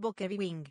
Boquevi Wing.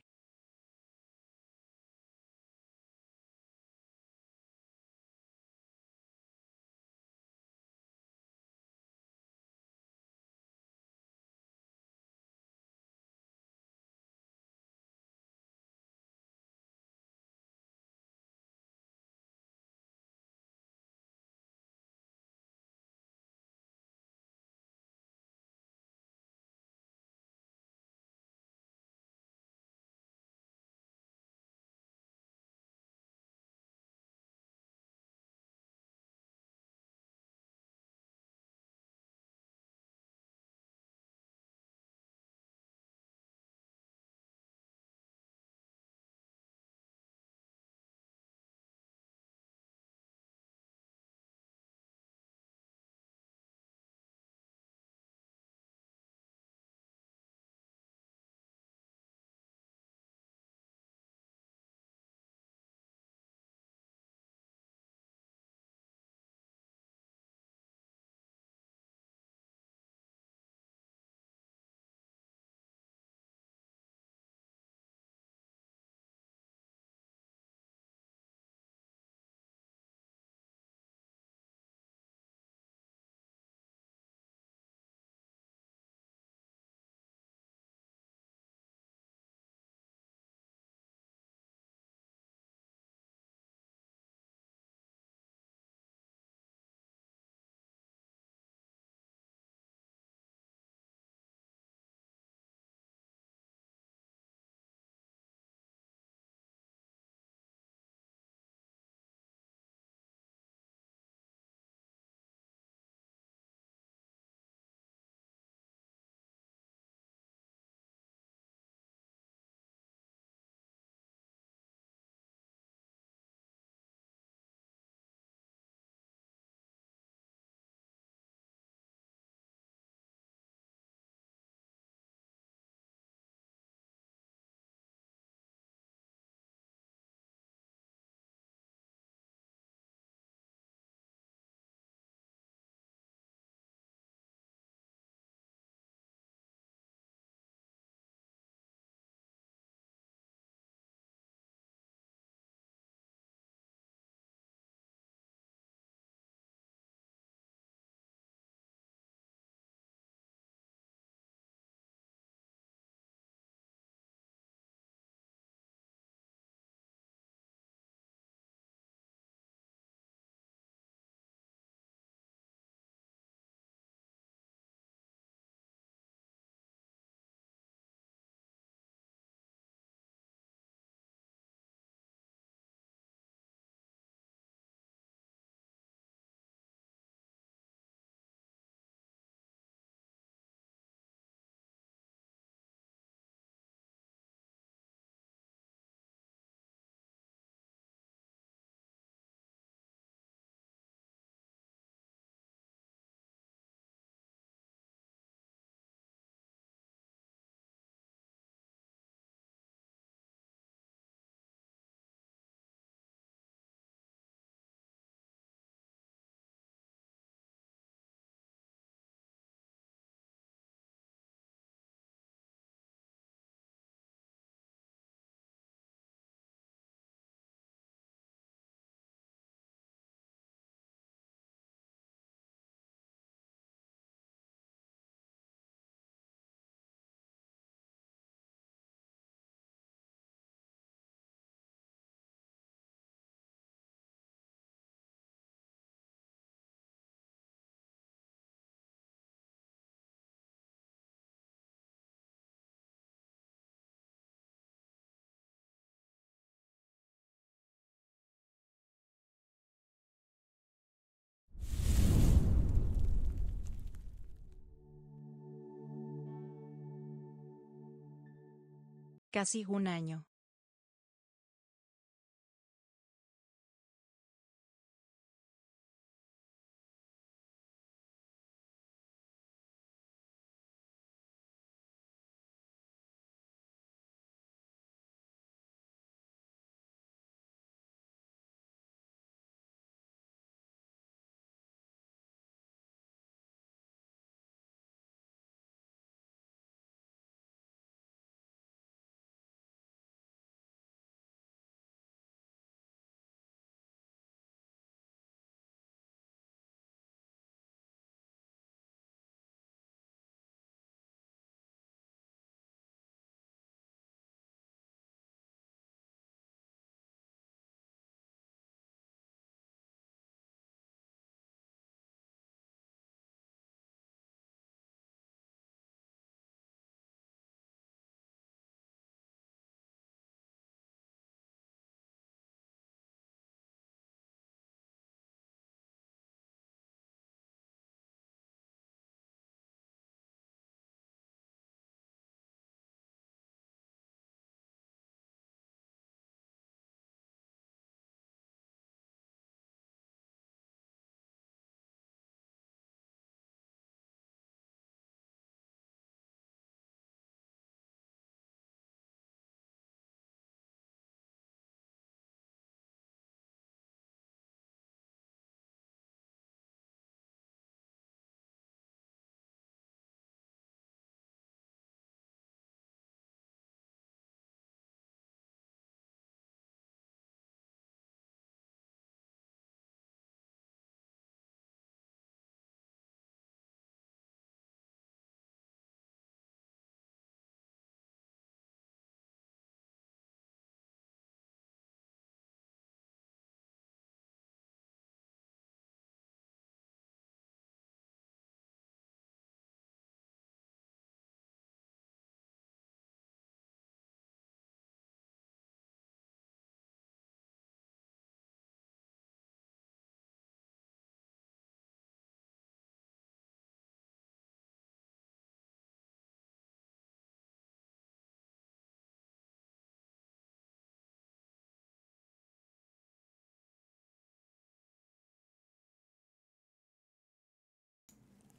Casi un año.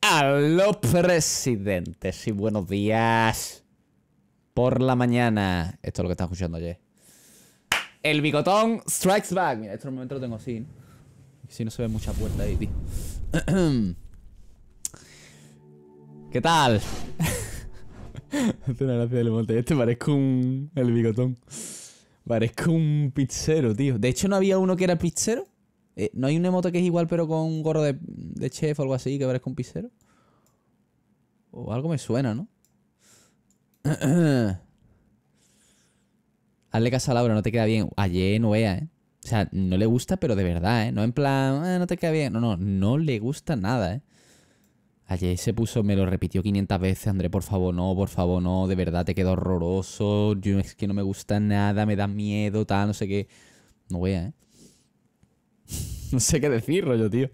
A los presidentes, y buenos días. Por la mañana. Esto es lo que está escuchando ayer. El bigotón strikes back. Mira, esto momento lo tengo así. Si no se ve mucha puerta ahí, tío. ¿Qué tal? Hace una gracia del monte. Este parezco un. El bigotón. Parezco un pizzero, tío. De hecho, ¿no había uno que era pizzero? Eh, ¿No hay un moto que es igual pero con un gorro de, chef o algo así que parezca un pisero? O algo me suena, ¿no? Hazle caso a Laura, no te queda bien. Ayer no vea, ¿eh? O sea, no le gusta, pero de verdad, ¿eh? No en plan, ah, no te queda bien. No, no, no le gusta nada, ¿eh? Ayer se puso, me lo repitió 500 veces, André, por favor, no, por favor, no, de verdad te quedó horroroso, yo es que no me gusta nada, me da miedo, tal, no sé qué. No vea, ¿eh? no sé qué decir, rollo, tío.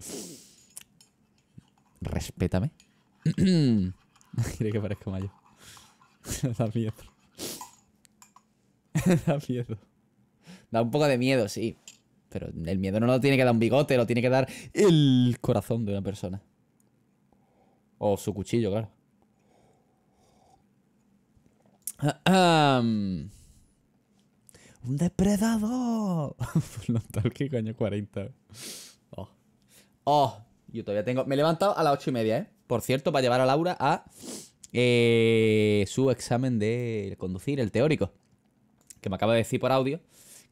Respétame. Quiere que parezca mayo. da miedo. da miedo. Da un poco de miedo, sí. Pero el miedo no lo tiene que dar un bigote, lo tiene que dar el corazón de una persona. O su cuchillo, claro. ¡Un depredador! tal que coño 40. Oh. Yo todavía tengo. Me he levantado a las ocho y media, ¿eh? Por cierto, para llevar a Laura a eh, su examen de conducir, el teórico. Que me acaba de decir por audio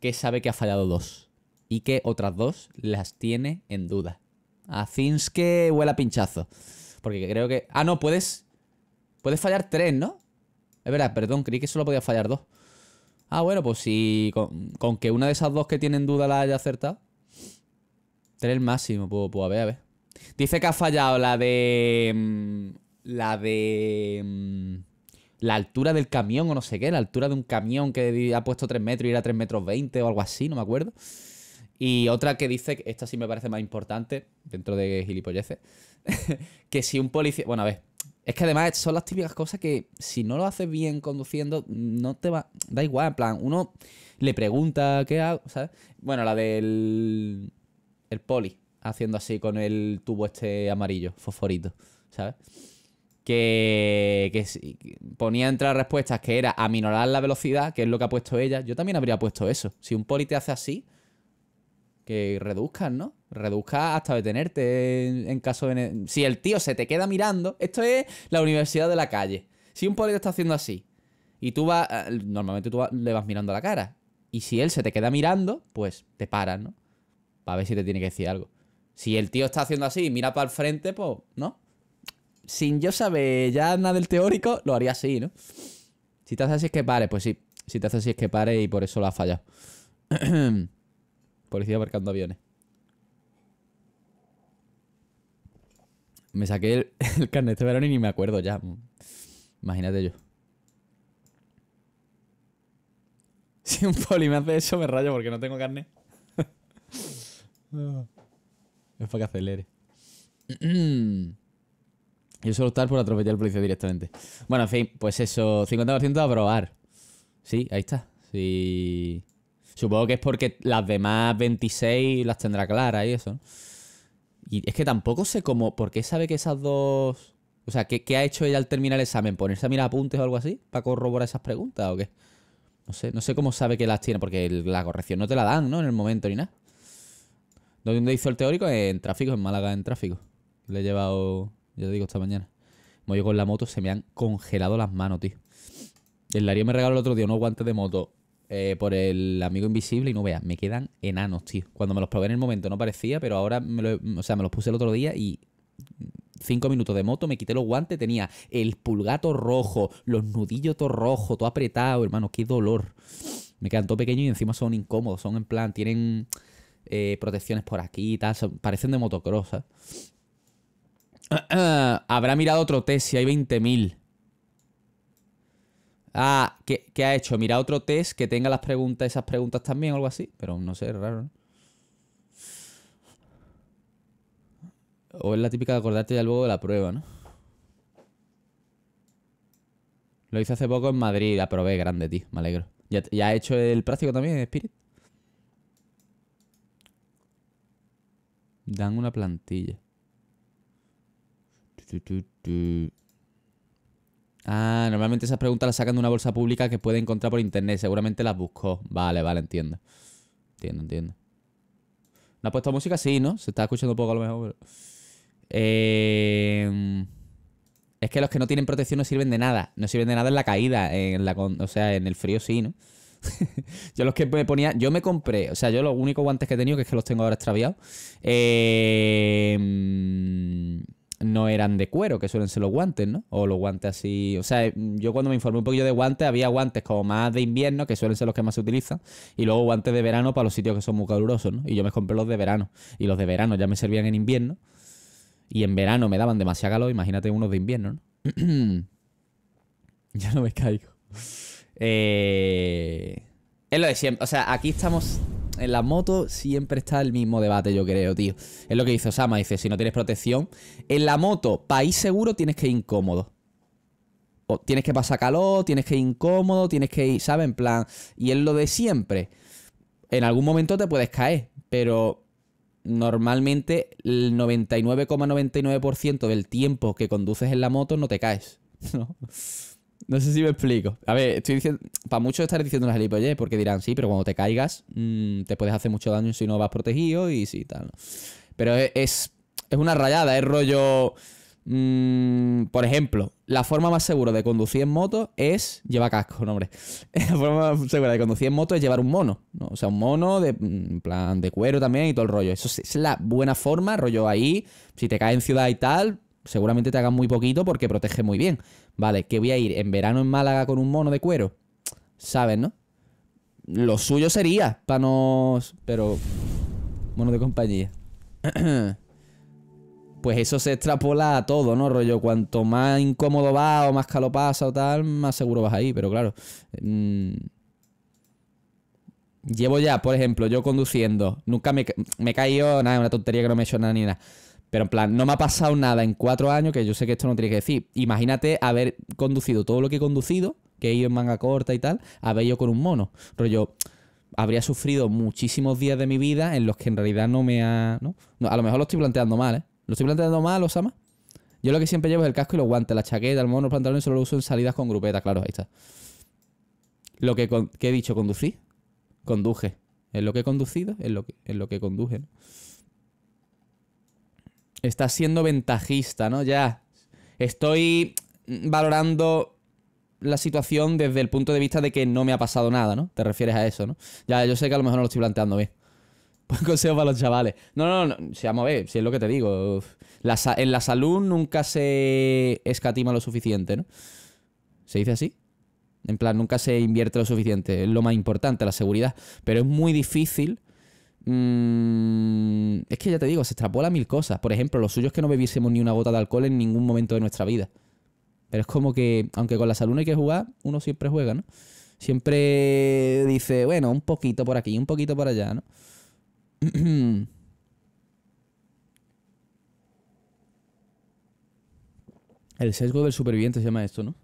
que sabe que ha fallado dos. Y que otras dos las tiene en duda. A Zinske que huela pinchazo. Porque creo que. Ah, no, puedes. Puedes fallar tres, ¿no? Es verdad, perdón, creí que solo podía fallar dos. Ah, bueno, pues si con, que una de esas dos que tienen duda la haya acertado. Tres máximo, pues, pues a ver, a ver. Dice que ha fallado la de... Mm, la de... Mm, la altura del camión o no sé qué, la altura de un camión que ha puesto 3 metros y era 3 metros 20 o algo así, no me acuerdo. Y otra que dice, esta sí me parece más importante, dentro de gilipolleces, que si un policía... Bueno, a ver, es que además son las típicas cosas que si no lo haces bien conduciendo, no te va. Da igual, en plan, uno le pregunta qué hago, ¿sabes? Bueno, la del. El poli, haciendo así con el tubo este amarillo, fosforito, ¿sabes? Que, ponía entre las respuestas que era aminorar la velocidad, que es lo que ha puesto ella. Yo también habría puesto eso. Si un poli te hace así, que reduzcan, ¿no? reduzca hasta detenerte en, caso de... Si el tío se te queda mirando, esto es la universidad de la calle. Si un policía está haciendo así y tú vas... Eh, normalmente tú le vas mirando a la cara. Y si él se te queda mirando, pues te paras, ¿no? Para ver si te tiene que decir algo. Si el tío está haciendo así y mira para el frente, pues, ¿no? Sin yo saber ya nada del teórico, lo haría así, ¿no? Si te hace así es que pare, pues sí. Si te hace así es que pare y por eso lo ha fallado. Policía aparcando aviones. Me saqué el, carnet de verano y ni me acuerdo ya. Imagínate yo. Si un poli me hace eso, me rayo porque no tengo carne. es para que acelere. Yo suelo estar por atropellar al policía directamente. Bueno, en fin, pues eso, 50% a probar. Sí, ahí está. Sí. Supongo que es porque las demás 26 las tendrá claras y eso, y es que tampoco sé cómo, ¿por qué sabe que esas dos... O sea, ¿qué, ha hecho ella al terminar el examen? ¿Ponerse a mirar apuntes o algo así para corroborar esas preguntas o qué? No sé, no sé cómo sabe que las tiene, porque la corrección no te la dan, ¿no? En el momento ni nada. ¿Dónde hizo el teórico? En tráfico, en Málaga, en tráfico. Le he llevado, ya te digo, esta mañana. Como yo con la moto, se me han congelado las manos, tío. El Lario me regaló el otro día unos guantes de moto eh, por el amigo invisible y no vea me quedan enanos, tío. Cuando me los probé en el momento no parecía, pero ahora me, o sea, me los puse el otro día y cinco minutos de moto, me quité los guantes, tenía el pulgato rojo, los nudillos todo rojo, todo apretado, hermano, qué dolor. Me quedan todo pequeño y encima son incómodos, son en plan, tienen eh, protecciones por aquí y tal, parecen de motocross. Habrá mirado otro test si hay 20.000. Ah, ¿qué, ha hecho? Mira otro test que tenga las preguntas, esas preguntas también o algo así. Pero no sé, raro, ¿no? O es la típica de acordarte ya luego de la prueba, ¿no? Lo hice hace poco en Madrid, aprobé ah, grande, tío, me alegro. ¿Ya, ha hecho el práctico también, Spirit? Dan una plantilla. Ah, normalmente esas preguntas las sacan de una bolsa pública que puede encontrar por internet. Seguramente las buscó. Vale, vale, entiendo. Entiendo, entiendo. ¿No ha puesto música? Sí, ¿no? Se está escuchando poco a lo mejor, Eh... Es que los que no tienen protección no sirven de nada. No sirven de nada en la caída. En la O sea, en el frío sí, ¿no? yo los que me ponía. Yo me compré. O sea, yo los únicos guantes que he tenido, que es que los tengo ahora extraviados. Eh no eran de cuero, que suelen ser los guantes, ¿no? O los guantes así. O sea, yo cuando me informé un poquillo de guantes, había guantes como más de invierno, que suelen ser los que más se utilizan, y luego guantes de verano para los sitios que son muy calurosos, ¿no? Y yo me compré los de verano, y los de verano ya me servían en invierno, y en verano me daban demasiado calor, imagínate unos de invierno, ¿no? ya no me caigo. Eh... Es lo de siempre. O sea, aquí estamos en la moto siempre está el mismo debate, yo creo, tío. Es lo que dice Osama, dice, si no tienes protección, en la moto, país seguro, tienes que ir incómodo. O tienes que pasar calor, tienes que ir incómodo, tienes que ir, ¿sabes? En plan, y es lo de siempre. En algún momento te puedes caer, pero normalmente el 99,99% del tiempo que conduces en la moto no te caes, ¿no? No sé si me explico. A ver, estoy diciendo. Para muchos estaré diciendo las oye, porque dirán, sí, pero cuando te caigas, mm, te puedes hacer mucho daño si no vas protegido y sí, tal. Pero es, una rayada, es rollo. Mm, por ejemplo, la forma más segura de conducir en moto es. llevar casco, hombre. La forma más segura de conducir en moto es llevar un mono. ¿no? O sea, un mono de mm, en plan de cuero también y todo el rollo. Eso es, es la buena forma, rollo ahí. Si te caes en ciudad y tal, seguramente te hagan muy poquito porque protege muy bien. Vale, que voy a ir en verano en Málaga con un mono de cuero. ¿Sabes, no? Lo suyo sería para no... Pero... Mono de compañía. pues eso se extrapola a todo, ¿no? Rollo, cuanto más incómodo va o más calopasa pasa o tal, más seguro vas ahí. Pero claro... Mm, llevo ya, por ejemplo, yo conduciendo. Nunca me, me he caído, nada, una tontería que no me he hecho ni nada. Pero en plan, no me ha pasado nada en cuatro años, que yo sé que esto no tiene que decir. Imagínate haber conducido todo lo que he conducido, que he ido en manga corta y tal, haber ido con un mono. Rollo, habría sufrido muchísimos días de mi vida en los que en realidad no me ha... ¿no? a lo mejor lo estoy planteando mal, ¿eh? ¿Lo estoy planteando mal, Osama? Yo lo que siempre llevo es el casco y los guantes, la chaqueta, el mono, los pantalones, solo lo uso en salidas con grupeta, claro, ahí está. Lo que, he dicho, conducí, conduje. Es lo que he conducido, es lo que, es lo que conduje, ¿no? estás siendo ventajista, ¿no? Ya, estoy valorando la situación desde el punto de vista de que no me ha pasado nada, ¿no? Te refieres a eso, ¿no? Ya, yo sé que a lo mejor no lo estoy planteando bien. Buen consejo para los chavales. No, no, no, se vamos a si es lo que te digo. en la salud nunca se escatima lo suficiente, ¿no? ¿Se dice así? En plan, nunca se invierte lo suficiente. Es lo más importante, la seguridad. Pero es muy difícil Mm, es que ya te digo, se extrapola mil cosas. Por ejemplo, lo suyo es que no bebiésemos ni una gota de alcohol en ningún momento de nuestra vida. Pero es como que, aunque con la salud no hay que jugar, uno siempre juega, ¿no? Siempre dice, bueno, un poquito por aquí, un poquito por allá, ¿no? El sesgo del superviviente se llama esto, ¿no?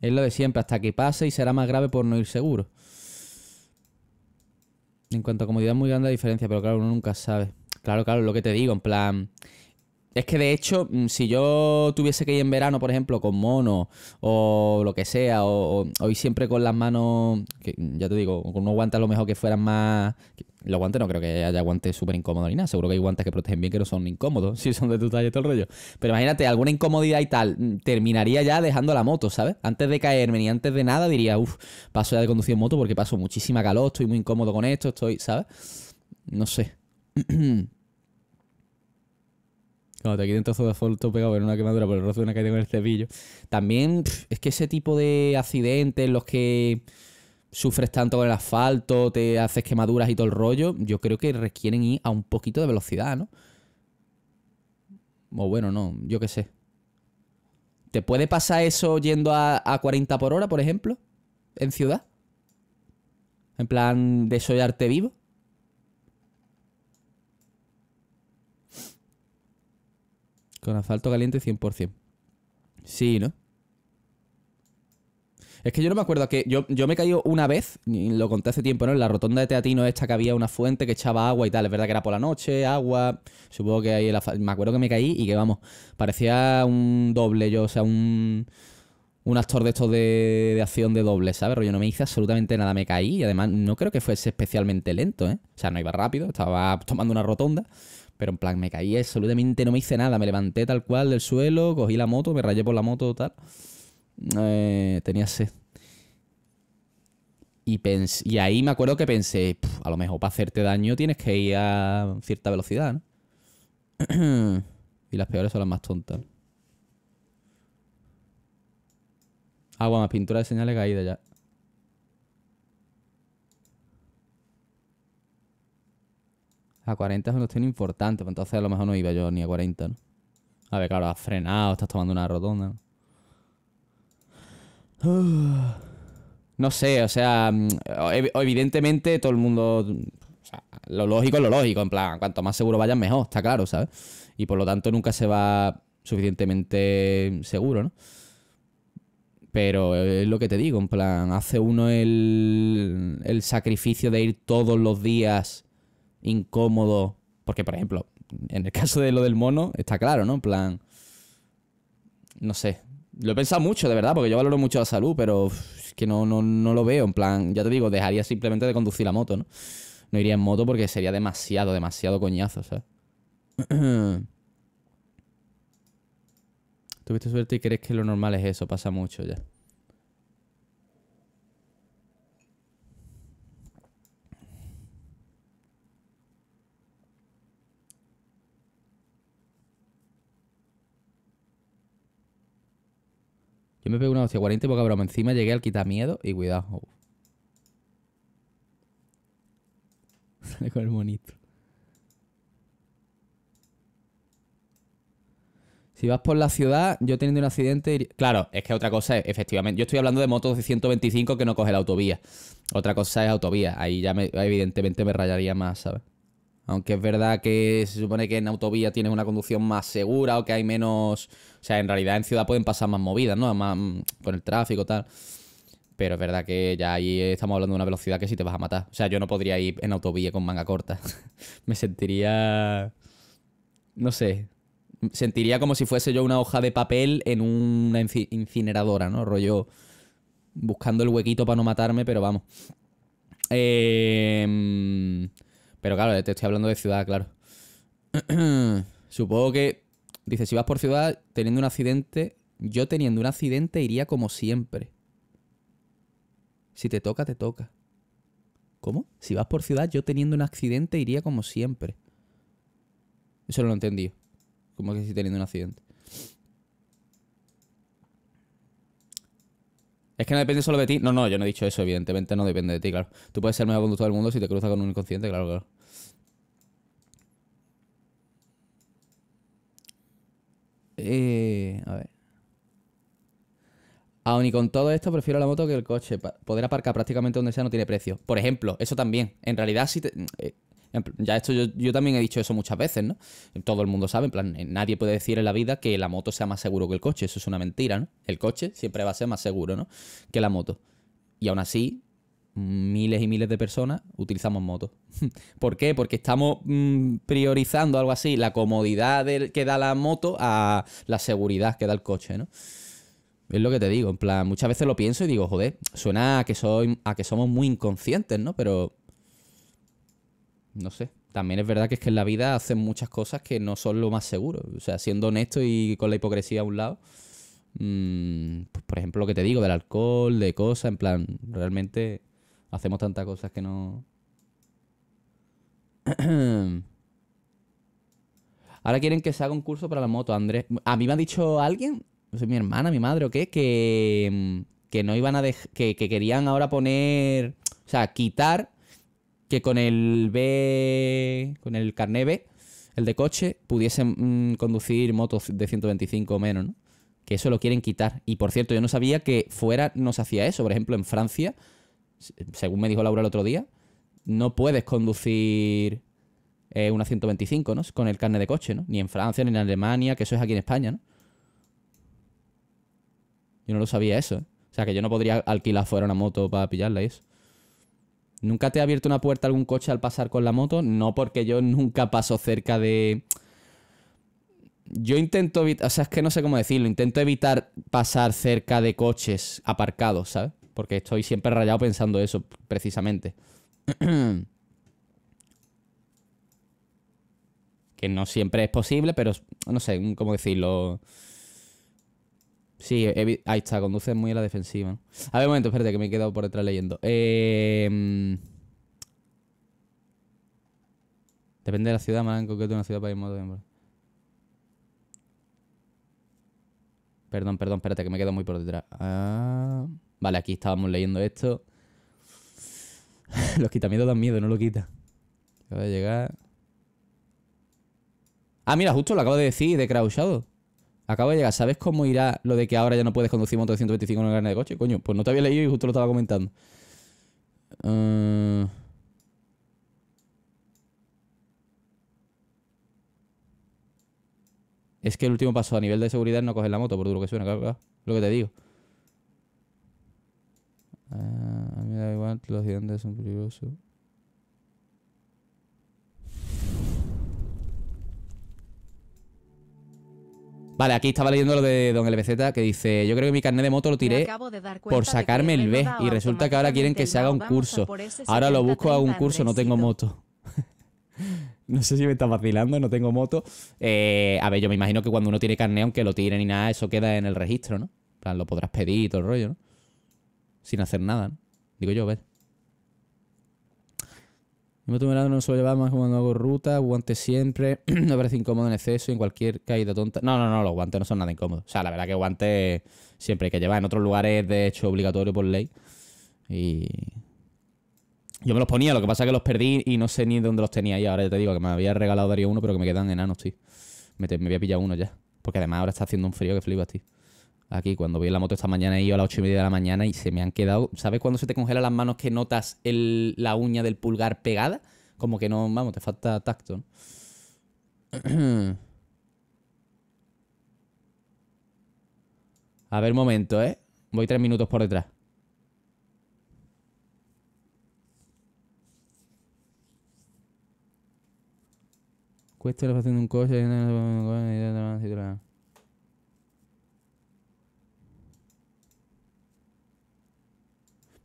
Es lo de siempre, hasta que pase y será más grave por no ir seguro. En cuanto a comodidad, muy grande la diferencia, pero claro, uno nunca sabe. Claro, claro, lo que te digo, en plan, es que de hecho, mm, si yo tuviese que ir en verano, por ejemplo, con mono o lo que sea, o, ir siempre con las manos, que, mm, ya te digo, con unos guantes a lo mejor que fueran más. los guantes no creo que haya guantes súper incómodos ni nada. Seguro que hay guantes que protegen bien que no son incómodos, si son de tu talla y todo el rollo. Pero imagínate, alguna incomodidad y tal, mm, terminaría ya dejando la moto, ¿sabes? Antes de caerme ni antes de nada diría, uff, paso ya de conducir moto porque paso muchísima calor, estoy muy incómodo con esto, estoy, ¿sabes? No sé. No, te quiten trozo de asfalto pegado en una quemadura por el rozo de una caída con el cepillo. También es que ese tipo de accidentes, los que sufres tanto con el asfalto, te haces quemaduras y todo el rollo, yo creo que requieren ir a un poquito de velocidad, ¿no? O bueno, no, yo qué sé. ¿Te puede pasar eso yendo a, a 40 por hora, por ejemplo? ¿En ciudad? ¿En plan desollarte vivo? Con asfalto caliente 100%. Sí, ¿no? Es que yo no me acuerdo que. Yo, yo me caí una vez, lo conté hace tiempo, ¿no? En la rotonda de Teatino, esta que había una fuente que echaba agua y tal. Es verdad que era por la noche, agua. Supongo que ahí. asfalto. me acuerdo que me caí y que vamos. Parecía un doble yo, o sea, un. Un actor de estos de, de acción de doble, ¿sabes? yo no me hice absolutamente nada, me caí y además no creo que fuese especialmente lento, ¿eh? O sea, no iba rápido, estaba tomando una rotonda. Pero en plan, me caí absolutamente, no me hice nada. Me levanté tal cual del suelo, cogí la moto, me rayé por la moto, tal. Eh, tenía sed. Y, y ahí me acuerdo que pensé, a lo mejor para hacerte daño tienes que ir a cierta velocidad, y las peores son las más tontas. Agua, más pintura de señales caída ya. A 40 es una cuestión importante, pues entonces a lo mejor no iba yo ni a 40, ¿no? A ver, claro, has frenado, estás tomando una rotonda. ¿no? sé, o sea, mm, evidentemente todo el mundo... lo lógico es lo lógico, en plan, cuanto más seguro vayas, mejor, está claro, ¿sabes? Y por lo tanto nunca se va suficientemente seguro, ¿no? Pero es lo que te digo, en plan, hace uno el, el sacrificio de ir todos los días incómodo. Porque, por ejemplo, en el caso de lo del mono, está claro, ¿no? En plan. No sé. Lo he pensado mucho, de verdad, porque yo valoro mucho la salud, pero es que no, no, lo veo. En plan, ya te digo, dejaría simplemente de conducir la moto, ¿no? No iría en moto porque sería demasiado, demasiado coñazo, ¿sabes? Tuviste suerte y crees que lo normal es eso, pasa mucho ya. Yo me pego una hostia 40 y broma. Encima llegué al quitar miedo y cuidado. Sale con el monito. Si vas por la ciudad, yo teniendo un accidente. Iría... Claro, es que otra cosa es, efectivamente. Yo estoy hablando de motos de 125 que no coge la autovía. Otra cosa es autovía. Ahí ya evidentemente me rayaría más, ¿sabes? Aunque es verdad que se supone que en autovía tienes una conducción más segura o que hay menos... O sea, en realidad en ciudad pueden pasar más movidas, ¿no? Más, mm, con el tráfico y tal. Pero es verdad que ya ahí estamos hablando de una velocidad que sí te vas a matar. O sea, yo no podría ir en autovía con manga corta. Me sentiría... No sé. Sentiría como si fuese yo una hoja de papel en una incineradora, ¿no? Rollo buscando el huequito para no matarme, pero vamos. Eh... Pero claro, te estoy hablando de ciudad, claro. Supongo que, dice, si vas por ciudad teniendo un accidente, yo teniendo un accidente iría como siempre. Si te toca, te toca. ¿Cómo? Si vas por ciudad, yo teniendo un accidente iría como siempre. Eso no lo entendí. Como que si teniendo un accidente. Es que no depende solo de ti. No, no, yo no he dicho eso, evidentemente no depende de ti, claro. Tú puedes ser el mejor conductor del mundo si te cruzas con un inconsciente, claro, claro. Eh, a ver. Aun y con todo esto, prefiero la moto que el coche. Poder aparcar prácticamente donde sea no tiene precio. Por ejemplo, eso también. En realidad, si mm, eh, ya esto yo, yo, también he dicho eso muchas veces, ¿no? Todo el mundo sabe, en plan, eh, nadie puede decir en la vida que la moto sea más seguro que el coche. Eso es una mentira, ¿no? El coche siempre va a ser más seguro, ¿no? Que la moto. Y aún así, miles y miles de personas utilizamos motos. ¿Por qué? Porque estamos mm, priorizando algo así, la comodidad que da la moto a la seguridad que da el coche, ¿no? Es lo que te digo, en plan, muchas veces lo pienso y digo, joder, suena a que, soy, a que somos muy inconscientes, ¿no? Pero... No sé. También es verdad que es que en la vida hacen muchas cosas que no son lo más seguro. O sea, siendo honesto y con la hipocresía a un lado, mm, pues, por ejemplo, lo que te digo del alcohol, de cosas, en plan, realmente Hacemos tantas cosas que no... Ahora quieren que se haga un curso para la moto, Andrés. A mí me ha dicho alguien, no sé, mi hermana, mi madre o qué, que, mm, no iban a que, querían ahora poner, o sea, quitar que con el B, con el carné B, el de coche, pudiesen mm, conducir motos de 125 o menos, ¿no? Que eso lo quieren quitar. Y por cierto, yo no sabía que fuera no se hacía eso. Por ejemplo, en Francia según me dijo Laura el otro día, no puedes conducir eh, una 125, ¿no? Con el carnet de coche, ¿no? Ni en Francia, ni en Alemania, que eso es aquí en España, ¿no? Yo no lo sabía eso. ¿eh? O sea, que yo no podría alquilar fuera una moto para pillarla y eso. ¿Nunca te ha abierto una puerta algún coche al pasar con la moto? No, porque yo nunca paso cerca de... Yo intento evitar... O sea, es que no sé cómo decirlo. Intento evitar pasar cerca de coches aparcados, ¿sabes? Porque estoy siempre rayado pensando eso, precisamente. que no siempre es posible, pero no sé, ¿cómo decirlo? Sí, ahí está, conduce muy a la defensiva. A ver, un momento, espérate, que me he quedado por detrás leyendo. Em, depende de la ciudad, más en concreto una ciudad, para ir modo de... Perdón, perdón, espérate, que me he quedado muy por detrás. Ah... Vale, aquí estábamos leyendo esto. Los miedo dan miedo, no lo quita. Acaba de llegar. Ah, mira, justo lo acabo de decir de crouchado. Acabo de llegar. ¿Sabes cómo irá lo de que ahora ya no puedes conducir moto de 125 en el carnet de coche? Coño, pues no te había leído y justo lo estaba comentando. Eh, es que el último paso a nivel de seguridad es no coger la moto, por duro que suena, claro. Lo que te digo. Ah, a da igual, los dientes son peligrosos. Vale, aquí estaba leyendo lo de Don LBZ que dice, yo creo que mi carnet de moto lo tiré por sacarme el B y resulta que ahora quieren que se haga un curso. Ahora lo busco a un curso, no tengo moto. no sé si me está vacilando, no tengo moto. Eh, a ver, yo me imagino que cuando uno tiene carnet, aunque lo tire ni nada, eso queda en el registro, ¿no? lo podrás pedir y todo el rollo, ¿no? sin hacer nada. ¿no? Digo yo, a ver. Mi el no no suelo llevar más cuando hago ruta, guantes siempre, no parece incómodo en exceso en cualquier caída tonta. No, no, no, los guantes no son nada incómodos. O sea, la verdad que guantes siempre hay que llevar. En otros lugares de hecho obligatorio por ley. Y. Yo me los ponía, lo que pasa es que los perdí y no sé ni dónde los tenía. Y ahora ya te digo que me había regalado Darío uno, pero que me quedan enanos, tío. Me, me voy a uno ya. Porque además ahora está haciendo un frío que flipas, tío. Aquí, cuando voy la moto esta mañana, y ido a las ocho y media de la mañana y se me han quedado. ¿Sabes cuando se te congelan las manos que notas la uña del pulgar pegada? Como que no, vamos, te falta tacto, A ver, momento, ¿eh? Voy tres minutos por detrás. Cuesta la un coche.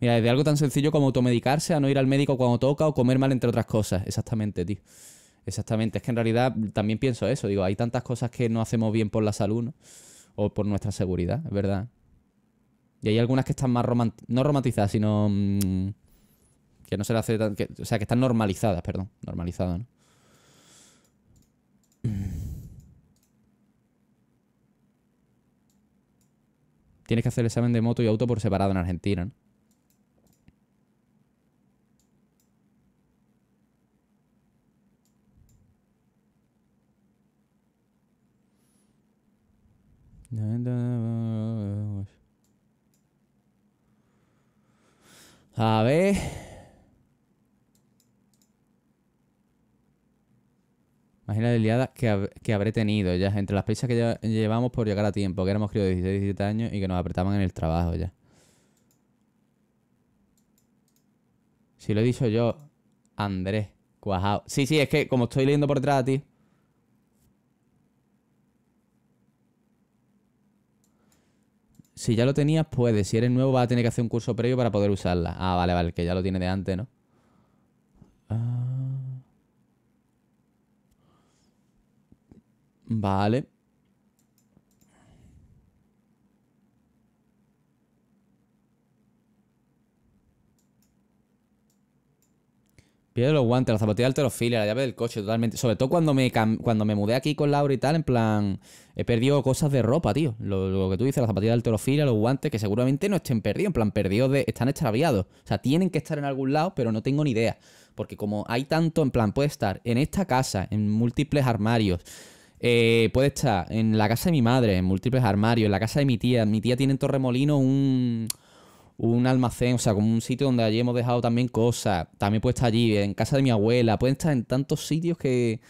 Mira, de algo tan sencillo como automedicarse a no ir al médico cuando toca o comer mal, entre otras cosas. Exactamente, tío. Exactamente. Es que en realidad también pienso eso. Digo, hay tantas cosas que no hacemos bien por la salud, O por nuestra seguridad, es verdad. Y hay algunas que están más no romantizadas, sino mm, que no se le hace tan, o sea, que están normalizadas, perdón, normalizadas, ¿no? Tienes que hacer el examen de moto y auto por separado en Argentina, ¿no? A ver. Imagina la liada que, habré tenido ya. Entre las prisas que llevamos por llegar a tiempo, que éramos críos de 16, 17 años y que nos apretaban en el trabajo ya. Si lo he dicho yo, Andrés, cuajado. Sí, sí, es que como estoy leyendo por detrás tío. si ya lo tenías, puedes. Si eres nuevo, vas a tener que hacer un curso previo para poder usarla. Ah, vale, vale, que ya lo tiene de antes, ¿no? Ah. Vale. los guantes, la zapatilla de alterofilia, la llave del coche, totalmente. Sobre todo cuando me, cuando me mudé aquí con Laura y tal, en plan, he perdido cosas de ropa, tío. Lo, que tú dices, la zapatilla de alterofilia, los guantes, que seguramente no estén perdidos, en plan, perdidos de. están extraviados. O sea, tienen que estar en algún lado, pero no tengo ni idea. Porque como hay tanto, en plan, puede estar en esta casa, en múltiples armarios. Eh, puede estar en la casa de mi madre, en múltiples armarios, en la casa de mi tía. Mi tía tiene en Torremolino un un almacén, o sea, como un sitio donde allí hemos dejado también cosas. También puede estar allí, en casa de mi abuela. Pueden estar en tantos sitios que.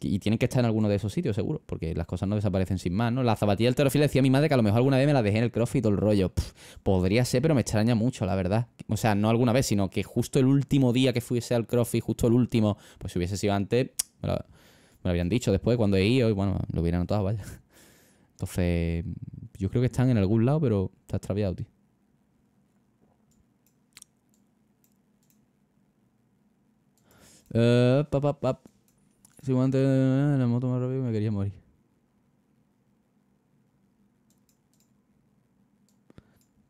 Y tienen que estar en alguno de esos sitios, seguro, porque las cosas no desaparecen sin más, ¿no? La zapatilla del terrofil decía a mi madre que a lo mejor alguna vez me la dejé en el crossfit todo el rollo. podría ser, pero me extraña mucho, la verdad. O sea, no alguna vez, sino que justo el último día que fuese al crossfit, justo el último, pues si hubiese sido antes, me lo, habían dicho después, cuando he ido, y bueno, lo hubieran notado, vaya. Entonces, yo creo que están en algún lado, pero está extraviado, tío. Uh, Si la moto más rápido me quería morir.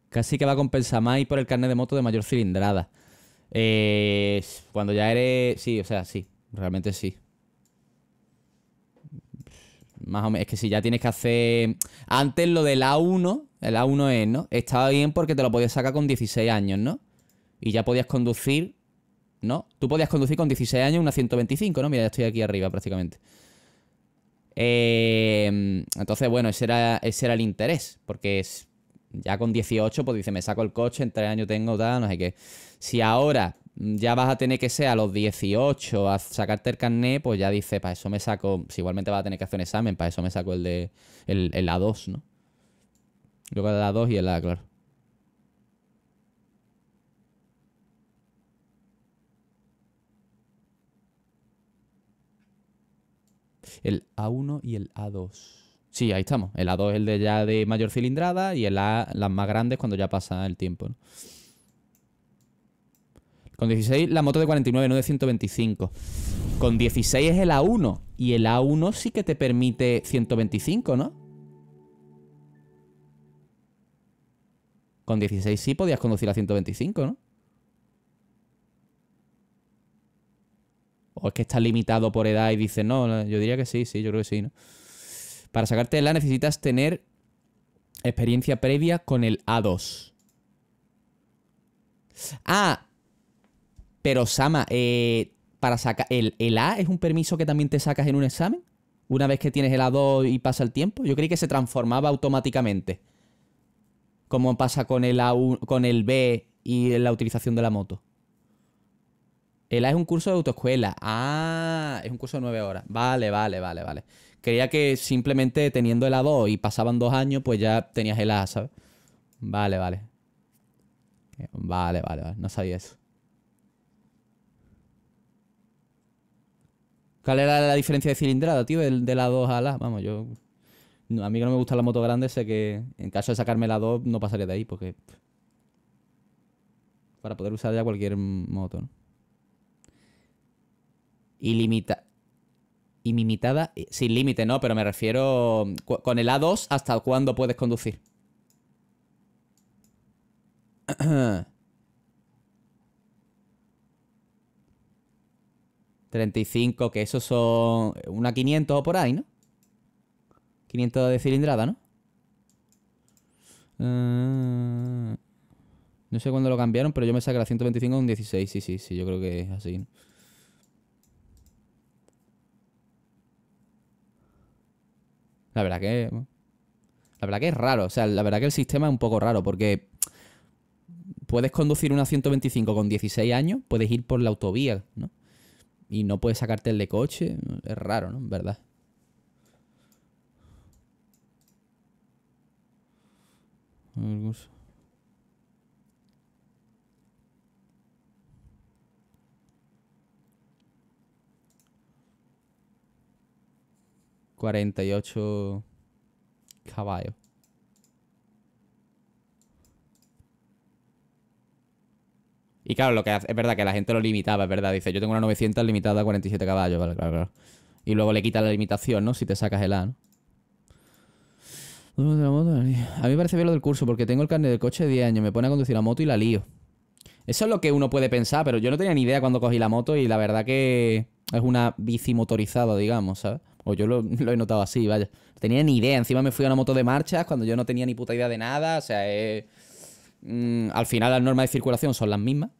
Casi que va a compensar más por el carnet de moto de mayor cilindrada. Eh, cuando ya eres... Sí, o sea, sí. Realmente sí. Más o menos. Es que si ya tienes que hacer... Antes lo del A1, el A1 es, ¿no? Estaba bien porque te lo podías sacar con 16 años, ¿no? Y ya podías conducir ¿no? Tú podías conducir con 16 años una 125, ¿no? Mira, ya estoy aquí arriba prácticamente. Em, entonces, bueno, ese era, era el interés, porque ya con 18, pues dice, me saco el coche, en 3 años tengo tal, no sé qué. Si ahora ya vas a tener que ser a los 18 a sacarte el carnet, pues ya dice, para eso me saco, si igualmente vas a tener que hacer un examen, para eso me saco el de el, A2, ¿no? Luego el A2 y el A, claro. El A1 y el A2. Sí, ahí estamos. El A2 es el de ya de mayor cilindrada y el A las más grandes cuando ya pasa el tiempo. Con 16 la moto de 49, no de 125. Con 16 es el A1 y el A1 sí que te permite 125, ¿no? Con 16 sí podías conducir a 125, ¿no? ¿O es que está limitado por edad y dice, no, yo diría que sí, sí, yo creo que sí, ¿no? Para sacarte el A necesitas tener experiencia previa con el A2. Ah, pero Sama, eh, para sacar el, el, A es un permiso que también te sacas en un examen. Una vez que tienes el A2 y pasa el tiempo, yo creí que se transformaba automáticamente. Como pasa con el a con el B y la utilización de la moto. El A es un curso de autoescuela. Ah, es un curso de nueve horas. Vale, vale, vale, vale. Creía que simplemente teniendo el a 2 y pasaban dos años, pues ya tenías el A, ¿sabes? Vale, vale. Vale, vale, vale. No sabía eso. ¿Cuál era la diferencia de cilindrada, tío? Del de la 2 a la. Vamos, yo. A mí que no me gusta la moto grande, sé que en caso de sacarme la 2 no pasaría de ahí, porque. Para poder usar ya cualquier moto, ¿no? ilimitada ilimitada, eh, sin límite, ¿no? Pero me refiero con el A2 hasta cuándo puedes conducir. ...35, que esos son... Eh, ...una 500 o por ahí, ¿no? 500 de cilindrada, ¿no? Eh, no sé cuándo lo cambiaron... ...pero yo me saqué la 125 un 16... ...sí, sí, sí, yo creo que es así... ¿no? La verdad que. La verdad que es raro. O sea, la verdad que el sistema es un poco raro porque puedes conducir una 125 con 16 años, puedes ir por la autovía, ¿no? Y no puedes sacarte el de coche. Es raro, ¿no? verdad. 48 caballos. Y claro, lo que es verdad que la gente lo limitaba, es verdad. Dice, yo tengo una 900 limitada a 47 caballos, vale, claro, Y luego le quita la limitación, ¿no? Si te sacas el A, ¿no? A mí me parece bien lo del curso, porque tengo el carnet del coche de 10 años, me pone a conducir la moto y la lío. Eso es lo que uno puede pensar, pero yo no tenía ni idea cuando cogí la moto y la verdad que es una bici motorizada, digamos, ¿sabes? O yo lo, he notado así, vaya. No tenía ni idea. Encima me fui a una moto de marchas cuando yo no tenía ni puta idea de nada. O sea, eh, al final las normas de circulación son las mismas.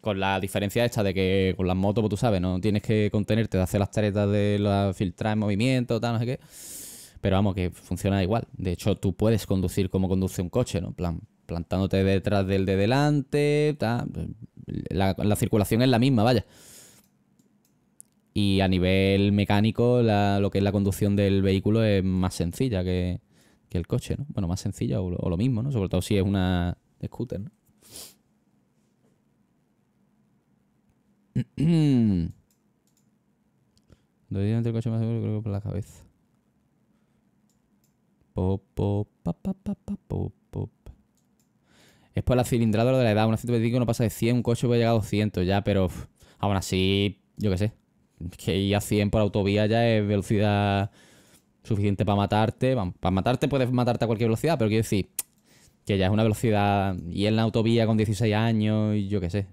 Con la diferencia esta de que con las motos, pues, tú sabes, no tienes que contenerte de hacer las tareas de la, filtrar en movimiento, tal, no sé qué. Pero vamos, que funciona igual. De hecho, tú puedes conducir como conduce un coche, ¿no? plan, plantándote detrás del de delante, tal. la circulación es la misma, vaya. Y a nivel mecánico, lo que es la conducción del vehículo es más sencilla que, el coche, ¿no? Bueno, más sencilla o, lo mismo, ¿no? Sobre todo si es una scooter, ¿no? el coche más seguro creo que por la cabeza. Pop, pop, pop, Es por la cilindrada de la edad. Una 125 no pasa de 100, un coche puede llegar a 200 ya, pero aún así, yo qué sé que ir a 100 por autovía ya es velocidad suficiente para matarte. Para matarte puedes matarte a cualquier velocidad, pero quiero decir que ya es una velocidad. Y en la autovía con 16 años y yo qué sé.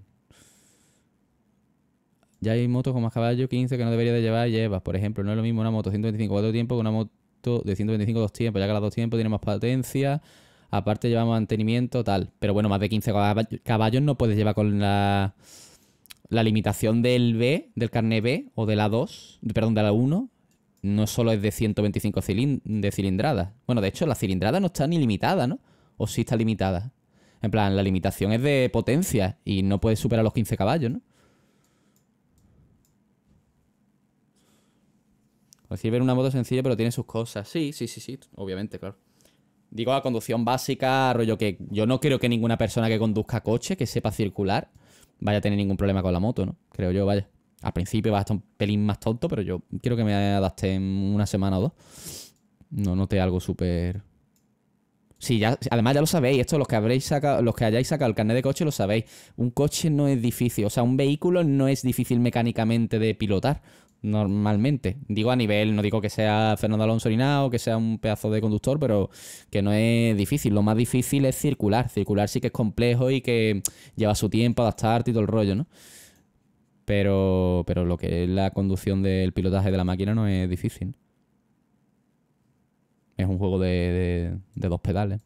Ya hay motos con más caballos, 15 que no debería de llevar, llevas. Por ejemplo, no es lo mismo una moto 125 cuatro tiempos que una moto de 125 dos tiempos, ya que las dos tiempos tiene más potencia. Aparte lleva mantenimiento, tal. Pero bueno, más de 15 caballos no puedes llevar con la la limitación del B, del carnet B o de la 2, perdón, de la 1, no solo es de 125 de cilindradas. Bueno, de hecho, la cilindrada no está ni limitada, ¿no? O sí está limitada. En plan, la limitación es de potencia y no puede superar los 15 caballos, ¿no? Puede una moto sencilla, pero tiene sus cosas. Sí, sí, sí, sí, obviamente, claro. Digo, la conducción básica, rollo que yo no creo que ninguna persona que conduzca coche, que sepa circular, vaya a tener ningún problema con la moto, ¿no? Creo yo, vaya. Al principio va a estar un pelín más tonto, pero yo quiero que me adapte en una semana o dos. No noté algo súper. Sí, ya, además ya lo sabéis, esto los que habréis sacado, los que hayáis sacado el carnet de coche lo sabéis. Un coche no es difícil, o sea, un vehículo no es difícil mecánicamente de pilotar normalmente. Digo a nivel, no digo que sea Fernando Alonso ni nada o que sea un pedazo de conductor, pero que no es difícil. Lo más difícil es circular. Circular sí que es complejo y que lleva su tiempo adaptarte y todo el rollo, ¿no? Pero, pero lo que es la conducción del pilotaje de la máquina no es difícil. Es un juego de, dos pedales.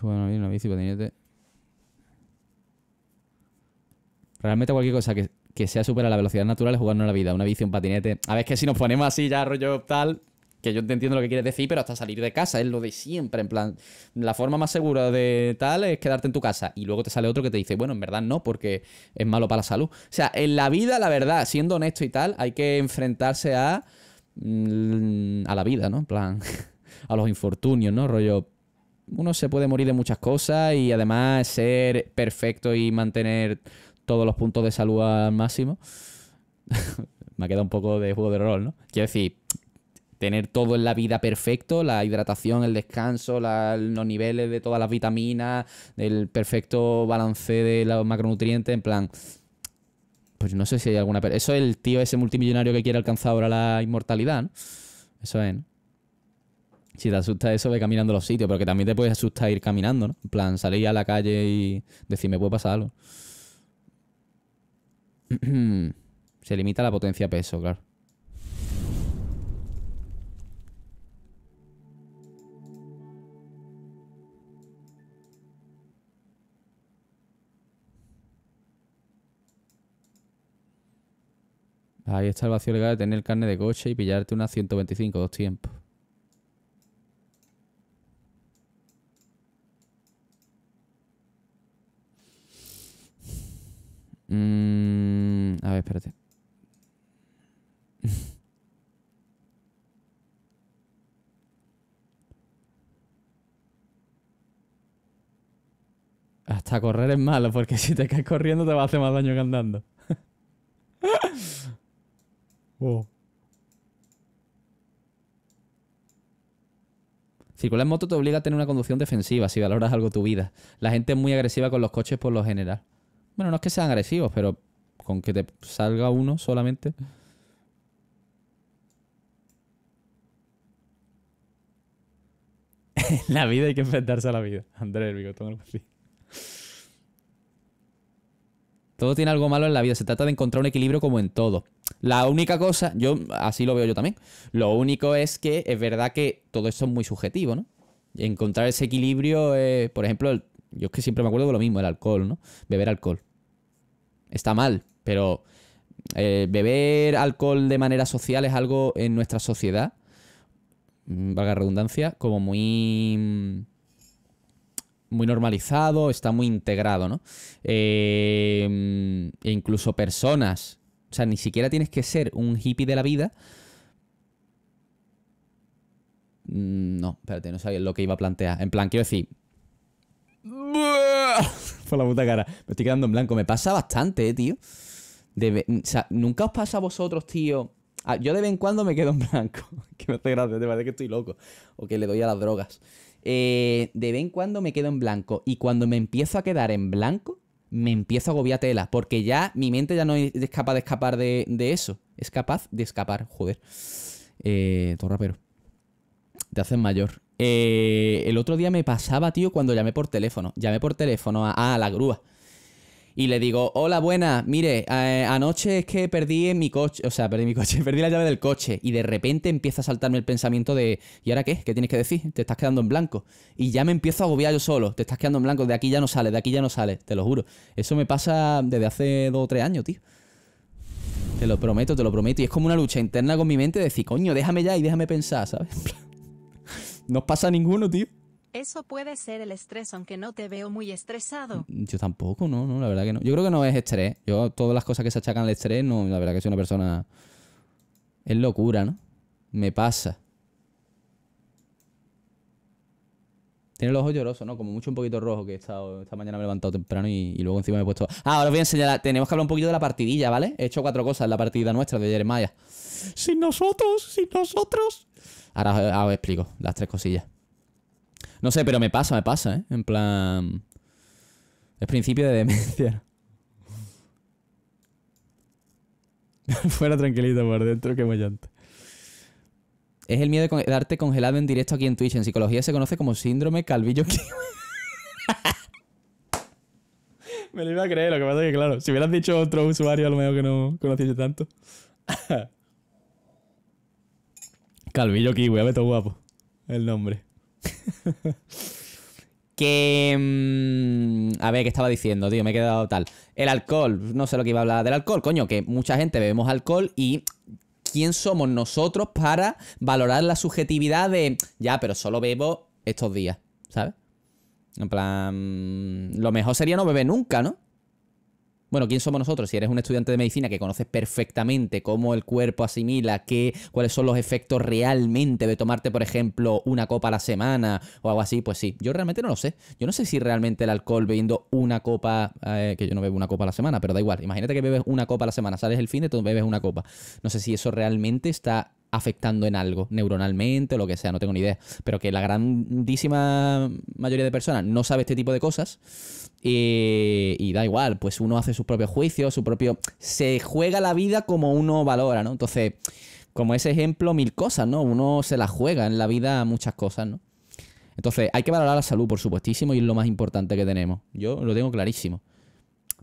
Bueno, bien, bici, patinete. Realmente cualquier cosa que, que sea supera la velocidad natural es jugarnos la vida. Una bici, un patinete. A ver, es que si nos ponemos así ya rollo tal, que yo te entiendo lo que quieres decir, pero hasta salir de casa es lo de siempre. En plan, la forma más segura de tal es quedarte en tu casa. Y luego te sale otro que te dice, bueno, en verdad no, porque es malo para la salud. O sea, en la vida, la verdad, siendo honesto y tal, hay que enfrentarse a. Mm, a la vida, ¿no? En plan, a los infortunios, ¿no? Rollo. Uno se puede morir de muchas cosas y además ser perfecto y mantener todos los puntos de salud al máximo. Me ha quedado un poco de juego de rol, ¿no? Quiero decir, tener todo en la vida perfecto, la hidratación, el descanso, los niveles de todas las vitaminas, el perfecto balance de los macronutrientes, en plan... Pues no sé si hay alguna... Eso es el tío ese multimillonario que quiere alcanzar ahora la inmortalidad, ¿no? Eso es, ¿no? Si te asusta eso, ve caminando los sitios, porque también te puedes asustar ir caminando, ¿no? En plan, salir a la calle y decir, me puede pasar algo. Se limita la potencia peso, claro. Ahí está el vacío legal de tener carne de coche y pillarte una 125, dos tiempos. Mmm. a ver, espérate. Hasta correr es malo, porque si te caes corriendo te va a hacer más daño que andando. Si Circular en moto te obliga a tener una conducción defensiva si valoras algo tu vida. La gente es muy agresiva con los coches por lo general. Bueno, no es que sean agresivos, pero con que te salga uno solamente. la vida hay que enfrentarse a la vida. Andrés, el así. Todo tiene algo malo en la vida. Se trata de encontrar un equilibrio como en todo. La única cosa, yo así lo veo yo también. Lo único es que es verdad que todo esto es muy subjetivo, ¿no? Encontrar ese equilibrio, por ejemplo, el yo es que siempre me acuerdo de lo mismo, el alcohol, ¿no? Beber alcohol. Está mal, pero eh, beber alcohol de manera social es algo en nuestra sociedad, mm, valga redundancia, como muy mm, muy normalizado, está muy integrado, ¿no? Eh, e incluso personas, o sea, ni siquiera tienes que ser un hippie de la vida. Mm, no, espérate, no sabía lo que iba a plantear. En plan, quiero decir, Por la puta cara. Me estoy quedando en blanco. Me pasa bastante, eh, tío. ¿Nunca os pasa a vosotros, tío? Ah, yo de vez en cuando me quedo en blanco. que me hace gracia, te parece que estoy loco. O que le doy a las drogas. Eh, de vez en cuando me quedo en blanco. Y cuando me empiezo a quedar en blanco, me empiezo a agobiar tela. Porque ya mi mente ya no es capaz de escapar de, eso. Es capaz de escapar, joder. Eh, rapero. Te haces mayor. Eh, el otro día me pasaba, tío, cuando llamé por teléfono. Llamé por teléfono a, la grúa. Y le digo, hola, buena, mire, anoche es que perdí mi coche, o sea, perdí mi coche, perdí la llave del coche. Y de repente empieza a saltarme el pensamiento de, ¿y ahora qué? ¿Qué tienes que decir? Te estás quedando en blanco. Y ya me empiezo a agobiar yo solo, te estás quedando en blanco, de aquí ya no sales, de aquí ya no sales, te lo juro. Eso me pasa desde hace dos o tres años, tío. Te lo prometo, te lo prometo. Y es como una lucha interna con mi mente de decir, coño, déjame ya y déjame pensar, ¿sabes? No pasa ninguno, tío. Eso puede ser el estrés, aunque no te veo muy estresado. Mm, yo tampoco, no, no, la verdad que no. Yo creo que no es estrés. Yo, todas las cosas que se achacan al estrés, no, la verdad que soy una persona. Es locura, ¿no? Me pasa. Tiene los ojos llorosos, ¿no? Como mucho un poquito rojo, que he estado, esta mañana me he levantado temprano y, luego encima me he puesto... Ah, ahora os voy a enseñar, tenemos que hablar un poquito de la partidilla, ¿vale? He hecho cuatro cosas en la partida nuestra de Jeremiah. Sin nosotros, sin nosotros. Ahora, os explico las tres cosillas. No sé, pero me pasa, me pasa, ¿eh? En plan... Es principio de demencia. Fuera tranquilito por dentro, que llante es el miedo de darte congelado en directo aquí en Twitch. En psicología se conoce como síndrome calvillo Me lo iba a creer, lo que pasa es que, claro, si hubieras dicho otro usuario, a lo mejor que no conociese tanto. calvillo Kiwi, a ver todo guapo. El nombre. que. Mm, a ver, ¿qué estaba diciendo, tío? Me he quedado tal. El alcohol, no sé lo que iba a hablar del alcohol, coño, que mucha gente bebemos alcohol y quién somos nosotros para valorar la subjetividad de, ya, pero solo bebo estos días, ¿sabes? En plan, lo mejor sería no beber nunca, ¿no? Bueno, ¿quién somos nosotros? Si eres un estudiante de medicina que conoces perfectamente cómo el cuerpo asimila, qué, cuáles son los efectos realmente de tomarte, por ejemplo, una copa a la semana o algo así, pues sí. Yo realmente no lo sé. Yo no sé si realmente el alcohol bebiendo una copa, eh, que yo no bebo una copa a la semana, pero da igual. Imagínate que bebes una copa a la semana, sales el fin de todo, bebes una copa. No sé si eso realmente está afectando en algo, neuronalmente o lo que sea, no tengo ni idea. Pero que la grandísima mayoría de personas no sabe este tipo de cosas eh, y, da igual, pues uno hace sus propios juicios, su propio... Se juega la vida como uno valora, ¿no? Entonces, como ese ejemplo, mil cosas, ¿no? Uno se la juega en la vida muchas cosas, ¿no? Entonces, hay que valorar la salud, por supuestísimo, y es lo más importante que tenemos. Yo lo tengo clarísimo.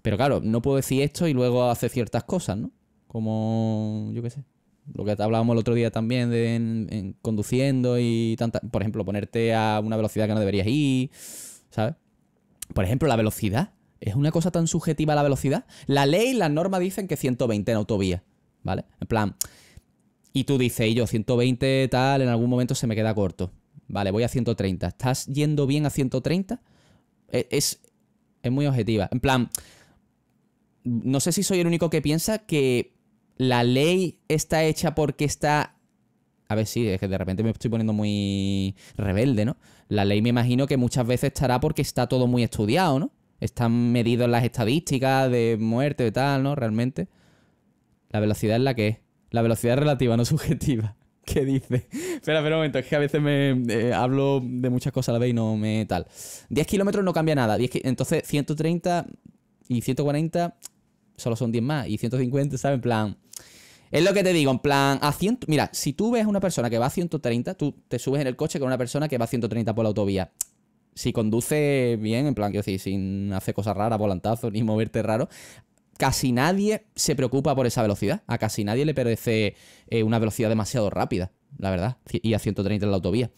Pero claro, no puedo decir esto y luego hacer ciertas cosas, ¿no? Como, yo qué sé. Lo que hablábamos el otro día también de en, conduciendo y tanta, por ejemplo, ponerte a una velocidad que no deberías ir, ¿sabes? Por ejemplo, la velocidad. ¿Es una cosa tan subjetiva la velocidad? La ley, la norma dicen que 120 en autovía, ¿vale? En plan, y tú dices, y yo 120 tal, en algún momento se me queda corto. Vale, voy a 130. ¿Estás yendo bien a 130? E, es, es muy objetiva. En plan, no sé si soy el único que piensa que la ley está hecha porque está... A ver, si, es que de repente me estoy poniendo muy rebelde, ¿no? La ley me imagino que muchas veces estará porque está todo muy estudiado, ¿no? Están medidos las estadísticas de muerte y tal, ¿no? Realmente. La velocidad es la que es. La velocidad relativa, no subjetiva. ¿Qué dice? espera, espera un momento, es que a veces me eh, hablo de muchas cosas a la vez y no me tal. 10 kilómetros no cambia nada. 10 entonces 130 y 140 solo son 10 más. Y 150, ¿sabes? En plan, es lo que te digo, en plan, a 100, mira, si tú ves a una persona que va a 130, tú te subes en el coche con una persona que va a 130 por la autovía. Si conduce bien, en plan, quiero decir, sin hacer cosas raras, volantazo, ni moverte raro, casi nadie se preocupa por esa velocidad. A casi nadie le parece eh, una velocidad demasiado rápida, la verdad, y a 130 en la autovía.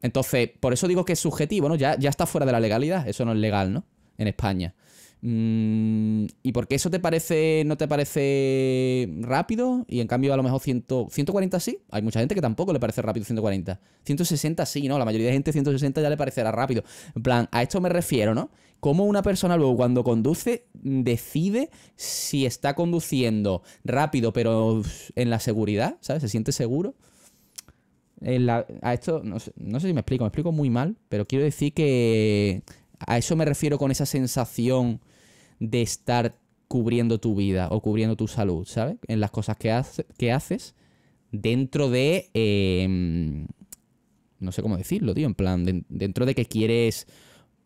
Entonces, por eso digo que es subjetivo, ¿no? Ya, ya está fuera de la legalidad, eso no es legal, ¿no? En España. Mm, ¿Y por qué eso te parece, no te parece rápido? Y en cambio, a lo mejor 140 sí. Hay mucha gente que tampoco le parece rápido 140. 160 sí, ¿no? La mayoría de gente 160 ya le parecerá rápido. En plan, a esto me refiero, ¿no? Cómo una persona luego cuando conduce decide si está conduciendo rápido, pero en la seguridad, ¿sabes? Se siente seguro. a esto, no sé si me explico, me explico muy mal, pero quiero decir que a eso me refiero con esa sensación de estar cubriendo tu vida o cubriendo tu salud, ¿sabes? En las cosas que, que haces dentro de... Em, no sé cómo decirlo, tío, en plan, dentro de que quieres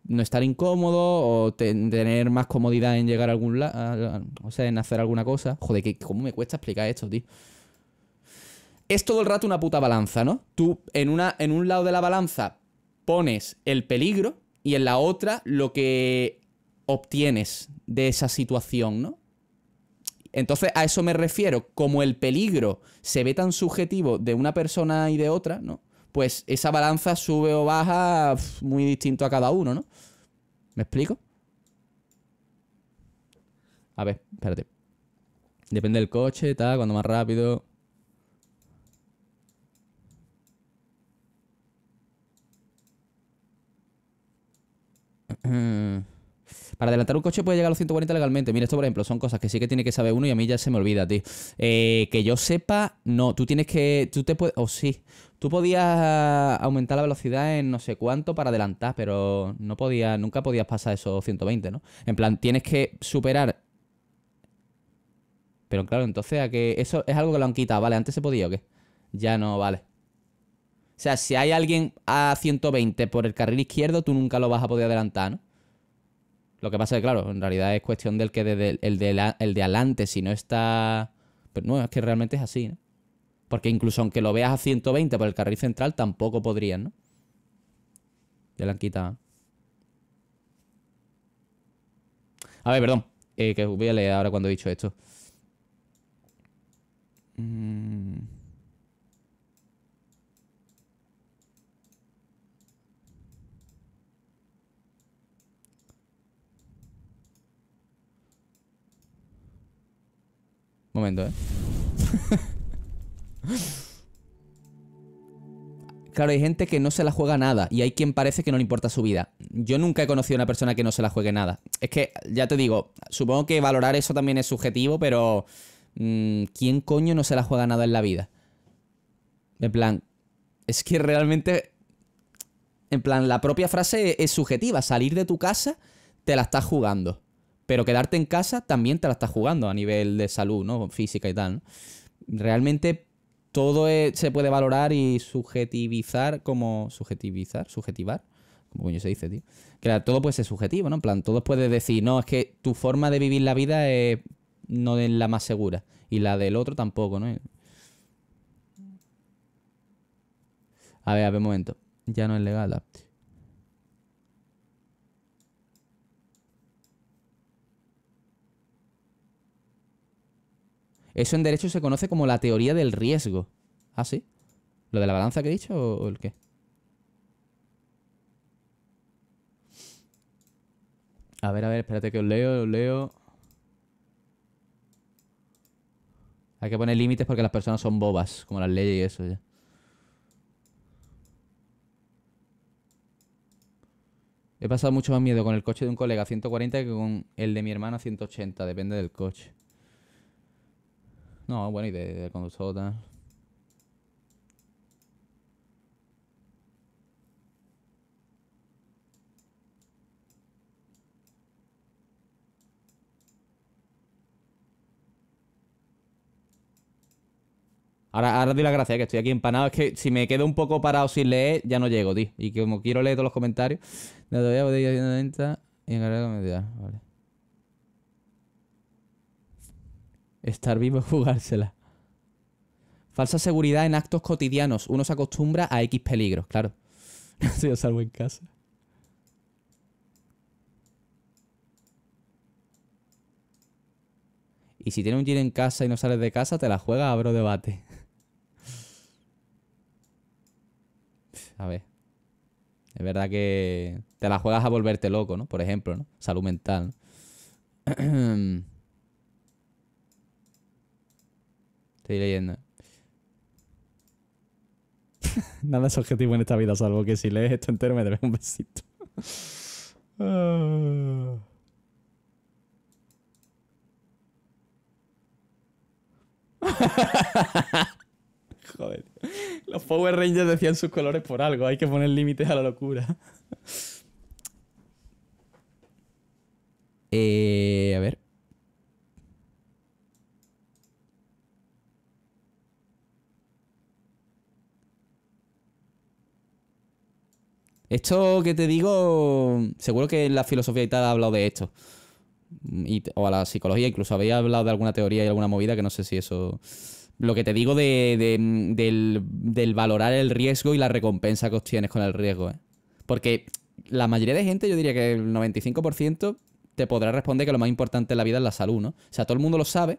no estar incómodo o tener más comodidad en llegar a algún lado, o sea, en hacer alguna cosa. Joder, ¿cómo me cuesta explicar esto, tío? Es todo el rato una puta balanza, ¿no? Tú en, una, en un lado de la balanza pones el peligro y en la otra lo que obtienes de esa situación, ¿no? Entonces, a eso me refiero, como el peligro se ve tan subjetivo de una persona y de otra, ¿no? Pues esa balanza sube o baja muy distinto a cada uno, ¿no? ¿Me explico? A ver, espérate. Depende del coche, tal, cuando más rápido. Para adelantar un coche puede llegar a los 140 legalmente. Mira, esto por ejemplo, son cosas que sí que tiene que saber uno y a mí ya se me olvida, tío. Eh, que yo sepa, no, tú tienes que. Tú te puedes. O oh, sí. Tú podías aumentar la velocidad en no sé cuánto para adelantar, pero no podías, nunca podías pasar esos 120, ¿no? En plan, tienes que superar. Pero claro, entonces a que. Eso es algo que lo han quitado, ¿vale? Antes se podía o qué? Ya no, vale. O sea, si hay alguien a 120 por el carril izquierdo, tú nunca lo vas a poder adelantar, ¿no? Lo que pasa es que, claro, en realidad es cuestión del que desde el, de, el de adelante, si no está. Pero pues no, es que realmente es así, ¿no? Porque incluso aunque lo veas a 120 por el carril central, tampoco podrían, ¿no? Ya la han quitado. A ver, perdón. Eh, que voy a leer ahora cuando he dicho esto. Mmm Momento, ¿eh? claro, hay gente que no se la juega nada y hay quien parece que no le importa su vida. Yo nunca he conocido a una persona que no se la juegue nada. Es que, ya te digo, supongo que valorar eso también es subjetivo, pero... Mm, ¿Quién coño no se la juega nada en la vida? En plan, es que realmente... En plan, la propia frase es subjetiva. Salir de tu casa, te la estás jugando. Pero quedarte en casa también te la estás jugando a nivel de salud, ¿no? Física y tal. Realmente todo e, se puede valorar y subjetivizar como. Subjetivizar, subjetivar. Como coño se dice, tío? Claro, todo puede ser subjetivo, ¿no? En plan, todo puedes decir, no, es que tu forma de vivir la vida es no es la más segura. Y la del otro tampoco, ¿no? A ver, a ver, un momento. Ya no es legal. la... Eso en derecho se conoce como la teoría del riesgo. ¿Ah, sí? ¿Lo de la balanza que he dicho o el qué? A ver, a ver, espérate que os leo, os leo. Hay que poner límites porque las personas son bobas, como las leyes y eso ya. He pasado mucho más miedo con el coche de un colega a 140 que con el de mi hermano a 180, depende del coche. No, bueno, y de, conductor Ahora, ahora doy la gracia que estoy aquí empanado. Es que si me quedo un poco parado sin leer, ya no llego, tío. Y como quiero leer todos los comentarios, me todavía a ir y Vale. Estar vivo es jugársela. Falsa seguridad en actos cotidianos. Uno se acostumbra a X peligros, claro. No estoy a salvo en casa. Y si tienes un jean en casa y no sales de casa, te la juegas, abro debate. a ver. Es verdad que te la juegas a volverte loco, ¿no? Por ejemplo, ¿no? Salud mental. ¿no? Estoy leyendo. Nada es objetivo en esta vida, salvo que si lees esto entero me debes un besito. Ah. Joder. Los Power Rangers decían sus colores por algo. Hay que poner límites a la locura. eh, a ver. Esto que te digo, seguro que la filosofía y tal ha hablado de esto. Y, o a la psicología, incluso había hablado de alguna teoría y alguna movida que no sé si eso. Lo que te digo de, del, del, valorar el riesgo y la recompensa que obtienes con el riesgo. ¿eh? Porque la mayoría de gente, yo diría que el 95%, te podrá responder que lo más importante en la vida es la salud, ¿no? O sea, todo el mundo lo sabe.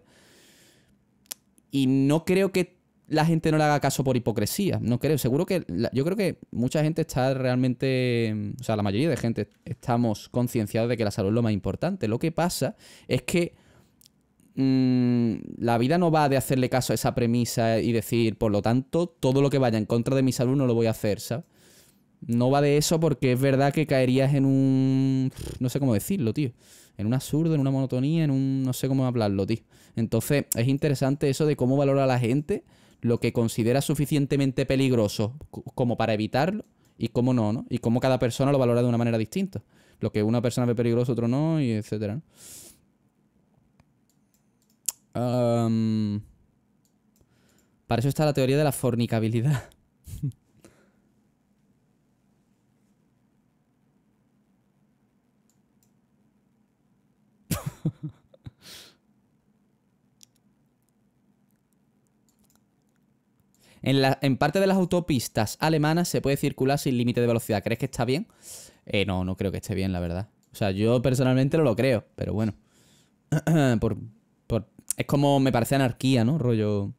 Y no creo que la gente no le haga caso por hipocresía. No creo. Seguro que. yo creo que mucha gente está realmente. O sea, la mayoría de gente estamos concienciados de que la salud es lo más importante. Lo que pasa es que. Mm, la vida no va de hacerle caso a esa premisa y decir, por lo tanto, todo lo que vaya en contra de mi salud no lo voy a hacer, ¿sabes? No va de eso porque es verdad que caerías en un. No sé cómo decirlo, tío. En un absurdo, en una monotonía, en un. No sé cómo hablarlo, tío. Entonces, es interesante eso de cómo valora la gente lo que considera suficientemente peligroso como para evitarlo y cómo no, ¿no? Y cómo cada persona lo valora de una manera distinta. Lo que una persona ve peligroso, otro no, y etcétera. para eso está la teoría de la fornicabilidad. En, parte de las autopistas alemanas se puede circular sin límite de velocidad. ¿Crees que está bien? Eh, no, no creo que esté bien, la verdad. O sea, yo personalmente no lo creo, pero bueno. es como me parece anarquía, ¿no? Rollo.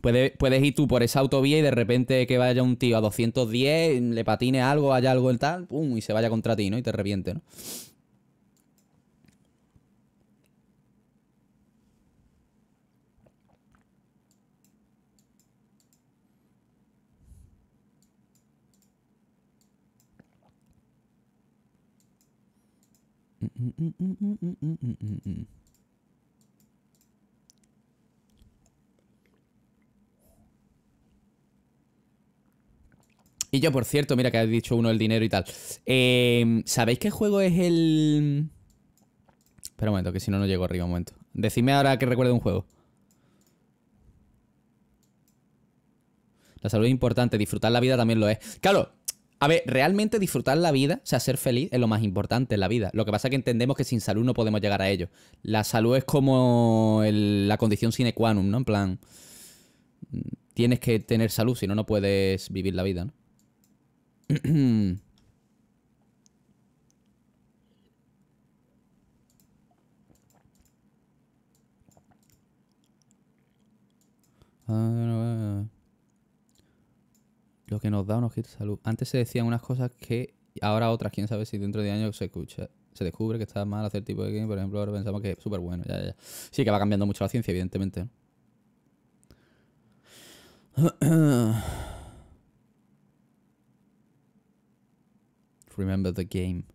Puedes, puedes, ir tú por esa autovía y de repente que vaya un tío a 210, le patine algo, haya algo el tal, pum, y se vaya contra ti, ¿no? Y te reviente, ¿no? Y yo, por cierto, mira que ha dicho uno el dinero y tal. Em, ¿Sabéis qué juego es el...? Espera un momento, que si no, no llego arriba un momento. Decidme ahora que recuerde un juego. La salud es importante, disfrutar la vida también lo es. Claro, a ver, realmente disfrutar la vida, o sea, ser feliz es lo más importante en la vida. Lo que pasa es que entendemos que sin salud no podemos llegar a ello. La salud es como la condición sine qua non, ¿no? En plan, tienes que tener salud, si no, no puedes vivir la vida, ¿no? Ah, no lo que nos da unos hit de salud. Antes se decían unas cosas que ahora otras, quién sabe si dentro de años se escucha. Se descubre que está mal hacer tipo de game, por ejemplo, ahora pensamos que es súper bueno. Ya, ya, Sí, que va cambiando mucho la ciencia, evidentemente. Remember the game.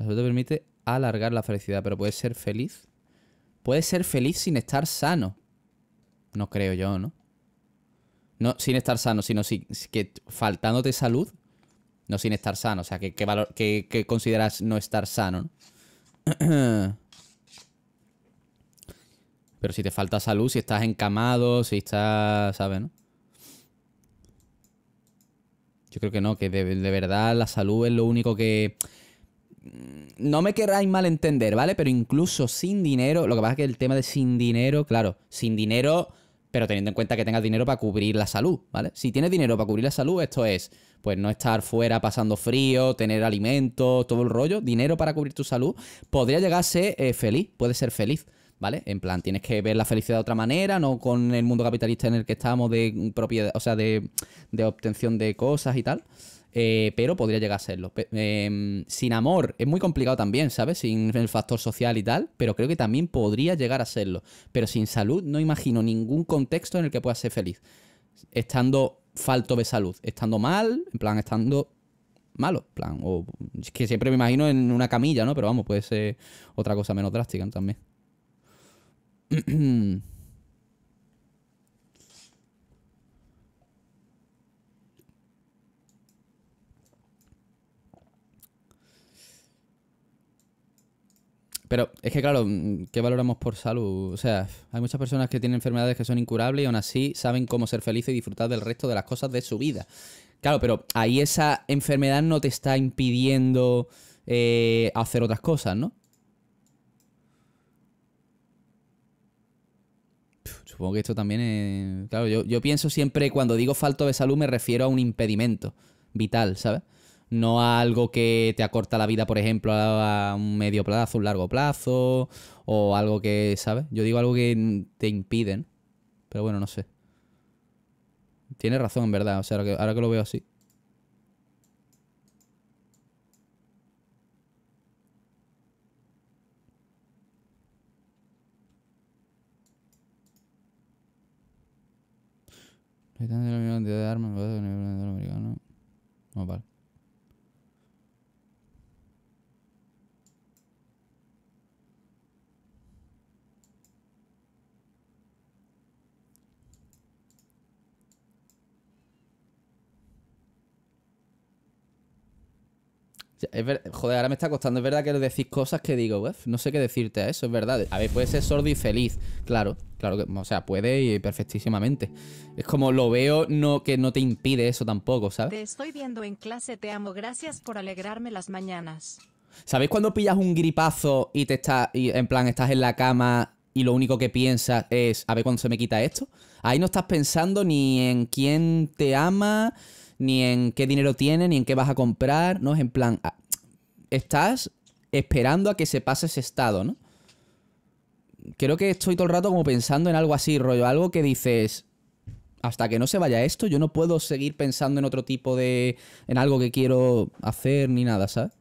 La salud te permite alargar la felicidad, pero puedes ser feliz. Puedes ser feliz sin estar sano. No creo yo, ¿no? No sin estar sano, sino que faltándote salud, no sin estar sano. O sea, ¿qué valor, que, consideras no estar sano, Pero si te falta salud, si estás encamado, si estás, ¿sabes? No? Yo creo que no, que de, de, verdad la salud es lo único que no me queráis malentender, ¿vale? Pero incluso sin dinero, lo que pasa es que el tema de sin dinero, claro, sin dinero, pero teniendo en cuenta que tengas dinero para cubrir la salud, ¿vale? Si tienes dinero para cubrir la salud, esto es, pues no estar fuera pasando frío, tener alimentos, todo el rollo, dinero para cubrir tu salud, podría llegar a ser eh, feliz, puede ser feliz. ¿vale? En plan, tienes que ver la felicidad de otra manera, no con el mundo capitalista en el que estamos de propiedad, o sea, de, de obtención de cosas y tal. Eh, pero podría llegar a serlo. Em, sin amor es muy complicado también, ¿sabes? Sin el factor social y tal, pero creo que también podría llegar a serlo. Pero sin salud no imagino ningún contexto en el que pueda ser feliz. Estando falto de salud, estando mal, en plan, estando malo, plan, o es que siempre me imagino en una camilla, ¿no? Pero vamos, puede ser otra cosa menos drástica también. Pero es que, claro, mm, ¿qué valoramos por salud? O sea, hay muchas personas que tienen enfermedades que son incurables y aún así saben cómo ser felices y disfrutar del resto de las cosas de su vida. Claro, pero ahí esa enfermedad no te está impidiendo eh, hacer otras cosas, ¿no? Supongo que esto también es... Claro, yo, yo pienso siempre, cuando digo falto de salud me refiero a un impedimento vital, ¿sabes? no algo que te acorta la vida, por ejemplo, a un medio plazo, un largo plazo, o algo que, ¿sabes? Yo digo algo que te impiden, pero bueno, no sé. Tienes razón, en verdad, o sea, ahora que, ahora que lo veo así. de armas, vale. Joder, ahora me está costando. Es verdad que decís cosas que digo, no sé qué decirte a eso, es verdad. A ver, puede ser sordo y feliz. Claro, claro que. O sea, puede y perfectísimamente. Es como lo veo no, que no te impide eso tampoco, ¿sabes? Te estoy viendo en clase, te amo. Gracias por alegrarme las mañanas. ¿Sabéis cuando pillas un gripazo y te está. en plan, estás en la cama y lo único que piensas es, a ver cuándo se me quita esto. Ahí no estás pensando ni en quién te ama, ni en qué dinero tienes, ni en qué vas a comprar, ¿no? Es en plan, ah, estás esperando a que se pase ese estado, ¿no? Creo que estoy todo el rato como pensando en algo así, rollo, algo que dices, hasta que no se vaya esto, yo no puedo seguir pensando en otro tipo de, en algo que quiero hacer ni nada, ¿sabes?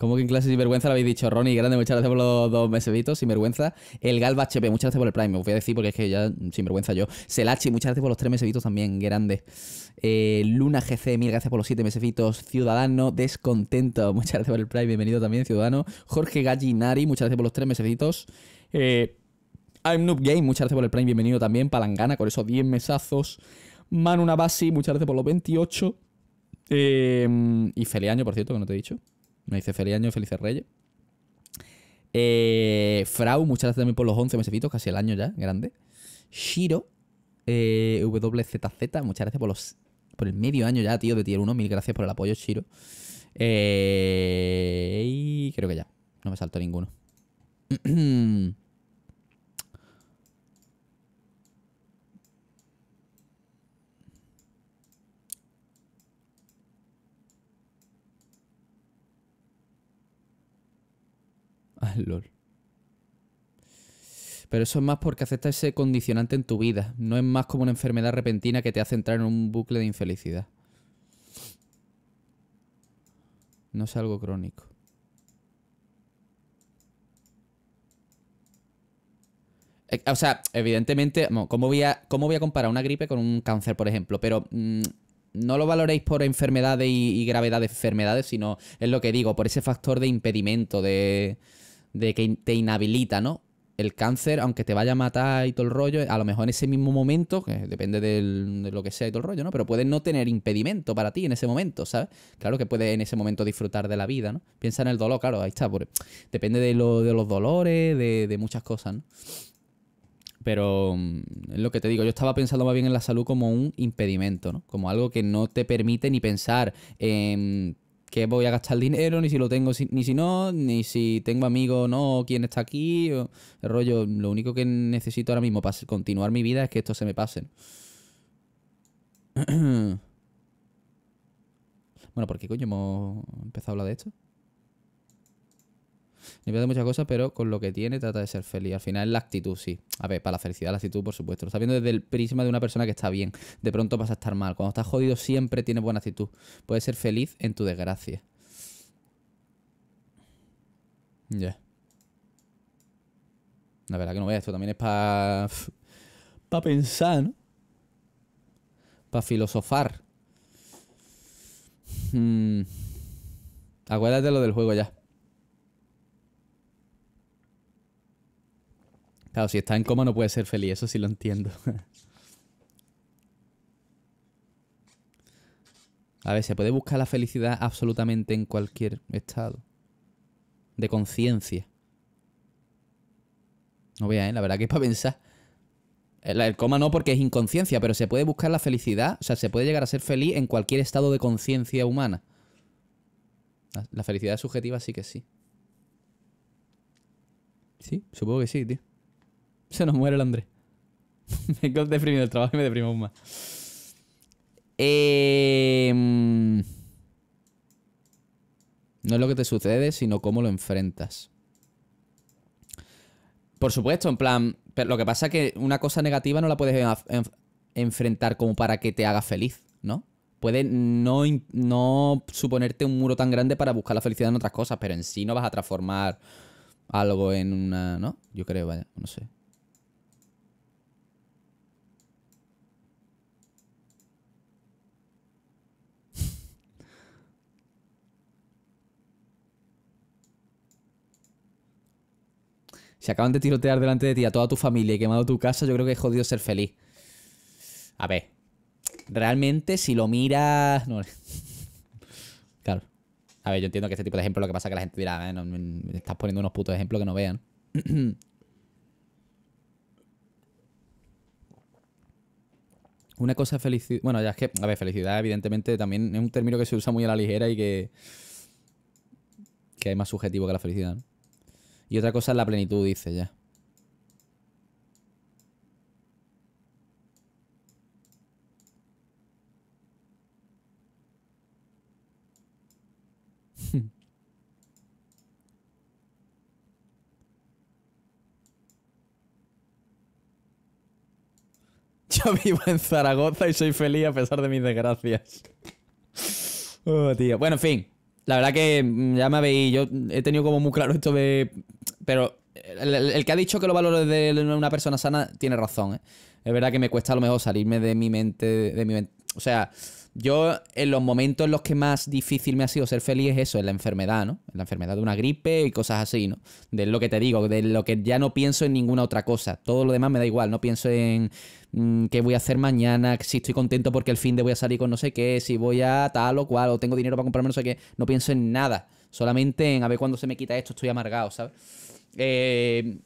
Como que en clase sin vergüenza lo habéis dicho, Ronnie, grande, muchas gracias por los dos meseditos, sin vergüenza. El Galva HP, muchas gracias por el Prime, Me voy a decir porque es que ya sin vergüenza yo. Selachi, muchas gracias por los tres meseditos también, grande. Eh, Luna GC, mil gracias por los siete meseditos. Ciudadano Descontento, muchas gracias por el Prime, bienvenido también, Ciudadano. Jorge Gallinari, muchas gracias por los tres meseditos. Eh, I'm Noob Game, muchas gracias por el Prime, bienvenido también. Palangana, con esos diez mesazos. Manu Navasi, muchas gracias por los 28. Eh, y feliz año, por cierto, que no te he dicho. Me dice feliz año, felices reyes. Eh, Frau, muchas gracias también por los 11 mesecitos, casi el año ya, grande. Shiro, eh, WZZ, muchas gracias por los por el medio año ya, tío, de Tier 1. Mil gracias por el apoyo, Shiro. Eh, y creo que ya, no me salto ninguno. Ah, Pero eso es más porque acepta ese condicionante en tu vida. No es más como una enfermedad repentina que te hace entrar en un bucle de infelicidad. No es algo crónico. Eh, o sea, evidentemente, ¿cómo voy, a, voy a comparar una gripe con un cáncer, por ejemplo? Pero mm, no lo valoréis por enfermedades y gravedad de enfermedades, sino es lo que digo, por ese factor de impedimento, de, de que te inhabilita, ¿no? El cáncer, aunque te vaya a matar y todo el rollo, a lo mejor en ese mismo momento, que depende de lo que sea y todo el rollo, ¿no? Pero puede no tener impedimento para ti en ese momento, ¿sabes? Claro que puede en ese momento disfrutar de la vida, ¿no? Piensa en el dolor, claro, ahí está. depende de, los dolores, de, de muchas cosas, ¿no? Pero mm, es lo que te digo, yo estaba pensando más bien en la salud como un impedimento, ¿no? Como algo que no te permite ni pensar en que voy a gastar dinero, ni si lo tengo, ni si no, ni si tengo amigos, no, quién está aquí, el rollo, lo único que necesito ahora mismo para continuar mi vida es que esto se me pase. bueno, ¿por qué coño hemos empezado a hablar de esto? ni muchas cosas, pero con lo que tiene trata de ser feliz. Al final es la actitud, sí. A ver, para la felicidad la actitud, por supuesto. Lo está viendo desde el prisma de una persona que está bien. De pronto pasa a estar mal. Cuando estás jodido siempre tienes buena actitud. Puedes ser feliz en tu desgracia. Ya. La verdad que no veas, esto también es para... Para pensar, ¿no? Para filosofar. Hmm. Acuérdate lo del juego ya. Claro, si está en coma no puede ser feliz, eso sí lo entiendo. A ver, se puede buscar la felicidad absolutamente en cualquier estado. De conciencia. No vea, ¿eh? La verdad que es para pensar. Eh, El, coma no porque es inconsciencia, pero se puede buscar la felicidad. O sea, se puede llegar a ser feliz en cualquier estado de conciencia humana. La, la felicidad subjetiva sí que sí. Sí, supongo que sí, tío. Se nos muere el Andrés. me quedo deprimido el trabajo y me deprimo aún más. Em, no es lo que te sucede, sino cómo lo enfrentas. Por supuesto, en plan, lo que pasa es que una cosa negativa no la puedes enfrentar como para que te haga feliz, ¿no? Puede no, no suponerte un muro tan grande para buscar la felicidad en otras cosas, pero en sí no vas a transformar algo en una, ¿no? Yo creo, vaya, no sé. Si acaban de tirotear delante de ti a toda tu familia y quemado tu casa, yo creo que es jodido ser feliz. A ver. Realmente, si lo miras. No. claro. A ver, yo entiendo que este tipo de ejemplo lo que pasa es que la gente dirá, ¿eh? Ah, me estás poniendo unos putos ejemplos que no vean. Una cosa felicidad. Bueno, ya es que, a ver, felicidad, evidentemente, también es un término que se usa muy a la ligera y que. que es más subjetivo que la felicidad. Y otra cosa es la plenitud, dice ya. Yo vivo en Zaragoza y soy feliz a pesar de mis desgracias. Oh, tío. Bueno, en fin. La verdad que mm, ya me habéis. Yo he tenido como muy claro esto de. Pero el, que ha dicho que los valores de una persona sana tiene razón. ¿eh? Es verdad que me cuesta a lo mejor salirme de mi mente. De mi O sea, yo en los momentos en los que más difícil me ha sido ser feliz es eso, es la enfermedad, ¿no? la enfermedad de una gripe y cosas así, ¿no? De lo que te digo, de lo que ya no pienso en ninguna otra cosa. Todo lo demás me da igual, no pienso en Mm, qué voy a hacer mañana, si estoy contento porque el fin de voy a salir con no sé qué, si voy a tal o cual, o tengo dinero para comprarme no sé qué, no pienso en nada, solamente en a ver cuándo se me quita esto, estoy amargado, ¿sabes? Eh,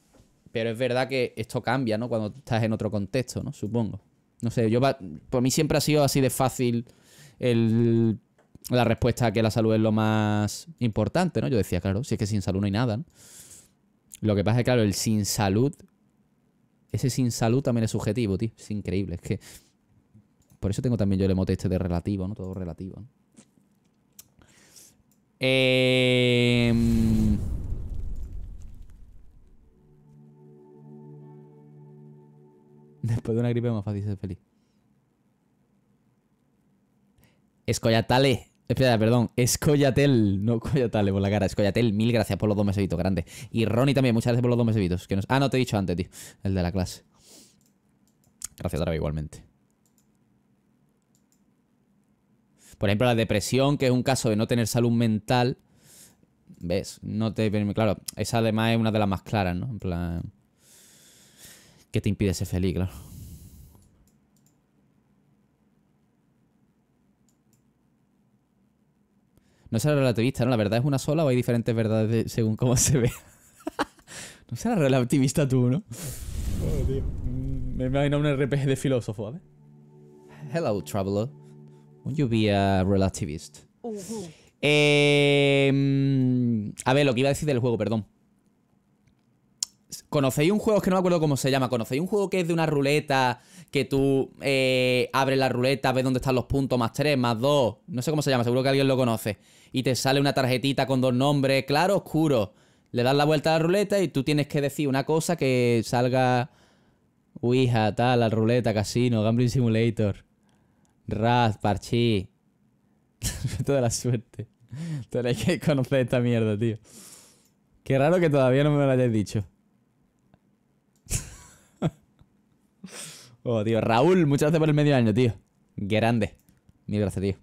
pero es verdad que esto cambia, ¿no? Cuando estás en otro contexto, ¿no? Supongo. No sé, yo por mí siempre ha sido así de fácil el, la respuesta que la salud es lo más importante, ¿no? Yo decía, claro, si es que sin salud no hay nada, Lo que pasa es que, claro, el sin salud ese sin salud también es subjetivo, tío. Es increíble. Es que. Por eso tengo también yo el emote este de relativo, ¿no? Todo relativo, Eh... Después de una gripe más fácil ser feliz. tale. Espera, perdón. Escoyatel. No Coyatale por la cara. Escoyatel, mil gracias por los dos mesevitos grandes. Y Ronnie también, muchas gracias por los dos mesevitos. Que nos... Ah, no te he dicho antes, tío. El de la clase. Gracias, Dara, igualmente. Por ejemplo, la depresión, que es un caso de no tener salud mental. ¿Ves? No te Claro, esa además es una de las más claras, ¿no? En plan. ¿Qué te impide ser feliz, claro. No será relativista, ¿no? La verdad es una sola o hay diferentes verdades según cómo se ve. no será relativista tú, ¿no? Me imagino un RPG de filósofo, a ver. Hello, traveler. Won't you be a relativist? Eh, mm, a ver, lo que iba a decir del juego, perdón. ¿Conocéis un juego? Es que no me acuerdo cómo se llama. ¿Conocéis un juego que es de una ruleta? Que tú eh, abres la ruleta, ves dónde están los puntos, más tres, más dos? No sé cómo se llama, seguro que alguien lo conoce. Y te sale una tarjetita con dos nombres, claro, oscuro. Le das la vuelta a la ruleta y tú tienes que decir una cosa que salga. Ouija, tal, la ruleta, casino, gambling simulator. Raz, parchí. Toda la suerte. Tenéis que conocer esta mierda, tío. Qué raro que todavía no me lo hayáis dicho. Oh, tío. Raúl, muchas gracias por el medio año, tío. Grande. Mil gracias, tío.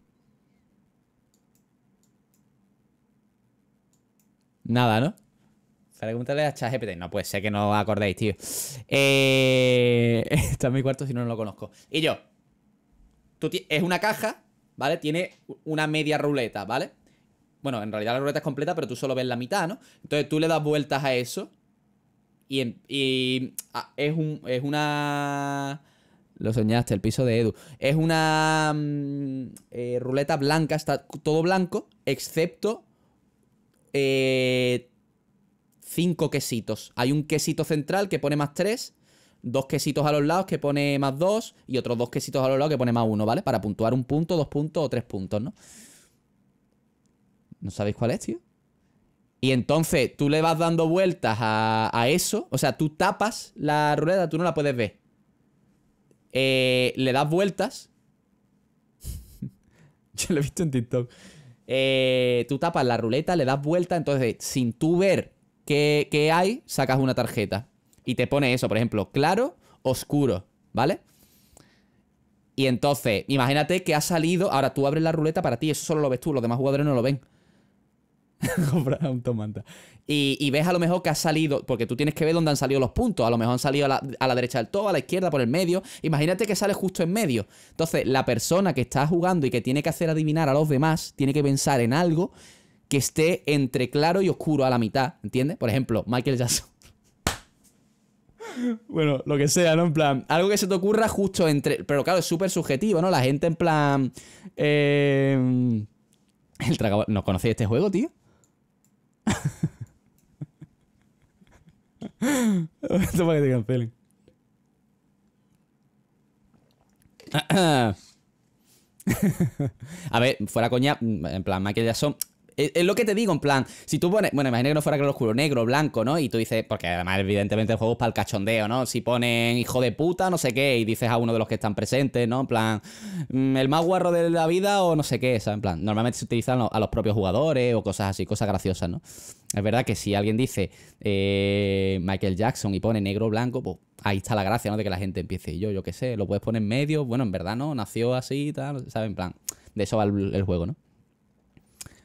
Nada, ¿no? Pregúntale a ChatGPT. No, pues sé que no acordáis, acordéis, tío. Eh... Está en mi cuarto si no, no lo conozco. Y yo. es una caja, ¿vale? Tiene una media ruleta, ¿vale? Bueno, en realidad la ruleta es completa, pero tú solo ves la mitad, ¿no? Entonces tú le das vueltas a eso. Y, ah, es una lo soñaste, el piso de Edu. Es una mm, eh, ruleta blanca, está todo blanco, excepto eh, cinco quesitos. Hay un quesito central que pone más tres, dos quesitos a los lados que pone más dos y otros dos quesitos a los lados que pone más uno, ¿vale? Para puntuar un punto, dos puntos o tres puntos, ¿no? ¿No sabéis cuál es, tío? Y entonces tú le vas dando vueltas a, a eso. O sea, tú tapas la ruleta, tú no la puedes ver. Eh, le das vueltas. Yo lo he visto en TikTok. Eh, tú tapas la ruleta, le das vueltas. Entonces, sin tú ver qué, qué hay, sacas una tarjeta. Y te pone eso, por ejemplo, claro, oscuro, ¿vale? Y entonces, imagínate que ha salido. Ahora tú abres la ruleta para ti, eso solo lo ves tú, los demás jugadores no lo ven. comprar un Y, ves a lo mejor que ha salido, porque tú tienes que ver dónde han salido los puntos. A lo mejor han salido a la, derecha del todo, a la izquierda, por el medio. Imagínate que sale justo en medio. Entonces, la persona que está jugando y que tiene que hacer adivinar a los demás, tiene que pensar en algo que esté entre claro y oscuro a la mitad, ¿entiendes? Por ejemplo, Michael Jackson. bueno, lo que sea, ¿no? En plan, algo que se te ocurra justo entre... Pero claro, es súper subjetivo, ¿no? La gente en plan... Eh... El ¿No conocéis este juego, tío? Esto para que te cancelen. A ver, fuera coña, en plan, Michael Jackson es, lo que te digo, en plan, si tú pones, bueno, imagina que no fuera claro oscuro, negro, blanco, ¿no? Y tú dices, porque además evidentemente el juego es para el cachondeo, ¿no? Si ponen hijo de puta, no sé qué, y dices a uno de los que están presentes, ¿no? En plan, mm, el más guarro de la vida o no sé qué, ¿sabes? En plan, normalmente se utilizan a los propios jugadores o cosas así, cosas graciosas, ¿no? Es verdad que si alguien dice eh, Michael Jackson y pone negro, blanco, pues ahí está la gracia, ¿no? De que la gente empiece. Yo, yo qué sé, lo puedes poner en medio, bueno, en verdad no, nació así y tal, ¿sabes? En plan, de eso va el juego, ¿no?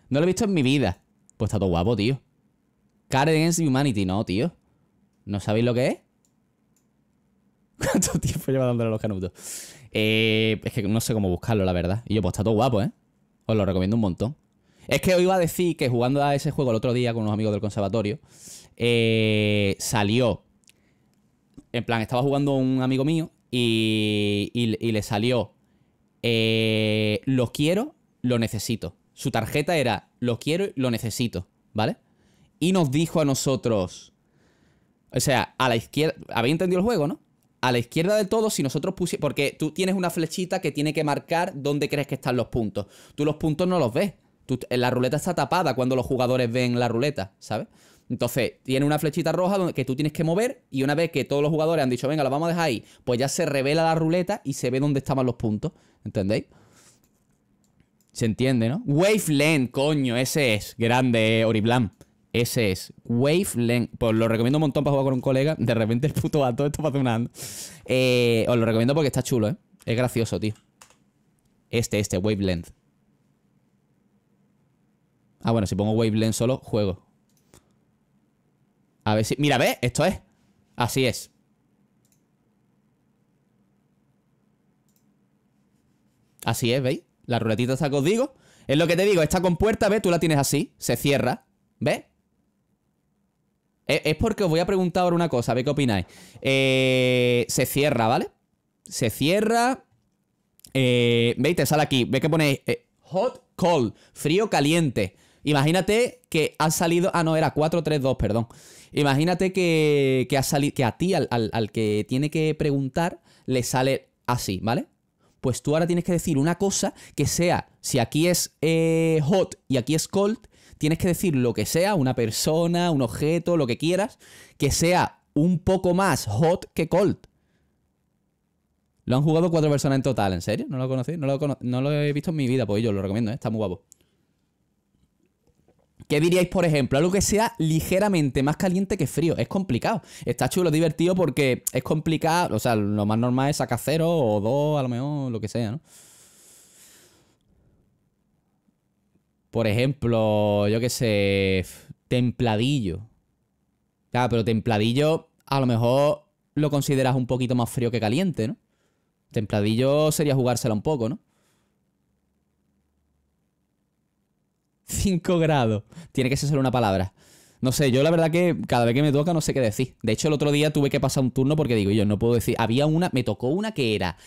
No lo he visto en mi vida. Pues está todo guapo, tío. Card Against Humanity, no, tío. ¿No sabéis lo que es? ¿Cuánto tiempo lleva dándole a los canutos? Eh, es que no sé cómo buscarlo, la verdad. Y yo, pues está todo guapo, ¿eh? Os lo recomiendo un montón. Es que os iba a decir que jugando a ese juego el otro día con unos amigos del conservatorio, eh, salió. En plan, estaba jugando un amigo mío y, y, le salió. Eh, lo quiero, lo necesito. Su tarjeta era, lo quiero, y lo necesito, ¿vale? Y nos dijo a nosotros, o sea, a la izquierda, habéis entendido el juego, ¿no? A la izquierda del todo, si nosotros pusimos... porque tú tienes una flechita que tiene que marcar dónde crees que están los puntos. Tú los puntos no los ves. Tú, la ruleta está tapada cuando los jugadores ven la ruleta, ¿sabes? Entonces, tiene una flechita roja que tú tienes que mover y una vez que todos los jugadores han dicho, venga, lo vamos a dejar ahí, pues ya se revela la ruleta y se ve dónde estaban los puntos, ¿entendéis? Se entiende, ¿no? Wavelength, coño, ese es. Grande, eh, Oriblam. Ese es. Wavelength. Pues lo recomiendo un montón para jugar con un colega. De repente el puto va todo esto para eh, hacer os lo recomiendo porque está chulo, ¿eh? Es gracioso, tío. Este, este, Wavelength. Ah, bueno, si pongo Wavelength solo, juego. A ver si... Mira, ve, esto es. Así es. Así es, ¿veis? La ruletita está que os digo. Es lo que te digo, esta compuerta, ¿ves? Tú la tienes así, se cierra. ¿Ves? Es porque os voy a preguntar ahora una cosa, a qué opináis. Eh, se cierra, ¿vale? Se cierra. Eh, ¿Veis? Te sale aquí. ve que ponéis eh, hot, cold? Frío, caliente. Imagínate que ha salido. Ah, no, era 432, perdón. Imagínate que, que, ha salido, que a ti, al que tiene que preguntar, le sale así, ¿vale? pues tú ahora tienes que decir una cosa que sea, si aquí es eh, hot y aquí es cold, tienes que decir lo que sea, una persona, un objeto, lo que quieras, que sea un poco más hot que cold. Lo han jugado cuatro personas en total, ¿en serio? ¿No lo conocí? No lo, no lo he visto en mi vida, pues yo lo recomiendo, ¿eh? está muy guapo. ¿Qué diríais, por ejemplo? Algo que sea ligeramente más caliente que frío. Es complicado. Está chulo, divertido porque es complicado. O sea, lo más normal es sacar cero o dos, a lo mejor, lo que sea, ¿no? Por ejemplo, yo qué sé, templadillo. Claro, ah, pero templadillo a lo mejor lo consideras un poquito más frío que caliente, ¿no? Templadillo sería jugársela un poco, ¿no? 5 grados. Tiene que ser solo una palabra. No sé, yo la verdad que cada vez que me toca no sé qué decir. De hecho, el otro día tuve que pasar un turno porque digo, yo no puedo decir. Había una, me tocó una que era.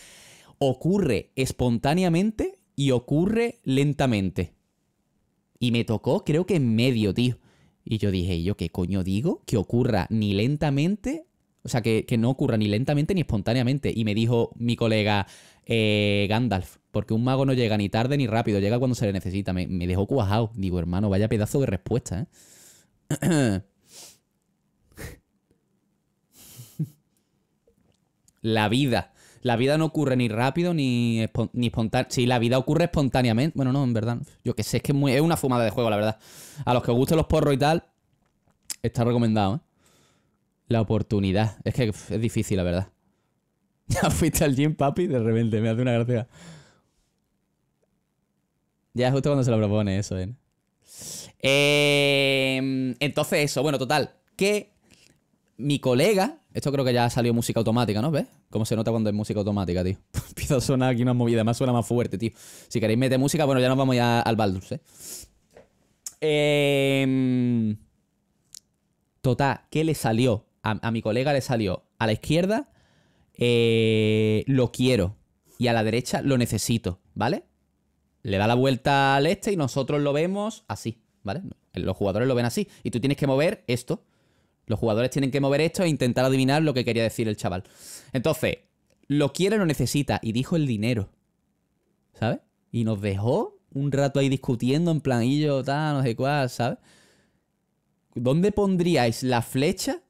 Ocurre espontáneamente y ocurre lentamente. Y me tocó, creo que en medio, tío. Y yo dije, yo qué coño digo? Que ocurra ni lentamente. O sea, que, que no ocurra ni lentamente ni espontáneamente. Y me dijo mi colega, eh, Gandalf, porque un mago no llega ni tarde ni rápido, llega cuando se le necesita. Me, dejó cuajado. Digo, hermano, vaya pedazo de respuesta, ¿eh? la vida. La vida no ocurre ni rápido ni, ni Si la vida ocurre espontáneamente. Bueno, no, en verdad. Yo que sé, es que es, una fumada de juego, la verdad. A los que os gusten los porros y tal, está recomendado, ¿eh? La oportunidad. Es que es difícil, la verdad. ¿Ya fuiste al gym, papi? De repente, me hace una gracia. Ya es justo cuando se lo propone eso, ¿eh? entonces eso, bueno, total. Que mi colega, esto creo que ya ha salido música automática, ¿no? ¿Ves? Cómo se nota cuando es música automática, tío. Empieza a sonar aquí una movida, más suena más fuerte, tío. Si queréis meter música, bueno, ya nos vamos ya al Baldur ¿eh? eh total, ¿qué le salió? a mi colega le salió a la izquierda eh, lo quiero y a la derecha lo necesito, ¿vale? Le da la vuelta al este y nosotros lo vemos así, ¿vale? Los jugadores lo ven así y tú tienes que mover esto. Los jugadores tienen que mover esto e intentar adivinar lo que quería decir el chaval. Entonces, lo quiere o lo necesita y dijo el dinero, ¿sabes? Y nos dejó un rato ahí discutiendo en planillo, tal, no sé cuál, ¿sabes? ¿Dónde pondríais la flecha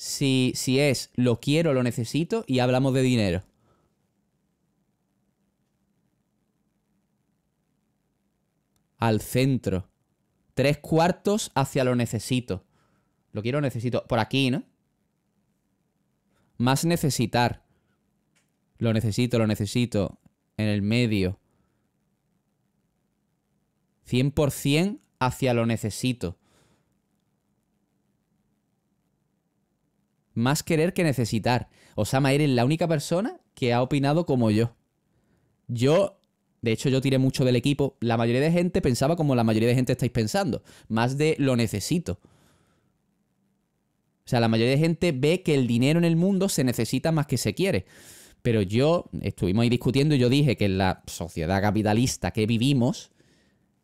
si, si es lo quiero, lo necesito y hablamos de dinero. Al centro. Tres cuartos hacia lo necesito. Lo quiero, necesito. Por aquí, ¿no? Más necesitar. Lo necesito, lo necesito. En el medio. 100% hacia lo necesito. Más querer que necesitar. Osama, eres la única persona que ha opinado como yo. Yo, de hecho, yo tiré mucho del equipo. La mayoría de gente pensaba como la mayoría de gente estáis pensando. Más de lo necesito. O sea, la mayoría de gente ve que el dinero en el mundo se necesita más que se quiere. Pero yo, estuvimos ahí discutiendo y yo dije que en la sociedad capitalista que vivimos,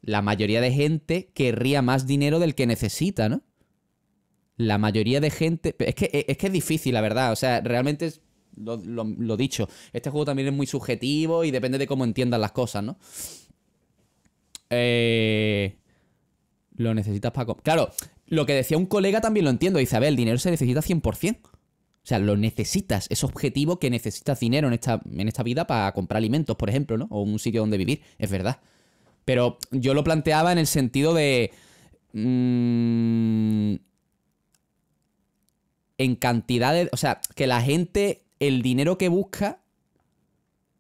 la mayoría de gente querría más dinero del que necesita, ¿no? la mayoría de gente. Es que es, que es difícil, la verdad. O sea, realmente lo, dicho. Este juego también es muy subjetivo y depende de cómo entiendas las cosas, ¿no? Eh, lo necesitas para... Claro, lo que decía un colega también lo entiendo. Isabel. el dinero se necesita 100%. O sea, lo necesitas. Es objetivo que necesitas dinero en esta, en esta vida para comprar alimentos, por ejemplo, ¿no? O un sitio donde vivir. Es verdad. Pero yo lo planteaba en el sentido de... Mmm, en cantidades, o sea, que la gente, el dinero que busca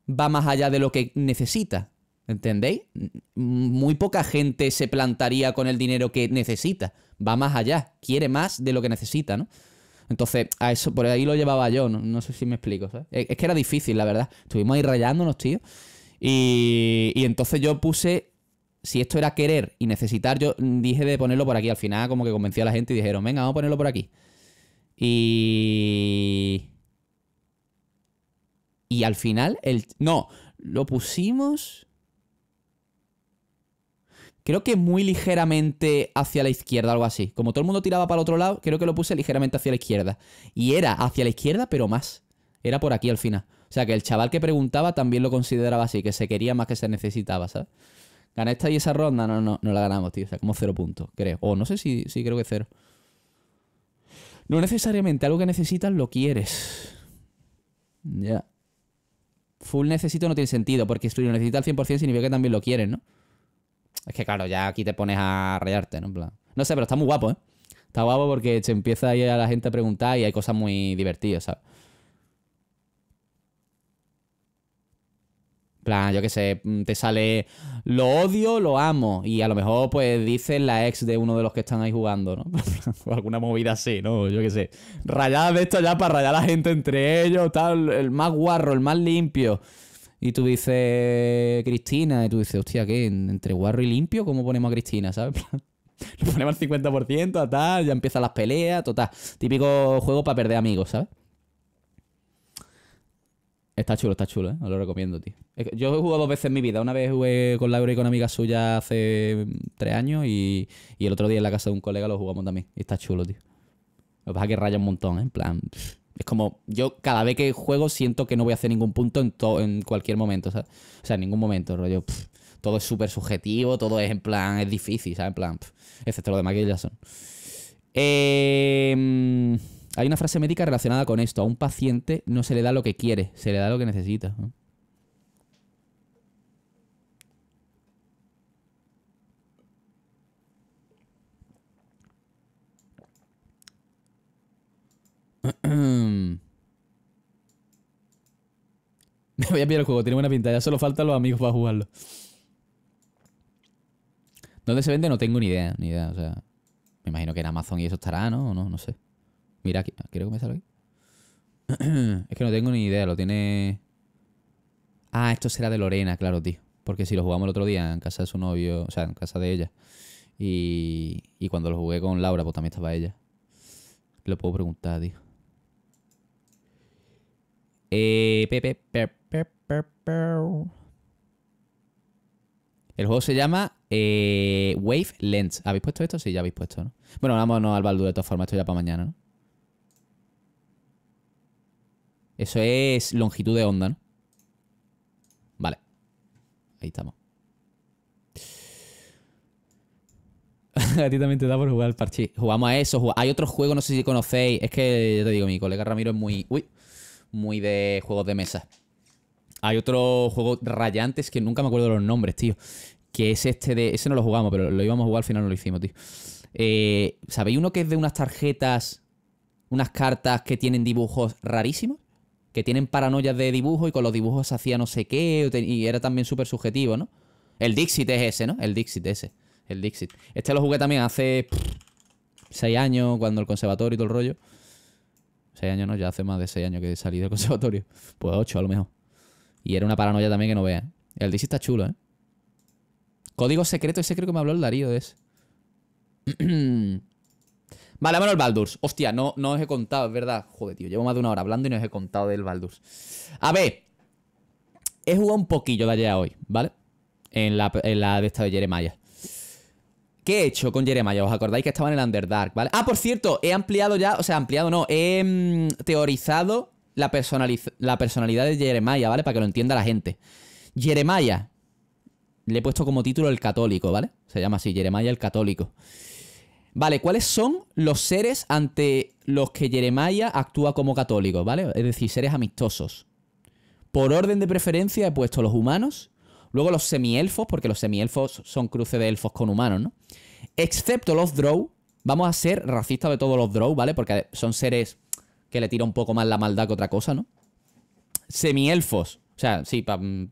va más allá de lo que necesita. ¿Entendéis? Muy poca gente se plantaría con el dinero que necesita. Va más allá, quiere más de lo que necesita, ¿no? Entonces, a eso, por ahí lo llevaba yo, no, sé si me explico. Es que era difícil, la verdad. Estuvimos ahí rayándonos, tío. Y, y, entonces yo puse, si esto era querer y necesitar, yo dije de ponerlo por aquí. Al final como que convencí a la gente y dijeron, venga, vamos a ponerlo por aquí. Y. Y al final, el. No, lo pusimos. Creo que muy ligeramente hacia la izquierda, algo así. Como todo el mundo tiraba para el otro lado, creo que lo puse ligeramente hacia la izquierda. Y era hacia la izquierda, pero más. Era por aquí al final. O sea que el chaval que preguntaba también lo consideraba así, que se quería más que se necesitaba, ¿sabes? Gané esta y esa ronda, no, no, no la ganamos, tío. O sea, como cero puntos, creo. O no sé si, si creo que cero. No necesariamente algo que necesitas lo quieres. Ya. Full necesito no tiene sentido, porque si lo necesitas al 100% significa que también lo quieres, ¿no? Es que claro, ya aquí te pones a rayarte, ¿no? No sé, pero está muy guapo, ¿eh? Está guapo porque se empieza ahí a la gente a preguntar y hay cosas muy divertidas, ¿sabes? plan, yo qué sé, mm, te sale lo odio, lo amo. Y a lo mejor, pues, dice la ex de uno de los que están ahí jugando, ¿no? o alguna movida así, ¿no? Yo qué sé. Rayadas de esto ya para rayar a la gente entre ellos, tal, el más guarro, el más limpio. Y tú dices Cristina, y tú dices, hostia, ¿qué? Entre guarro y limpio, ¿cómo ponemos a Cristina, sabes? Lo ponemos al 50%, a tal, ya empiezan las peleas, total. Típico juego para perder amigos, ¿sabes? Está chulo, está chulo, ¿eh? Os lo recomiendo, tío. Yo he jugado dos veces en mi vida. Una vez jugué con Laura y con amiga suya hace tres años y, el otro día en la casa de un colega lo jugamos también. Y está chulo, tío. Lo que pasa que raya un montón, ¿eh? En plan... Es como, yo cada vez que juego siento que no voy a hacer ningún punto en, en cualquier momento, O sea, en ningún momento, rollo. todo es súper subjetivo, todo es en plan, es difícil, ¿sabes? En plan, excepto lo de Michael Jackson. Eh... Hay una frase médica relacionada con esto. A un paciente no se le da lo que quiere, se le da lo que necesita. Me voy a pillar el juego, tiene buena pinta. Ya solo faltan los amigos para jugarlo. ¿Dónde se vende? No tengo ni idea, ni idea. me imagino que en Amazon y eso estará, ¿no? No, no sé. Mira aquí. ¿Quiero que me es que no tengo ni idea. Lo tiene. Ah, esto será de Lorena, claro, tío. Porque si lo jugamos el otro día en casa de su novio, o sea, en casa de ella. Y, y cuando lo jugué con Laura, pues también estaba ella. Lo puedo preguntar, tío. Eh, el juego se llama eh, Wave Lens. ¿Habéis puesto esto? Sí, ya habéis puesto, ¿no? Bueno, vámonos al baldu de todas formas, esto ya para mañana, ¿no? Eso es longitud de onda, ¿no? Vale. Ahí estamos. a ti también te da por jugar al parchís. Jugamos a eso. Hay otro juego, no sé si conocéis. Es que, ya te digo, mi colega Ramiro es muy... Uy. Muy de juegos de mesa. Hay otro juego rayantes que nunca me acuerdo los nombres, tío. Que es este de... Ese no lo jugamos, pero lo íbamos a jugar, al final no lo hicimos, tío. Eh, ¿Sabéis uno que es de unas tarjetas... Unas cartas que tienen dibujos rarísimos? que tienen paranoia de dibujo y con los dibujos se hacía no sé qué y era también súper subjetivo, ¿no? El Dixit es ese, ¿no? El Dixit ese. El Dixit. Este lo jugué también hace seis años, cuando el conservatorio y todo el rollo. Seis años no, ya hace más de seis años que salí del conservatorio. Pues ocho a lo mejor. Y era una paranoia también que no veas. ¿eh? El Dixit está chulo, ¿eh? Código secreto, ese creo que me habló el Darío de ese. Vale, menos al Baldurs. Hostia, no, no os he contado, es verdad. Joder, tío, llevo más de una hora hablando y no os he contado del Baldurs. A ver. He jugado un poquillo de ayer a hoy, ¿vale? En la, de esta de Jeremiah. ¿Qué he hecho con Jeremiah? ¿Os acordáis que estaba en el Underdark, ¿vale? Ah, por cierto, he ampliado ya, o sea, ampliado no, he mm, teorizado la, la personalidad de Jeremiah, ¿vale? Para que lo entienda la gente. Jeremiah, le he puesto como título el católico, ¿vale? Se llama así, Jeremiah el católico. Vale, ¿cuáles son los seres ante los que Jeremiah actúa como católico, ¿vale? Es decir, seres amistosos. Por orden de preferencia he puesto los humanos, luego los semielfos, porque los semielfos son cruce de elfos con humanos, ¿no? Excepto los drow, vamos a ser racistas de todos los drow, ¿vale? Porque son seres que le tira un poco más la maldad que otra cosa, ¿no? Semielfos. O sea, sí, mm,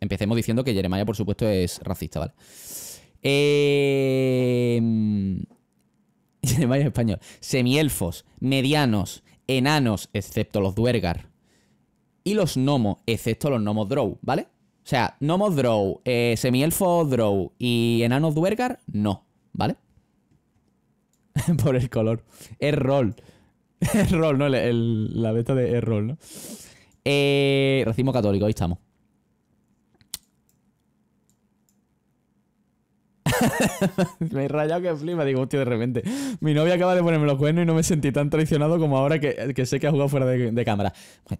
empecemos diciendo que Jeremiah, por supuesto, es racista, ¿vale? Eh... varios españoles Semielfos, medianos, enanos, excepto los duergar. Y los gnomos, excepto los gnomos drow, ¿vale? O sea, gnomos drow, eh, semielfos drow y enanos duergar, no, ¿vale? Por el color. Es roll. ¿no? El, la beta de es ¿no? Eh, racimo católico, ahí estamos. me he rayado que flipa. Digo, hostia, de repente. Mi novia acaba de ponerme los cuernos y no me sentí tan traicionado como ahora que, sé que ha jugado fuera de, cámara.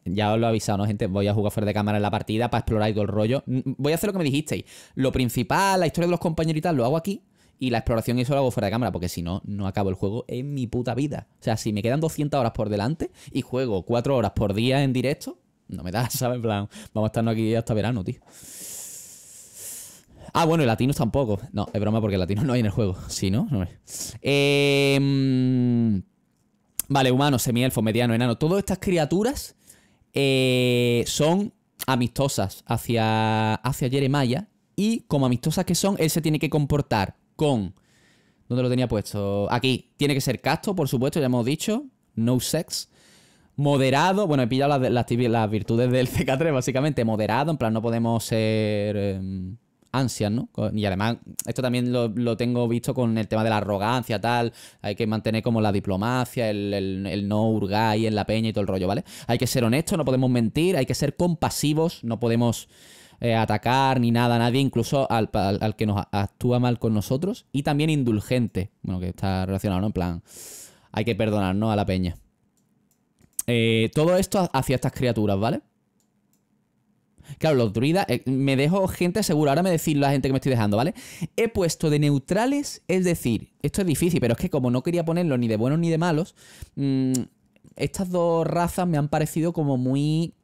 Ya os lo he avisado, ¿no, gente? Voy a jugar fuera de cámara en la partida para explorar todo el rollo. Mm, voy a hacer lo que me dijisteis. Lo principal, la historia de los compañeros lo hago aquí. Y la exploración y eso lo hago fuera de cámara, porque si no, no acabo el juego en mi puta vida. O sea, si me quedan 200 horas por delante y juego 4 horas por día en directo, no me da, ¿sabes? En plan, vamos a estarnos aquí hasta verano, tío. Ah, bueno, y latinos tampoco. No, es broma porque latinos no hay en el juego. Sí, ¿no? eh, vale, humanos, semielfo, mediano, enano. Todas estas criaturas eh, son amistosas hacia, hacia Jeremiah. Y como amistosas que son, él se tiene que comportar con... ¿Dónde lo tenía puesto? Aquí. Tiene que ser casto, por supuesto, ya hemos dicho. No sex moderado. Bueno, he pillado las, virtudes del CK3, básicamente. Moderado, en plan, no podemos ser. Em, ansias, ¿no? Y además, esto también lo, tengo visto con el tema de la arrogancia, tal. Hay que mantener como la diplomacia, el, no hurgar ahí en la peña y todo el rollo, ¿vale? Hay que ser honestos, no podemos mentir, hay que ser compasivos, no podemos eh, atacar ni nada a nadie, incluso al, que nos actúa mal con nosotros. Y también indulgente, bueno, que está relacionado, ¿no? En plan, hay que perdonar, ¿no? a la peña. Eh, todo esto hacia estas criaturas, ¿vale? Claro, los druidas, eh, me dejo gente segura, ahora me decís la gente que me estoy dejando, ¿vale? He puesto de neutrales, es decir, esto es difícil, pero es que como no quería ponerlo ni de buenos ni de malos, mm, estas dos razas me han parecido como muy...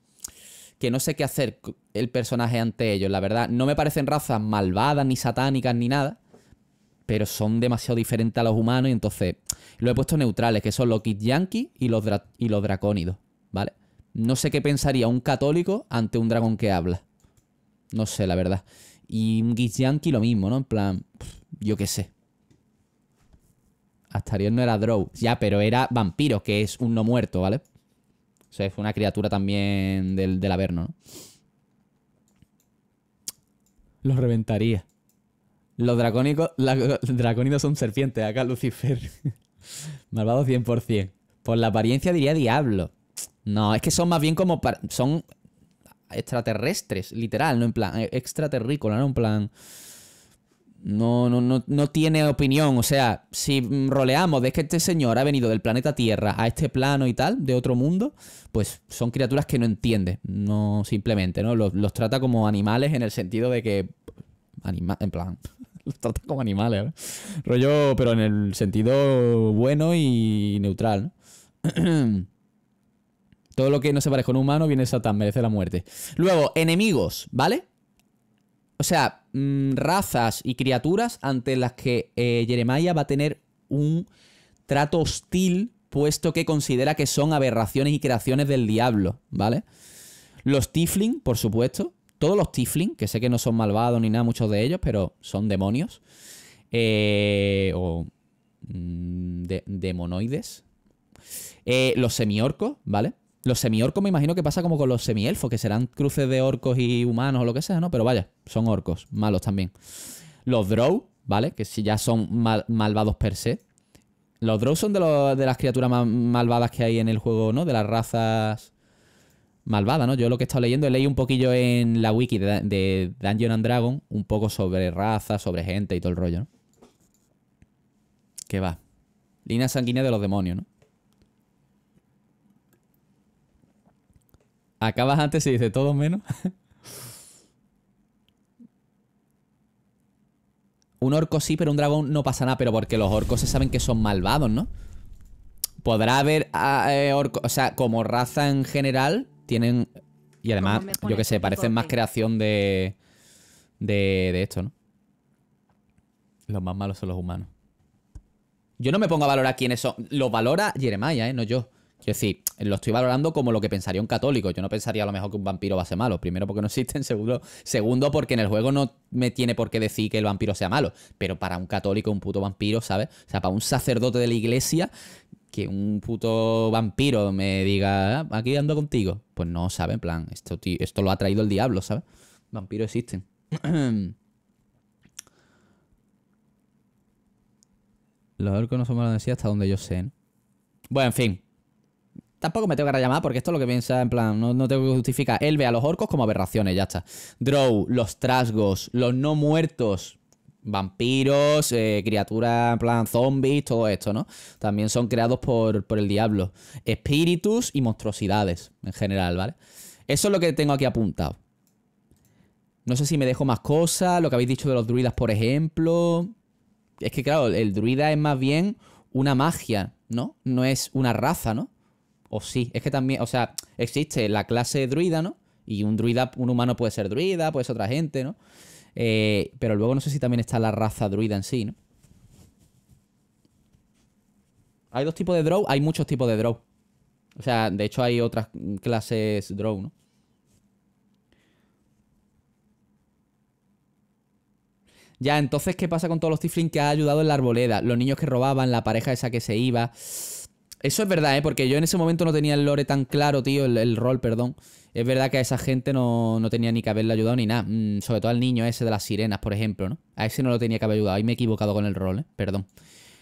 que no sé qué hacer el personaje ante ellos, la verdad. No me parecen razas malvadas, ni satánicas, ni nada, pero son demasiado diferentes a los humanos y entonces lo he puesto neutrales, que son los Kid Yankee y los, y los Dracónidos, ¿vale? No sé qué pensaría un católico ante un dragón que habla. No sé, la verdad. Y un Yankee lo mismo, ¿no? En plan, yo qué sé. Astarion no era Drow. Ya, pero era vampiro, que es un no muerto, ¿vale? O sea, fue una criatura también del, del Averno, ¿no? Lo reventaría. Los dracónicos, los son serpientes, acá Lucifer. Malvado 100%. Por la apariencia diría diablo. No, es que son más bien como. son extraterrestres, literal, ¿no? En plan, e, extraterrícola, ¿no? En plan. No, no, no, no tiene opinión. O sea, si roleamos de que este señor ha venido del planeta Tierra a este plano y tal, de otro mundo, pues son criaturas que no entiende. No, simplemente, ¿no? Los, trata como animales en el sentido de que. en plan. Los trata como animales, Rollo, pero en el sentido bueno y neutral, ¿no? Todo lo que no se parezca a un humano viene de Satán, merece la muerte. Luego, enemigos, ¿vale? O sea, mm, razas y criaturas ante las que eh, Jeremiah va a tener un trato hostil, puesto que considera que son aberraciones y creaciones del diablo, ¿vale? Los Tifling, por supuesto. Todos los Tifling, que sé que no son malvados ni nada, muchos de ellos, pero son demonios. Eh, o mm, demonoides. Eh, los semiorcos, ¿vale? Los semiorcos me imagino que pasa como con los semielfos, que serán cruces de orcos y humanos o lo que sea, ¿no? Pero vaya, son orcos, malos también. Los drow, ¿vale? Que si ya son malvados per se. Los drow son de, de las criaturas más malvadas que hay en el juego, ¿no? De las razas malvadas, ¿no? Yo lo que he estado leyendo, he leído un poquillo en la wiki de, Dungeon and Dragon, un poco sobre razas, sobre gente y todo el rollo, ¿no? ¿Qué va. Línea sanguínea de los demonios, ¿no? Acabas antes y dice todo menos. un orco sí, pero un dragón no pasa nada. Pero porque los orcos se saben que son malvados, ¿no? Podrá haber ah, eh, orcos. O sea, como raza en general, tienen. Y además, yo que sé, parecen más creación de, de. esto, ¿no? Los más malos son los humanos. Yo no me pongo a valorar quiénes son. Lo valora Jeremiah, ¿eh? No yo. Es decir, lo estoy valorando como lo que pensaría un católico. Yo no pensaría a lo mejor que un vampiro va a ser malo. Primero, porque no existen. Segundo, porque en el juego no me tiene por qué decir que el vampiro sea malo. Pero para un católico, un puto vampiro, ¿sabes? O sea, para un sacerdote de la iglesia, que un puto vampiro me diga, ah, aquí ando contigo. Pues no, ¿sabes? En plan, esto, esto lo ha traído el diablo, ¿sabes? Vampiros existen. Los que no somos la sí hasta donde yo sé. ¿no? Bueno, en fin. Tampoco me tengo que llamar porque esto es lo que piensa, en plan, no, tengo que justificar. Él ve a los orcos como aberraciones, ya está. Drow, los trasgos, los no muertos, vampiros, eh, criaturas en plan zombies, todo esto, ¿no? También son creados por, por, el diablo. Espíritus y monstruosidades en general, ¿vale? Eso es lo que tengo aquí apuntado. No sé si me dejo más cosas, lo que habéis dicho de los druidas, por ejemplo. Es que, claro, el druida es más bien una magia, ¿no? No es una raza, ¿no? o sí. Es que también, o sea, existe la clase druida, ¿no? Y un druida, un humano puede ser druida, puede ser otra gente, ¿no? Eh, pero luego no sé si también está la raza druida en sí, ¿no? Hay dos tipos de draw, hay muchos tipos de draw. O sea, de hecho hay otras clases drow, ¿no? Ya, entonces, ¿qué pasa con todos los tiflins que ha ayudado en la arboleda? Los niños que robaban, la pareja esa que se iba. Eso es verdad, ¿eh? Porque yo en ese momento no tenía el lore tan claro, tío, el, rol, perdón. Es verdad que a esa gente no, tenía ni que haberle ayudado ni nada. Mm, sobre todo al niño ese de las sirenas, por ejemplo, ¿no? A ese no lo tenía que haber ayudado. Ahí me he equivocado con el rol, ¿eh? Perdón.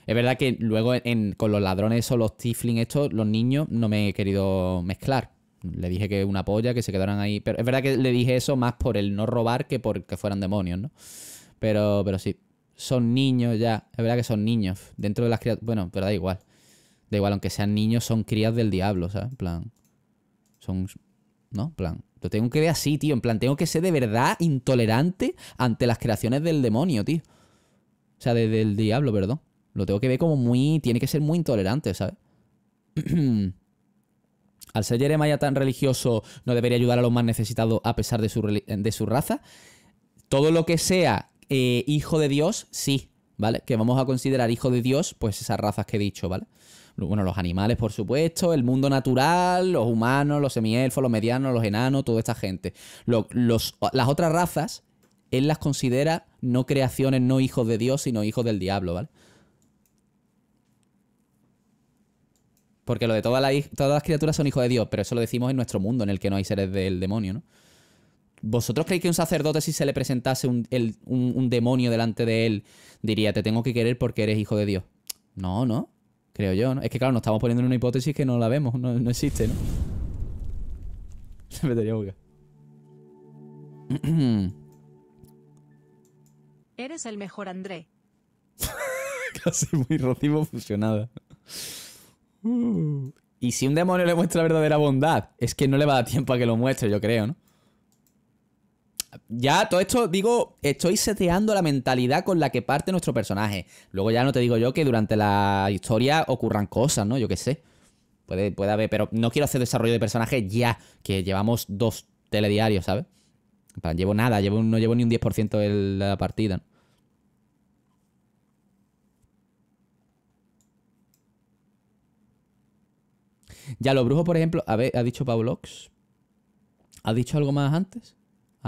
Es verdad que luego con los ladrones o los tifling, estos, los niños, no me he querido mezclar. Le dije que una polla, que se quedaran ahí. Pero es verdad que le dije eso más por el no robar que porque fueran demonios, ¿no? Pero, pero sí. Son niños ya. Es verdad que son niños. Dentro de las criaturas. Bueno, pero da igual. Da igual, aunque sean niños, son crías del diablo, ¿sabes? En plan. Son. ¿No? En plan. Lo tengo que ver así, tío. En plan, tengo que ser de verdad intolerante ante las creaciones del demonio, tío. O sea, del diablo, perdón. Lo tengo que ver como muy. Tiene que ser muy intolerante, ¿sabes? Al ser Jeremiah tan religioso, no debería ayudar a los más necesitados a pesar de su, raza. Todo lo que sea eh, hijo de Dios, sí, ¿vale? Que vamos a considerar hijo de Dios, pues esas razas que he dicho, ¿vale? bueno, los animales, por supuesto, el mundo natural, los humanos, los semielfos, los medianos, los enanos, toda esta gente. los, las otras razas, él las considera no creaciones, no hijos de Dios, sino hijos del diablo, ¿vale? Porque lo de todas las, todas criaturas son hijos de Dios, pero eso lo decimos en nuestro mundo, en el que no hay seres del demonio, ¿no? ¿Vosotros creéis que un sacerdote, si se le presentase un demonio delante de él, diría, te tengo que querer porque eres hijo de Dios? No, no. Creo yo, ¿no? Es que claro, nos estamos poniendo en una hipótesis que no la vemos, no, no existe, ¿no? Se metería tenía Eres el mejor André. Casi muy rocimo fusionada. Uh. Y si un demonio le muestra verdadera bondad, es que no le va a dar tiempo a que lo muestre, yo creo, ¿no? ya todo esto, digo, estoy seteando la mentalidad con la que parte nuestro personaje. Luego ya no te digo yo que durante la historia ocurran cosas, ¿no? Yo qué sé. Puede, puede haber, pero no quiero hacer desarrollo de personaje ya, que llevamos dos telediarios, ¿sabes? llevo nada, llevo, no llevo ni un 10% de la partida. Ya, los brujos, por ejemplo, a ver, ha dicho Pablox. ¿Ha dicho algo más antes?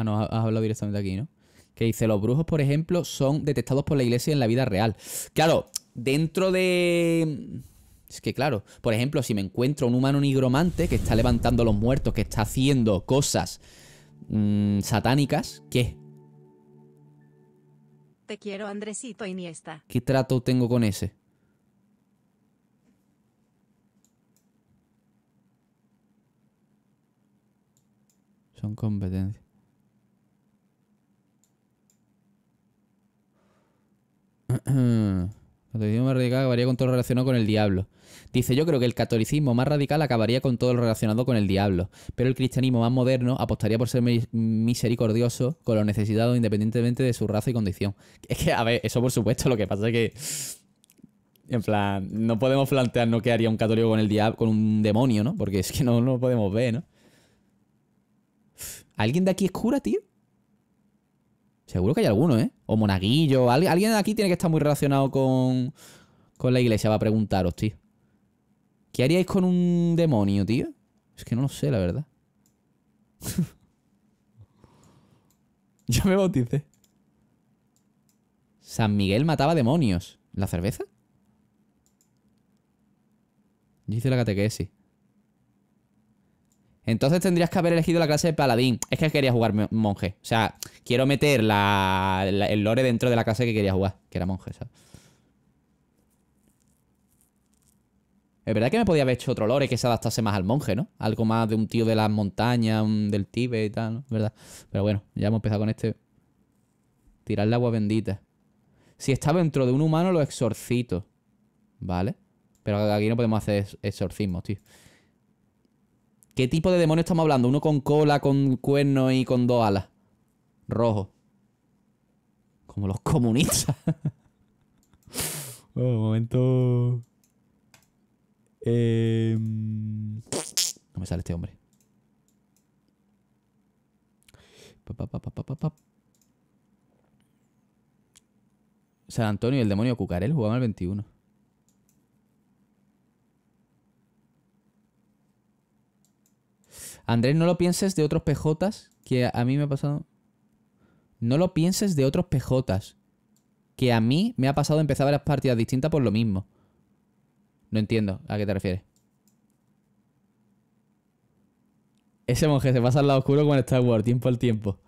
Ah, no, has hablado directamente aquí, ¿no? Que dice, los brujos, por ejemplo, son detectados por la iglesia en la vida real. Claro, dentro de... Es que claro, por ejemplo, si me encuentro un humano nigromante que está levantando los muertos, que está haciendo cosas mm, satánicas, ¿qué? Te quiero, Andresito Iniesta. ¿Qué trato tengo con ese? Son competencias. catolicismo más radical acabaría con todo lo relacionado con el diablo. Dice, yo creo que el catolicismo más radical acabaría con todo lo relacionado con el diablo, pero el cristianismo más moderno apostaría por ser misericordioso con los necesitados independientemente de su raza y condición. Es que, a ver, eso por supuesto, lo que pasa es que... En plan, no podemos plantearnos qué haría un católico con el diablo, con un demonio, ¿no? Porque es que no lo podemos ver, ¿no? ¿Alguien de aquí es cura, tío? Seguro que hay alguno, ¿eh? O monaguillo. alguien alguien aquí tiene que estar muy relacionado con, con la iglesia, va a preguntaros, tío. ¿Qué haríais con un demonio, tío? Es que no lo sé, la verdad. Yo me bauticé. San Miguel mataba demonios. ¿La cerveza? Yo hice la catequesis. Entonces tendrías que haber elegido la clase de paladín. Es que quería jugar monje. O sea, quiero meter el lore dentro de la clase que quería jugar, que era monje, ¿sabes? Es verdad que me podía haber hecho otro lore que se adaptase más al monje, ¿no? Algo más de un tío de las montañas, del Tíbet y tal, ¿no? ¿Verdad? Pero bueno, ya hemos empezado con este. Tirar el agua bendita. Si está dentro de un humano, lo exorcito. ¿Vale? Pero aquí no podemos hacer exorcismos, tío. ¿Qué tipo de demonio estamos hablando? Uno con cola, con cuerno y con dos alas. Rojo. Como los comunistas. oh, momento. Em, no me sale este hombre. Pa, pa, San Antonio y el demonio Cucarel jugaban al 21. Andrés, no lo pienses de otros PJs que a mí me ha pasado. No lo pienses de otros PJs que a mí me ha pasado empezar varias partidas distintas por lo mismo. No entiendo a qué te refieres. Ese monje se pasa al lado oscuro con Star Wars, tiempo al tiempo.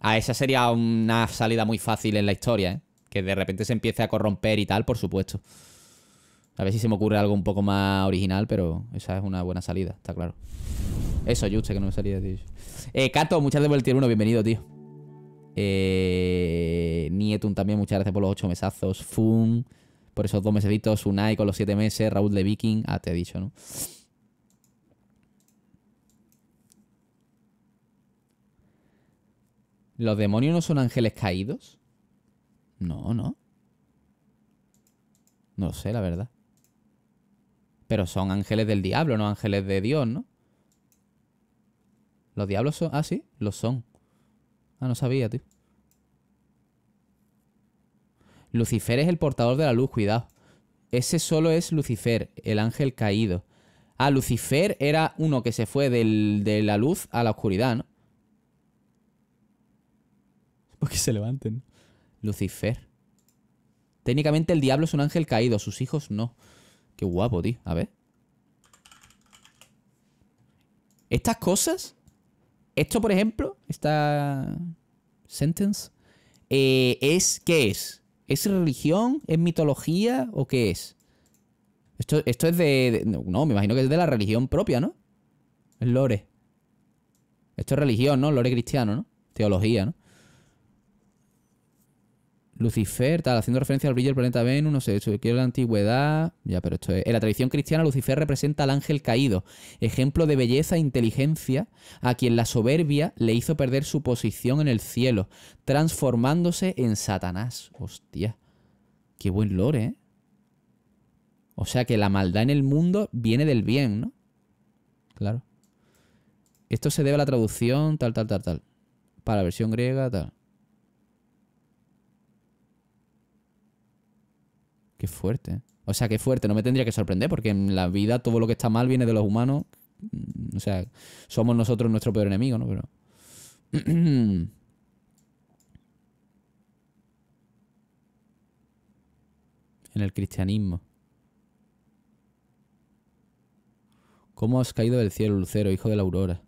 Ah, esa sería una salida muy fácil en la historia, ¿eh? Que de repente se empiece a corromper y tal, por supuesto. A ver si se me ocurre algo un poco más original, pero esa es una buena salida, está claro. Eso, sé que no me salía, tío. Eh, Cato, muchas gracias por el tier 1, bienvenido, tío. Eh, Nietun también, muchas gracias por los ocho mesazos. Fun, por esos dos mesecitos. Unai con los siete meses. Raúl de Viking. Ah, te he dicho, ¿no? ¿Los demonios no son ángeles caídos? No, no. No lo sé, la verdad. Pero son ángeles del diablo, no ángeles de Dios, ¿no? ¿Los diablos son? Ah, sí, los son. Ah, no sabía, tío. Lucifer es el portador de la luz, cuidado. Ese solo es Lucifer, el ángel caído. Ah, Lucifer era uno que se fue de la luz a la oscuridad, ¿no? Porque se levanten. Lucifer. Técnicamente el diablo es un ángel caído, sus hijos no. Qué guapo, tío. A ver. Estas cosas esto, por ejemplo, esta sentence, eh, es ¿qué es? ¿Es religión? ¿Es mitología? ¿O qué es? Esto, esto es de, No, me imagino que es de la religión propia, ¿no? Es lore. Esto es religión, ¿no? Lore cristiano, ¿no? Teología, ¿no? Lucifer, tal, haciendo referencia al brillo del planeta Venus, no sé, eso quiero la antigüedad. Ya, pero esto es. En la tradición cristiana, Lucifer representa al ángel caído, ejemplo de belleza e inteligencia, a quien la soberbia le hizo perder su posición en el cielo, transformándose en Satanás. Hostia. Qué buen lore, ¿eh? O sea que la maldad en el mundo viene del bien, ¿no? Claro. Esto se debe a la traducción, tal, tal, tal, tal. Para la versión griega, tal. Qué fuerte. O sea, qué fuerte. No me tendría que sorprender porque en la vida todo lo que está mal viene de los humanos. Mm, o sea, somos nosotros nuestro peor enemigo, ¿no? Pero... en el cristianismo. ¿Cómo has caído del cielo, Lucero, hijo de la aurora?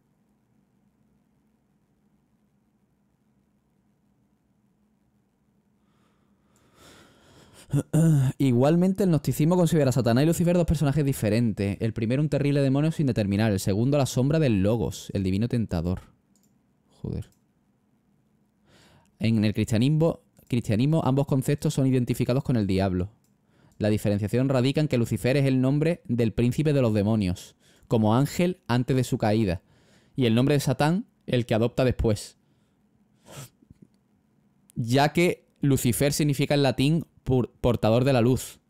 Igualmente, el gnosticismo considera a Satanás y Lucifer dos personajes diferentes. El primero, un terrible demonio sin determinar. El segundo, la sombra del Logos, el divino tentador. Joder. En el cristianismo, cristianismo ambos conceptos son identificados con el diablo. La diferenciación radica en que Lucifer es el nombre del príncipe de los demonios, como ángel antes de su caída, y el nombre de Satán, el que adopta después. Ya que Lucifer significa en latín portador de la luz,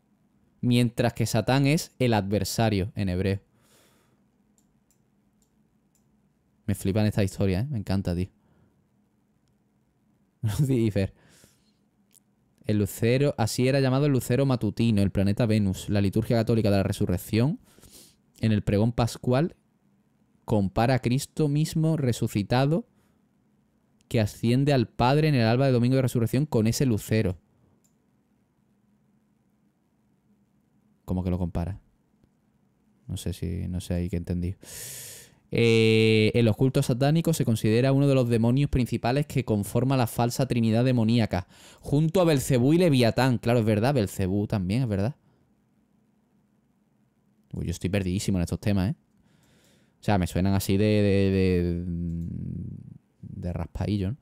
mientras que Satán es el adversario en hebreo. Me flipan esta historia, ¿eh? me encanta, tío. El lucero, así era llamado el lucero matutino, el planeta Venus. La liturgia católica de la resurrección, en el pregón pascual, compara a Cristo mismo resucitado que asciende al Padre en el alba de domingo de resurrección con ese lucero. ¿Cómo que lo compara. No sé si, no sé ahí que entendí. Eh, en los cultos satánicos se considera uno de los demonios principales que conforma la falsa trinidad demoníaca, junto a Belcebú y Leviatán. Claro, es verdad, Belcebú también, es verdad. yo estoy perdidísimo en estos temas, ¿eh? O sea, me suenan así de. de. de, de raspadillo, ¿no?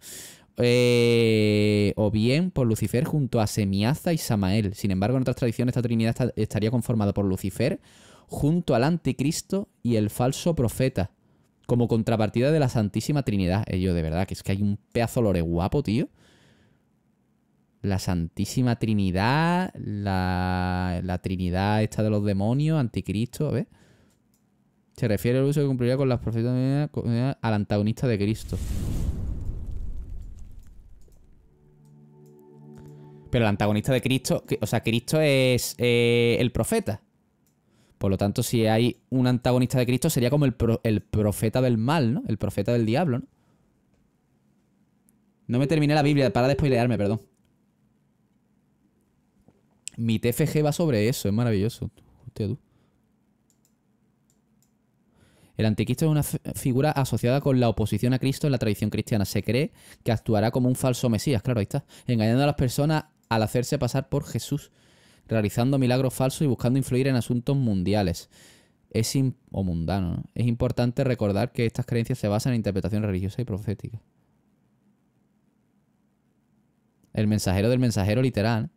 Eh, o bien por Lucifer junto a Semiaza y Samael. Sin embargo, en otras tradiciones esta trinidad estaría conformada por Lucifer junto al anticristo y el falso profeta. Como contrapartida de la Santísima Trinidad. Ello, eh, de verdad, que es que hay un pedazo lore guapo, tío. La Santísima Trinidad, la, la Trinidad esta de los demonios, anticristo, a ver. Se refiere al uso que cumpliría con las profetas eh, al antagonista de Cristo. Pero el antagonista de Cristo, o sea, Cristo es eh, el profeta. Por lo tanto, si hay un antagonista de Cristo, sería como el, profeta del mal, ¿no? El profeta del diablo, ¿no? No me terminé la Biblia, para despoilearme, perdón. Mi TFG va sobre eso, es maravilloso. El anticristo es una figura asociada con la oposición a Cristo en la tradición cristiana. Se cree que actuará como un falso Mesías, claro, ahí está, engañando a las personas al hacerse pasar por Jesús, realizando milagros falsos y buscando influir en asuntos mundiales. Es o mundano. Es importante recordar que estas creencias se basan en interpretación religiosa y profética. El mensajero del mensajero literal.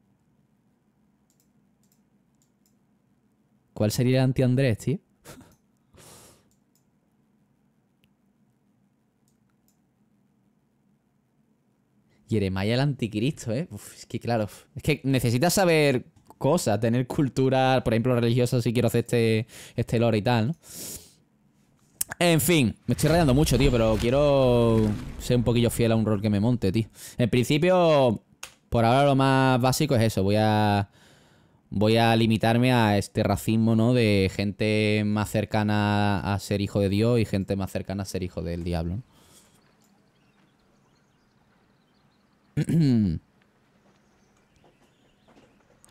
¿Cuál sería el anti-Andrés, tío? Jeremiah el anticristo, ¿eh? es que claro, es que necesitas saber cosas, tener cultura, por ejemplo, religiosa, si quiero hacer este, este lore y tal, ¿no? En fin, me estoy rayando mucho, tío, pero quiero ser un poquillo fiel a un rol que me monte, tío. En principio, por ahora lo más básico es eso, voy a... Voy a limitarme a este racismo, ¿no? De gente más cercana a ser hijo de Dios y gente más cercana a ser hijo del diablo. ¿no?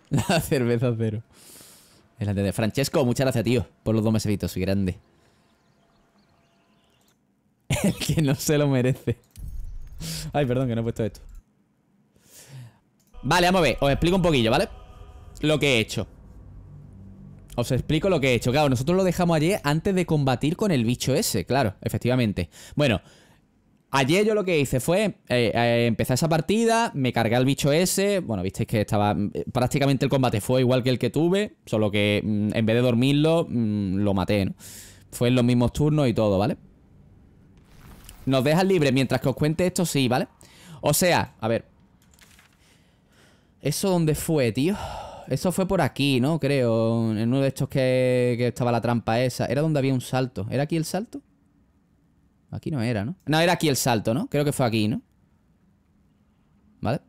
La cerveza cero. Es la de Francesco, muchas gracias, tío, por los dos mesecitos. Soy grande. El que no se lo merece. Ay, perdón, que no he puesto esto. Vale, vamos a ver. Os explico un poquillo, ¿vale? Lo que he hecho. Os explico lo que he hecho. Claro, nosotros lo dejamos ayer antes de combatir con el bicho ese, claro, efectivamente. Bueno, Ayer yo lo que hice fue empecé eh, eh, empezar esa partida, me cargué al bicho ese, bueno, visteis que estaba mm, eh, prácticamente el combate fue igual que el que tuve, solo que mm, en vez de dormirlo, mm, lo maté, ¿no? Fue en los mismos turnos y todo, ¿vale? Nos dejas libre mientras que os cuente esto, sí, ¿vale? O sea, a ver. ¿Eso dónde fue, tío? Eso fue por aquí, ¿no? Creo, en uno de estos que, que estaba la trampa esa. Era donde había un salto. ¿Era aquí el salto? Aquí no era, ¿no? No, era aquí el salto, ¿no? Creo que fue aquí, ¿no? ¿Vale?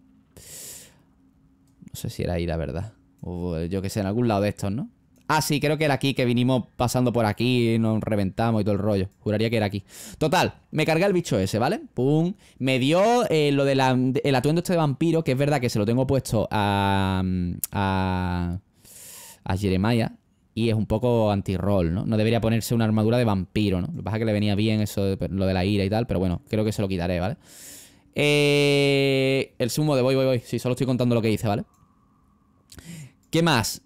No sé si era ahí, la verdad. O yo que sé, en algún lado de estos, ¿no? Ah, sí, creo que era aquí, que vinimos pasando por aquí, nos reventamos y todo el rollo. Juraría que era aquí. Total, me cargué el bicho ese, ¿vale? Pum. Me dio eh, lo del atuendo este de vampiro, que es verdad que se lo tengo puesto a. Mm, a. a Jeremiah y es un poco anti-roll, ¿no? No debería ponerse una armadura de vampiro, ¿no? Lo que pasa es que le venía bien eso, de, pues, lo de la ira y tal, pero bueno, creo que se lo quitaré, ¿vale? Eh, el sumo de voy, voy, voy. Sí, solo estoy contando lo que hice, ¿vale? ¿Qué más?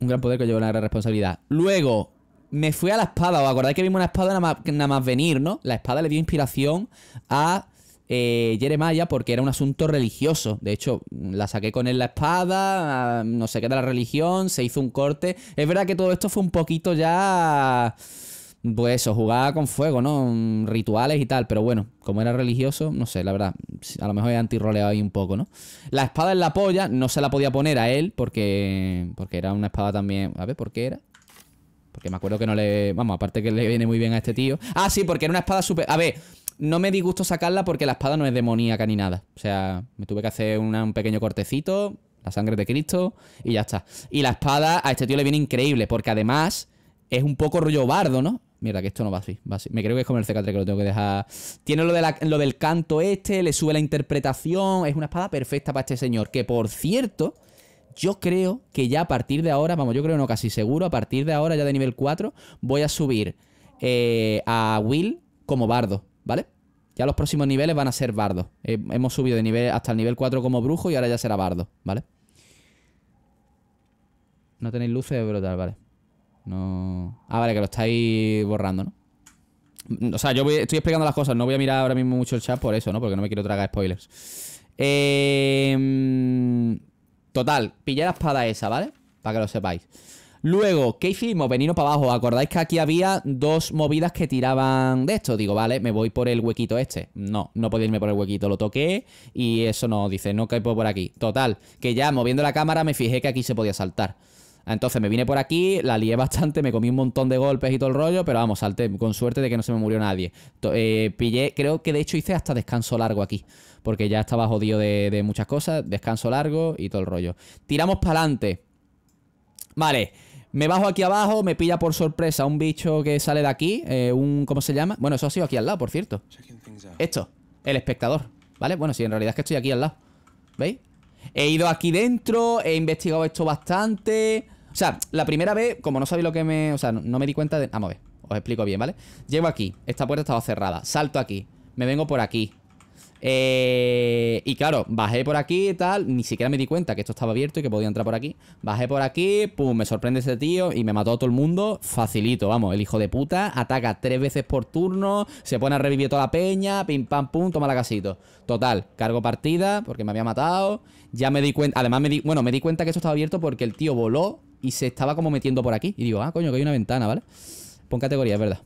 Un gran poder que lleva una gran responsabilidad. Luego, me fui a la espada. ¿Os acordáis que vimos una espada nada más venir, no? La espada le dio inspiración a eh, Jeremiah porque era un asunto religioso. De hecho, la saqué con él la espada, mm, no sé qué era la religión, se hizo un corte. Es verdad que todo esto fue un poquito ya... Pues eso, jugaba con fuego, ¿no? Mm, rituales y tal, pero bueno, como era religioso, no sé, la verdad, a lo mejor he antiroleado ahí un poco, ¿no? La espada en la polla no se la podía poner a él porque porque era una espada también... A ver, ¿por qué era? Porque me acuerdo que no le... Vamos, aparte que le viene muy bien a este tío. Ah, sí, porque era una espada super... A ver, no me gusto sacarla porque la espada no es demoníaca ni nada. O sea, me tuve que hacer un pequeño cortecito, la sangre de Cristo y ya está. Y la espada a este tío le viene increíble porque además es un poco rollo bardo, ¿no? Mira, que esto no va así, Me creo que es como el que lo tengo que dejar. Tiene lo, del canto este, le sube la interpretación. Es una espada perfecta para este señor. Que por cierto, yo creo que ya a partir de ahora, vamos, yo creo no casi seguro, a partir de ahora ya de nivel 4, voy a subir eh, a Will como bardo. ¿vale? Ya los próximos niveles van a ser bardos. Eh, hemos subido de nivel hasta el nivel 4 como brujo y ahora ya será bardo, ¿vale? No tenéis luces, brutal, vale. No. Ah, vale, que lo estáis borrando, ¿no? O sea, yo estoy explicando las cosas. No voy a mirar ahora mismo mucho el chat por eso, ¿no? Porque no me quiero tragar spoilers. Em, total, pillé la espada esa, ¿vale? Para que lo sepáis. Luego, ¿qué hicimos? Venimos para abajo. ¿Acordáis que aquí había dos movidas que tiraban de esto? Digo, vale, me voy por el huequito este. No, no podía irme por el huequito. Lo toqué y eso no, dice, no caigo por aquí. Total, que ya moviendo la cámara me fijé que aquí se podía saltar. Entonces me vine por aquí, la lié bastante, me comí un montón de golpes y todo el rollo, pero vamos, salté con suerte de que no se me murió nadie. Eh, pillé, creo que de hecho hice hasta descanso largo aquí, porque ya estaba jodido de muchas cosas, descanso largo y todo el rollo. Tiramos para adelante. Vale. Me bajo aquí abajo, me pilla por sorpresa un bicho que sale de aquí, eh, un... ¿Cómo se llama? Bueno, eso ha sido aquí al lado, por cierto. Esto, el espectador, ¿vale? Bueno, sí, en realidad es que estoy aquí al lado, ¿veis? He ido aquí dentro, he investigado esto bastante... O sea, la primera vez, como no sabéis lo que me... O sea, no, no me di cuenta de... Vamos a ver, os explico bien, ¿vale? Llego aquí, esta puerta estaba cerrada, salto aquí, me vengo por aquí, eh, y claro, bajé por aquí y tal. Ni siquiera me di cuenta que esto estaba abierto y que podía entrar por aquí. Bajé por aquí, pum, me sorprende ese tío y me mató a todo el mundo. Facilito, vamos. El hijo de puta ataca tres veces por turno, se pone a revivir toda la peña, pim pam pum, toma la casito. Total, cargo partida porque me había matado. Ya me di cuenta, además me di, bueno, me di cuenta que esto estaba abierto porque el tío voló y se estaba como metiendo por aquí. Y digo, ah, coño, que hay una ventana, ¿vale? Pon categoría, es verdad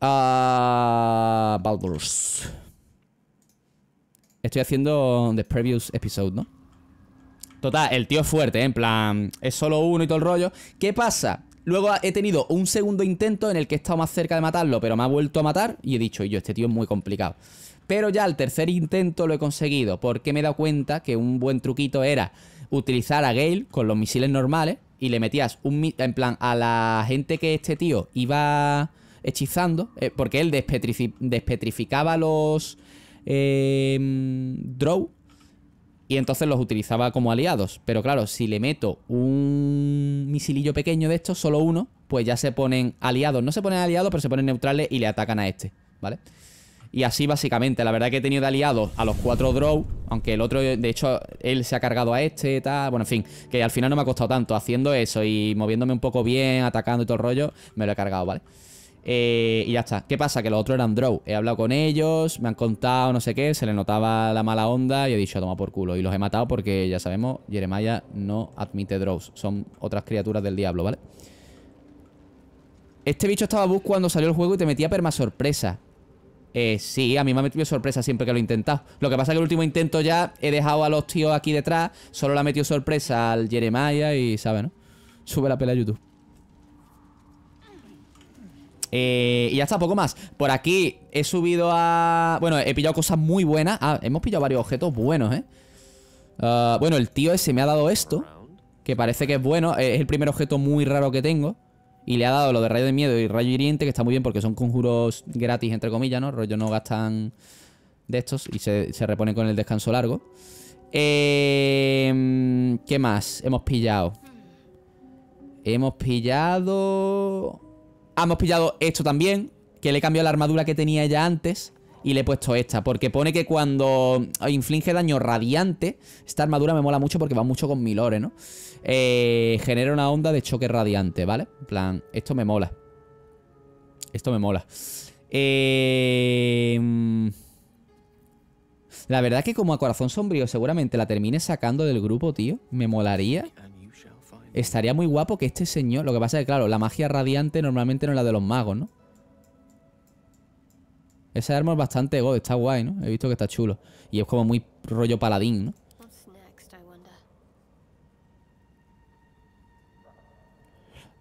a ah, Baldur's. Estoy haciendo The Previous Episode, ¿no? Total, el tío es fuerte, ¿eh? en plan, es solo uno y todo el rollo. ¿Qué pasa? Luego he tenido un segundo intento en el que he estado más cerca de matarlo, pero me ha vuelto a matar y he dicho, yo, este tío es muy complicado. Pero ya el tercer intento lo he conseguido, porque me he dado cuenta que un buen truquito era utilizar a Gale con los misiles normales y le metías un... En plan, a la gente que este tío iba hechizando, eh, porque él despetrificaba los eh, em, draw y entonces los utilizaba como aliados. Pero claro, si le meto un misilillo pequeño de estos, solo uno, pues ya se ponen aliados. No se ponen aliados, pero se ponen neutrales y le atacan a este, ¿vale? Y así básicamente, la verdad que he tenido de aliados a los cuatro draw, aunque el otro, de hecho, él se ha cargado a este, tal, bueno, en fin, que al final no me ha costado tanto haciendo eso y moviéndome un poco bien, atacando y todo el rollo, me lo he cargado, ¿vale? vale eh, y ya está. ¿Qué pasa? Que los otros eran draw. He hablado con ellos, me han contado no sé qué, se le notaba la mala onda y he dicho, toma por culo. Y los he matado porque, ya sabemos, Jeremiah no admite draws. Son otras criaturas del diablo, ¿vale? Este bicho estaba bus cuando salió el juego y te metía perma sorpresa. Eh, sí, a mí me ha metido sorpresa siempre que lo he intentado. Lo que pasa es que el último intento ya he dejado a los tíos aquí detrás, solo le ha metido sorpresa al Jeremiah y, ¿sabes, no? Sube la pela a YouTube. Eh, y ya está, poco más. Por aquí he subido a... Bueno, he pillado cosas muy buenas. Ah, hemos pillado varios objetos buenos, ¿eh? Ah, bueno, el tío ese me ha dado esto. Que parece que es bueno. Es el primer objeto muy raro que tengo. Y le ha dado lo de rayo de miedo y rayo hiriente, que está muy bien porque son conjuros gratis, entre comillas, ¿no? Rollo no gastan de estos y se, se reponen con el descanso largo. Eh, ¿Qué más? Hemos pillado. Hemos pillado... Hemos pillado esto también, que le he cambiado la armadura que tenía ya antes y le he puesto esta, porque pone que cuando inflige daño radiante, esta armadura me mola mucho porque va mucho con mi lore, ¿no? Eh, genera una onda de choque radiante, ¿vale? En plan, esto me mola. Esto me mola. Eh... Mm, la verdad que como a Corazón Sombrío seguramente la termine sacando del grupo, tío. Me molaría. Estaría muy guapo que este señor... Lo que pasa es que, claro, la magia radiante normalmente no es la de los magos, ¿no? Ese arma es bastante god, oh, está guay, ¿no? He visto que está chulo. Y es como muy rollo paladín, ¿no?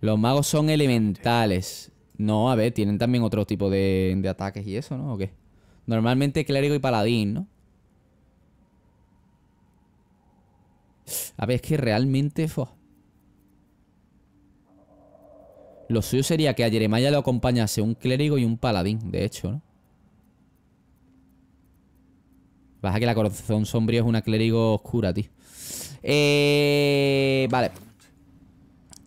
Los magos son elementales. No, a ver, tienen también otro tipo de, ataques y eso, ¿no? ¿O qué? Normalmente clérigo y paladín, ¿no? A ver, es que realmente... Lo suyo sería que a Jeremiah lo acompañase un clérigo y un paladín, de hecho, ¿no? Baja que la corazón sombrío es una clérigo oscura, tío. Eh, vale.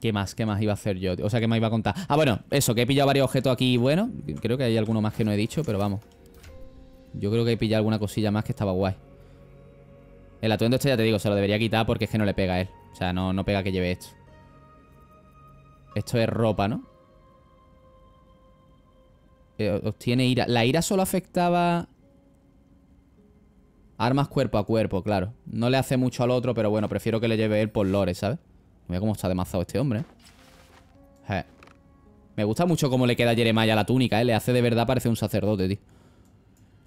¿Qué más? ¿Qué más iba a hacer yo? O sea, ¿qué más iba a contar? Ah, bueno, eso, que he pillado varios objetos aquí, bueno. Creo que hay alguno más que no he dicho, pero vamos. Yo creo que he pillado alguna cosilla más que estaba guay. El atuendo este ya te digo, se lo debería quitar porque es que no le pega a él. O sea, no, no pega que lleve esto. Esto es ropa, ¿no? Eh, obtiene ira. La ira solo afectaba... Armas cuerpo a cuerpo, claro. No le hace mucho al otro, pero bueno, prefiero que le lleve él por lore, ¿sabes? Mira cómo está demazado este hombre, ¿eh? Me gusta mucho cómo le queda a la túnica, ¿eh? Le hace de verdad parecer un sacerdote, tío.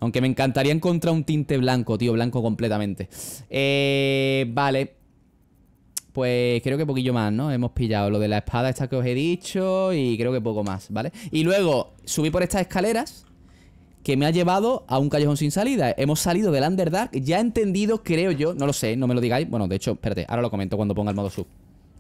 Aunque me encantaría encontrar un tinte blanco, tío. Blanco completamente. Eh, vale. Pues creo que poquillo más, ¿no? Hemos pillado lo de la espada esta que os he dicho y creo que poco más, ¿vale? Y luego subí por estas escaleras que me ha llevado a un callejón sin salida. Hemos salido del Underdark, ya he entendido, creo yo, no lo sé, no me lo digáis. Bueno, de hecho, espérate, ahora lo comento cuando ponga el modo sub.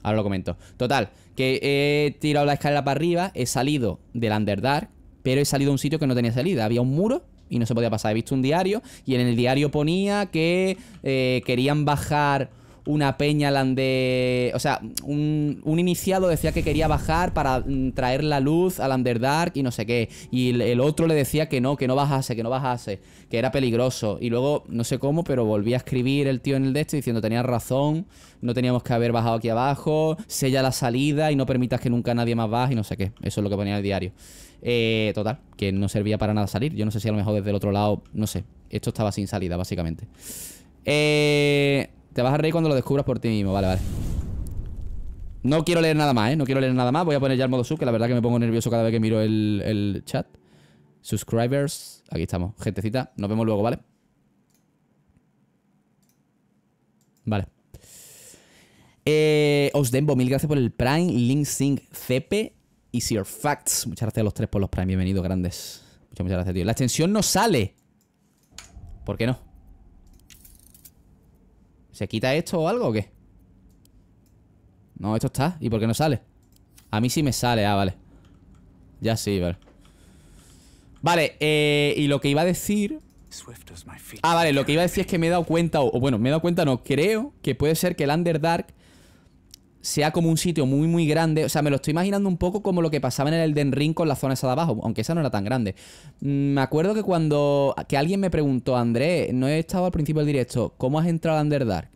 Ahora lo comento. Total, que he tirado la escalera para arriba, he salido del Underdark, pero he salido a un sitio que no tenía salida. Había un muro y no se podía pasar. He visto un diario y en el diario ponía que eh, querían bajar una peña lande... O sea, un, iniciado decía que quería bajar para mm, traer la luz al Underdark y no sé qué. Y el, otro le decía que no, que no bajase, que no bajase, que era peligroso. Y luego, no sé cómo, pero volvía a escribir el tío en el de diciendo, tenías razón, no teníamos que haber bajado aquí abajo, sella la salida y no permitas que nunca nadie más baje y no sé qué. Eso es lo que ponía en el diario. Eh, total, que no servía para nada salir. Yo no sé si a lo mejor desde el otro lado, no sé. Esto estaba sin salida, básicamente. Eh, te vas a reír cuando lo descubras por ti mismo. Vale, vale. No quiero leer nada más, ¿eh? No quiero leer nada más. Voy a poner ya el modo sub, que la verdad que me pongo nervioso cada vez que miro el, chat. Subscribers. Aquí estamos. Gentecita, nos vemos luego, ¿vale? Vale. Eh, denbo mil gracias por el Prime. Linksync, CP y Sir Facts. Muchas gracias a los tres por los Prime. Bienvenidos, grandes. Muchas, muchas gracias, tío. La extensión no sale. ¿Por qué no? ¿Se quita esto o algo o qué? No, esto está. ¿Y por qué no sale? A mí sí me sale. Ah, vale. Ya sí, vale. Vale, eh, y lo que iba a decir... Ah, vale, lo que iba a decir es que me he dado cuenta, o, bueno, me he dado cuenta, no, creo que puede ser que el Underdark sea como un sitio muy, muy grande. O sea, me lo estoy imaginando un poco como lo que pasaba en el Elden Ring con la zona esa de abajo, aunque esa no era tan grande. Mm, me acuerdo que cuando. que alguien me preguntó, André, no he estado al principio del directo, ¿cómo has entrado a Underdark?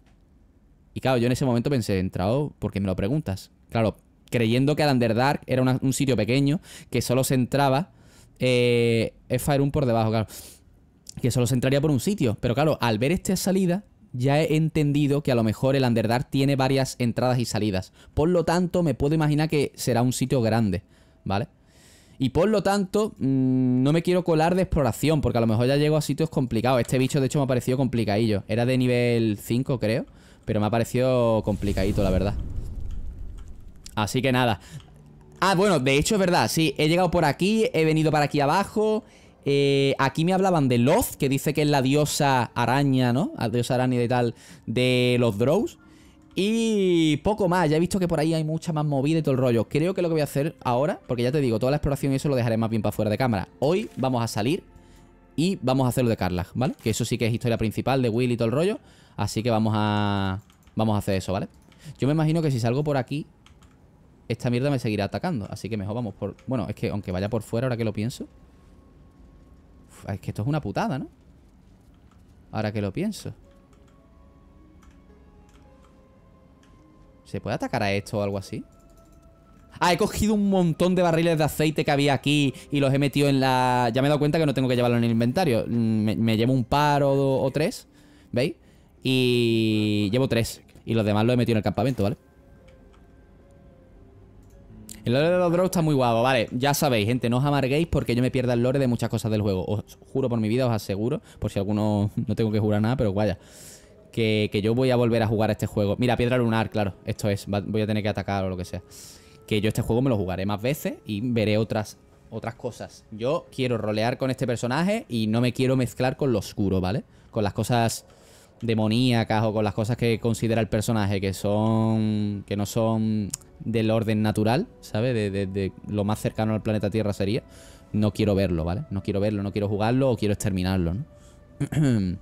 Y claro, yo en ese momento pensé, he entrado porque me lo preguntas. Claro, creyendo que al Underdark era un sitio pequeño que solo se entraba. Eh, es Fire 1 por debajo, claro. Que solo se entraría por un sitio. Pero claro, al ver esta salida, ya he entendido que a lo mejor el Underdark tiene varias entradas y salidas. Por lo tanto, me puedo imaginar que será un sitio grande, ¿vale? Y por lo tanto, mm, no me quiero colar de exploración, porque a lo mejor ya llego a sitios complicados. Este bicho, de hecho, me ha parecido complicadillo. Era de nivel 5, creo, pero me ha parecido complicadito, la verdad. Así que nada. Ah, bueno, de hecho es verdad, sí, he llegado por aquí, he venido para aquí abajo, eh, aquí me hablaban de Loth, que dice que es la diosa araña, ¿no? La diosa araña y tal de los Drows. Y poco más, ya he visto que por ahí hay mucha más movida y todo el rollo. Creo que lo que voy a hacer ahora, porque ya te digo, toda la exploración y eso lo dejaré más bien para fuera de cámara. Hoy vamos a salir y vamos a hacer lo de Carla, ¿vale? Que eso sí que es historia principal de Will y todo el rollo. Así que vamos a... Vamos a hacer eso, ¿vale? Yo me imagino que si salgo por aquí, esta mierda me seguirá atacando. Así que mejor vamos por... Bueno, es que aunque vaya por fuera, ahora que lo pienso es que esto es una putada, ¿no? Ahora que lo pienso. ¿Se puede atacar a esto o algo así? Ah, he cogido un montón de barriles de aceite que había aquí y los he metido en la... Ya me he dado cuenta que no tengo que llevarlo en el inventario. Mm, me, llevo un par o, o tres, ¿veis? Y llevo tres. Y los demás los he metido en el campamento, ¿vale? El lore de los drops está muy guapo. Vale, ya sabéis, gente, no os amarguéis porque yo me pierda el lore de muchas cosas del juego. Os juro por mi vida, os aseguro, por si alguno no tengo que jurar nada, pero vaya. Que, yo voy a volver a jugar este juego. Mira, piedra lunar, claro. Esto es, voy a tener que atacar o lo que sea. Que yo este juego me lo jugaré más veces y veré otras, otras cosas. Yo quiero rolear con este personaje y no me quiero mezclar con lo oscuro, ¿vale? Con las cosas demoníacas o con las cosas que considera el personaje que son que no son del orden natural, ¿sabes? De, lo más cercano al planeta Tierra sería. No quiero verlo, ¿vale? No quiero verlo, no quiero jugarlo o quiero exterminarlo, ¿no?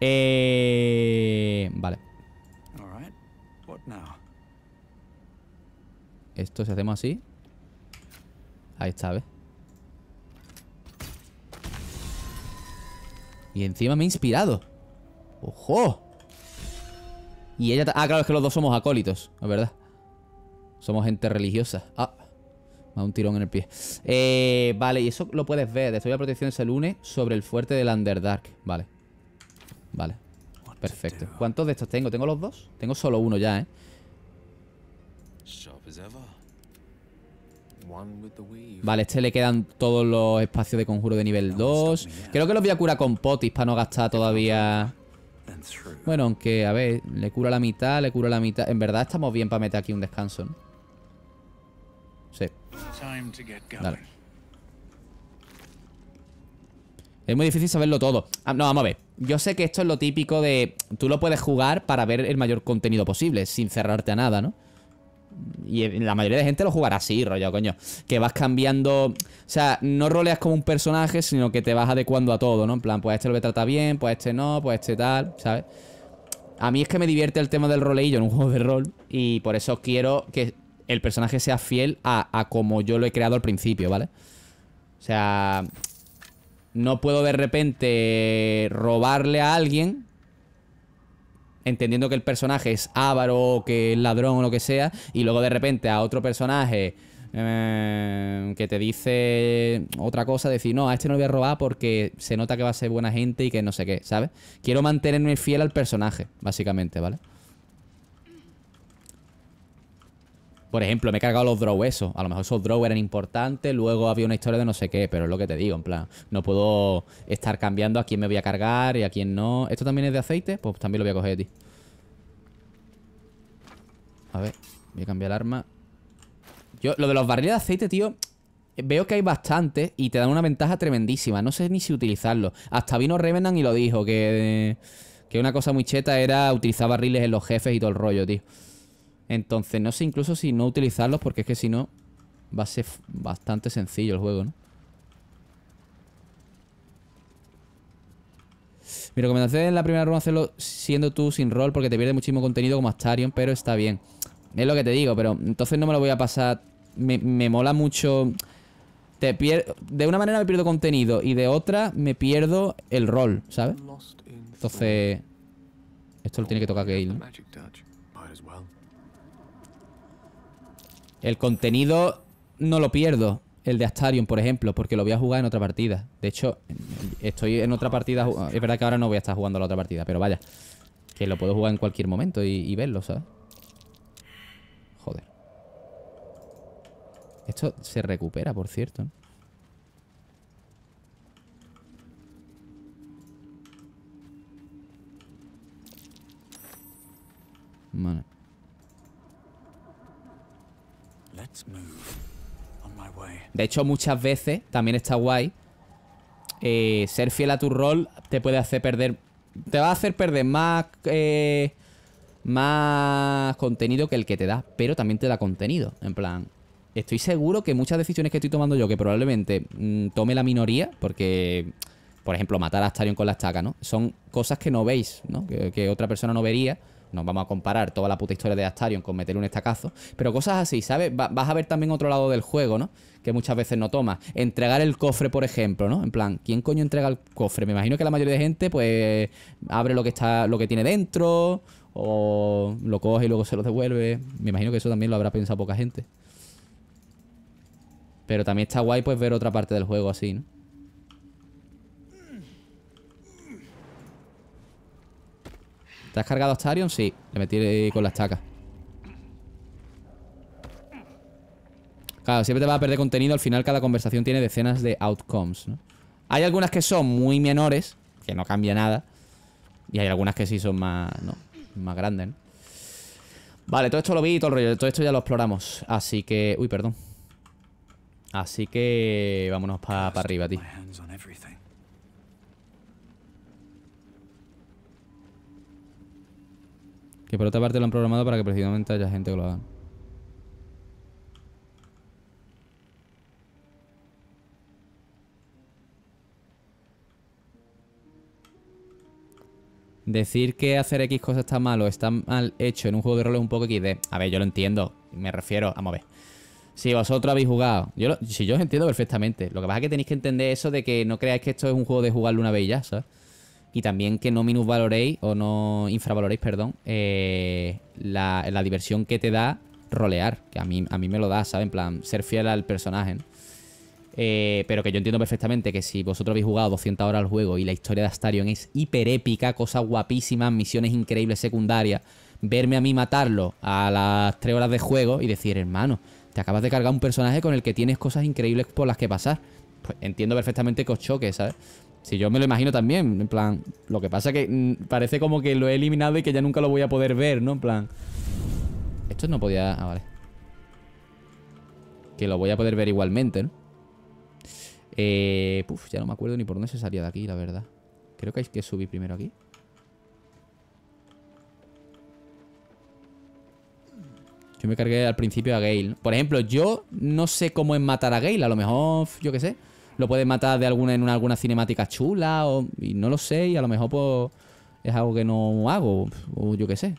eh... Vale. Esto se hacemos así. Ahí está, ¿ves? Y encima me he inspirado. ¡Ojo! Y ella... Ah, claro, es que los dos somos acólitos, La verdad. Somos gente religiosa. Ah, me da un tirón en el pie. Eh, vale, y eso lo puedes ver. Destruye la protección ese lunes sobre el fuerte del Underdark. Vale. Vale. Perfecto. ¿Cuántos de estos tengo? ¿Tengo los dos? Tengo solo uno ya, ¿eh? Vale, este le quedan todos los espacios de conjuro de nivel 2. Creo que los voy a curar con potis para no gastar todavía... Bueno, aunque, a ver, le cura la mitad, le cura la mitad. En verdad estamos bien para meter aquí un descanso, ¿no? Sí. Dale. Es muy difícil saberlo todo. Ah, no, vamos a ver. Yo sé que esto es lo típico de... Tú lo puedes jugar para ver el mayor contenido posible, sin cerrarte a nada, ¿no? y la mayoría de gente lo jugará así, rollo, coño. Que vas cambiando. O sea, no roleas como un personaje, sino que te vas adecuando a todo, ¿no? En plan, pues este lo voy a tratar bien, pues este no, pues este tal, ¿sabes? A mí es que me divierte el tema del roleillo en un juego de rol. Y por eso quiero que el personaje sea fiel a, a como yo lo he creado al principio, ¿vale? O sea. No puedo de repente robarle a alguien entendiendo que el personaje es avaro, que es ladrón o lo que sea, y luego de repente a otro personaje eh, que te dice otra cosa, decir, no, a este no lo voy a robar porque se nota que va a ser buena gente y que no sé qué, ¿sabes? Quiero mantenerme fiel al personaje, básicamente, ¿vale? Por ejemplo, me he cargado los draw esos. A lo mejor esos draw eran importantes, luego había una historia de no sé qué, pero es lo que te digo, en plan, no puedo estar cambiando a quién me voy a cargar y a quién no. ¿Esto también es de aceite? Pues también lo voy a coger tío. A ver, voy a cambiar el arma. Yo, lo de los barriles de aceite, tío, veo que hay bastante y te dan una ventaja tremendísima. No sé ni si utilizarlo. Hasta vino Revenant y lo dijo, que, que una cosa muy cheta era utilizar barriles en los jefes y todo el rollo, tío. Entonces, no sé incluso si no utilizarlos, porque es que si no, va a ser bastante sencillo el juego, ¿no? Mi recomendación en la primera ronda hacerlo siendo tú sin rol, porque te pierde muchísimo contenido como Astarion, pero está bien. Es lo que te digo, pero entonces no me lo voy a pasar. Me, mola mucho. Te pierdo, de una manera me pierdo contenido y de otra me pierdo el rol, ¿sabes? Entonces, esto lo tiene que tocar Gale. El contenido no lo pierdo. El de Astarion, por ejemplo, porque lo voy a jugar en otra partida. De hecho, estoy en otra partida. Es verdad que ahora no voy a estar jugando la otra partida, pero vaya. Que lo puedo jugar en cualquier momento y, verlo, ¿sabes? Joder. Esto se recupera, por cierto. Vale. De hecho, muchas veces, también está guay, eh, ser fiel a tu rol te puede hacer perder... Te va a hacer perder más... Eh, más contenido que el que te da, pero también te da contenido. En plan, estoy seguro que muchas decisiones que estoy tomando yo, que probablemente mm, tome la minoría, porque, por ejemplo, matar a Astarion con la estaca, ¿no? Son cosas que no veis, ¿no? que otra persona no vería. No vamos a comparar toda la puta historia de Astarion con meterle un estacazo, pero cosas así, ¿sabes? vas a ver también otro lado del juego, ¿no? Que muchas veces no tomas. Entregar el cofre, por ejemplo, ¿no? En plan, ¿quién coño entrega el cofre? Me imagino que la mayoría de gente, pues, abre lo que está, lo que tiene dentro, o lo coge y luego se lo devuelve. Me imagino que eso también lo habrá pensado poca gente. Pero también está guay, pues, ver otra parte del juego así, ¿no? ¿Te has cargado a Starion? Sí, le metí con la estaca. Claro, siempre te vas a perder contenido. Al final cada conversación tiene decenas de outcomes, ¿no? Hay algunas que son muy menores, que no cambia nada. Y hay algunas que sí son más, más grandes, Vale, todo esto lo vi y todo el rollo. Todo esto ya lo exploramos. Así que... Uy, perdón. Así que... Vámonos para arriba, tío. Que por otra parte lo han programado para que precisamente haya gente que lo haga. Decir que hacer X cosas está mal o está mal hecho en un juego de rol es un poco XD. A ver, yo lo entiendo. Me refiero, a mover. Si vosotros habéis jugado, yo si yo os entiendo perfectamente. Lo que pasa es que tenéis que entender eso de que no creáis que esto es un juego de jugarlo una vez ya, ¿sabes? y también que no minusvaloréis o no infravaloréis, perdón, eh, la, diversión que te da rolear, que a mí, a mí me lo da, ¿sabes? En plan, ser fiel al personaje, eh, pero que yo entiendo perfectamente que si vosotros habéis jugado 200 horas al juego y la historia de Astarion es hiper épica, cosas guapísimas, misiones increíbles secundarias, verme a mí matarlo a las 3 horas de juego y decir, hermano, te acabas de cargar un personaje con el que tienes cosas increíbles por las que pasar. Pues entiendo perfectamente que os choque, ¿sabes? Si yo me lo imagino también, en plan... Lo que pasa que mm, parece como que lo he eliminado y que ya nunca lo voy a poder ver, ¿no? En plan... Esto no podía... Ah, vale. Que lo voy a poder ver igualmente, ¿no? Eh... Puf, ya no me acuerdo ni por dónde se salía de aquí, la verdad. Creo que hay que subir primero aquí. Yo me cargué al principio a Gale. Por ejemplo, yo no sé cómo es matar a Gale. A lo mejor, yo qué sé lo puedes matar de alguna, en una, alguna cinemática chula, o, y no lo sé, y a lo mejor pues, es algo que no hago, o yo qué sé.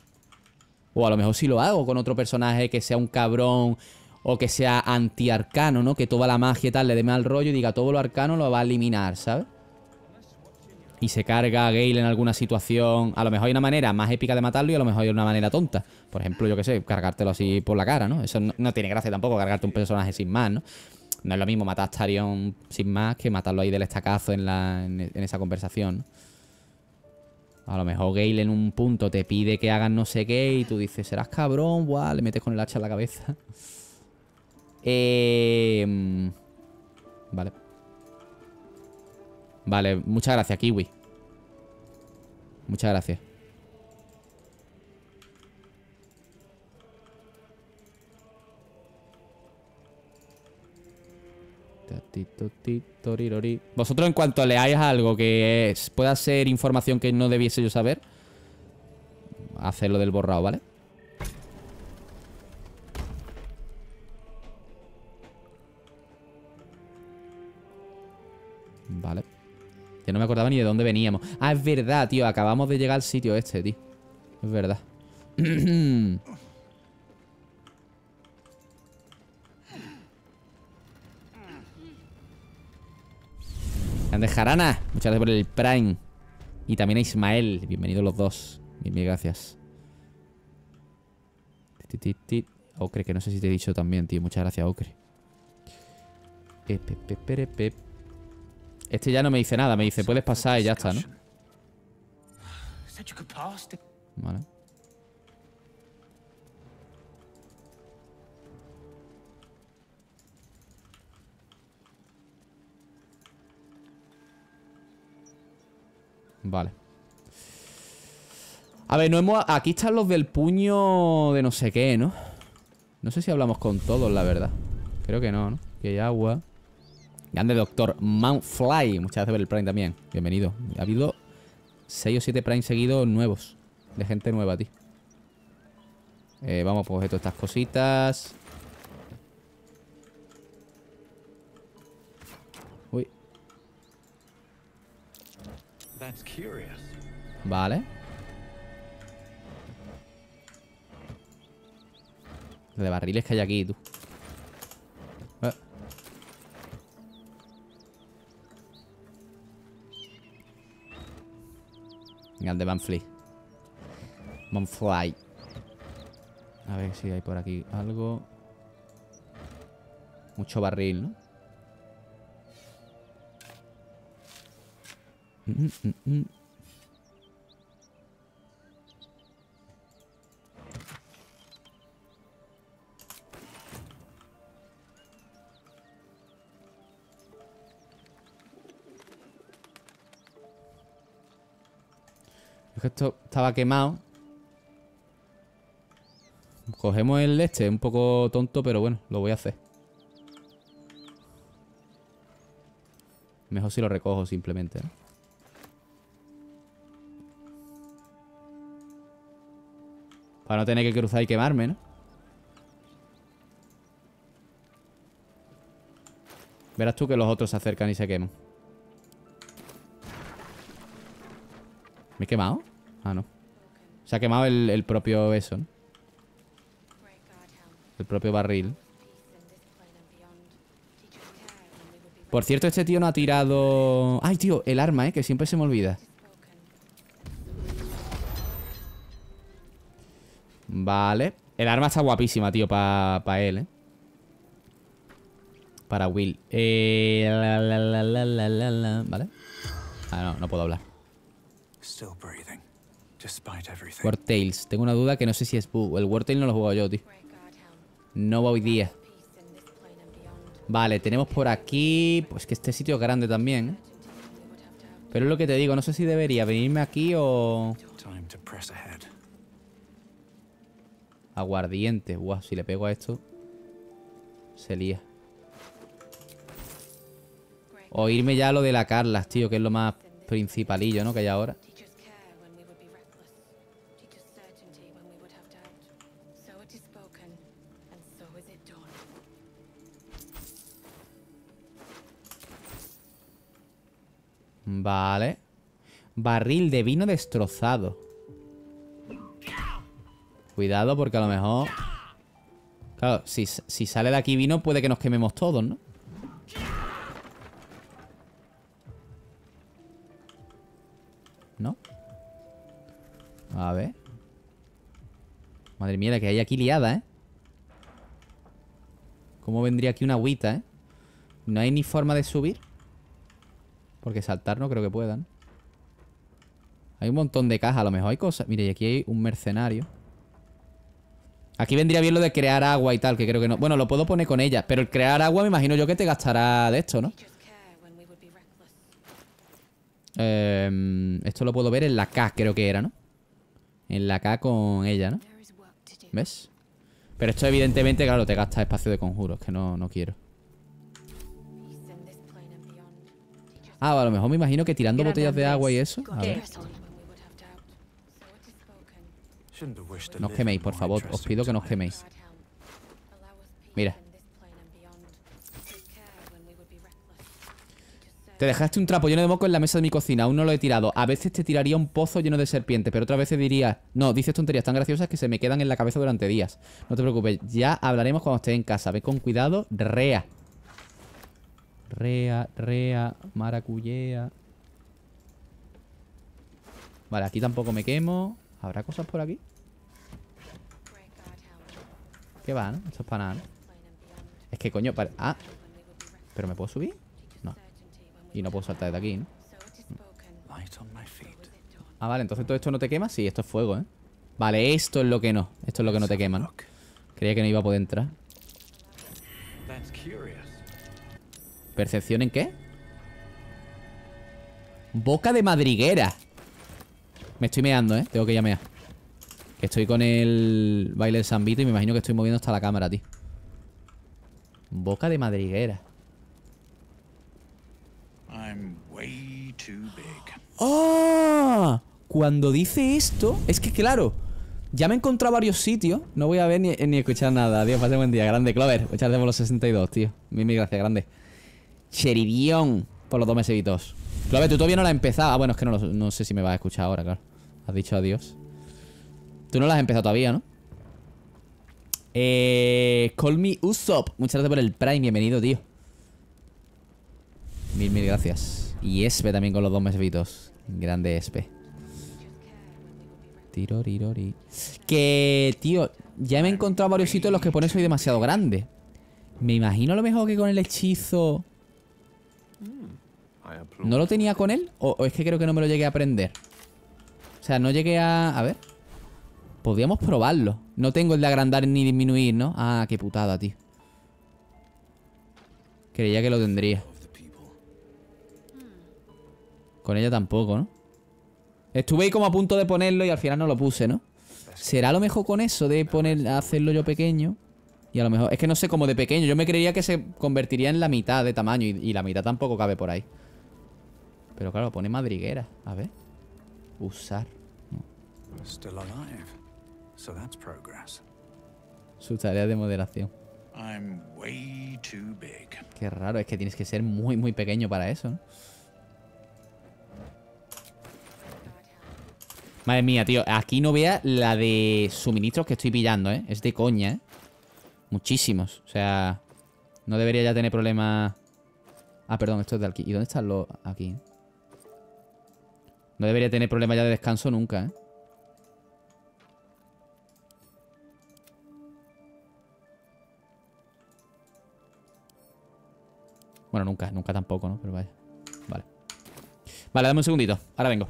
O a lo mejor sí lo hago con otro personaje que sea un cabrón o que sea antiarcano, ¿no? Que toda la magia y tal le dé mal rollo y diga todo lo arcano lo va a eliminar, ¿sabes? Y se carga a Gale en alguna situación. A lo mejor hay una manera más épica de matarlo y a lo mejor hay una manera tonta. Por ejemplo, yo qué sé, cargártelo así por la cara, ¿no? Eso no, no tiene gracia tampoco, cargarte un personaje sin más, ¿no? No es lo mismo matar a Starion sin más que matarlo ahí del estacazo en, la, en, esa conversación. A lo mejor Gale en un punto te pide que hagas no sé qué y tú dices, serás cabrón, guau, le metes con el hacha en la cabeza. Em, vale. Vale, muchas gracias, Kiwi. Muchas gracias. Vosotros en cuanto leáis algo que pueda ser información que no debiese yo saber, lo del borrado, ¿vale? Vale. Ya no me acordaba ni de dónde veníamos. Ah, es verdad, tío. Acabamos de llegar al sitio este, tío. Es verdad. Andejarana, Jarana, muchas gracias por el Prime. Y también a Ismael, bienvenidos los dos. Mil, mil gracias. Ocre, que no sé si te he dicho también, tío. Muchas gracias, Ocre. Este ya no me dice nada, me dice, puedes pasar y ya está, ¿no? Vale. Vale. A ver, no hemos... Aquí están los del puño de no sé qué, ¿no? No sé si hablamos con todos, la verdad. Creo que no, ¿no? Que hay agua. Grande doctor. Fly Muchas gracias por el Prime también. Bienvenido. Ha habido 6 o 7 Prime seguidos nuevos. De gente nueva, tío. ti eh, vamos, pues todas estas cositas. Vale. De barriles que hay aquí, tú. Eh. Venga, de Manfly? Manfly. A ver si hay por aquí algo. Mucho barril, ¿no? esto estaba quemado. Cogemos el este, un poco tonto, pero bueno, lo voy a hacer. Mejor si lo recojo simplemente, ¿eh? Para no tener que cruzar y quemarme, ¿no? Verás tú que los otros se acercan y se queman. ¿Me he quemado? Ah, no. Se ha quemado el, propio eso, ¿no? El propio barril. Por cierto, este tío no ha tirado... Ay, tío, el arma, ¿eh? Que siempre se me olvida. Vale. El arma está guapísima, tío, para él, ¿eh? Para Will. Eh, vale. Ah, no, no puedo hablar. Tales Tengo una duda que no sé si es El Wartail no lo he jugado yo, tío. No voy día. Vale, tenemos por aquí... Pues que este sitio es grande también. ¿eh? Pero es lo que te digo. No sé si debería venirme aquí o... Aguardiente. Buah, si le pego a esto, se lía. O ya lo de la Carla, tío, que es lo más principalillo, ¿no? Que hay ahora. Vale. Barril de vino destrozado. Cuidado porque a lo mejor... Claro, si, sale de aquí vino puede que nos quememos todos, ¿no? ¿No? A ver. Madre mía, la que hay aquí liada, ¿eh? ¿Cómo vendría aquí una agüita, eh? No hay ni forma de subir. Porque saltar no creo que puedan. Hay un montón de cajas, a lo mejor hay cosas. Mira, y aquí hay un mercenario. Aquí vendría bien lo de crear agua y tal, que creo que no. Bueno, lo puedo poner con ella, pero el crear agua me imagino yo que te gastará de esto, ¿no? Em, esto lo puedo ver en la K, creo que era, ¿no? En la K con ella, ¿no? ¿Ves? Pero esto evidentemente, claro, te gasta espacio de conjuros, que no, no quiero. Ah, a lo mejor me imagino que tirando botellas de agua y eso. No os queméis, por favor. Os pido que no os queméis. Mira. Te dejaste un trapo lleno de moco en la mesa de mi cocina. Aún no lo he tirado. A veces te tiraría un pozo lleno de serpientes, pero otras veces diría... No, dices tonterías tan graciosas que se me quedan en la cabeza durante días. No te preocupes. Ya hablaremos cuando estés en casa. Ve con cuidado. Rea. Rea, rea, maracuyea. Vale, aquí tampoco me quemo. ¿Habrá cosas por aquí? ¿Qué va, no? Esto es para nada, Es que coño, Ah. ¿Pero me puedo subir? No. Y no puedo saltar de aquí, ¿no? Mm. Ah, vale, entonces todo esto no te quema. Sí, esto es fuego, ¿eh? Vale, esto es lo que no. Esto es lo que no te quema, Creía que no iba a poder entrar. ¿Percepción en qué? Boca de madriguera. Me estoy meando, ¿eh? Tengo que llamear. Que Estoy con el baile del Zambito y me imagino que estoy moviendo hasta la cámara, tío. Boca de madriguera. ¡Oh! Cuando dice esto, es que claro, ya me he encontrado varios sitios. No voy a ver ni, escuchar nada. Dios, pase buen día. Grande, Clover. Echarte por los 62, tío. Mil, gracias, grande. Cheridión por los dos meses Clover, tú todavía no la has empezado. Ah, bueno, es que no, no sé si me vas a escuchar ahora, claro. Has dicho adiós. Tú no las has empezado todavía, ¿no? Eh, call me Usopp. Muchas gracias por el Prime. Bienvenido, tío. Mil, mil gracias. Y Espe también con los dos mesvitos Grande Espe. tiro. Que, tío, ya me he encontrado varios sitios en los que pone soy demasiado grande. Me imagino lo mejor que con el hechizo... ¿No lo tenía con él? o es que creo que no me lo llegué a aprender. O sea, no llegué a... A ver... Podríamos probarlo. No tengo el de agrandar ni disminuir, ¿no? Ah, qué putada, tío. Creía que lo tendría. Con ella tampoco, ¿no? Estuve ahí como a punto de ponerlo y al final no lo puse, ¿no? ¿Será lo mejor con eso de poner, hacerlo yo pequeño? Y a lo mejor... Es que no sé, como de pequeño. Yo me creía que se convertiría en la mitad de tamaño y, la mitad tampoco cabe por ahí. Pero claro, pone madriguera. A ver. Usar. No. Su tarea de moderación. Qué raro, es que tienes que ser muy, muy pequeño para eso, ¿no? Madre mía, tío, aquí no vea la de suministros que estoy pillando, ¿eh? Es de coña, ¿eh? Muchísimos, o sea... No debería ya tener problemas... Ah, perdón, esto es de aquí. ¿Y dónde están los...? Aquí. No debería tener problemas ya de descanso nunca, ¿eh? Bueno, nunca, nunca tampoco, ¿no? Pero vaya. Vale. Vale, dame un segundito. Ahora vengo.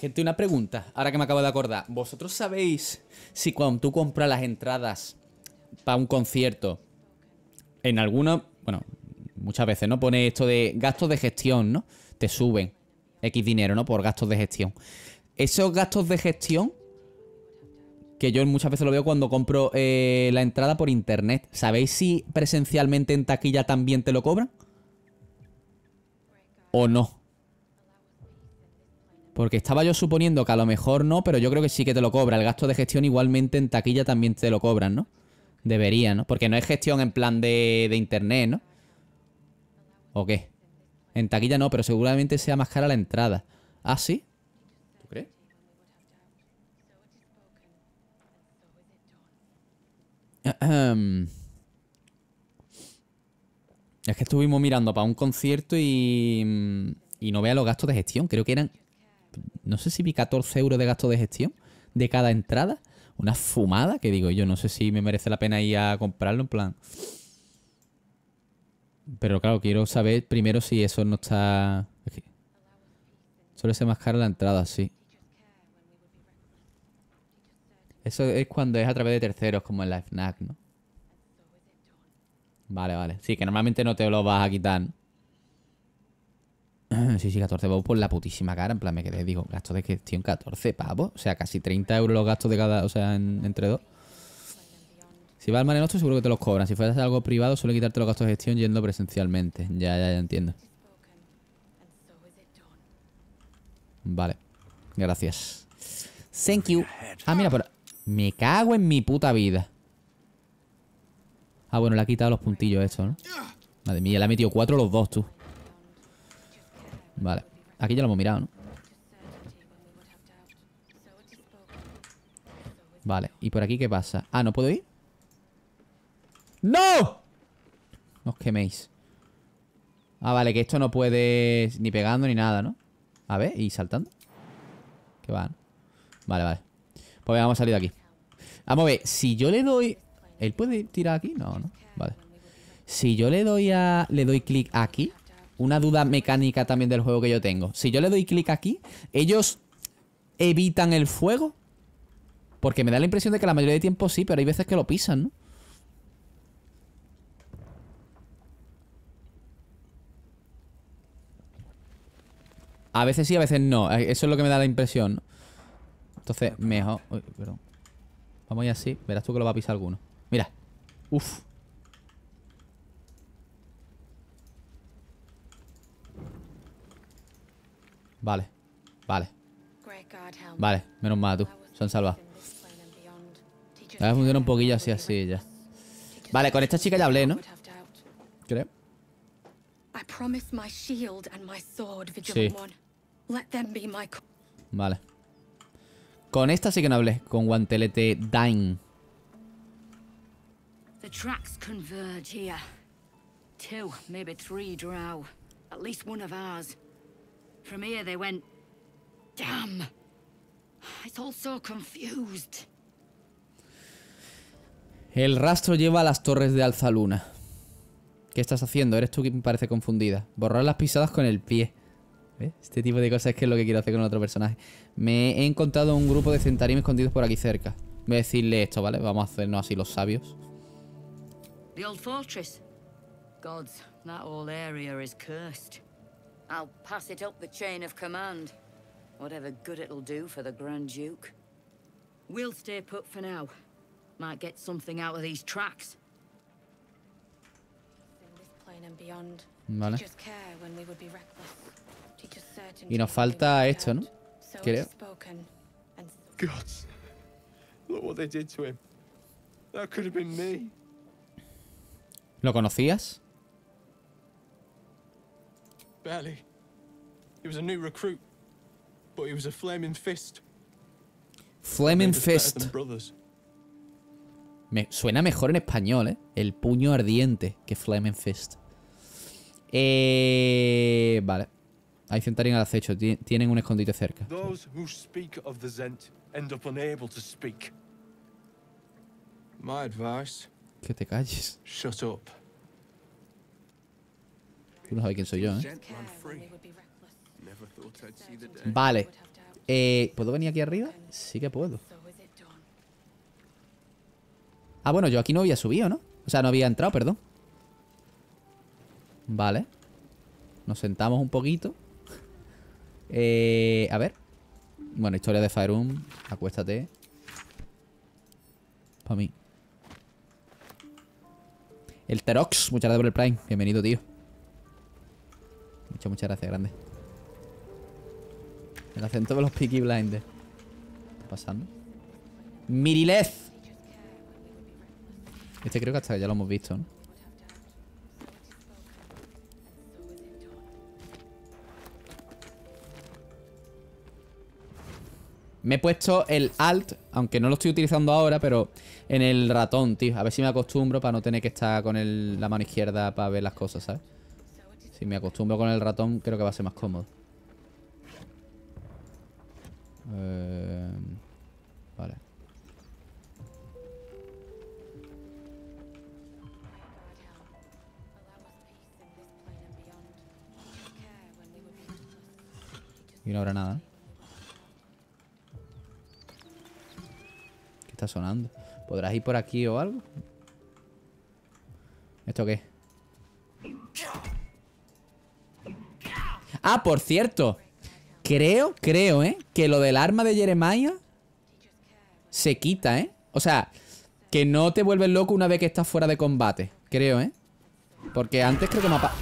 Gente, una pregunta, ahora que me acabo de acordar. ¿Vosotros sabéis si cuando tú compras las entradas para un concierto, en algunos, bueno, muchas veces, ¿no? Pone esto de gastos de gestión, ¿no? Te suben X dinero, ¿no? Por gastos de gestión. Esos gastos de gestión, que yo muchas veces lo veo cuando compro eh, la entrada por internet, ¿sabéis si presencialmente en taquilla también te lo cobran? ¿O no? Porque estaba yo suponiendo que a lo mejor no, pero yo creo que sí que te lo cobra. El gasto de gestión igualmente en taquilla también te lo cobran, ¿no? Debería, ¿no? Porque no es gestión en plan de, de internet, ¿no? ¿O qué? En taquilla no, pero seguramente sea más cara la entrada. ¿Ah, sí? ¿Tú crees? Es que estuvimos mirando para un concierto y, y no vea los gastos de gestión. Creo que eran no sé si vi 14 euros de gasto de gestión de cada entrada. Una fumada que digo yo, no sé si me merece la pena ir a comprarlo en plan. Pero claro, quiero saber primero si eso no está... Solo se ser más cara la entrada, sí. Eso es cuando es a través de terceros, como en la FNAC, ¿no? Vale, vale. Sí, que normalmente no te lo vas a quitar. ¿no? Sí, sí, 14 pavos por la putísima cara. En plan, me quedé, digo, gasto de gestión 14 pavos. O sea, casi 30 euros los gastos de cada, o sea, entre dos. Si va al en otro seguro que te los cobran. Si fueras algo privado, suele quitarte los gastos de gestión yendo presencialmente. Ya, ya, ya entiendo. Vale. Gracias. Thank you. Ah, mira, pero... Me cago en mi puta vida. Ah, bueno, le ha quitado los puntillos esto, ¿no? Madre mía, le ha metido cuatro los dos, tú. Vale. Aquí ya lo hemos mirado, ¿no? Vale. ¿Y por aquí qué pasa? Ah, ¿no puedo ir? ¡No! No os queméis. Ah, vale, que esto no puede... Ni pegando ni nada, ¿no? A ver, ¿y saltando? Que va, Vale, vale. Pues vamos a salir de aquí. Vamos a ver, si yo le doy... ¿Él puede tirar aquí? No, ¿no? Vale. Si yo le doy a... Le doy clic aquí una duda mecánica también del juego que yo tengo. Si yo le doy clic aquí, ellos evitan el fuego. Porque me da la impresión de que la mayoría de tiempo sí, pero hay veces que lo pisan, ¿no? A veces sí, a veces no. Eh, eso es lo que me da la impresión. Entonces, mejor... Vamos a así. Verás tú que lo va a pisar alguno. Mira. Uf. Vale, vale. Vale, menos mal tú. Se han salvado. ver, funciona un poquillo así, así ya. Vale, con esta chica ya hablé, ¿no? Creo. Sí. Vale. Con esta sí que no hablé. Con guantelete Dain Vale tracks el rastro lleva a las torres de Alzaluna. ¿Qué estás haciendo? Eres tú que me parece confundida. Borrar las pisadas con el pie. Este tipo de cosas es que es lo que quiero hacer con otro personaje. Me he encontrado un grupo de centarim escondidos por aquí cerca. Voy a decirle esto, ¿vale? Vamos a hacernos así los sabios. The old fortress. Gods, that whole area is cursed. I'll pass it up the chain of command. Whatever good it'll do for the Grand Duke. We'll stay put for now. Might get something out of these tracks. Vale. Y nos falta esto, ¿no? Creo. Gods. Look what they did to him. That could have been me. ¿Lo conocías? Barely. He was a new recruit, but he was a flaming fist. Flaming Fist. Me, suena mejor en español, ¿eh? El puño ardiente que Flaming Fist. Eh, vale. Ahí sentarían al acecho. Tienen un escondite cerca. Those who speak of the Zent end up unable to speak. My advice. Que te calles. Shut up. Tú no sabes quién soy yo, ¿eh? Vale. Eh, ¿Puedo venir aquí arriba? Sí que puedo. Ah, bueno, yo aquí no había subido, ¿no? O sea, no había entrado, perdón. Vale. Nos sentamos un poquito. Eh, a ver. Bueno, historia de Faerun. Acuéstate. Para mí. El Terox. Muchas gracias por el Prime. Bienvenido, tío. Muchas, muchas gracias, grande. El acento de los Peaky Blinders. ¿Qué está pasando? ¡Mirilez! Este creo que hasta ya lo hemos visto, ¿no? Me he puesto el alt, aunque no lo estoy utilizando ahora, pero en el ratón, tío. A ver si me acostumbro para no tener que estar con la mano izquierda para ver las cosas, ¿sabes? Si me acostumbro con el ratón, creo que va a ser más cómodo. Eh, vale. Y no habrá nada. ¿Qué está sonando? ¿Podrás ir por aquí o algo? ¿Esto qué? Ah, por cierto. Creo, creo, ¿eh? Que lo del arma de Jeremiah se quita, ¿eh? O sea, que no te vuelves loco una vez que estás fuera de combate. Creo, ¿eh? Porque antes creo que me ha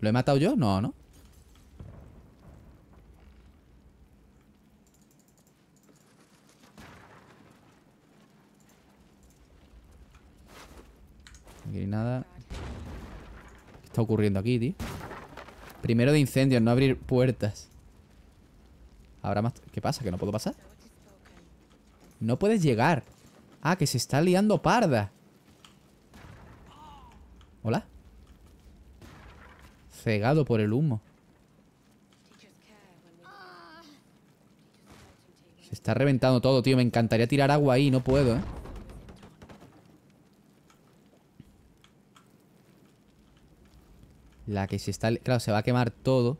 ¿Lo he matado yo? No, ¿no? Aquí nada está ocurriendo aquí, tío? Primero de incendios, no abrir puertas. Habrá más... ¿Qué pasa? ¿Que no puedo pasar? No puedes llegar. Ah, que se está liando parda. Hola. Cegado por el humo. Se está reventando todo, tío. Me encantaría tirar agua ahí. No puedo, ¿eh? La que si está... Claro, se va a quemar todo.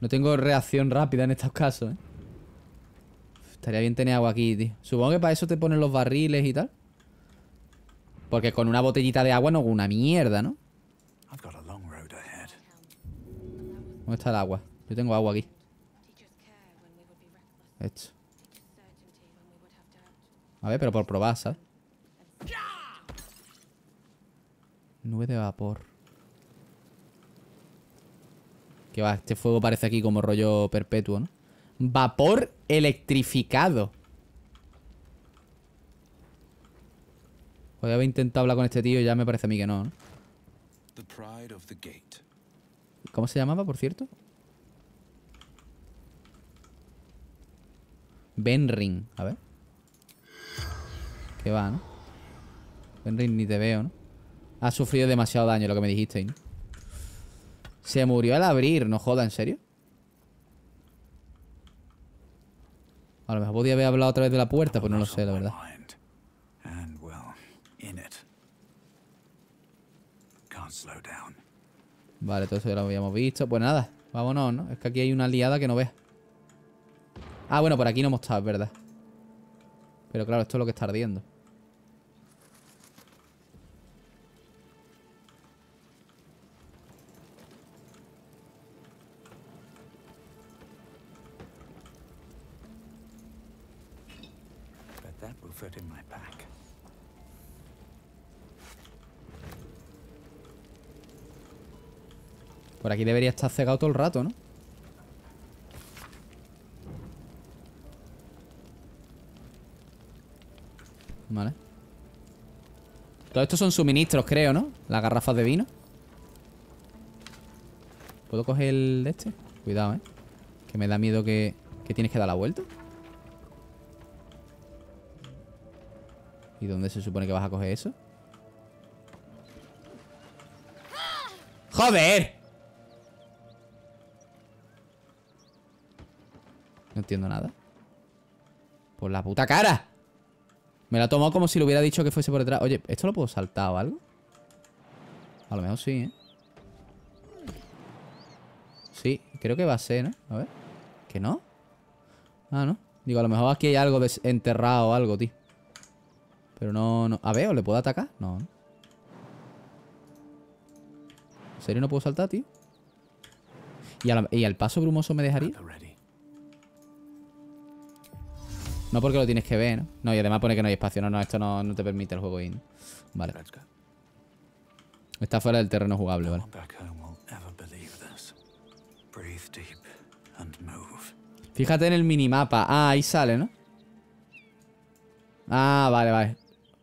No tengo reacción rápida en estos casos, ¿eh? Estaría bien tener agua aquí, tío. Supongo que para eso te ponen los barriles y tal. Porque con una botellita de agua no una mierda, ¿no? ¿Dónde está el agua? Yo tengo agua aquí. Esto. A ver, pero por probar, ¿sabes? Nube de vapor. Que va, este fuego parece aquí como rollo perpetuo, ¿no? Vapor electrificado. Podría haber intentado hablar con este tío Y ya me parece a mí que no, ¿no? ¿Cómo se llamaba, por cierto? Benring, a ver. qué va, ¿no? Benring ni te veo, ¿no? Ha sufrido demasiado daño, lo que me dijiste Se murió al abrir, no joda, ¿en serio? A lo mejor podía haber hablado otra través de la puerta, pues no lo sé, la verdad. Vale, todo eso ya lo habíamos visto. Pues nada, vámonos, ¿no? Es que aquí hay una aliada que no ves. Ah, bueno, por aquí no hemos estado, verdad. Pero claro, esto es lo que está ardiendo. Por aquí debería estar cegado todo el rato, ¿no? Vale. Todo estos son suministros, creo, ¿no? Las garrafas de vino. ¿Puedo coger el de este? Cuidado, ¿eh? Que me da miedo que, que tienes que dar la vuelta. ¿Y dónde se supone que vas a coger eso? ¡Joder! No entiendo nada. Por la puta cara. Me la tomó como si le hubiera dicho que fuese por detrás. Oye, ¿esto lo puedo saltar o algo? A lo mejor sí, ¿eh? Sí, creo que va a ser, ¿no? A ver. ¿Que no? Ah, no. Digo, a lo mejor aquí hay algo enterrado o algo, tío. Pero no, no. A ver, ¿o le puedo atacar? No, ¿En serio no puedo saltar, tío? ¿Y, y al paso brumoso me dejaría? No porque lo tienes que ver, ¿no? No, y además pone que no hay espacio. No, no, esto no, te permite el juego in. Vale. Está fuera del terreno jugable, ¿vale? Fíjate en el minimapa. Ah, ahí sale, ¿no? Ah, vale, vale.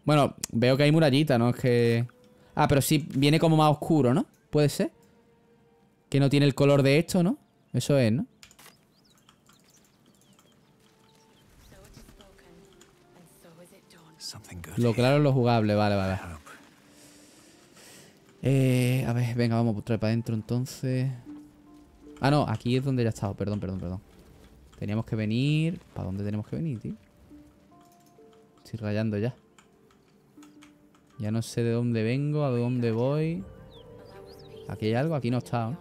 Bueno, veo que hay murallita, ¿no? Es que... Ah, pero sí, viene como más oscuro, ¿no? ¿Puede ser? Que no tiene el color de esto, ¿no? Eso es, ¿no? Lo claro es lo jugable, vale, vale. Pues. Eh, a ver, venga, vamos a traer para adentro entonces. Ah, no, aquí es donde ya he estado. Perdón, perdón, perdón. Teníamos que venir... ¿Para dónde tenemos que venir, tío? Estoy rayando ya. Ya no sé de dónde vengo, a dónde voy. Aquí hay algo, aquí no está.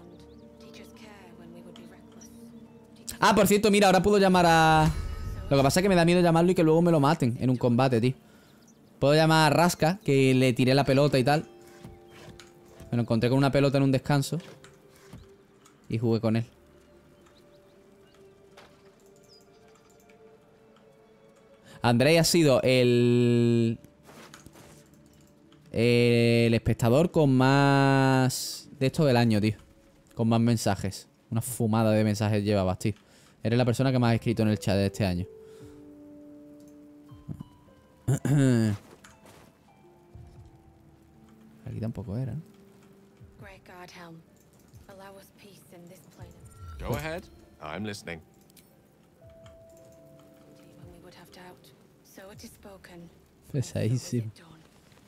Ah, por cierto, mira, ahora puedo llamar a... Lo que pasa es que me da miedo llamarlo y que luego me lo maten en un combate, tío. Puedo llamar a Rasca, que le tiré la pelota y tal. Me encontré con una pelota en un descanso. Y jugué con él. Andrei ha sido el... El espectador con más... De esto del año, tío. Con más mensajes. Una fumada de mensajes llevabas, tío. Eres la persona que más ha escrito en el chat de este año. Aquí tampoco era. Go pues, ahead. I'm listening. Pues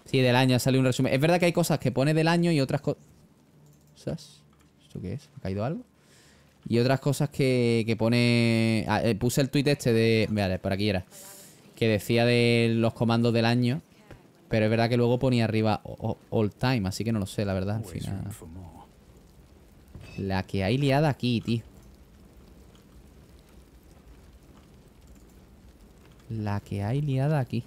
sí, del año sale un resumen. Es verdad que hay cosas que pone del año y otras cosas. ¿Esto qué es? ¿Ha caído algo? Y otras cosas que, que pone... Ah, eh, puse el tweet este de... Vale, por aquí era. Que decía de los comandos del año. Pero es verdad que luego ponía arriba all time, así que no lo sé, la verdad, al pues final. La que hay liada aquí, tío. La que hay liada aquí.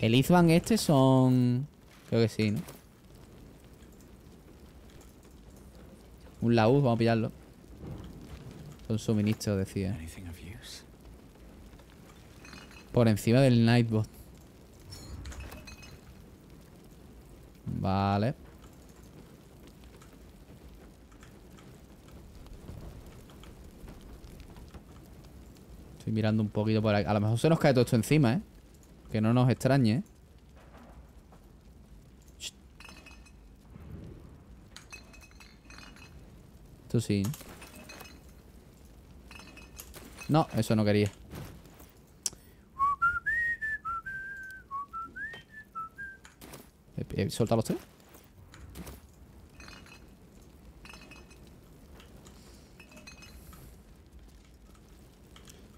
El Izban este son... Creo que sí, ¿no? Un laúd, vamos a pillarlo. Son suministros, decía. Por encima del Nightbot. Vale. Estoy mirando un poquito por ahí A lo mejor se nos cae todo esto encima, ¿eh? Que no nos extrañe, ¿eh? Esto sí. No, eso no quería. eh, los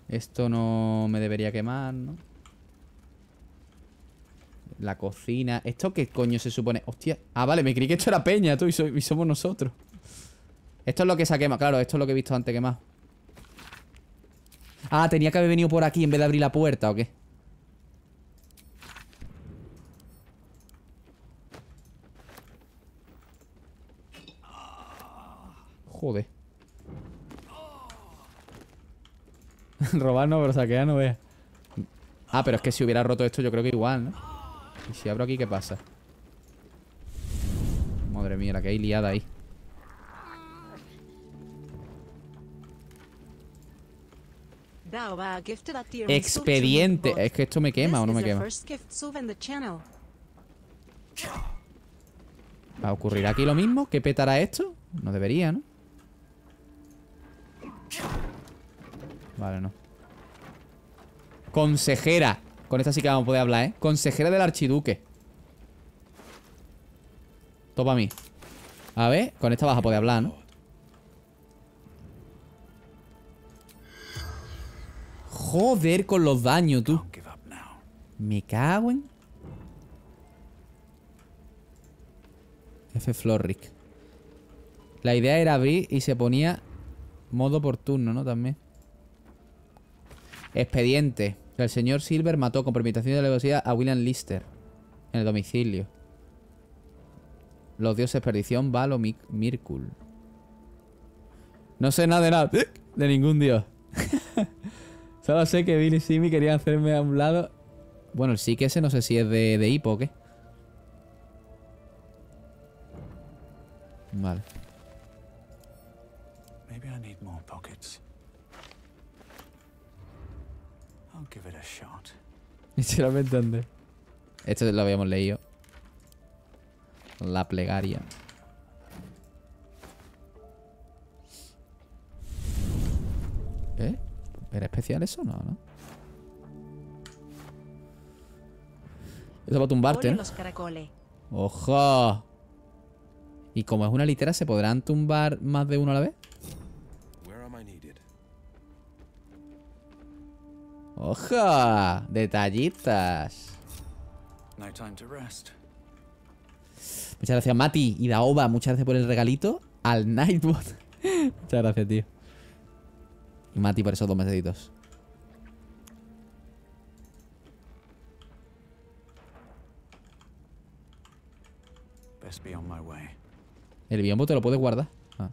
Esto no me debería quemar, ¿no? La cocina. ¿Esto qué coño se supone? Hostia. Ah, vale, me creí que esto era peña, tú, y, y somos nosotros. Esto es lo que se ha quemado, claro, esto es lo que he visto antes quemado. Ah, tenía que haber venido por aquí en vez de abrir la puerta, ¿o qué? Joder. Robar no, pero saquear no vea. Ah, pero es que si hubiera roto esto yo creo que igual, ¿no? Y si abro aquí, ¿qué pasa? Madre mía, la que hay liada ahí. Expediente. Es que esto me quema o no me quema. ¿Va a ocurrir aquí lo mismo? ¿Qué petará esto? No debería, ¿no? Vale, no. Consejera. Con esta sí que vamos a poder hablar, ¿eh? Consejera del archiduque. Topa a mí. A ver, con esta vas a poder hablar, ¿no? Joder con los daños, tú. Me cago en... F. Florric. La idea era abrir y se ponía modo por turno, ¿no? También. Expediente. El señor Silver mató con permitación de la velocidad a William Lister en el domicilio. Los dioses perdición, Balo, Mirkul. No sé nada de nada. De ningún dios. Solo sé que Billy y Simi querían hacerme a un lado. Bueno, el sí que ese no sé si es de, de hipo qué. Vale. Sinceramente, ¿dónde? Esto lo habíamos leído. La plegaria. ¿Eh? ¿Era especial eso no, no? Eso va a tumbarte, ¡Ojo! Y como es una litera, ¿se podrán tumbar más de uno a la vez? ¡Ojo! Detallitas. Muchas gracias, Mati y Daoba. Muchas gracias por el regalito al Nightbot. muchas gracias, tío. Y Mati por esos dos way. El biombo te lo puedes guardar. Ah.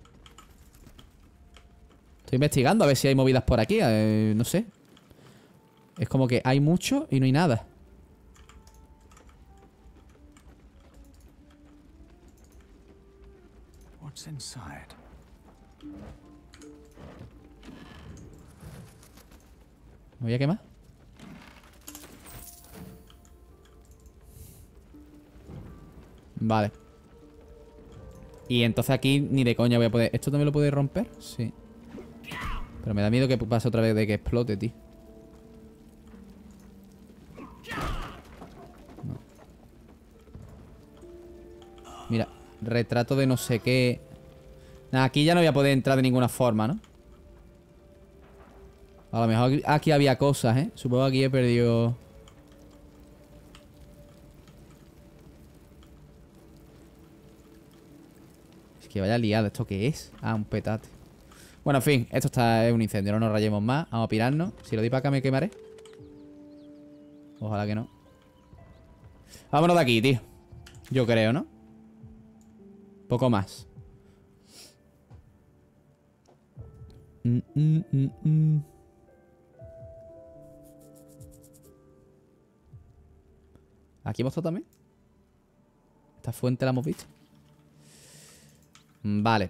Estoy investigando a ver si hay movidas por aquí. Eh, no sé. Es como que hay mucho y no hay nada. ¿Me voy a quemar? Vale. Y entonces aquí ni de coña voy a poder... ¿Esto también lo puedo romper? Sí. Pero me da miedo que pase otra vez de que explote, tío. Mira, retrato de no sé qué. aquí ya no voy a poder entrar de ninguna forma, ¿no? A lo mejor aquí había cosas, ¿eh? Supongo que aquí he perdido... Es que vaya liado ¿Esto qué es? Ah, un petate. Bueno, en fin. Esto está, es un incendio. No nos rayemos más. Vamos a pirarnos. Si lo doy para acá me quemaré. Ojalá que no. Vámonos de aquí, tío. Yo creo, ¿no? Poco más. Mm, mm, mm, ¿Aquí hemos estado también? ¿Esta fuente la hemos visto? Vale.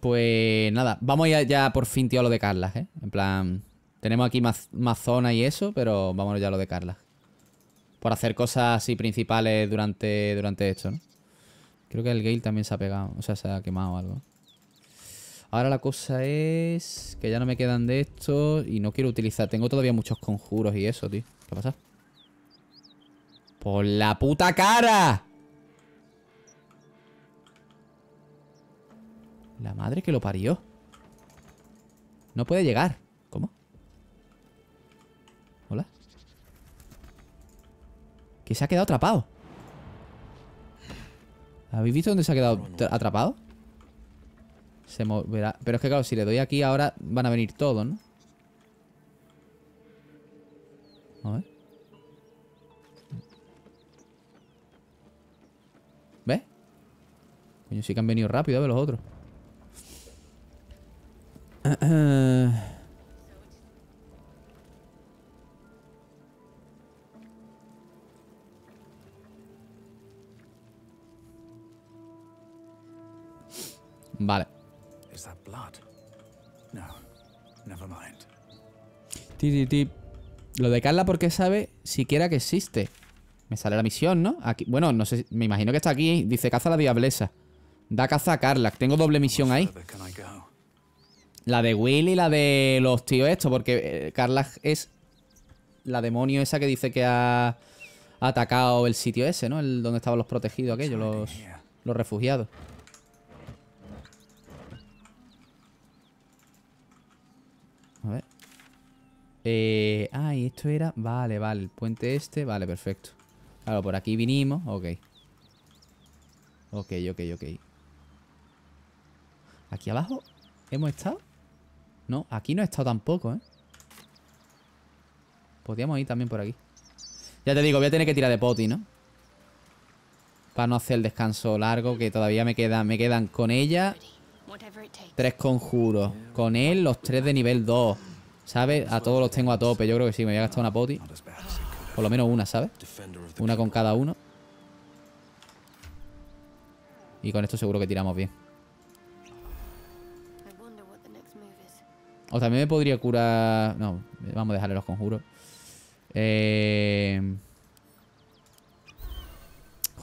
Pues nada, vamos ya, por fin, tío, a lo de Carlas, ¿eh? En plan, tenemos aquí más, más zona y eso, pero vámonos ya a lo de Carlas por hacer cosas así principales durante, durante esto, ¿no? Creo que el Gale también se ha pegado, o sea, se ha quemado algo. Ahora la cosa es que ya no me quedan de esto y no quiero utilizar. Tengo todavía muchos conjuros y eso, tío. ¿Qué pasa? ¡Por la puta cara! La madre que lo parió. No puede llegar. Que se ha quedado atrapado. ¿Habéis visto dónde se ha quedado atrapado? Se moverá. Pero es que claro, si le doy aquí ahora van a venir todos, ¿no? A ver. ¿Ves? Coño, sí que han venido rápido, a ver los otros. Eh, eh. Vale. Lo de Carla porque sabe siquiera que existe. Me sale la misión, ¿no? Aquí, bueno, no sé, me imagino que está aquí. Dice caza la diablesa. Da caza a Carla. Tengo doble misión ahí. La de Will y la de los tíos estos, porque eh, Carla es la demonio esa que dice que ha atacado el sitio ese, ¿no? El donde estaban los protegidos aquellos, los refugiados. Eh, ah, y esto era... Vale, vale, el puente este. Vale, perfecto. Claro, por aquí vinimos. Ok. Ok, ok, ok. ¿Aquí abajo hemos estado? No, aquí no he estado tampoco, ¿eh? Podríamos ir también por aquí. Ya te digo, voy a tener que tirar de poti, ¿no? Para no hacer el descanso largo que todavía me quedan. Me quedan con ella tres conjuros. Con él los tres de nivel 2. ¿Sabes? A todos los tengo a tope. Yo creo que sí, me voy a gastar una poti. Por lo menos una, ¿sabes? Una con cada uno. Y con esto seguro que tiramos bien. O también me podría curar... No, vamos a dejarle los conjuros. Eh,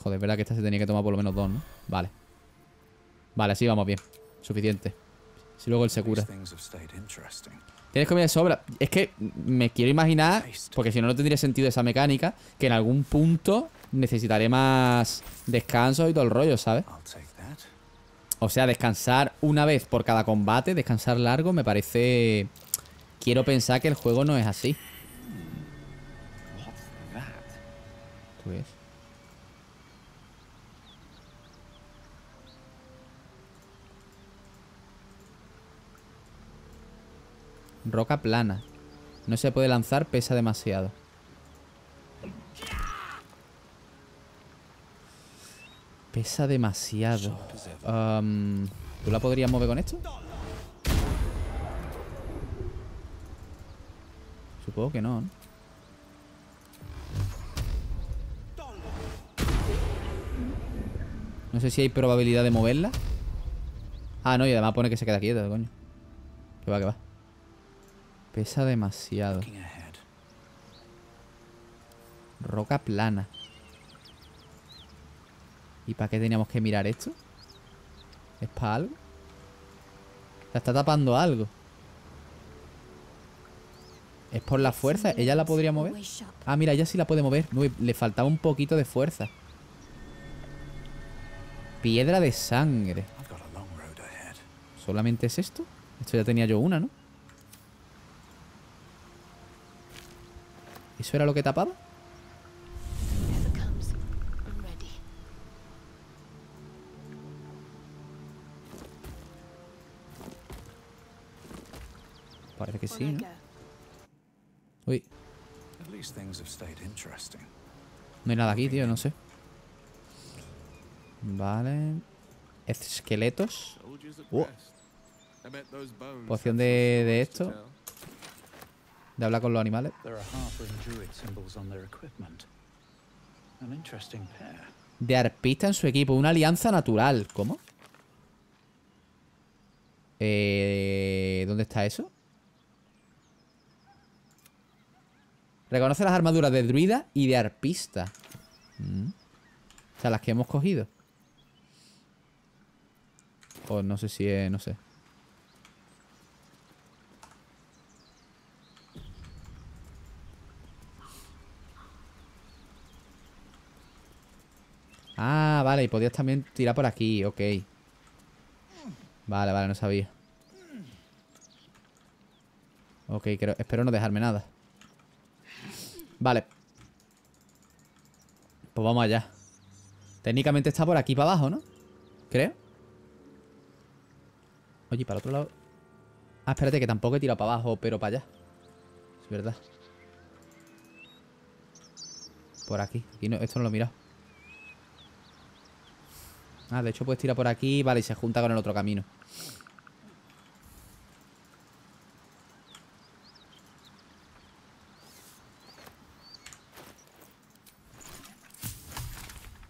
joder, es verdad que esta se tenía que tomar por lo menos dos, ¿no? Vale. Vale, así vamos bien. Suficiente. Si luego él se cura. Tienes comida de sobra. Es que me quiero imaginar, porque si no, no tendría sentido esa mecánica, que en algún punto necesitaré más descanso y todo el rollo, ¿sabes? O sea, descansar una vez por cada combate, descansar largo, me parece... Quiero pensar que el juego no es así. ¿Tú Roca plana. No se puede lanzar, pesa demasiado. Pesa demasiado. Um, ¿Tú la podrías mover con esto? Supongo que no, ¿no? sé si hay probabilidad de moverla. Ah, no, y además pone que se queda quieta, coño. Que va, que va. Pesa demasiado. Roca plana. ¿Y para qué teníamos que mirar esto? ¿Es para algo? La está tapando algo. ¿Es por la fuerza? ¿Ella la podría mover? Ah, mira, ella sí la puede mover. le faltaba un poquito de fuerza. Piedra de sangre. ¿Solamente es esto? Esto ya tenía yo una, ¿no? ¿Eso era lo que tapaba? Parece que sí, ¿no? Uy. No hay nada aquí, tío, no sé. Vale. Esqueletos. Oh. Poción de, de esto de hablar con los animales. De arpista en su equipo. Una alianza natural. ¿Cómo? Eh, ¿Dónde está eso? Reconoce las armaduras de druida y de arpista. Mm. O sea, las que hemos cogido. O no sé si es... No sé. Ah, vale, y podías también tirar por aquí, ok. Vale, vale, no sabía. Ok, espero no dejarme nada. Vale. Pues vamos allá. Técnicamente está por aquí para abajo, ¿no? Creo. Oye, para otro lado. Ah, espérate, que tampoco he tirado para abajo, pero para allá. Es verdad. Por aquí. no, esto no lo he mirado. Ah, de hecho puedes tirar por aquí Vale, y se junta con el otro camino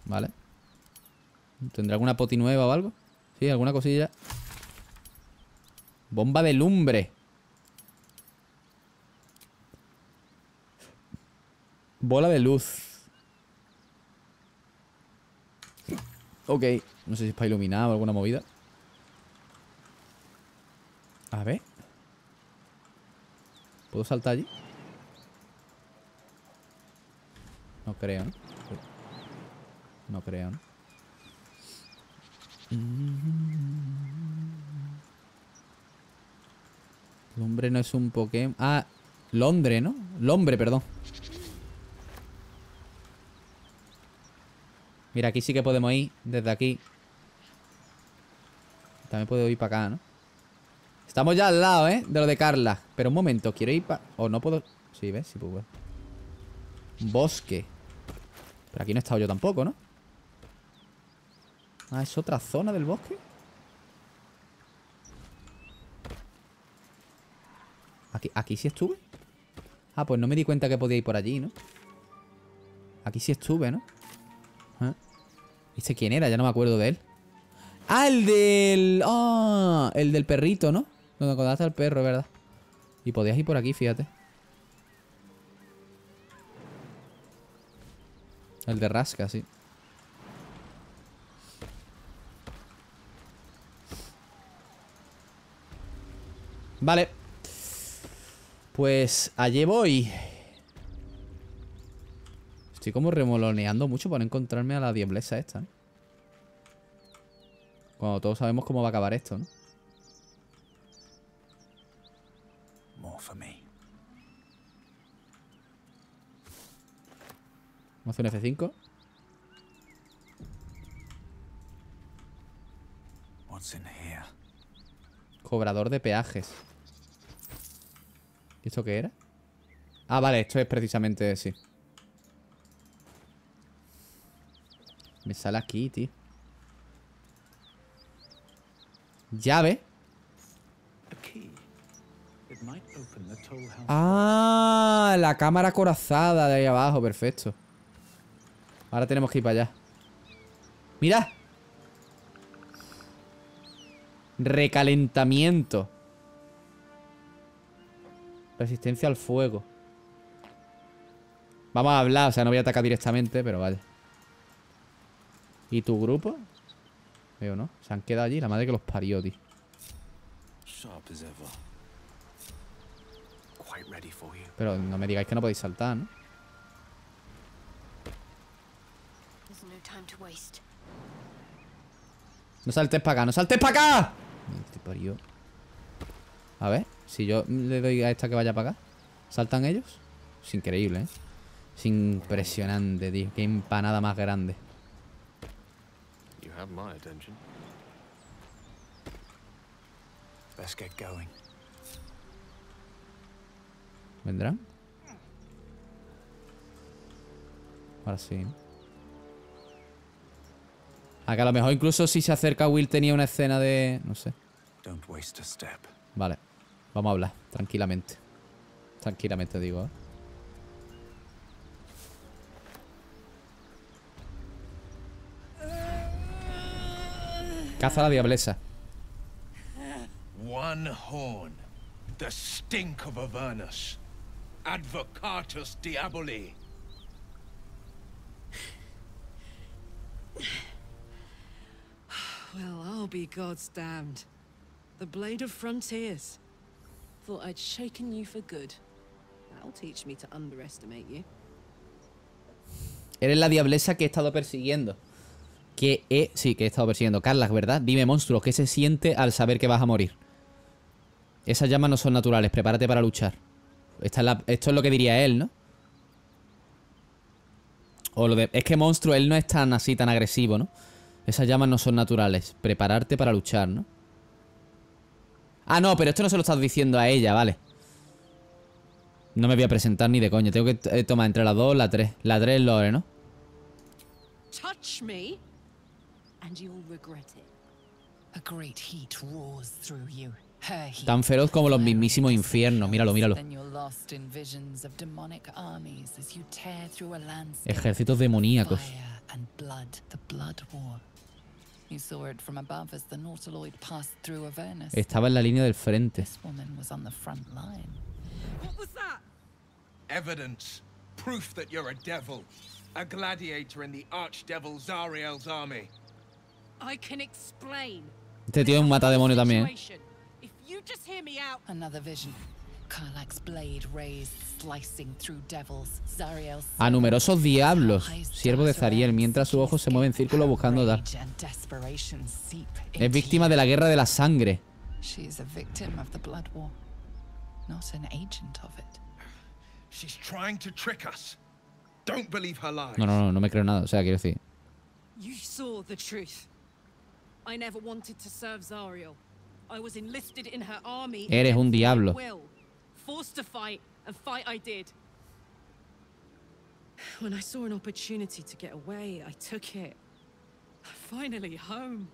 Vale ¿Tendrá alguna poti nueva o algo? Sí, alguna cosilla Bomba de lumbre Bola de luz Ok, no sé si es para iluminar o alguna movida A ver ¿Puedo saltar allí? No creo, ¿no? No creo, ¿no? hombre no es un Pokémon. Ah, Londre, ¿no? Lombre, perdón. Mira, aquí sí que podemos ir desde aquí. También puedo ir para acá, ¿no? Estamos ya al lado, ¿eh? De lo de Carla. Pero un momento, quiero ir para... O no puedo... Sí, ¿ves? Sí puedo. Bosque. Pero aquí no he estado yo tampoco, ¿no? Ah, ¿es otra zona del bosque? ¿Aquí, aquí sí estuve? Ah, pues no me di cuenta que podía ir por allí, ¿no? Aquí sí estuve, ¿no? ¿Este quién era? Ya no me acuerdo de él. Ah, el del... Ah, el del perrito, ¿no? Donde encontraste al perro, ¿verdad? Y podías ir por aquí, fíjate. El de rasca, sí. Vale. Pues allí voy como remoloneando mucho para encontrarme a la diablesa esta, ¿eh? Cuando todos sabemos cómo va a acabar esto, ¿no? Vamos a hacer un F5. Cobrador de peajes. ¿Y esto qué era? Ah, vale, esto es precisamente, sí. Me sale aquí, tío. Llave. Ah, la cámara corazada de ahí abajo, perfecto. Ahora tenemos que ir para allá. ¡Mira! Recalentamiento. Resistencia al fuego. Vamos a hablar, o sea, no voy a atacar directamente, pero vale. ¿Y tu grupo? Veo, ¿no? Se han quedado allí. La madre que los parió, tío. Pero no me digáis que no podéis saltar, ¿no? No saltes para acá, no saltes para acá. Este a ver, si yo le doy a esta que vaya para acá, ¿saltan ellos? Es increíble, ¿eh? Es impresionante, tío. Qué empanada más grande. ¿Vendrán? Ahora sí. A que a lo mejor incluso si se acerca Will tenía una escena de... No sé. Vale. Vamos a hablar. Tranquilamente. Tranquilamente digo, ¿eh? Caza la diablesa. One horn. The stink of Avernus. Advocatus Diaboli. Well, I'll be God's damned. The Blade of Frontiers. Thought I'd shaken you for good. That'll teach me to underestimate you. Eres la diablesa que he estado persiguiendo que he, sí, que he estado persiguiendo. Carla ¿verdad? Dime, monstruo, ¿qué se siente al saber que vas a morir? Esas llamas no son naturales, prepárate para luchar. esto es lo que diría él, ¿no? O lo de, es que monstruo, él no es tan así, tan agresivo, ¿no? Esas llamas no son naturales, prepararte para luchar, ¿no? Ah, no, pero esto no se lo estás diciendo a ella, vale. No me voy a presentar ni de coño. Tengo que eh, tomar entre la 2 la 3 La 3 es Lore, ¿no? Touch me Tan feroz como los mismísimos infiernos. Míralo, míralo. Ejércitos demoníacos. Estaba en la línea del frente. Evidence, proof that you're a devil, a gladiator in the archdevil Zariel's army. Este tío es un matademonio también. ¿eh? A numerosos diablos, siervo de Zariel, mientras sus ojos se mueve en círculo buscando dar. Es víctima de la guerra de la sangre. No, no, no, no me creo nada. O sea, quiero decir. I never wanted to serve Zariel. I was enlisted in her army. Eres un diablo. forced to fight, and fight I did. When I saw an opportunity to get away, I took it. Finally home.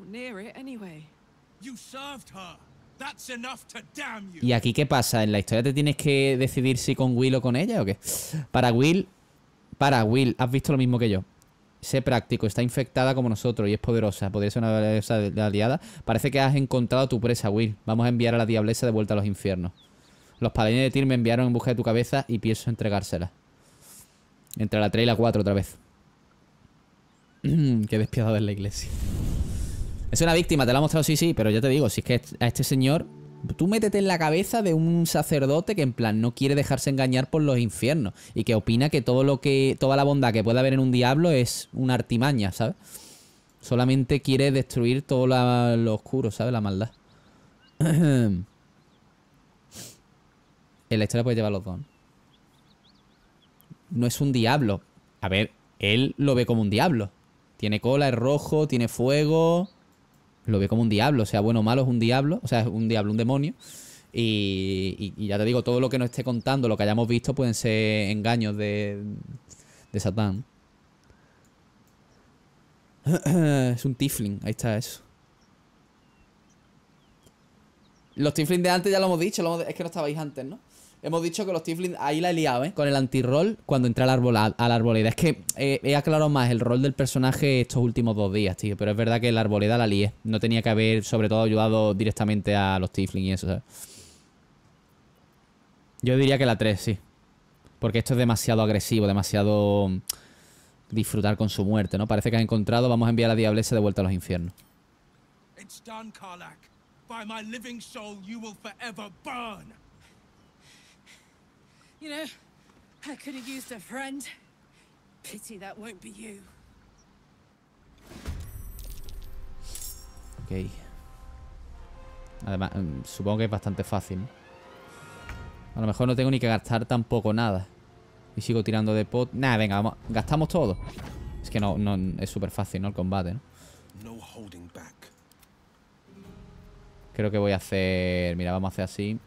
Or near it anyway. You served her. That's enough to damn you. ¿Y aquí qué pasa? ¿En la historia te tienes que decidir si con Will o con ella o qué? Para Will, para Will, has visto lo mismo que yo. Sé práctico, está infectada como nosotros y es poderosa. Podría ser una aliada. Parece que has encontrado tu presa, Will. Vamos a enviar a la diableza de vuelta a los infiernos. Los paladines de Tyr me enviaron en busca de tu cabeza y pienso entregársela. Entre la 3 y la 4 otra vez. Qué despiadado es la iglesia. Es una víctima, te la ha mostrado, sí, sí, pero ya te digo, si es que a este señor Tú métete en la cabeza de un sacerdote que en plan no quiere dejarse engañar por los infiernos y que opina que todo lo que toda la bondad que puede haber en un diablo es una artimaña, ¿sabes? Solamente quiere destruir todo lo oscuro, ¿sabes? La maldad. El la puede llevar los dos. No es un diablo. A ver, él lo ve como un diablo. Tiene cola, es rojo, tiene fuego lo ve como un diablo, sea bueno o malo es un diablo, o sea, es un diablo, un demonio. Y, ya te digo, todo lo que nos esté contando, lo que hayamos visto, pueden ser engaños de, de Satán. es un tifling, ahí está eso. Los tiflings de antes ya lo hemos dicho, es que no estabais antes, ¿no? Hemos dicho que los Tiflins... ahí la he liado, ¿eh? con el anti-roll cuando entra al árbol, a, la arboleda. Es que eh, he aclarado más el rol del personaje estos últimos dos días, tío. Pero es verdad que la arboleda la lié. No tenía que haber, sobre todo, ayudado directamente a los Tiflins y eso, ¿sabes? Yo diría que la 3, sí. Porque esto es demasiado agresivo, demasiado mm, disfrutar con su muerte, ¿no? Parece que has encontrado, vamos a enviar a la Diablesa de vuelta a los infiernos. You I could Ok. Además, mm, supongo que es bastante fácil. A lo mejor no tengo ni que gastar tampoco nada. Y sigo tirando de pot. Nah, venga, vamos. Gastamos todo. Es que no, no es súper fácil, ¿no? El combate, ¿no? Creo que voy a hacer... Mira, vamos a hacer así.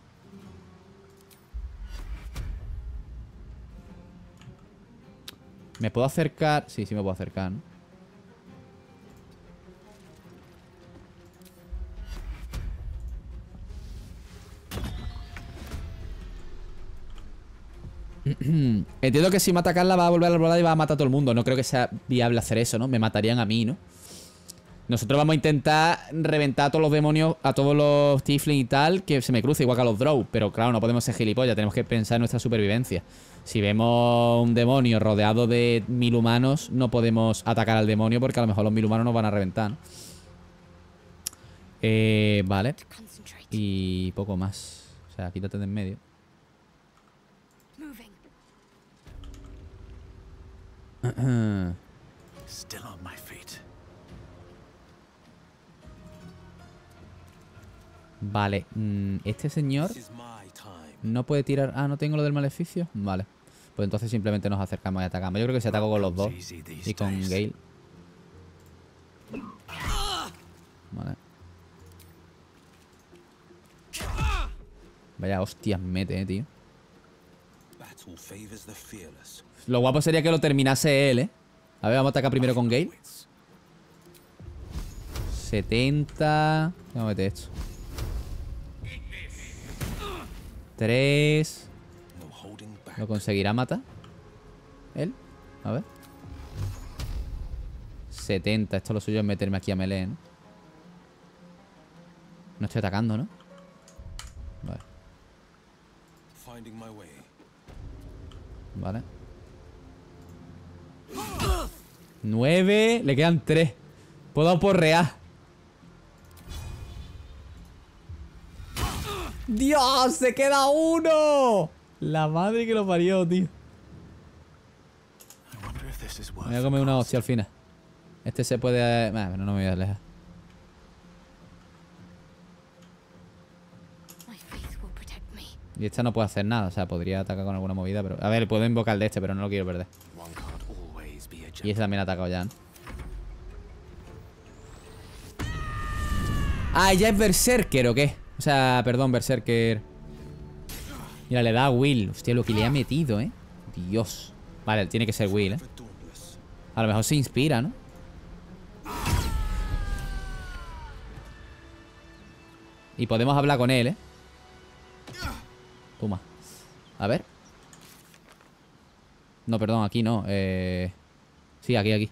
¿Me puedo acercar? Sí, sí me puedo acercar, ¿no? Entiendo que si me a Carla va a volver a la volada y va a matar a todo el mundo. No creo que sea viable hacer eso, ¿no? Me matarían a mí, ¿no? Nosotros vamos a intentar reventar a todos los demonios, a todos los Tifling y tal, que se me cruce, igual que a los drow. Pero claro, no podemos ser gilipollas, tenemos que pensar en nuestra supervivencia. Si vemos un demonio rodeado de mil humanos, no podemos atacar al demonio porque a lo mejor los mil humanos nos van a reventar. Eh, vale. Y poco más. O sea, quítate de en medio. Vale, mm, este señor no puede tirar... Ah, no tengo lo del maleficio. Vale. Pues entonces simplemente nos acercamos y atacamos. Yo creo que se ataco con los dos y con Gale. Vale. Vaya hostias mete, eh, tío. Lo guapo sería que lo terminase él, eh. A ver, vamos a atacar primero con Gale. 70. Vamos a meter esto. 3. ¿Lo conseguirá matar? ¿Él? A ver. 70. Esto lo suyo es meterme aquí a melee, ¿no? No estoy atacando, ¿no? Vale. Vale. 9. Le quedan 3. Puedo porrear. ¡Dios! ¡Se queda uno! La madre que lo parió, tío. Me voy a comer una hostia al final. Este se puede... Eh, no, me voy a alejar. Y esta no puede hacer nada, o sea, podría atacar con alguna movida, pero... A ver, puedo invocar de este, pero no lo quiero perder. Y este también ha atacado ya, ¿no? Ah, ya es Berserker, ¿o qué? O sea, perdón, Berserker... Mira, le da a Will. Hostia, lo que le ha metido, ¿eh? Dios. Vale, tiene que ser Will, ¿eh? A lo mejor se inspira, ¿no? Y podemos hablar con él, ¿eh? Toma. A ver. No, perdón, aquí no. Eh... Sí, aquí, aquí.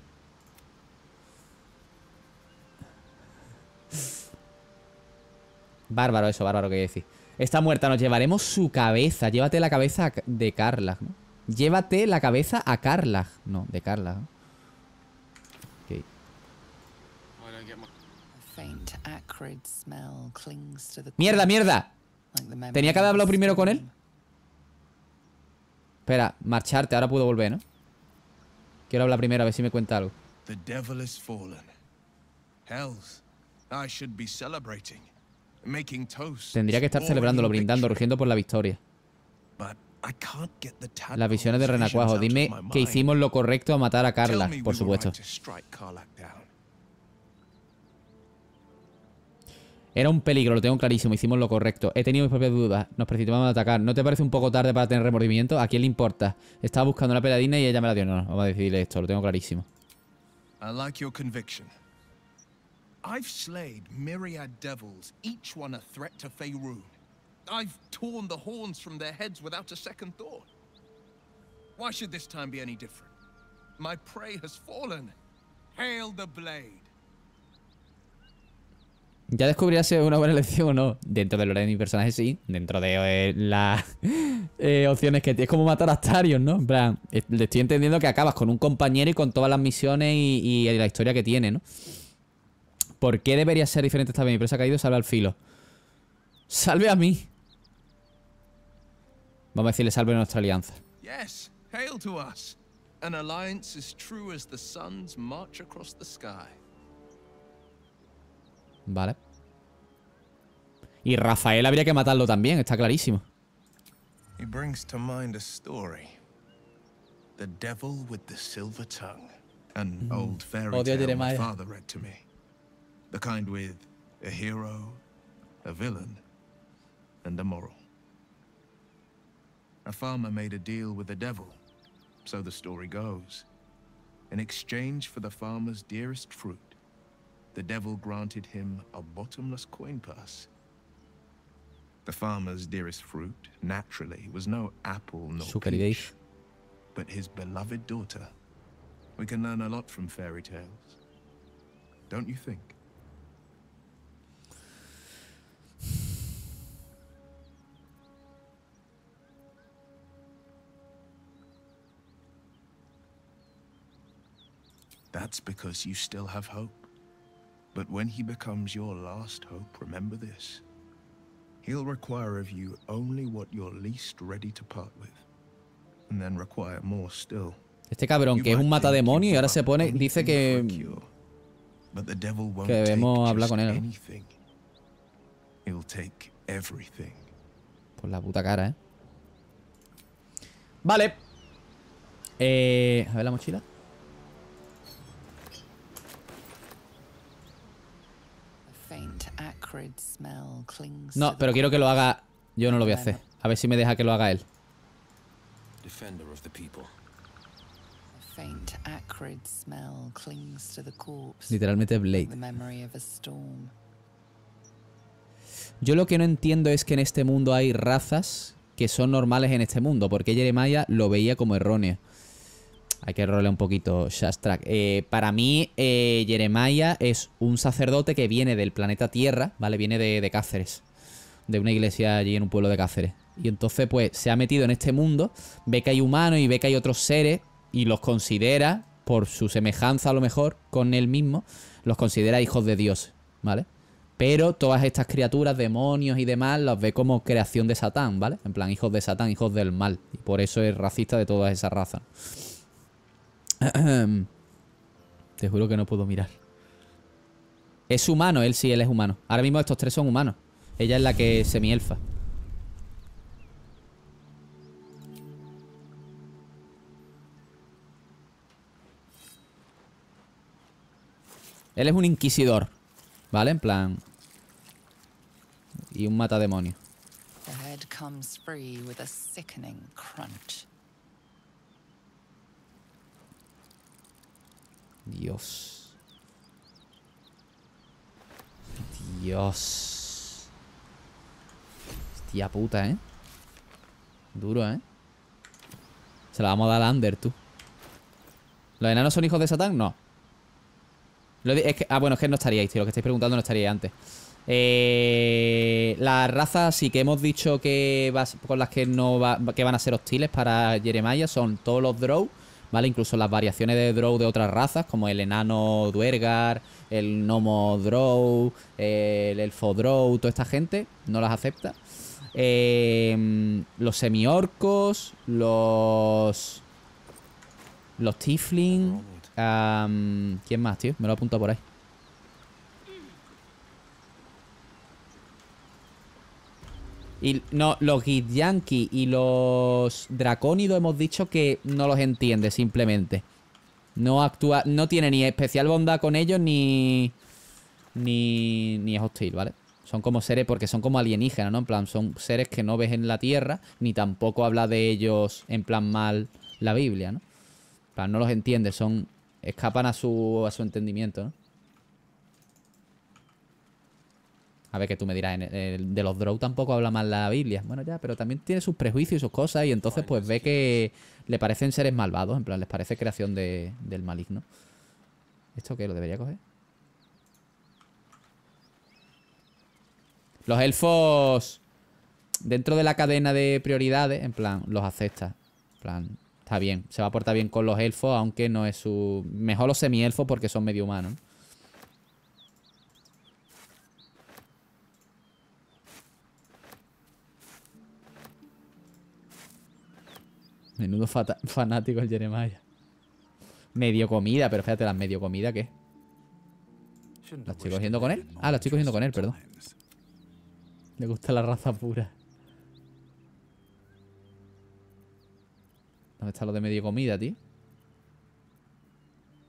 Bárbaro eso, bárbaro que decir. Está muerta, nos llevaremos su cabeza. Llévate la cabeza de Carla. ¿no? Llévate la cabeza a Carla. No, de Carla. Mierda, mierda. Tenía que haber hablado primero con él. Espera, marcharte, ahora puedo volver, ¿no? Quiero hablar primero, a ver si me cuenta algo. Tendría que estar celebrándolo, brindando, rugiendo por la victoria. Las visiones de Renacuajo. Dime que hicimos lo correcto a matar a Carla, por supuesto. Era un peligro, lo tengo clarísimo, hicimos lo correcto. He tenido mis propias dudas, nos precipitamos a atacar. ¿No te parece un poco tarde para tener remordimiento? ¿A quién le importa? Estaba buscando una peladina y ella me la dio. No, no, vamos a decidir esto, lo tengo clarísimo. I've slayed myriad devils, each one a threat to Faerun. I've torn the horns from their heads without a second thought. Why should this time be any different? My prey has fallen. Hail the blade. Ya descubrirás si es una buena elección o no. Dentro del lore de mi personaje sí. Dentro de eh, las eh, opciones que tienes. Es como matar a Astarion, ¿no? En plan, le estoy entendiendo que acabas con un compañero y con todas las misiones y, y la historia que tiene, ¿no? ¿Por qué debería ser diferente esta vez? Mi presa ha caído, salve al filo. ¡Salve a mí! Vamos a decirle salve a nuestra alianza. Vale. Y Rafael habría que matarlo también, está clarísimo. He brings to mind The kind with a hero, a villain, and a moral. A farmer made a deal with the devil, so the story goes. In exchange for the farmer's dearest fruit, the devil granted him a bottomless coin purse. The farmer's dearest fruit, naturally, was no apple nor peach, but his beloved daughter. We can learn a lot from fairy tales, don't you think? That's because you still have hope. But when he becomes your last hope, remember this. He'll require of you only what you're least ready to part with. And then require more still. Este cabrón que es un matademonio y ahora se pone, dice que... Que debemos hablar con él. Por la puta cara, ¿eh? Vale. Eh, a ver la mochila. No, pero quiero que lo haga... Yo no lo voy a hacer. A ver si me deja que lo haga él. Literalmente Blade. Yo lo que no entiendo es que en este mundo hay razas que son normales en este mundo, porque Jeremiah lo veía como errónea. Hay que rolear un poquito Shastrak. Eh, para mí, eh, Jeremiah es un sacerdote que viene del planeta Tierra, ¿vale? Viene de, Cáceres, de una iglesia allí en un pueblo de Cáceres. Y entonces, pues, se ha metido en este mundo, ve que hay humanos y ve que hay otros seres y los considera, por su semejanza a lo mejor con él mismo, los considera hijos de Dios, ¿vale? Pero todas estas criaturas, demonios y demás, los ve como creación de Satán, ¿vale? En plan, hijos de Satán, hijos del mal. Y por eso es racista de todas esas razas. Te juro que no puedo mirar. Es humano, él sí, él es humano. Ahora mismo estos tres son humanos. Ella es la que es semi-elfa Él es un inquisidor, ¿vale? En plan... Y un matademonio Dios. Dios. Hostia puta, ¿eh? Duro, ¿eh? Se la vamos a dar a Under, tú. ¿Los enanos son hijos de Satán? No. ah, bueno, es que no estaríais, tío. Lo que estáis preguntando no estaríais antes. Eh, las razas sí que hemos dicho que vas, con las que no que van a ser hostiles para Jeremiah son todos los Drow ¿vale? Incluso las variaciones de drow de otras razas, como el enano duergar, el gnomo drow, el elfo drow, toda esta gente, no las acepta. Eh, los semiorcos, los... Los tifling... ¿Quién más, tío? Me lo apunta por ahí. Y no, los Yankee y los Dracónidos hemos dicho que no los entiende simplemente. No actúa, no tiene ni especial bondad con ellos ni, ni, ni es hostil, ¿vale? Son como seres, porque son como alienígenas, ¿no? En plan, son seres que no ves en la Tierra, ni tampoco habla de ellos en plan mal la Biblia, ¿no? En plan, no los entiende, son, escapan a su, a su entendimiento, ¿no? A ver, que tú me dirás, de los Drow tampoco habla mal la Biblia. Bueno, ya, pero también tiene sus prejuicios y sus cosas, y entonces, pues ve que le parecen seres malvados, en plan, les parece creación de, del maligno. ¿Esto qué? ¿Lo debería coger? Los elfos, dentro de la cadena de prioridades, en plan, los acepta. En plan, está bien, se va a portar bien con los elfos, aunque no es su. Mejor los semi-elfos porque son medio humanos. Menudo fanático el Jeremiah. Medio comida, pero fíjate, la medio comida, ¿qué? ¿La estoy cogiendo con él? Ah, la estoy cogiendo con él, perdón. Le gusta la raza pura. ¿Dónde está lo de medio comida, tío?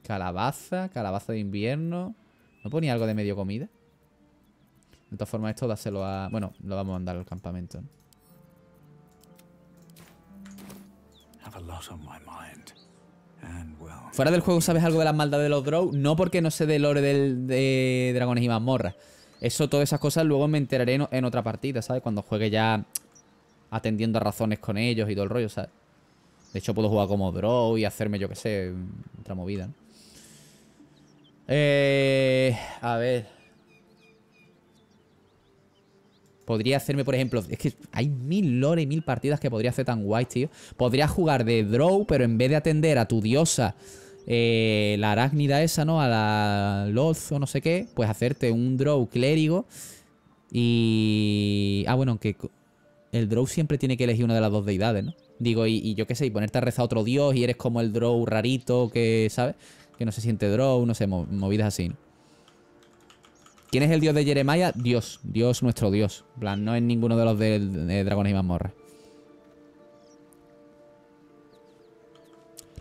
Calabaza, calabaza de invierno. ¿No ponía algo de medio comida? De todas formas, esto dáselo a... Bueno, lo vamos a mandar al campamento. ¿no? Fuera del juego, ¿sabes algo de las maldades de los Drow? No porque no sé del lore de Dragones y Mazmorras. Eso, todas esas cosas, luego me enteraré en, otra partida, ¿sabes? Cuando juegue ya atendiendo a razones con ellos y todo el rollo, ¿sabes? De hecho, puedo jugar como Drow y hacerme, yo qué sé, otra movida, ¿no? Eh, a ver... Podría hacerme, por ejemplo, es que hay mil lore y mil partidas que podría hacer tan guay, tío. Podrías jugar de draw, pero en vez de atender a tu diosa, eh, la arácnida esa, ¿no? A la Loth o no sé qué, pues hacerte un draw clérigo. Y... Ah, bueno, aunque el draw siempre tiene que elegir una de las dos deidades, ¿no? Digo, y, yo qué sé, y ponerte a rezar a otro dios y eres como el draw rarito que, ¿sabes? Que no se siente draw, no sé, movidas así, ¿no? ¿Quién es el dios de Jeremiah? Dios, Dios nuestro Dios. plan, no es ninguno de los de, Dragones y mazmorra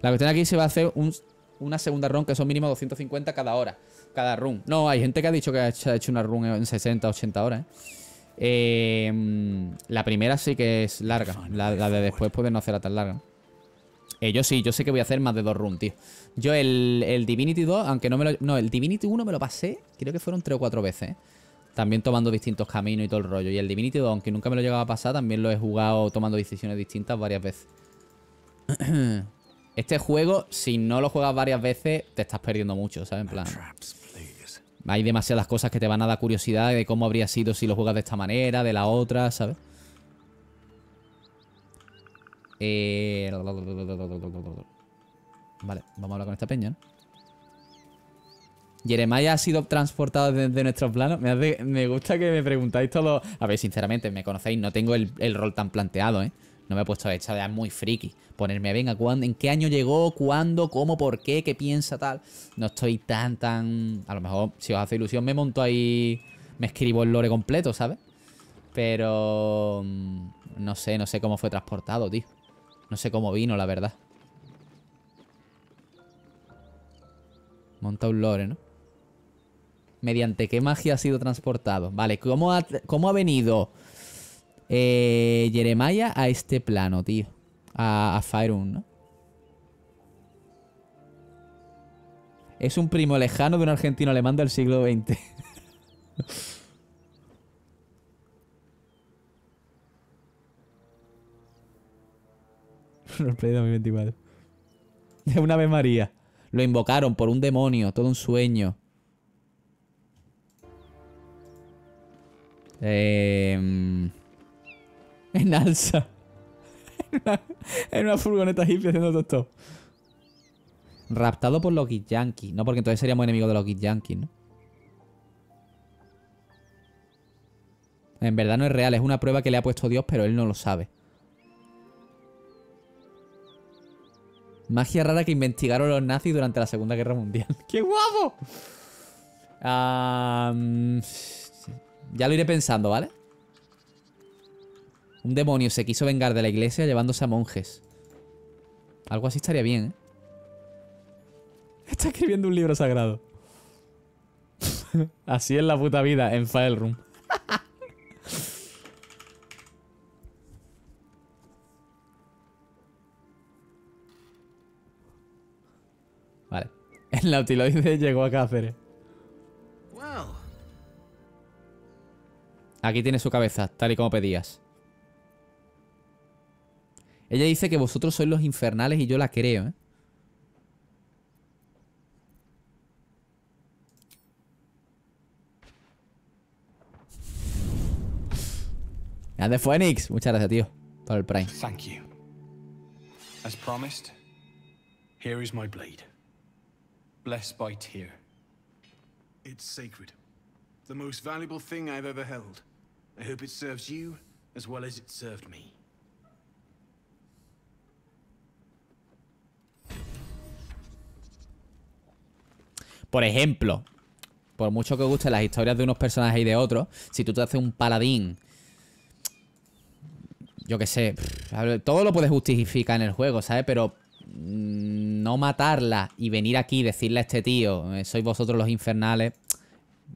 La cuestión aquí se va a hacer una segunda run que son mínimo 250 cada hora, cada run. No, hay gente que ha dicho que ha hecho una run en 60, 80 horas. ¿eh? Eh, la primera sí que es larga, la, de después puede no hacerla tan larga. Eh, yo sí, yo sé que voy a hacer más de dos run, tío. Yo el, Divinity 2, aunque no me lo... No, el Divinity 1 me lo pasé, creo que fueron tres o cuatro veces, También tomando distintos caminos y todo el rollo. Y el Divinity 2, aunque nunca me lo llegaba a pasar, también lo he jugado tomando decisiones distintas varias veces. Este juego, si no lo juegas varias veces, te estás perdiendo mucho, ¿sabes? En plan... Hay demasiadas cosas que te van a dar curiosidad de cómo habría sido si lo juegas de esta manera, de la otra, ¿sabes? Eh... Vale, vamos a hablar con esta peña, ¿no? Jeremiah ha sido transportado desde nuestro plano. Me, gusta que me preguntáis todo. A ver, sinceramente, me conocéis, no tengo el, rol tan planteado, ¿eh? No me he puesto a echar Es muy friki. Ponerme, venga, ¿cuándo, ¿en qué año llegó? ¿Cuándo? ¿Cómo? ¿Por qué? ¿Qué piensa tal? No estoy tan, tan... A lo mejor, si os hace ilusión, me monto ahí... Me escribo el lore completo, ¿sabes? Pero... No sé, no sé cómo fue transportado, tío. No sé cómo vino, la verdad. Monta un lore, ¿no? ¿Mediante qué magia ha sido transportado? Vale, ¿cómo ha, ha venido eh, Jeremiah a este plano, tío? A, a ¿no? Es un primo lejano de un argentino alemán del siglo XX. De una vez María. Lo invocaron por un demonio, todo un sueño. Em, en alza. en, una, furgoneta hippie haciendo todo esto. Raptado por los Kid Yankees. No, porque entonces seríamos enemigos de los Kid Yankees, ¿no? En verdad no es real, es una prueba que le ha puesto Dios, pero él no lo sabe. Magia rara que investigaron los nazis durante la Segunda Guerra Mundial. ¡Qué guapo! ya lo iré pensando, ¿vale? Un demonio se quiso vengar de la iglesia llevándose a monjes. Algo así estaría bien, ¿eh? Está escribiendo un libro sagrado. así es la puta vida en File Room. La nautiloide llegó a Cáceres. Aquí tiene su cabeza, tal y como pedías. Ella dice que vosotros sois los infernales y yo la creo, ¿eh? Phoenix. Muchas gracias, tío, por el Prime. Thank you. As promised, here is my blade. Por ejemplo, por mucho que gusten las historias de unos personajes y de otros, si tú te haces un paladín, yo qué sé, todo lo puedes justificar en el juego, ¿sabes? Pero no matarla y venir aquí y decirle a este tío, eh, sois vosotros los infernales,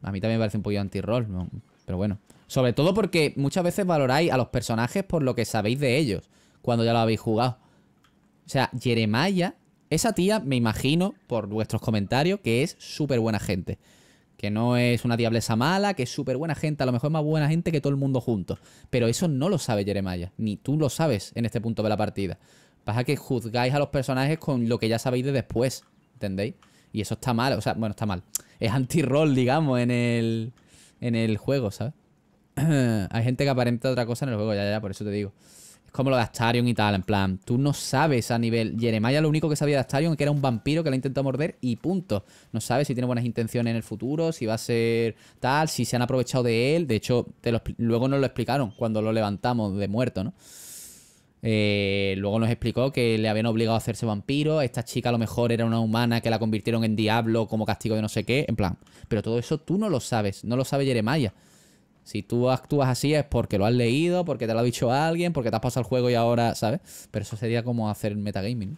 a mí también me parece un pollo anti-roll, pero bueno. Sobre todo porque muchas veces valoráis a los personajes por lo que sabéis de ellos, cuando ya lo habéis jugado. O sea, Jeremiah, esa tía, me imagino, por vuestros comentarios, que es súper buena gente. Que no es una diablesa mala, que es súper buena gente, a lo mejor es más buena gente que todo el mundo juntos. Pero eso no lo sabe Jeremiah, ni tú lo sabes en este punto de la partida. Pasa que juzgáis a los personajes con lo que ya sabéis de después, ¿entendéis? Y eso está mal, o sea, bueno, está mal. Es anti-roll, digamos, en el, en el juego, ¿sabes? Hay gente que aparenta otra cosa en el juego, ya, ya, por eso te digo. Es como lo de Astarion y tal, en plan, tú no sabes a nivel... Jeremiah lo único que sabía de Astarion es que era un vampiro que la intentó morder y punto. No sabes si tiene buenas intenciones en el futuro, si va a ser tal, si se han aprovechado de él. De hecho, te luego nos lo explicaron cuando lo levantamos de muerto, ¿no? Eh, luego nos explicó que le habían obligado a hacerse vampiro. Esta chica a lo mejor era una humana que la convirtieron en diablo como castigo de no sé qué. En plan, pero todo eso tú no lo sabes, no lo sabe Jeremiah. Si tú actúas así es porque lo has leído, porque te lo ha dicho alguien, porque te has pasado el juego y ahora, ¿sabes? Pero eso sería como hacer metagaming.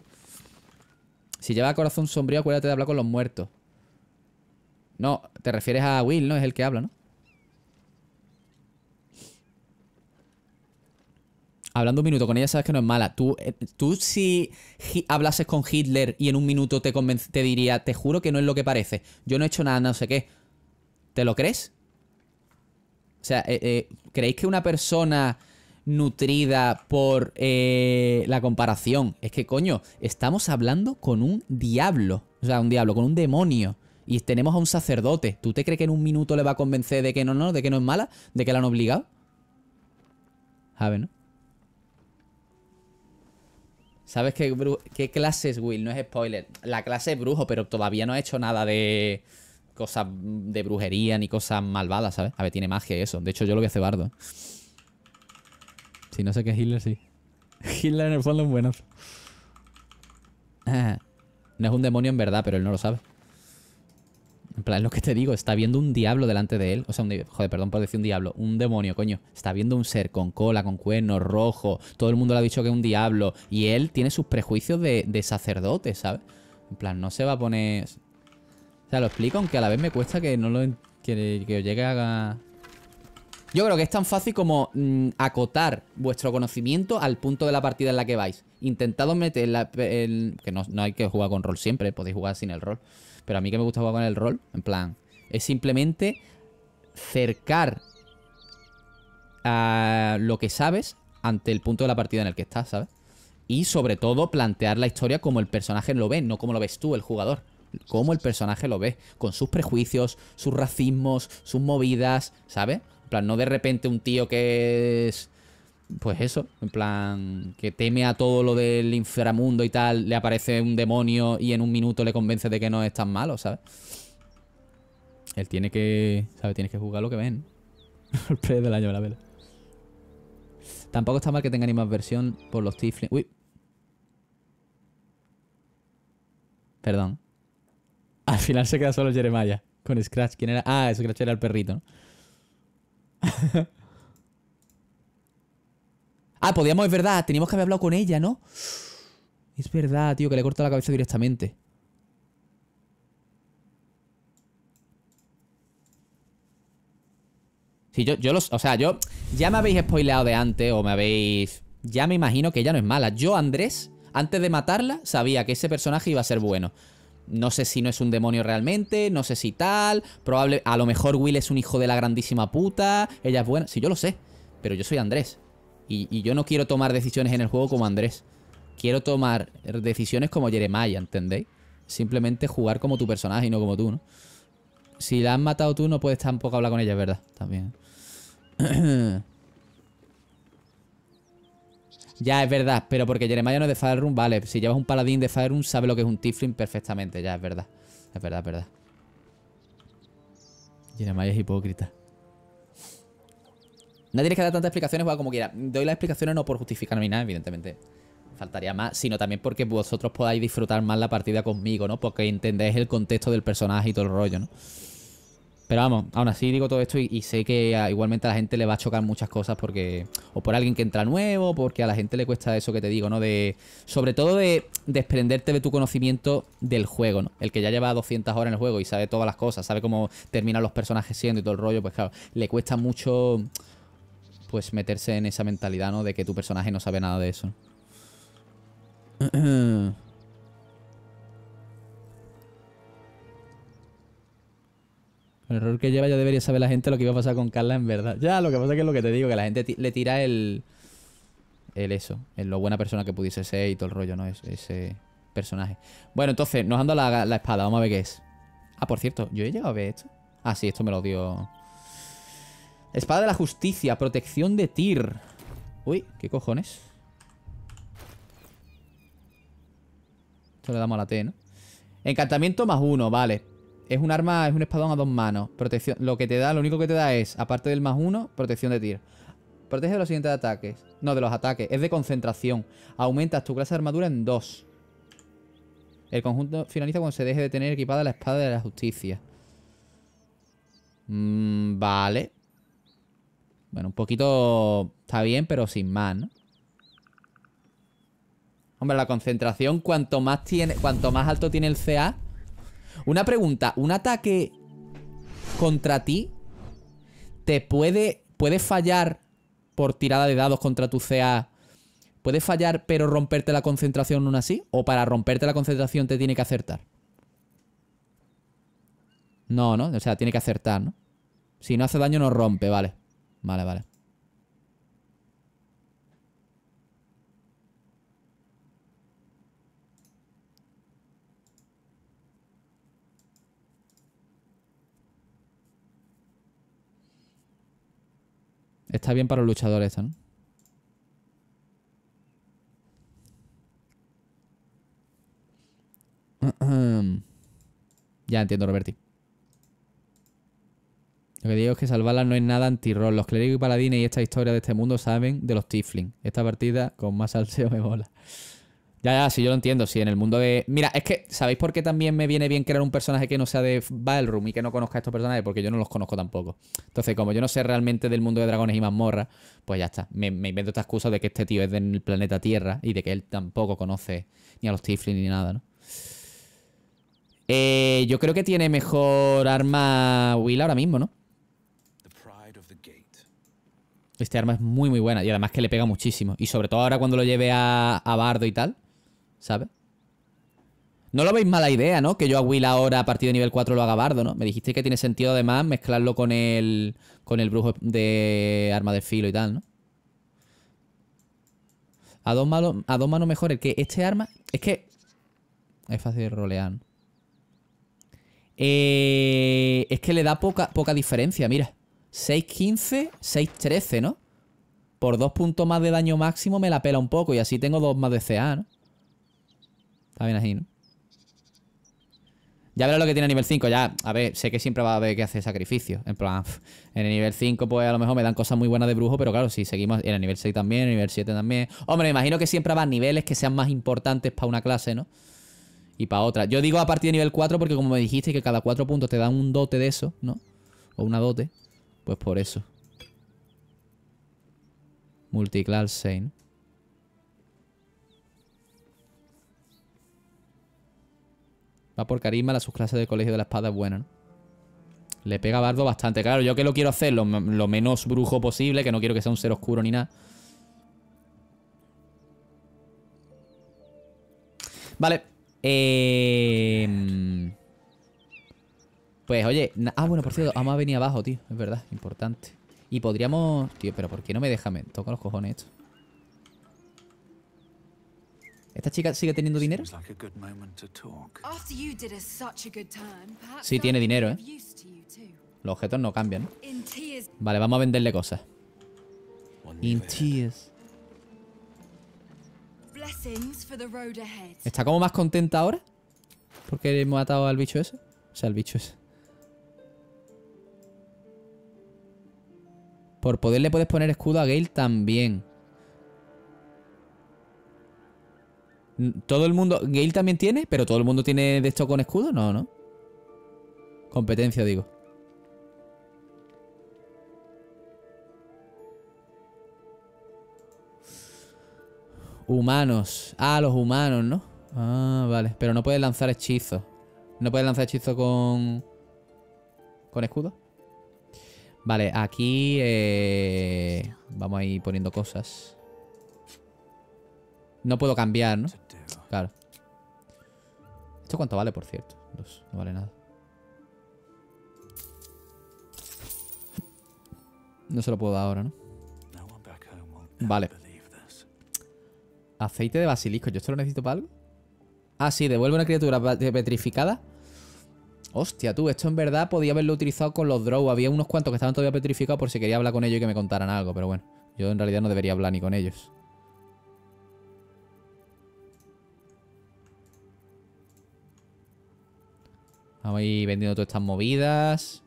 Si lleva corazón sombrío, acuérdate de hablar con los muertos. No, te refieres a Will, ¿no? Es el que habla, ¿no? hablando un minuto con ella, sabes que no es mala. Tú, eh, tú si hablases con Hitler y en un minuto te, te diría, te juro que no es lo que parece, yo no he hecho nada, no sé qué, ¿te lo crees? O sea, eh, eh, ¿creéis que una persona nutrida por la comparación? Es que, coño, estamos hablando con un diablo, o sea, un diablo, con un demonio. Y tenemos a un sacerdote. ¿Tú te crees que en un minuto le va a convencer de que no, no, de que no es mala? ¿De que la han obligado? A ver, ¿no? ¿Sabes qué, qué clase es Will? No es spoiler. La clase es brujo, pero todavía no ha hecho nada de cosas de brujería ni cosas malvadas, ¿sabes? A ver, tiene magia eso. De hecho, yo lo voy a hacer bardo. Si no sé qué es Hitler, sí. Hitler en el fondo es bueno No es un demonio en verdad, pero él no lo sabe. En plan, es lo que te digo, está viendo un diablo delante de él. O sea, un, joder, perdón por decir un diablo, un demonio, coño. Está viendo un ser con cola, con cuernos, rojo. Todo el mundo le ha dicho que es un diablo. Y él tiene sus prejuicios de, de sacerdote, ¿sabes? En plan, no se va a poner... O sea, lo explico, aunque a la vez me cuesta que no lo... Que, llegue a... Yo creo que es tan fácil como mm, acotar vuestro conocimiento al punto de la partida en la que vais. Intentad meter la, que no, no hay que jugar con rol siempre, podéis jugar sin el rol. Pero a mí que me gusta jugar con el rol, en plan, es simplemente cercar a lo que sabes ante el punto de la partida en el que estás, ¿sabes? Y sobre todo plantear la historia como el personaje lo ve, no como lo ves tú, el jugador. Como el personaje lo ve, con sus prejuicios, sus racismos, sus movidas, ¿sabes? En plan, no de repente un tío que es pues eso, en plan, que teme a todo lo del inframundo y tal, le aparece un demonio y en un minuto le convence de que no es tan malo, ¿sabes? Él tiene que, ¿sabes? Tiene que jugar lo que ven. El pre del año de la vela. Tampoco está mal que tengan versión por los tiflings. Uy. Perdón. Al final se queda solo Jeremiah con Scratch. ¿Quién era? Ah, Scratch era el perrito, ¿no? Ah, podíamos, es verdad, teníamos que haber hablado con ella, ¿no? Es verdad, tío, que le he la cabeza directamente. Sí, yo, yo los. O sea, yo. Ya me habéis spoileado de antes o me habéis. Ya me imagino que ella no es mala. Yo, Andrés, antes de matarla, sabía que ese personaje iba a ser bueno. No sé si no es un demonio realmente, no sé si tal. Probable. A lo mejor Will es un hijo de la grandísima puta. Ella es buena. Sí, yo lo sé. Pero yo soy Andrés. Y, yo no quiero tomar decisiones en el juego como Andrés. Quiero tomar decisiones como Jeremiah, ¿entendéis? Simplemente jugar como tu personaje y no como tú, ¿no? Si la han matado tú, no puedes tampoco hablar con ella, es ¿verdad? También. ya, es verdad. Pero porque Jeremiah no es de Room, vale. Si llevas un paladín de Room, sabe lo que es un Tiflin perfectamente. Ya, es verdad. Es verdad, es verdad. Jeremiah es hipócrita. No tiene que dar tantas explicaciones, va como quiera. Doy las explicaciones no por justificar nada, evidentemente. Faltaría más, sino también porque vosotros podáis disfrutar más la partida conmigo, ¿no? Porque entendéis el contexto del personaje y todo el rollo, ¿no? Pero vamos, aún así digo todo esto y, sé que igualmente a la gente le va a chocar muchas cosas porque... O por alguien que entra nuevo, porque a la gente le cuesta eso que te digo, ¿no? De Sobre todo de desprenderte de tu conocimiento del juego, ¿no? El que ya lleva 200 horas en el juego y sabe todas las cosas, sabe cómo terminan los personajes siendo y todo el rollo, pues claro, le cuesta mucho pues meterse en esa mentalidad, ¿no? De que tu personaje no sabe nada de eso. El error que lleva ya debería saber la gente lo que iba a pasar con Carla en verdad. Ya, lo que pasa es que es lo que te digo, que la gente le tira el... El eso, En lo buena persona que pudiese ser y todo el rollo, ¿no? ese personaje. Bueno, entonces, nos anda la, la espada, vamos a ver qué es. Ah, por cierto, ¿yo he llegado a ver esto? Ah, sí, esto me lo dio... Espada de la justicia, protección de tir Uy, ¿qué cojones? Esto le damos a la T, ¿no? Encantamiento más uno, vale. Es un arma, es un espadón a dos manos. Protección. Lo que te da, lo único que te da es, aparte del más uno, protección de tir Protege de los siguientes ataques. No, de los ataques. Es de concentración. Aumentas tu clase de armadura en dos El conjunto finaliza cuando se deje de tener equipada la espada de la justicia. Mm, vale. Bueno, un poquito está bien, pero sin más, ¿no? Hombre, la concentración, cuanto más tiene, cuanto más alto tiene el CA. Una pregunta, ¿un ataque contra ti te puede, puede fallar por tirada de dados contra tu CA? ¿Puede fallar pero romperte la concentración aún así? ¿O para romperte la concentración te tiene que acertar? No, ¿no? O sea, tiene que acertar, ¿no? Si no hace daño no rompe, vale. Vale, vale. Está bien para los luchadores ya entiendo, Roberti. Lo que digo es que salvarla no es nada anti Los clérigos y paladines y esta historia de este mundo saben de los tiefling Esta partida con más salseo me mola. Ya, ya, si yo lo entiendo. Si en el mundo de. Mira, es que, ¿sabéis por qué también me viene bien crear un personaje que no sea de Room y que no conozca a estos personajes? Porque yo no los conozco tampoco. Entonces, como yo no sé realmente del mundo de dragones y mazmorras, pues ya está. Me, invento esta excusa de que este tío es del planeta Tierra y de que él tampoco conoce ni a los Tiflin ni nada, ¿no? Eh, yo creo que tiene mejor arma Will ahora mismo, ¿no? Este arma es muy, muy buena. Y además que le pega muchísimo. Y sobre todo ahora cuando lo lleve a, a Bardo y tal. ¿Sabes? No lo veis mala idea, ¿no? Que yo a Will ahora a partir de nivel 4 lo haga bardo, ¿no? Me dijiste que tiene sentido además mezclarlo con el, con el brujo de arma de filo y tal, ¿no? A dos, manos, a dos manos mejor que este arma... Es que... Es fácil de rolear. Eh, es que le da poca, poca diferencia, mira. 6-15 6-13, ¿no? Por dos puntos más de daño máximo me la pela un poco y así tengo dos más de CA, ¿no? Está bien así, ¿no? Ya verás lo que tiene a nivel 5, ya, a ver, sé que siempre va a haber que hace sacrificio En plan, en el nivel 5 pues a lo mejor me dan cosas muy buenas de brujo, pero claro, si seguimos en el nivel 6 también, en el nivel 7 también. Hombre, me imagino que siempre van niveles que sean más importantes para una clase, ¿no? Y para otra. Yo digo a partir de nivel 4 porque como me dijiste que cada 4 puntos te dan un dote de eso, ¿no? O una dote. Pues por eso. Multiclass Saint Va por carisma, la subclase del colegio de la espada es buena, Le pega Bardo bastante. Claro, yo que lo quiero hacer lo, lo menos brujo posible, que no quiero que sea un ser oscuro ni nada. Vale. Eh... Pues oye, ah, bueno, por cierto, Ama venía abajo, tío. Es verdad, importante. Y podríamos. Tío, pero ¿por qué no me deja? Me toca los cojones esto. ¿Esta chica sigue teniendo dinero? Sí, tiene dinero, ¿eh? Los objetos no cambian. Vale, vamos a venderle cosas. In tears. ¿Está como más contenta ahora? Porque hemos matado al bicho ese. O sea, al bicho ese. Por poder le puedes poner escudo a Gale también. Todo el mundo... ¿Gale también tiene? ¿Pero todo el mundo tiene de esto con escudo? No, ¿no? Competencia, digo. Humanos. Ah, los humanos, ¿no? Ah, vale. Pero no puedes lanzar hechizos. No puedes lanzar hechizos con... ¿Con escudo? Vale, aquí eh, vamos a ir poniendo cosas. No puedo cambiar, ¿no? Claro. ¿Esto cuánto vale, por cierto? no vale nada. No se lo puedo dar ahora, ¿no? Vale. Aceite de basilisco. ¿Yo esto lo necesito para algo? Ah, sí. Devuelve una criatura petrificada Hostia, tú, esto en verdad podía haberlo utilizado con los Drow Había unos cuantos que estaban todavía petrificados por si quería hablar con ellos y que me contaran algo, pero bueno. Yo en realidad no debería hablar ni con ellos. Vamos a ir vendiendo todas estas movidas.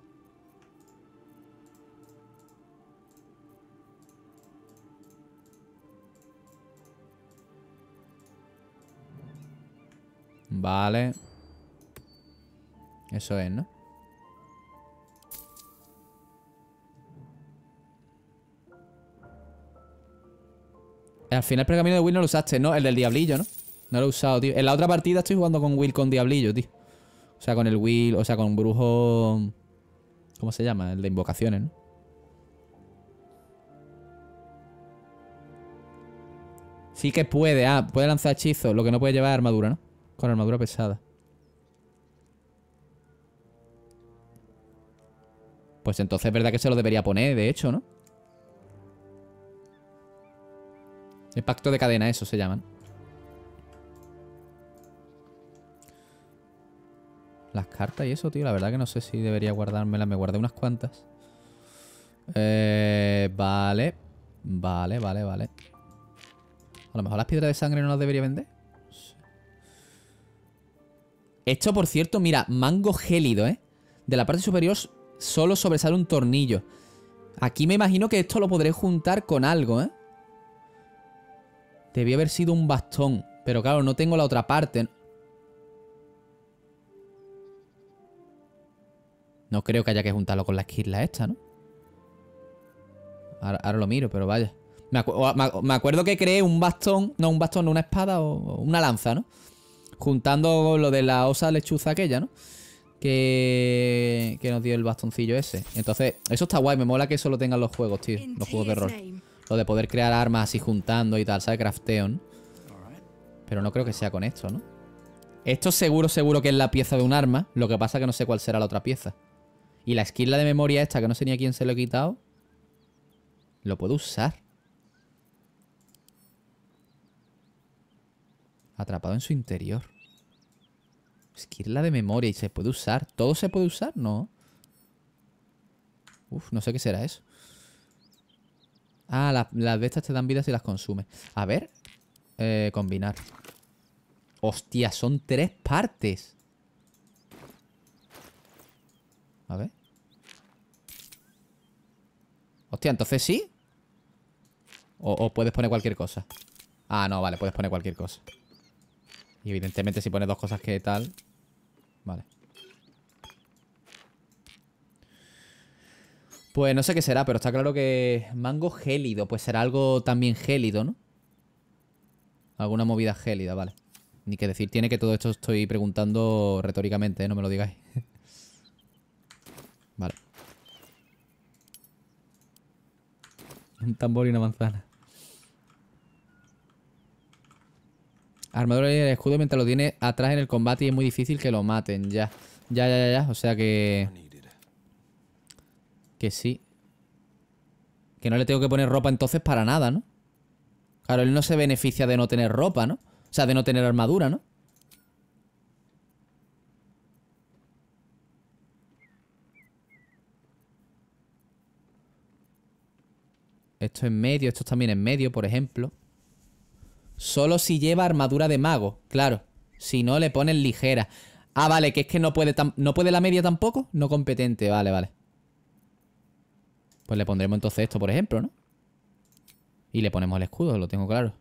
Vale. Eso es, ¿no? Al final el pergamino de Will no lo usaste, ¿no? El del diablillo, ¿no? No lo he usado, tío. En la otra partida estoy jugando con Will con diablillo, tío. O sea, con el Will, o sea, con brujo... ¿Cómo se llama? El de invocaciones, ¿no? Sí que puede. Ah, puede lanzar hechizos. Lo que no puede llevar armadura, ¿no? Con armadura pesada. Pues entonces es verdad que se lo debería poner, de hecho, ¿no? El pacto de cadena, eso se llaman. Las cartas y eso, tío, la verdad que no sé si debería guardármelas. Me guardé unas cuantas. Eh, vale. Vale, vale, vale. A lo mejor las piedras de sangre no las debería vender. Esto, por cierto, mira, mango gélido, ¿eh? De la parte superior solo sobresale un tornillo. Aquí me imagino que esto lo podré juntar con algo, ¿eh? Debía haber sido un bastón. Pero claro, no tengo la otra parte. No creo que haya que juntarlo con la esquirla esta, ¿no? Ahora, lo miro, pero vaya. Me, acuerdo que creé un bastón... No, un bastón, una espada o una lanza, ¿no? Juntando lo de la osa lechuza aquella, ¿no? que, nos dio el bastoncillo ese. Entonces, eso está guay. Me mola que eso lo tengan los juegos, tío. Los juegos de rol. Lo de poder crear armas así juntando y tal, ¿sabes? Crafteon. Pero no creo que sea con esto, ¿no? Esto seguro, seguro que es la pieza de un arma. Lo que pasa que no sé cuál será la otra pieza. Y la esquila de memoria esta, que no sé ni a quién se lo he quitado. Lo puedo usar. Atrapado en su interior. Es pues que la de memoria y se puede usar. ¿Todo se puede usar? No. Uf, no sé qué será eso. Ah, las, de estas te dan vida si las consumes. A ver. Eh, combinar. Hostia, son tres partes. A ver. Hostia, entonces sí. o puedes poner cualquier cosa. Ah, no, vale, puedes poner cualquier cosa. Y evidentemente si pones dos cosas que tal... Vale. Pues no sé qué será, pero está claro que mango gélido, pues será algo también gélido, ¿no? Alguna movida gélida, vale. Ni que decir tiene que todo esto estoy preguntando retóricamente, ¿eh? no me lo digáis. vale. Un tambor y una manzana. Armadura y el escudo mientras lo tiene atrás en el combate y es muy difícil que lo maten. Ya, ya, ya, ya. ya. O sea que... Que sí. Que no le tengo que poner ropa entonces para nada, ¿no? Claro, él no se beneficia de no tener ropa, ¿no? O sea, de no tener armadura, ¿no? Esto en medio, esto también en medio, por ejemplo. Solo si lleva armadura de mago, claro. Si no, le ponen ligera. Ah, vale, que es que no puede, ¿no puede la media tampoco. No competente, vale, vale. Pues le pondremos entonces esto, por ejemplo, ¿no? Y le ponemos el escudo, lo tengo claro.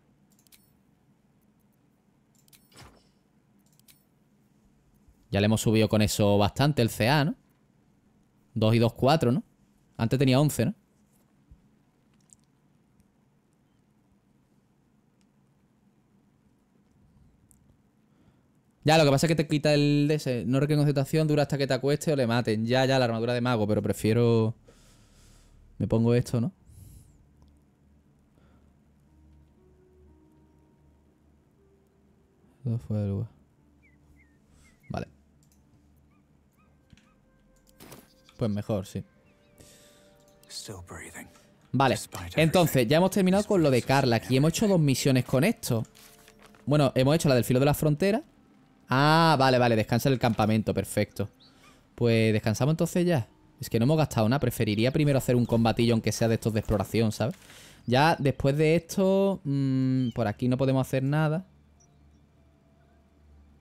Ya le hemos subido con eso bastante el CA, ¿no? 2 y 2, 4, ¿no? Antes tenía 11, ¿no? Ya, lo que pasa es que te quita el DS. No requiere concentración, dura hasta que te acueste o le maten. Ya, ya, la armadura de mago, pero prefiero. Me pongo esto, ¿no? fue Vale. Pues mejor, sí. Vale, entonces ya hemos terminado con lo de Carla. Aquí hemos hecho dos misiones con esto. Bueno, hemos hecho la del filo de la frontera Ah, vale, vale, descansa en el campamento, perfecto. Pues descansamos entonces ya. Es que no hemos gastado nada, preferiría primero hacer un combatillo aunque sea de estos de exploración, ¿sabes? Ya después de esto, mm, por aquí no podemos hacer nada.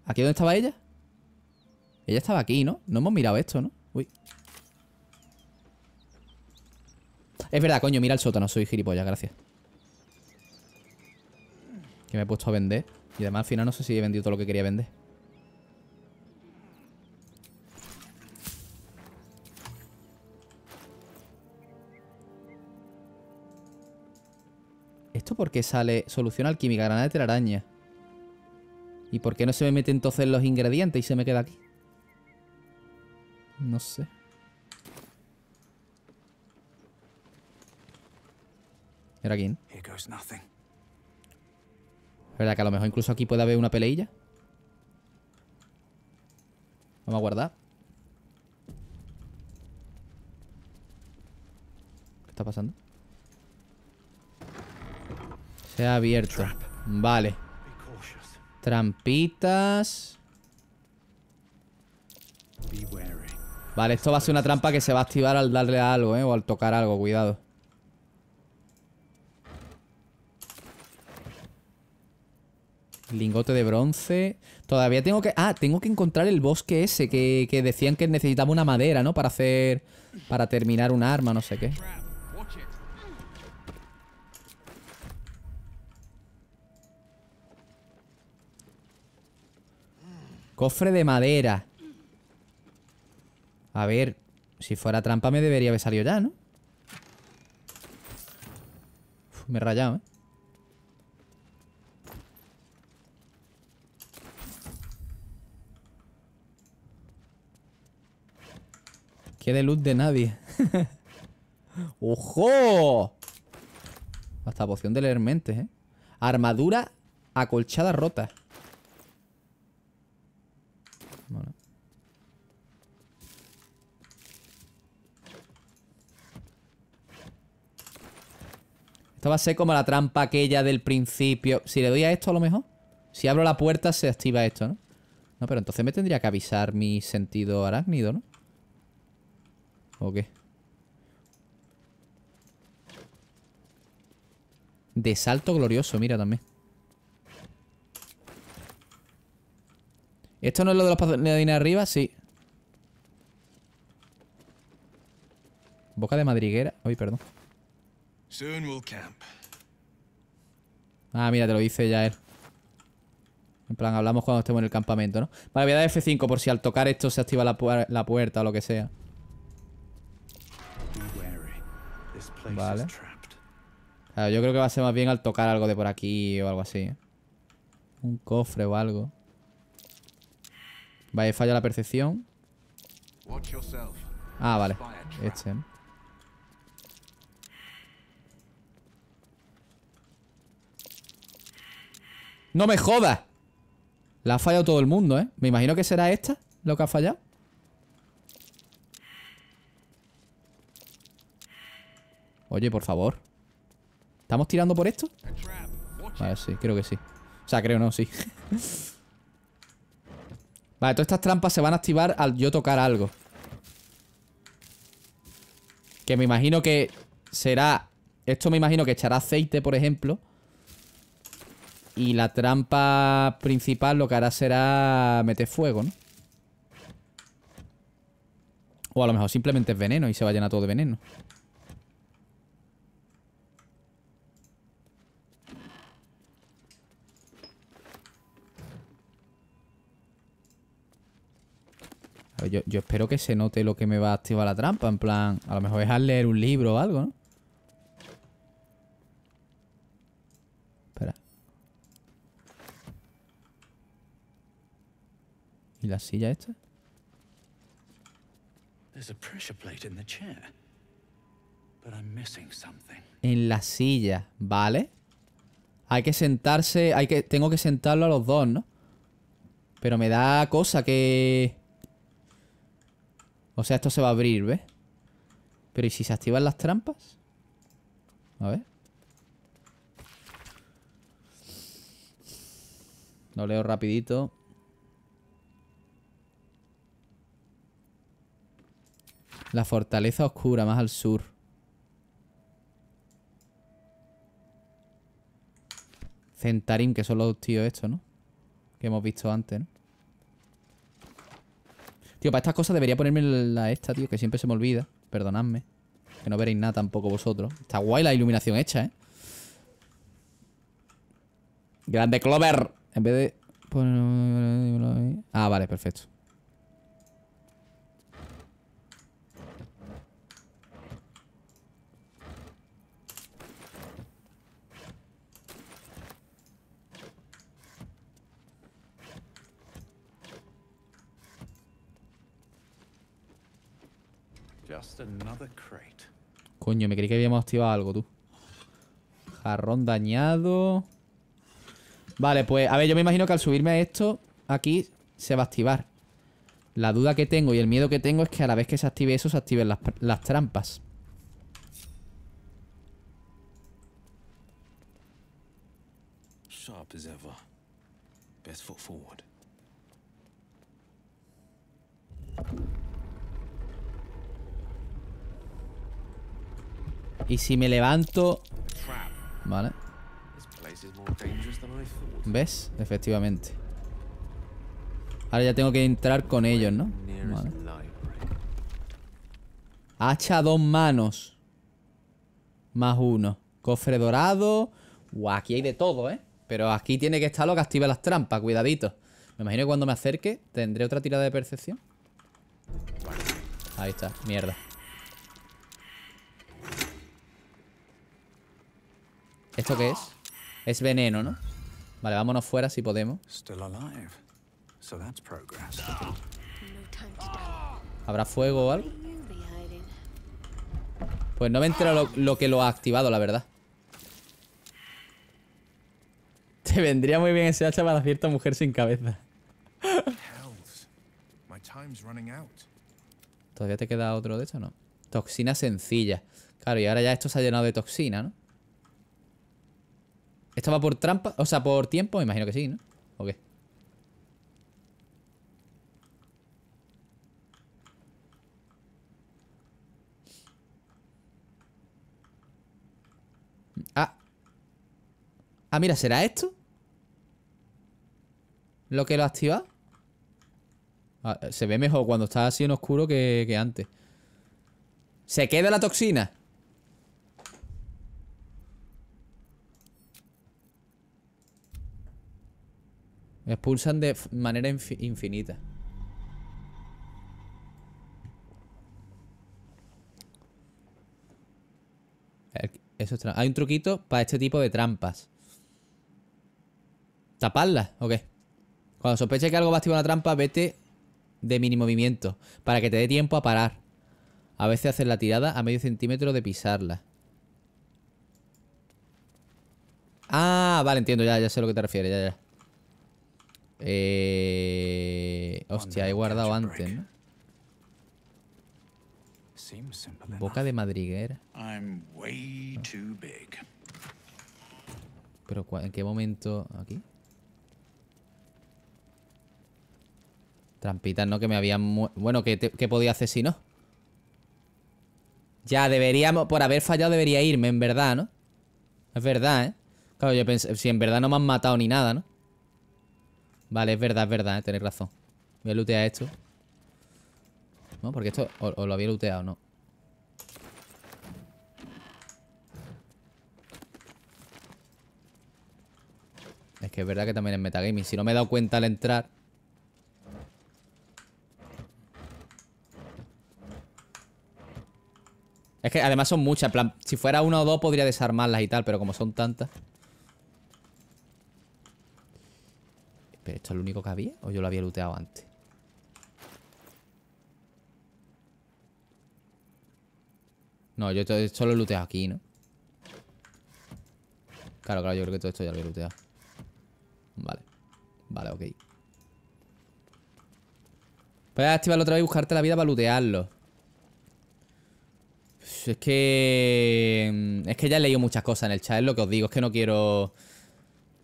¿Aquí dónde estaba ella? Ella estaba aquí, ¿no? No hemos mirado esto, ¿no? Uy. Es verdad, coño, mira el sótano, soy gilipollas, gracias. Que me he puesto a vender. Y además al final no sé si he vendido todo lo que quería vender. ¿Esto porque sale? Solución alquímica, granada de telaraña. ¿Y por qué no se me mete entonces los ingredientes y se me queda aquí? No sé. ¿Era quién? Es verdad que a lo mejor incluso aquí puede haber una peleilla. Vamos a guardar. ¿Qué está pasando? Se ha abierto. Vale. Trampitas. Vale, esto va a ser una trampa que se va a activar al darle algo, ¿eh? O al tocar algo, cuidado. Lingote de bronce. Todavía tengo que... Ah, tengo que encontrar el bosque ese que, que decían que necesitaba una madera, ¿no? Para hacer... Para terminar un arma, no sé qué. Cofre de madera. A ver, si fuera trampa me debería haber salido ya, ¿no? me he rayado, ¿eh? Qué de luz de nadie. ¡Ojo! Hasta poción de mentes, ¿eh? Armadura acolchada rota. Esto va a ser como la trampa aquella del principio. Si le doy a esto a lo mejor. Si abro la puerta se activa esto, ¿no? No, pero entonces me tendría que avisar mi sentido arácnido, ¿no? ¿O qué? De salto glorioso, mira también. ¿Esto no es lo de los de arriba? Sí. Boca de madriguera. Uy, perdón. Ah, mira, te lo dice ya él. En plan, hablamos cuando estemos en el campamento, ¿no? Vale, voy a dar F5 por si al tocar esto se activa la, puerta o lo que sea. Vale. yo creo que va a ser más bien al tocar algo de por aquí o algo así. ¿eh? Un cofre o algo. Vale, falla la percepción. Ah, vale. Este, ¡No me jodas! La ha fallado todo el mundo, ¿eh? Me imagino que será esta lo que ha fallado. Oye, por favor. ¿Estamos tirando por esto? Vale, sí, creo que sí. O sea, creo no, sí. vale, todas estas trampas se van a activar al yo tocar algo. Que me imagino que será... Esto me imagino que echará aceite, por ejemplo... Y la trampa principal lo que hará será meter fuego, ¿no? O a lo mejor simplemente es veneno y se va a llenar todo de veneno. Yo, espero que se note lo que me va a activar la trampa. En plan, a lo mejor es al leer un libro o algo, ¿no? ¿Y la silla esta? En la silla, ¿vale? Hay que sentarse, hay que, tengo que sentarlo a los dos, ¿no? Pero me da cosa que... O sea, esto se va a abrir, ¿ves? Pero ¿y si se activan las trampas? A ver. Lo leo rapidito. La fortaleza oscura, más al sur. Centarim, que son los tíos estos, ¿no? Que hemos visto antes, ¿no? Tío, para estas cosas debería ponerme la esta, tío, que siempre se me olvida. Perdonadme. Que no veréis nada tampoco vosotros. Está guay la iluminación hecha, ¿eh? Grande Clover. En vez de... Ah, vale, perfecto. Coño, me creí que habíamos activado algo, tú. Jarrón dañado. Vale, pues, a ver, yo me imagino que al subirme a esto, aquí se va a activar. La duda que tengo y el miedo que tengo es que a la vez que se active eso, se activen las, trampas. Y si me levanto... Vale. ¿Ves? Efectivamente. Ahora ya tengo que entrar con ellos, ¿no? Hacha dos manos. Más uno. Cofre dorado. Guau, aquí hay de todo, ¿eh? Pero aquí tiene que estar lo que activa las trampas. Cuidadito. Me imagino que cuando me acerque tendré otra tirada de percepción. Ahí está. Mierda. ¿Esto qué es? Es veneno, ¿no? Vale, vámonos fuera si podemos. ¿Habrá fuego o algo? Pues no me entero lo, que lo ha activado, la verdad. Te vendría muy bien ese hacha para cierta mujer sin cabeza. ¿Todavía te queda otro de estos, no? Toxina sencilla. Claro, y ahora ya esto se ha llenado de toxina, ¿no? ¿Estaba por trampa? O sea, por tiempo, imagino que sí, ¿no? ¿O qué? Ah. Ah, mira, ¿será esto? ¿Lo que lo activa? Ah, se ve mejor cuando está así en oscuro que antes. ¿Se queda la toxina? Me expulsan de manera infinita. Eso es Hay un truquito para este tipo de trampas. ¿Taparlas o qué? Cuando sospeches que algo va a activar una trampa, vete de mini movimiento. Para que te dé tiempo a parar. A veces hacer la tirada a medio centímetro de pisarla. Ah, vale, entiendo, ya, ya sé a lo que te refieres, ya, ya. Eh... Hostia, he guardado antes, ¿no? Boca de madriguera. Pero ¿en qué momento? ¿Aquí? Trampitas, ¿no? Que me habían... Bueno, ¿qué, ¿qué, podía hacer si no? Ya, deberíamos... Por haber fallado debería irme, en verdad, ¿no? Es verdad, ¿eh? Claro, yo pensé... Si en verdad no me han matado ni nada, ¿no? Vale, es verdad, es verdad, eh, tenéis razón. Voy a lootear esto. No, porque esto o, lo había looteado, no. Es que es verdad que también es metagaming. Si no me he dado cuenta al entrar... Es que además son muchas. si fuera una o dos podría desarmarlas y tal, pero como son tantas... esto es lo único que había o yo lo había looteado antes. No, yo esto lo he looteado aquí, ¿no? Claro, claro, yo creo que todo esto ya lo he looteado. Vale. Vale, ok. Puedes activarlo otra vez y buscarte la vida para lootearlo. Es que... Mm, es que ya he leído muchas cosas en el chat, es lo que os digo. Es que no quiero...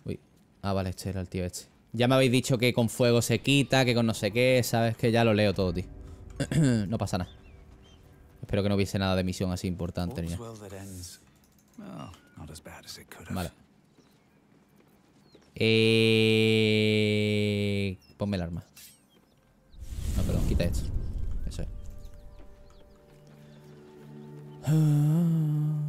Uy. Ah, vale, este era el tío este. Ya me habéis dicho que con fuego se quita, que con no sé qué, sabes que ya lo leo todo, tío. no pasa nada. Espero que no hubiese nada de misión así importante ni oh, Vale. Eh... Ponme el arma. No, perdón, quita esto. Eso es. Ah.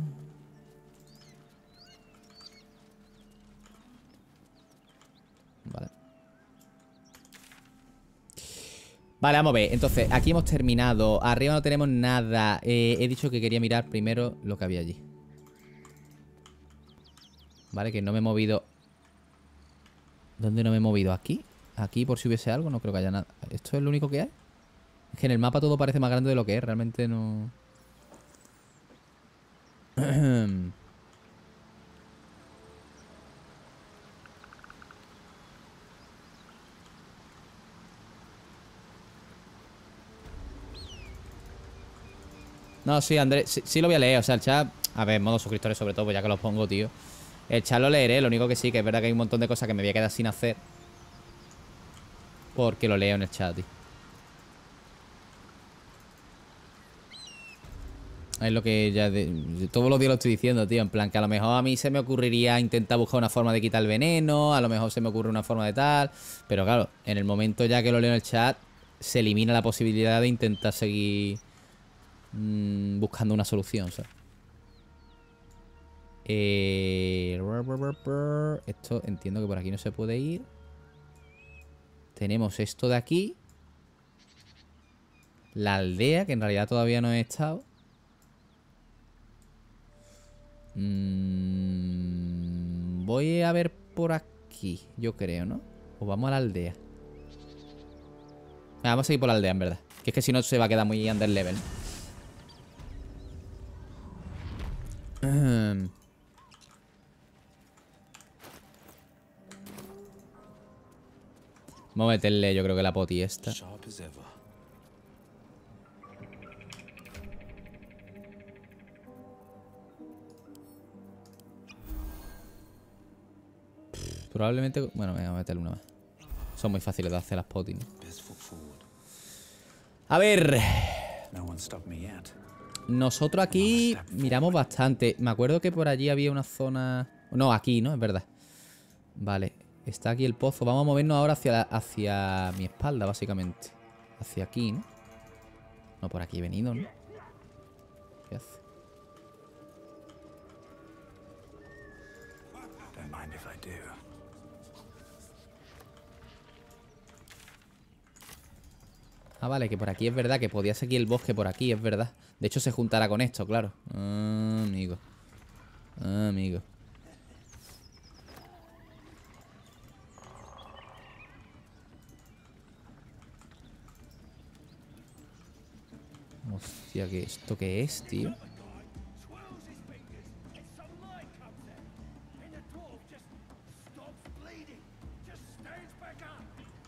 Vale, vamos a ver. Entonces, aquí hemos terminado. Arriba no tenemos nada. Eh, he dicho que quería mirar primero lo que había allí. Vale, que no me he movido. ¿Dónde no me he movido? ¿Aquí? Aquí, por si hubiese algo, no creo que haya nada. ¿Esto es lo único que hay? Es que en el mapa todo parece más grande de lo que es. Realmente no... No, sí, Andrés, sí, lo voy a leer. O sea, el chat, a ver, modo suscriptores sobre todo, pues ya que los pongo, tío. El chat lo leeré, lo único que sí, que es verdad que hay un montón de cosas que me voy a quedar sin hacer. Porque lo leo en el chat, tío. Es lo que ya todos los días lo estoy diciendo, tío. En plan, que a lo mejor a mí se me ocurriría intentar buscar una forma de quitar el veneno. A lo mejor se me ocurre una forma de tal. Pero claro, en el momento ya que lo leo en el chat, se elimina la posibilidad de intentar seguir Mm, buscando una solución, eh, esto entiendo que por aquí no se puede ir. Tenemos esto de aquí. La aldea, que en realidad todavía no he estado. Mm, voy a ver por aquí, yo creo, ¿no? O pues vamos a la aldea. Ah, vamos a ir por la aldea, en verdad. Que es que si no se va a quedar muy under level. Em. Vamos a meterle, yo creo que la poti esta. Probablemente... Bueno, venga, voy a meterle una más. Son muy fáciles de hacer las potis. ¿no? A ver... Nosotros aquí miramos bastante. Me acuerdo que por allí había una zona... No, aquí, ¿no? Es verdad. Vale, está aquí el pozo. Vamos a movernos ahora hacia, hacia mi espalda, básicamente. Hacia aquí, ¿no? No, por aquí he venido, ¿no? ¿Qué hace? Ah, vale, que por aquí es verdad, que podía seguir el bosque por aquí, es verdad. De hecho, se juntará con esto, claro. Ah, amigo. Ah, amigo. Hostia, ¿qué, ¿esto qué es, tío?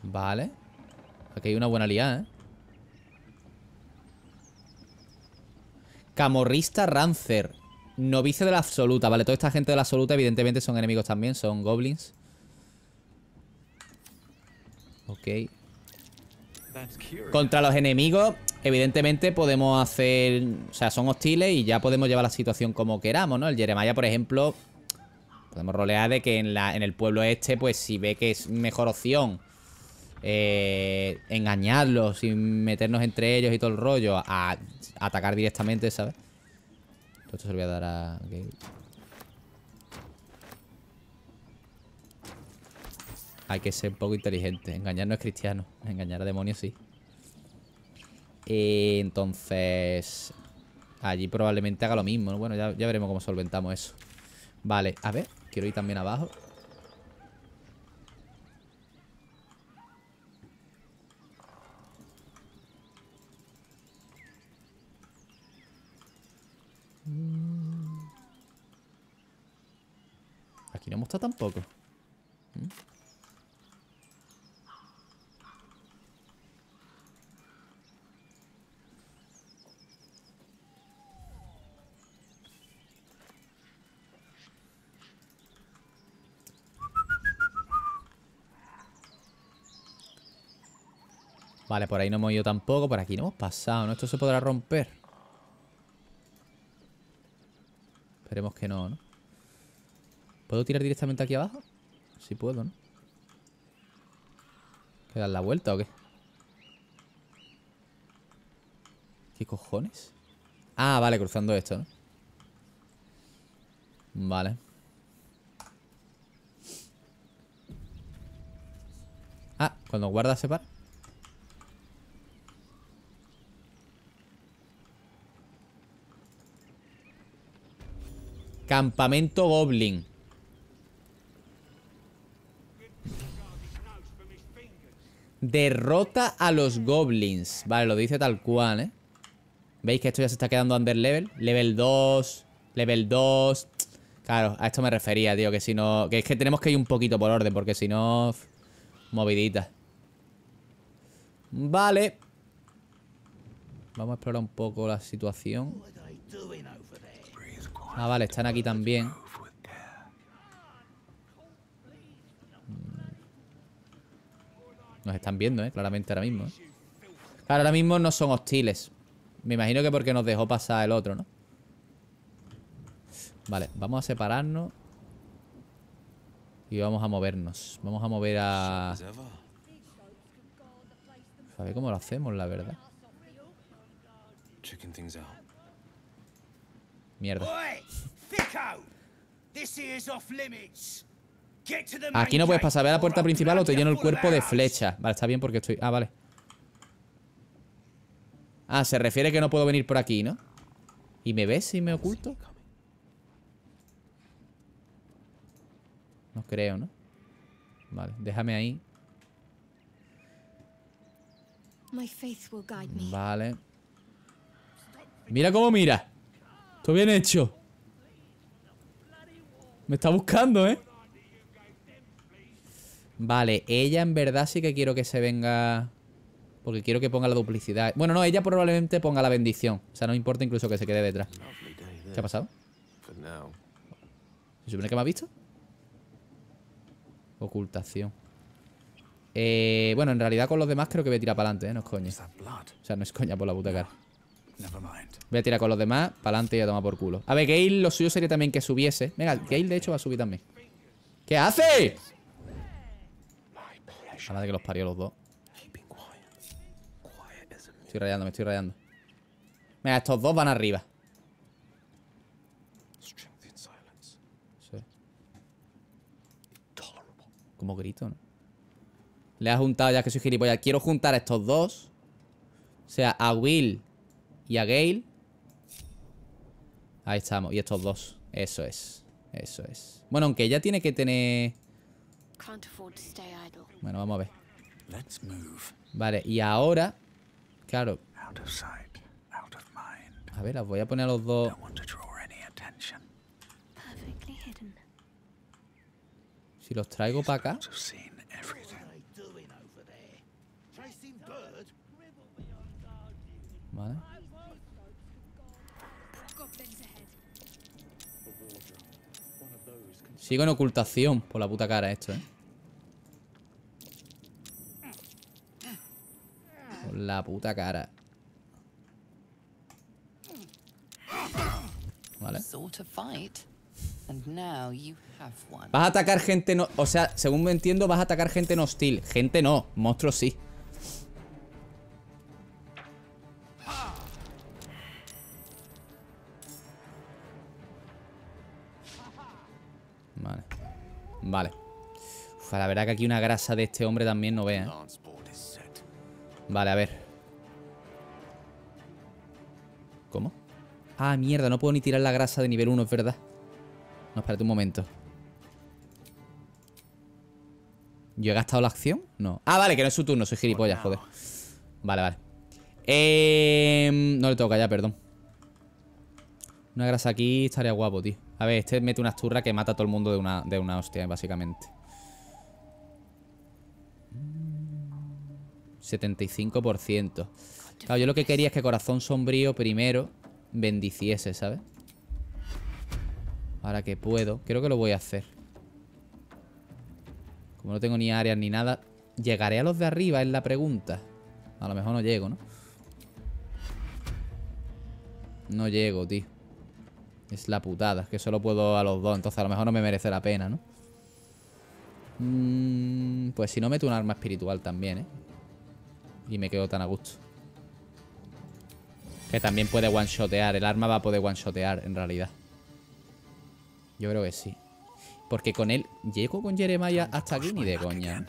Vale. Aquí hay una buena liada, ¿eh? Camorrista Rancer. novicio de la absoluta. Vale, toda esta gente de la absoluta evidentemente son enemigos también. Son goblins. Ok. Contra los enemigos, evidentemente podemos hacer... O sea, son hostiles y ya podemos llevar la situación como queramos, ¿no? El Jeremiah, por ejemplo, podemos rolear de que en, la, en el pueblo este, pues si ve que es mejor opción eh, engañarlos sin meternos entre ellos y todo el rollo, a, atacar directamente, ¿sabes? entonces esto se lo voy a dar a... Hay que ser un poco inteligente. Engañar no es cristiano. Engañar a demonios sí. Eh, entonces... Allí probablemente haga lo mismo. Bueno, ya veremos cómo solventamos eso. Vale, a ver. Quiero ir también abajo. Mm. Aquí no muestra tampoco. Mm. Vale, por ahí no hemos ido tampoco, por aquí no hemos pasado, ¿no? Esto se podrá romper. Esperemos que no, ¿no? ¿Puedo tirar directamente aquí abajo? Sí puedo, ¿no? ¿Que dar la vuelta o qué? ¿Qué cojones? Ah, vale, cruzando esto, ¿no? Vale. Ah, cuando guarda se Campamento Goblin. Derrota a los goblins. Vale, lo dice tal cual, ¿eh? ¿Veis que esto ya se está quedando under level? Level 2, level 2. Claro, a esto me refería, tío, que si no... Que es que tenemos que ir un poquito por orden, porque si no... Movidita. Vale. Vamos a explorar un poco la situación. Ah, vale, están aquí también. Nos están viendo, ¿eh? Claramente ahora mismo, ¿eh? Claro, ahora mismo no son hostiles. Me imagino que porque nos dejó pasar el otro, ¿no? Vale, vamos a separarnos. Y vamos a movernos. Vamos a mover a... A cómo lo hacemos, la verdad. Mierda. Aquí no puedes pasar. Ve a la puerta principal o te lleno el cuerpo de flecha. Vale, está bien porque estoy... Ah, vale. Ah, se refiere que no puedo venir por aquí, ¿no? ¿Y me ves si me oculto? No creo, ¿no? Vale, déjame ahí. Vale. Mira cómo mira bien hecho. Me está buscando, ¿eh? Vale, ella en verdad sí que quiero que se venga... Porque quiero que ponga la duplicidad. Bueno, no, ella probablemente ponga la bendición. O sea, no importa incluso que se quede detrás. ¿Qué ha pasado? ¿Se supone que me ha visto? Ocultación. Eh, bueno, en realidad con los demás creo que voy a tirar para adelante, ¿eh? No es coña. O sea, no es coña por la puta cara. Voy a tirar con los demás, para adelante y a tomar por culo. A ver, Gale, lo suyo sería también que subiese. Venga, Gale de hecho va a subir también. ¿Qué hace? A de que los parió los dos. Estoy rayando, me estoy rayando. Venga, estos dos van arriba. Como grito, Le ha juntado ya que soy gilipollas. Quiero juntar a estos dos. O sea, a Will y a Gale. Ahí estamos. Y estos dos. Eso es. Eso es. Bueno, aunque ya tiene que tener... Bueno, vamos a ver. Vale, y ahora... Claro. A ver, las voy a poner a los dos... Si los traigo para acá... Vale. Sigo en ocultación por la puta cara esto, ¿eh? Por la puta cara. Vale. Vas a atacar gente no... O sea, según me entiendo, vas a atacar gente no hostil. Gente no, monstruos sí. Vale. Uf, la verdad que aquí una grasa de este hombre también no vea. ¿eh? Vale, a ver. ¿Cómo? Ah, mierda, no puedo ni tirar la grasa de nivel 1, es verdad. No, espérate un momento. ¿Yo he gastado la acción? No. Ah, vale, que no es su turno, soy gilipollas, joder. Vale, vale. Em, no le toca ya, perdón. Una grasa aquí estaría guapo, tío. A ver, este mete una asturra que mata a todo el mundo de una, de una hostia, básicamente. 75%. Claro, yo lo que quería es que Corazón Sombrío primero bendiciese, ¿sabes? Ahora que puedo. Creo que lo voy a hacer. Como no tengo ni áreas ni nada. ¿Llegaré a los de arriba? Es la pregunta. A lo mejor no llego, ¿no? No llego, tío. Es la putada, Es que solo puedo a los dos, entonces a lo mejor no me merece la pena, ¿no? Mm, pues si no meto un arma espiritual también, ¿eh? Y me quedo tan a gusto. Que también puede one-shotear, el arma va a poder one-shotear en realidad. Yo creo que sí. Porque con él, ¿llego con Jeremiah hasta aquí ni de coña?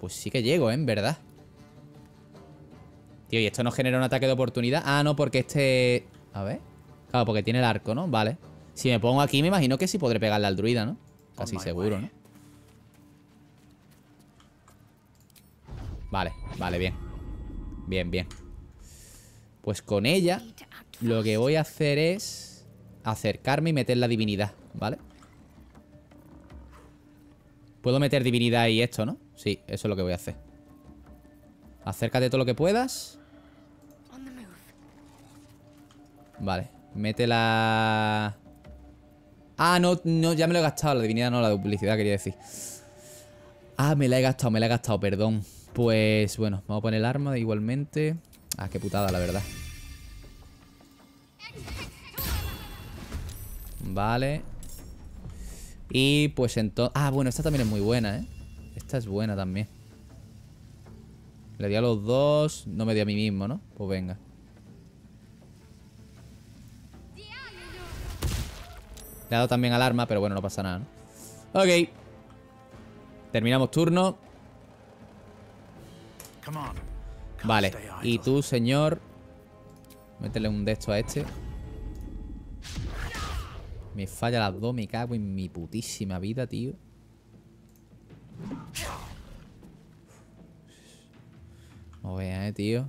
pues sí que llego, ¿eh? En verdad. Tío, ¿y esto no genera un ataque de oportunidad? Ah, no, porque este... A ver... Claro, porque tiene el arco, ¿no? Vale. Si me pongo aquí, me imagino que sí podré pegarle al druida, ¿no? Casi seguro, ¿no? Vale, vale, bien. Bien, bien. Pues con ella lo que voy a hacer es acercarme y meter la divinidad, ¿vale? Puedo meter divinidad y esto, ¿no? Sí, eso es lo que voy a hacer. Acércate todo lo que puedas. Vale. Mete la... Ah, no, no, ya me lo he gastado. La divinidad no, la duplicidad quería decir. Ah, me la he gastado, me la he gastado, perdón. Pues bueno, vamos a poner el arma igualmente. Ah, qué putada, la verdad. Vale. Y pues entonces... Ah, bueno, esta también es muy buena, ¿eh? Esta es buena también. Le di a los dos. No me di a mí mismo, ¿no? Pues venga. Le ha dado también alarma, pero bueno, no pasa nada, Ok. Terminamos turno. Vale. Y tú, señor... Métele un de estos a este. Me falla las dos, me cago en mi putísima vida, tío. No vea eh, tío.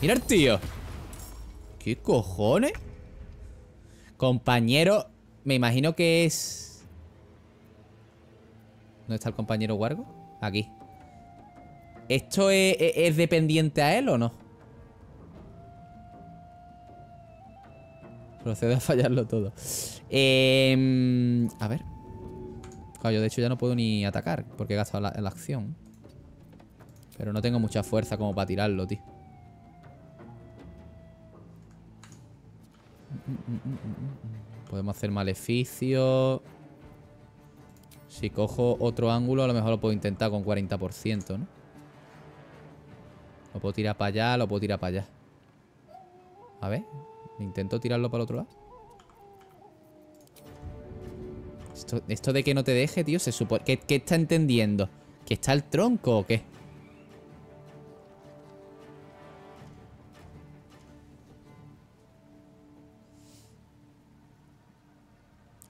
Mira tío. ¿Qué cojones? Compañero, me imagino que es... ¿Dónde está el compañero Wargo? Aquí. ¿Esto e-, e-, es, dependiente a él o no? Procedo a fallarlo todo. Em, a ver. Claro, de hecho ya no puedo ni atacar porque he gastado la acción. Pero no tengo mucha fuerza como para tirarlo, tío. Podemos hacer maleficio. Si cojo otro ángulo, a lo mejor lo puedo intentar con 40%, ¿no? Lo puedo tirar para allá, lo puedo tirar para allá. A ver, intento tirarlo para el otro lado. Esto, de que no te deje, tío, se supone... ¿Qué está entendiendo? ¿Que está el tronco o qué?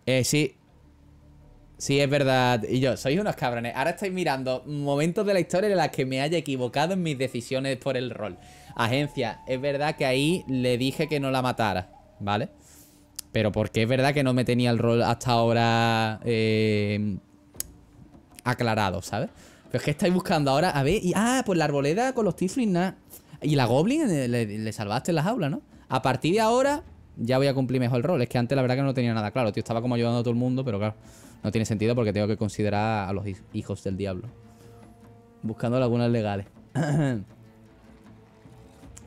Eh, sí. Sí, es verdad. Y yo, sois unos cabrones. Ahora estáis mirando momentos de la historia en las que me haya equivocado en mis decisiones por el rol. Agencia, es verdad que ahí le dije que no la matara, ¿vale? Pero porque es verdad que no me tenía el rol hasta ahora eh, aclarado, ¿sabes? Pero es que estáis buscando ahora, a ver, ah, pues la arboleda con los nada Y la goblin eh, le, salvaste en las aulas, ¿no? A partir de ahora, ya voy a cumplir mejor el rol. Es que antes la verdad que no tenía nada claro, tío. Estaba como ayudando a todo el mundo, pero claro, no tiene sentido porque tengo que considerar a los hijos del diablo. Buscando lagunas legales.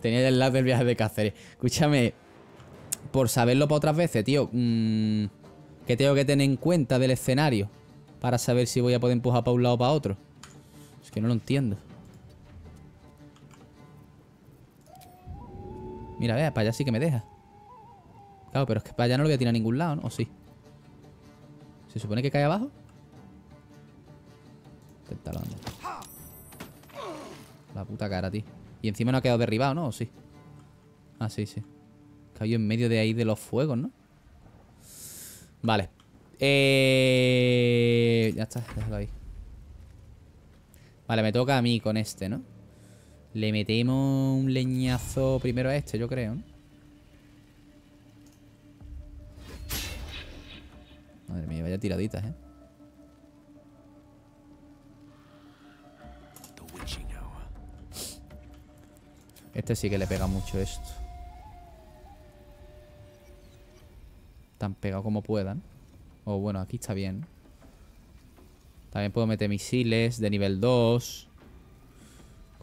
tenía el enlace del viaje de Cáceres. Escúchame, por saberlo para otras veces, tío, mm, que tengo que tener en cuenta del escenario para saber si voy a poder empujar para un lado o para otro. Es que no lo entiendo. Mira, vea, para allá sí que me deja. Claro, pero es que para allá no lo voy a tirar a ningún lado, ¿no? ¿O sí? ¿Se supone que cae abajo? La puta cara, tío. Y encima no ha quedado derribado, ¿no? ¿O sí? Ah, sí, sí. Cayó en medio de ahí de los fuegos, ¿no? Vale. Eh... Ya está, déjalo ahí. Vale, me toca a mí con este, ¿no? Le metemos un leñazo primero a este, yo creo, ¿no? Madre mía, vaya tiraditas, ¿eh? Este sí que le pega mucho esto. Tan pegado como puedan. O bueno, aquí está bien. También puedo meter misiles de nivel 2.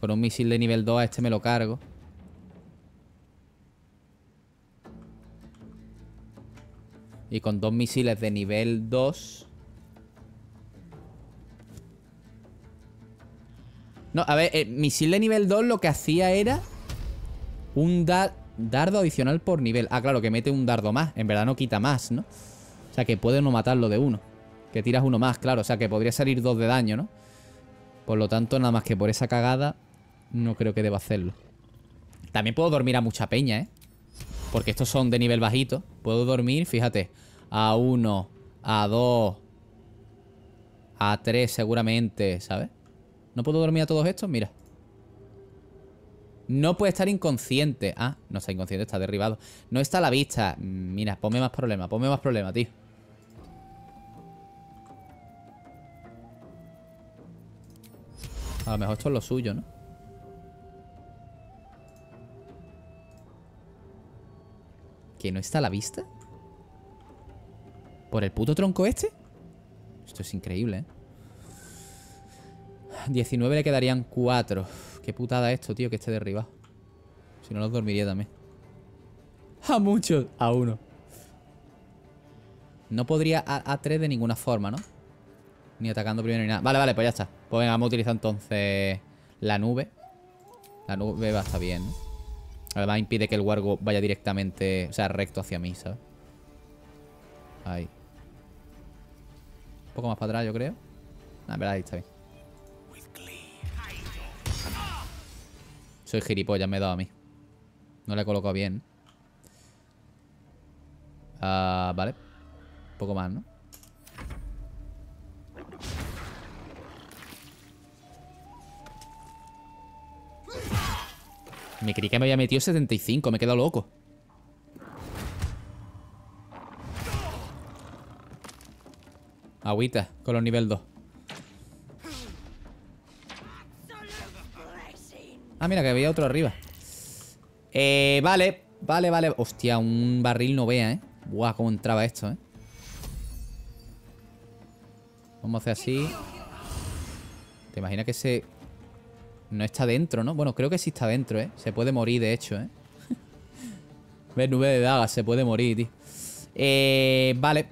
Con un misil de nivel 2 a este me lo cargo. Y con dos misiles de nivel 2. No, a ver, el eh, misil de nivel 2 lo que hacía era un dardo adicional por nivel. Ah, claro, que mete un dardo más. En verdad no quita más, ¿no? O sea, que puede no matarlo de uno. Que tiras uno más, claro. O sea, que podría salir dos de daño, ¿no? Por lo tanto, nada más que por esa cagada, no creo que deba hacerlo. También puedo dormir a mucha peña, ¿eh? Porque estos son de nivel bajito. Puedo dormir, fíjate. A uno, a dos, a tres seguramente, ¿sabes? ¿No puedo dormir a todos estos? Mira. No puede estar inconsciente. Ah, no está inconsciente, está derribado. No está a la vista. Mira, ponme más problema, ponme más problema, tío. A lo mejor esto es lo suyo, ¿no? ¿Que no está a la vista? ¿Por el puto tronco este? Esto es increíble, ¿eh? 19 le quedarían 4. Qué putada esto, tío, que esté derribado. Si no, los dormiría también. A muchos. A uno. No podría a, a 3 de ninguna forma, ¿no? Ni atacando primero ni nada. Vale, vale, pues ya está. Pues venga, vamos a utilizar entonces la nube. La nube va a estar bien, ¿no? Además impide que el wargo vaya directamente, o sea, recto hacia mí, ¿sabes? Ahí. Un poco más para atrás, yo creo. Ah, en verdad, ahí está bien. Soy gilipollas, me he dado a mí. No le he colocado bien. Ah, vale. Un poco más, ¿no? Me creí que me había metido 75, me he quedado loco. Agüita, con los nivel 2. Ah, mira, que había otro arriba. Eh, vale, vale, vale. Hostia, un barril no vea, ¿eh? Buah, cómo entraba esto, ¿eh? Vamos a hacer así. ¿Te imaginas que se no está dentro, ¿no? Bueno, creo que sí está dentro, ¿eh? Se puede morir, de hecho, ¿eh? Ven, nube de dagas, se puede morir, tío. Eh, vale.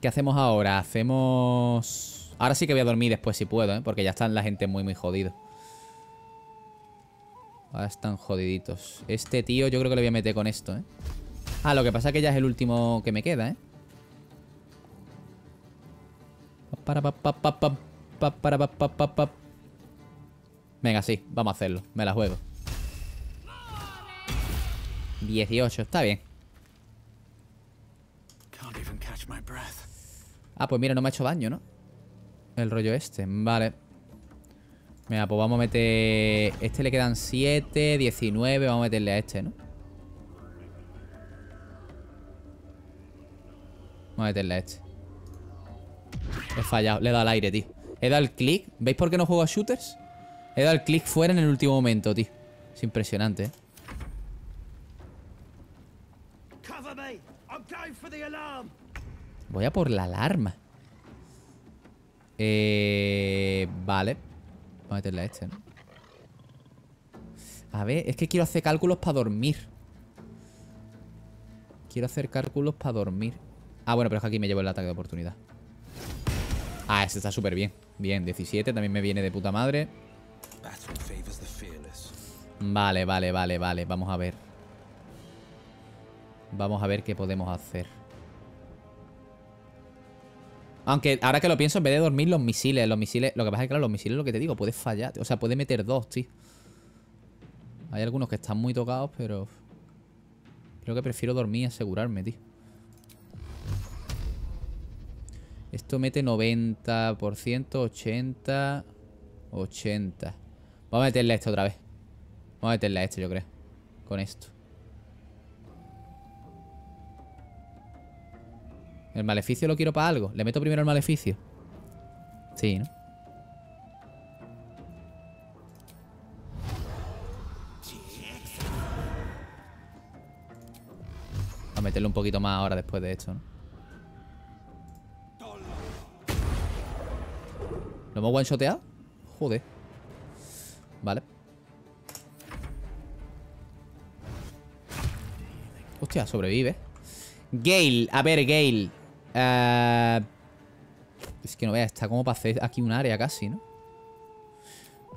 ¿Qué hacemos ahora? Hacemos... Ahora sí que voy a dormir después si puedo, ¿eh? Porque ya están la gente muy, muy jodido. Ahora están jodiditos. Este tío yo creo que le voy a meter con esto, ¿eh? Ah, lo que pasa es que ya es el último que me queda, ¿eh? para, para, Venga, sí, vamos a hacerlo. Me la juego. 18, está bien. Ah, pues mira, no me ha hecho daño, ¿no? El rollo este, vale. Venga, pues vamos a meter... Este le quedan 7, 19, vamos a meterle a este, ¿no? Vamos a meterle a este. He fallado, le he dado al aire, tío. He dado el click ¿Veis por qué no juego a shooters? He dado el clic fuera en el último momento, tío. Es impresionante, eh. Voy a por la alarma. Eh, vale. vamos a meterle a este, A ver, es que quiero hacer cálculos para dormir. Quiero hacer cálculos para dormir. Ah, bueno, pero es que aquí me llevo el ataque de oportunidad. Ah, este está súper bien. Bien, 17, también me viene de puta madre. Vale, vale, vale, vale. Vamos a ver. Vamos a ver qué podemos hacer. Aunque ahora que lo pienso, en vez de dormir, los misiles. Los misiles. Lo que pasa es que, los misiles, lo que te digo, puedes fallar. O sea, puede meter dos, tío. Hay algunos que están muy tocados, pero. Creo que prefiero dormir y asegurarme, tío. Esto mete 90%, 80, 80. Vamos a meterle esto otra vez. Vamos a meterle a esto, yo creo. Con esto. ¿El maleficio lo quiero para algo? ¿Le meto primero el maleficio? Sí, ¿no? Vamos a meterle un poquito más ahora después de esto, ¿no? ¿Lo hemos one-shoteado? Joder Vale. Hostia, sobrevive. Gale. A ver, Gale. Eh, es que no vea, está como para hacer aquí un área casi, ¿no?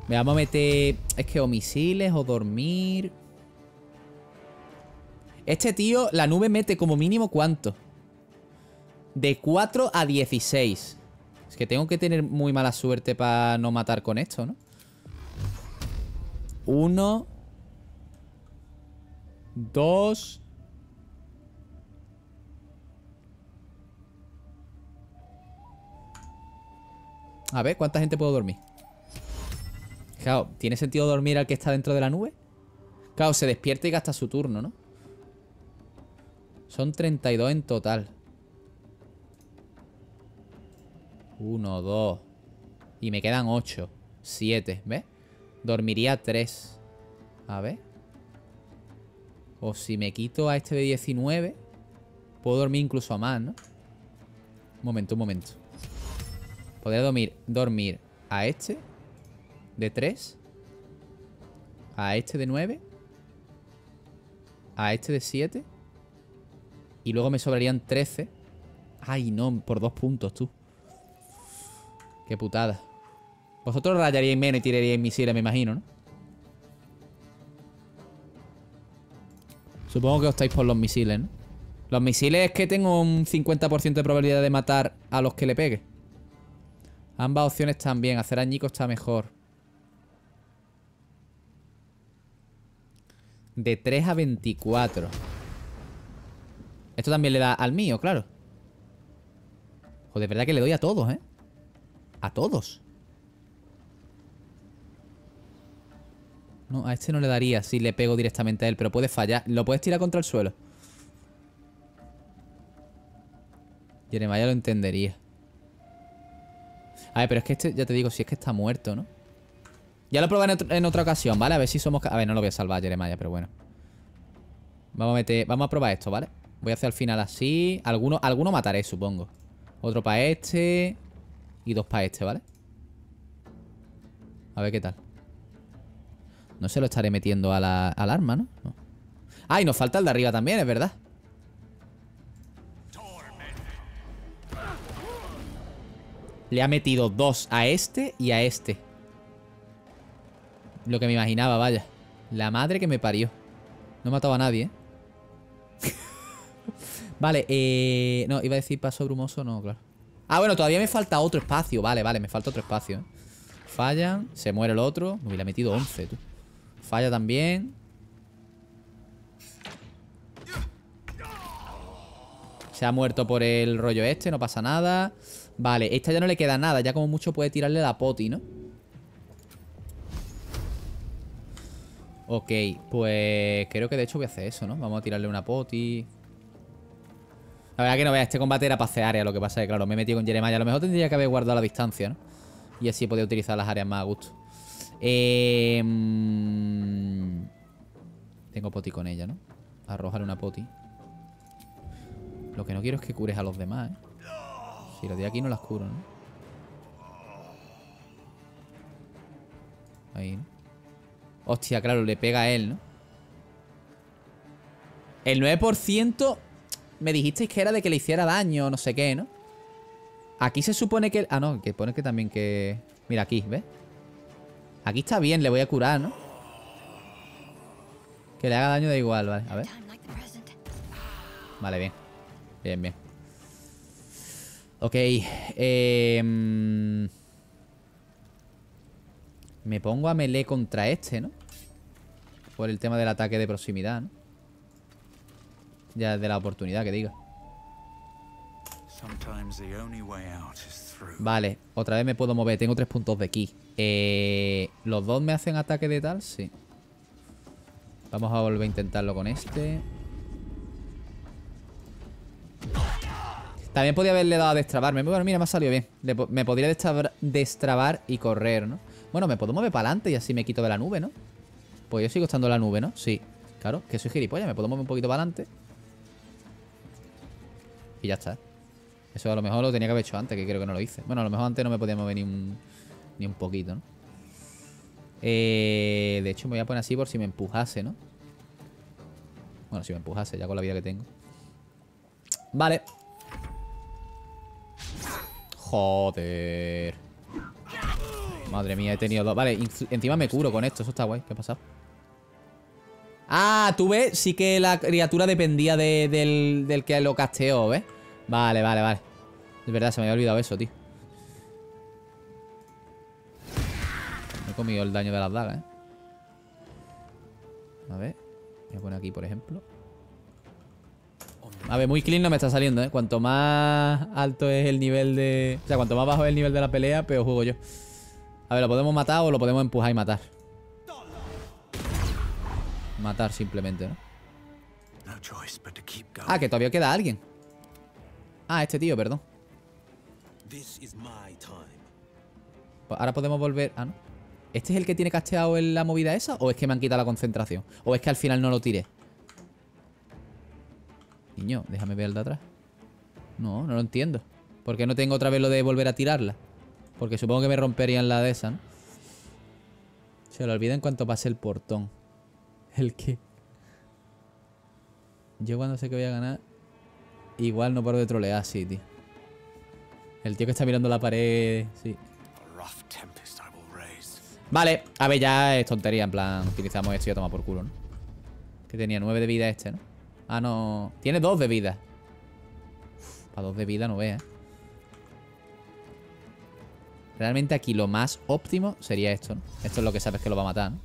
Me vamos a meter... Es que o misiles o dormir... Este tío, la nube mete como mínimo cuánto. De 4 a 16. Es que tengo que tener muy mala suerte para no matar con esto, ¿no? Uno. Dos. A ver, ¿cuánta gente puedo dormir? Claro, ¿tiene sentido dormir al que está dentro de la nube? Claro, se despierta y gasta su turno, ¿no? Son 32 en total. Uno, dos. Y me quedan ocho Siete, ¿ves? Dormiría 3. A ver. O si me quito a este de 19, puedo dormir incluso a más, ¿no? Un momento, un momento. Podría dormir, dormir a este de 3, a este de 9, a este de 7, y luego me sobrarían 13. Ay, no, por dos puntos, tú. Qué putada. Vosotros rayaríais menos y tiraríais misiles, me imagino, ¿no? Supongo que estáis por los misiles, ¿no? Los misiles es que tengo un 50% de probabilidad de matar a los que le pegue. Ambas opciones están bien. Hacer añicos está mejor. De 3 a 24. Esto también le da al mío, claro. Joder, de verdad que le doy a todos, ¿eh? A todos. No, a este no le daría si le pego directamente a él, pero puede fallar. Lo puedes tirar contra el suelo. Jeremiah lo entendería. A ver, pero es que este, ya te digo, si es que está muerto, ¿no? Ya lo probaré en, otra ocasión, ¿vale? A ver si somos... A ver, no lo voy a salvar Jeremiah, pero bueno. Vamos a meter... Vamos a probar esto, ¿vale? Voy a hacer al final así. Alguno, alguno mataré, supongo. Otro para este. Y dos para este, ¿vale? A ver qué tal. No se lo estaré metiendo a la, al arma, ¿no? Ah, y nos falta el de arriba también, es verdad. Le ha metido dos a este y a este. Lo que me imaginaba, vaya. La madre que me parió. No mataba a nadie, ¿eh? vale, eh... No, iba a decir paso brumoso, no, claro. Ah, bueno, todavía me falta otro espacio. Vale, vale, me falta otro espacio. ¿eh? Fallan, se muere el otro. le ha metido 11, tú. Falla también. Se ha muerto por el rollo este, no pasa nada. Vale, esta ya no le queda nada. Ya como mucho puede tirarle la poti, ¿no? Ok, pues creo que de hecho voy a hacer eso, ¿no? Vamos a tirarle una poti. La verdad que no vea, este combate era pasear área, lo que pasa es que, claro, me he metido con Jeremiah. A lo mejor tendría que haber guardado la distancia, ¿no? Y así he utilizar las áreas más a gusto. Em, tengo poti con ella, ¿no? Arrojar una poti. Lo que no quiero es que cures a los demás, ¿eh? Si los de aquí no las curo, ¿no? Ahí, Hostia, claro, le pega a él, ¿no? El 9% me dijisteis que era de que le hiciera daño, no sé qué, ¿no? Aquí se supone que... Ah, no, que pone que también que... Mira, aquí, ¿ves? Aquí está bien, le voy a curar, ¿no? Que le haga daño da igual, vale. A ver. Vale, bien. Bien, bien. Ok. Em, me pongo a melee contra este, ¿no? Por el tema del ataque de proximidad, ¿no? Ya de la oportunidad que diga. Vale, otra vez me puedo mover. Tengo tres puntos de aquí. Eh, ¿Los dos me hacen ataque de tal? Sí. Vamos a volver a intentarlo con este. También podía haberle dado a destrabarme Bueno, mira, me ha salido bien. me podría destrabar, y correr, ¿no? Bueno, me puedo mover para adelante y así me quito de la nube, ¿no? Pues yo sigo estando en la nube, ¿no? Sí. Claro, que soy gilipollas. Me puedo mover un poquito para adelante. Y ya está. Eso a lo mejor lo tenía que haber hecho antes, que creo que no lo hice. Bueno, a lo mejor antes no me podía mover ni un, ni un poquito, ¿no? Eh, de hecho, me voy a poner así por si me empujase, ¿no? Bueno, si me empujase, ya con la vida que tengo. Vale. Joder. Madre mía, he tenido dos. Vale, encima me curo con esto. Eso está guay. ¿Qué ha pasado? Ah, tú ves, sí que la criatura dependía del, del que lo casteó, ¿ves? Vale, vale, vale. De verdad, se me había olvidado eso, tío. Me he comido el daño de las dagas, ¿eh? A ver. Voy a poner aquí, por ejemplo. A ver, muy clean no me está saliendo, ¿eh? Cuanto más alto es el nivel de... O sea, cuanto más bajo es el nivel de la pelea, peor juego yo. A ver, ¿lo podemos matar o lo podemos empujar y matar? Matar simplemente, ¿no? Ah, que todavía queda alguien. Ah, este tío, perdón. Pues ahora podemos volver... Ah, no. ¿Este es el que tiene casteado en la movida esa? ¿O es que me han quitado la concentración? ¿O es que al final no lo tiré? Niño, déjame ver el de atrás. No, no lo entiendo. ¿Por qué no tengo otra vez lo de volver a tirarla? Porque supongo que me romperían la de esa, ¿no? Se lo olvida en cuanto pase el portón. ¿El qué? Yo cuando sé que voy a ganar... Igual no paro de trolear, sí, tío. El tío que está mirando la pared, sí. Vale, a ver, ya es tontería, en plan, utilizamos esto y a por culo, ¿no? Que tenía nueve de vida este, ¿no? Ah, no. Tiene dos de vida. Para a dos de vida no ve, ¿eh? Realmente aquí lo más óptimo sería esto, ¿no? Esto es lo que sabes que lo va a matar, ¿no?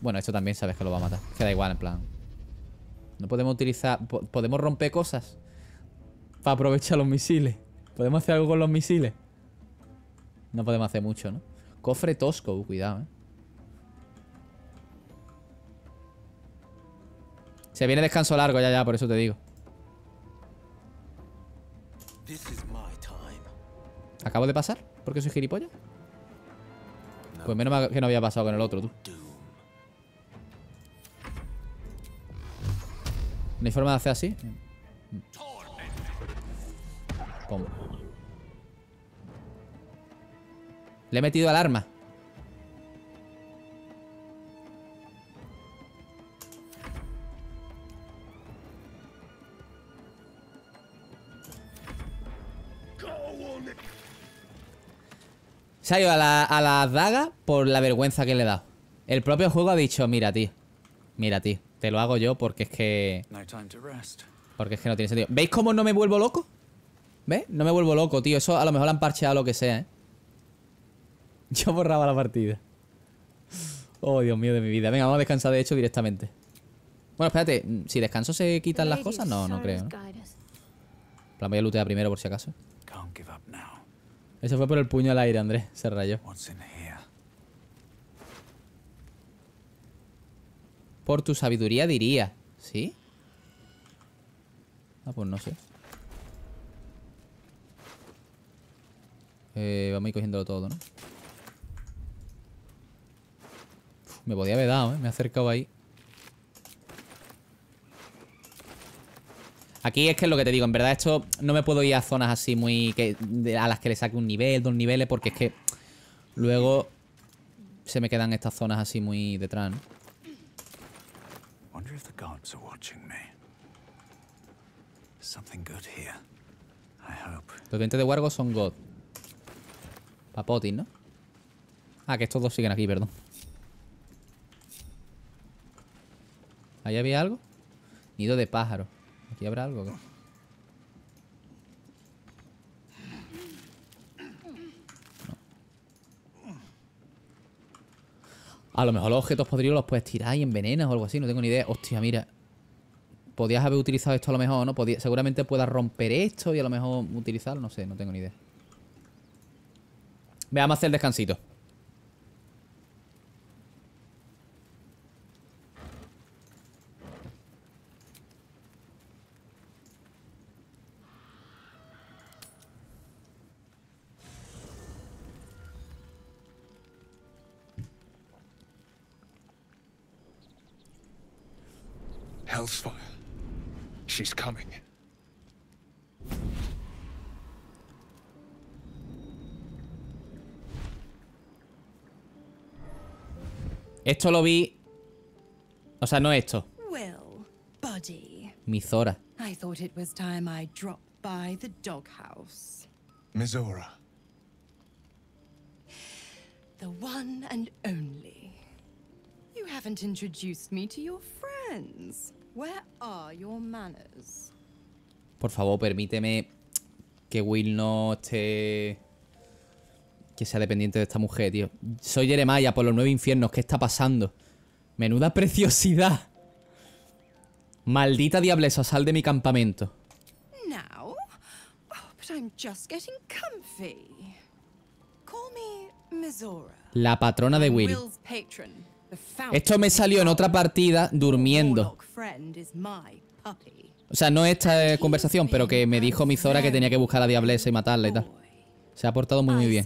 Bueno, esto también sabes que lo va a matar. Queda igual, en plan. No podemos utilizar... podemos romper cosas para aprovechar los misiles. ¿Podemos hacer algo con los misiles? No podemos hacer mucho, ¿no? Cofre tosco, cuidado, ¿eh? Se viene descanso largo, ya, ya, por eso te digo. ¿Acabo de pasar? ¿Porque soy gilipollas? Pues menos que no había pasado con el otro, tú. No forma de hacer así. Le he metido al alarma. Se ha ido a la, daga por la vergüenza que le he dado. El propio juego ha dicho, mira, a ti Mira, a ti lo hago yo porque es que... Porque es que no tiene sentido. ¿Veis cómo no me vuelvo loco? ¿Ves? No me vuelvo loco, tío. Eso a lo mejor han parcheado lo que sea, ¿eh? Yo borraba la partida. Oh, Dios mío de mi vida. Venga, vamos a descansar de hecho directamente. Bueno, espérate. Mm, si descanso se quitan las cosas, no, no creo. ¿no? plan, voy a primero por si acaso. Eso fue por el puño al aire, Andrés. Se rayó. Por tu sabiduría diría. ¿Sí? Ah, pues no sé. Eh, vamos a ir cogiéndolo todo, ¿no? me podía haber dado, ¿eh? Me he acercado ahí. Aquí es que es lo que te digo, en verdad esto no me puedo ir a zonas así muy... a las que le saque un nivel, dos niveles, porque es que luego se me quedan estas zonas así muy detrás, ¿no? Los dientes de Wargo son God. Papotis, ¿no? Ah, que estos dos siguen aquí, perdón. ¿Ahí había algo? Nido de pájaro. ¿Aquí habrá algo? ¿qué? A lo mejor los objetos podridos los puedes tirar y envenenas o algo así, no tengo ni idea. Hostia, mira. Podías haber utilizado esto a lo mejor, ¿no? Podía, seguramente puedas romper esto y a lo mejor utilizarlo, no sé, no tengo ni idea. Veamos hacer el descansito. She's coming. Esto lo vi... O sea, no esto. Well, buddy. Mizora. I thought it was time I dropped by the doghouse. Mizora. The one and only. You haven't introduced me to your friends. Por favor, permíteme que Will no esté... Que sea dependiente de esta mujer, tío. Soy Jeremiah por los nueve infiernos. ¿Qué está pasando? Menuda preciosidad. Maldita diableza, sal de mi campamento. Now? Oh, but I'm just getting comfy. Call me Mizora. La patrona de Will. Esto me salió en otra partida durmiendo. O sea, no esta conversación, pero que me dijo mi Zora que tenía que buscar a la diablesa y matarla y tal. Se ha portado muy, muy bien.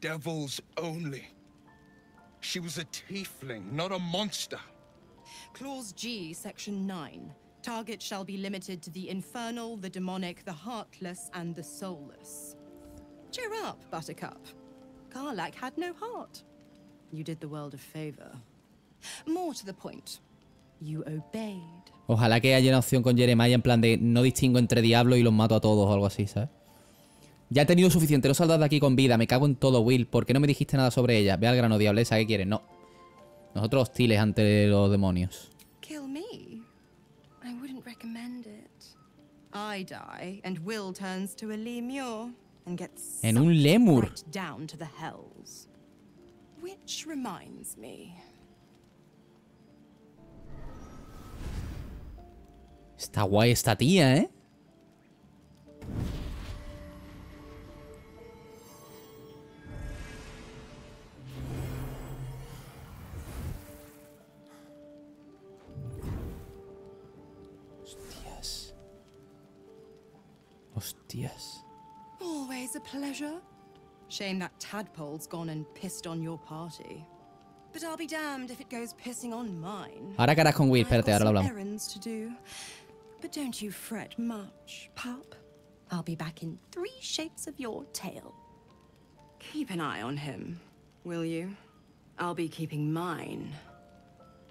devils only. She was a tiefling, not a monster. Clause G, section 9. Ojalá que haya una opción con Jeremiah en plan de no distingo entre diablo y los mato a todos o algo así, ¿sabes? Ya he tenido suficiente, Lo saldado de aquí con vida, me cago en todo, Will. ¿Por qué no me dijiste nada sobre ella? Ve al grano, diablesa, ¿qué quieres? No. Nosotros hostiles ante los demonios. I die, and Will turns to a lemur and gets en un lemur. Right down to the hells. Which reminds me. Está guay esta tía, ¿eh? Hostias. Always a pleasure. Shame that tadpole's gone and pissed on your party. But I'll be damned if it goes pissing on mine. Ahora caras con Will, espérate, ahora lo hablamos. To do. But don't you fret much, pup. I'll be back in three shapes of your tail. Keep an eye on him, will you? I'll be keeping mine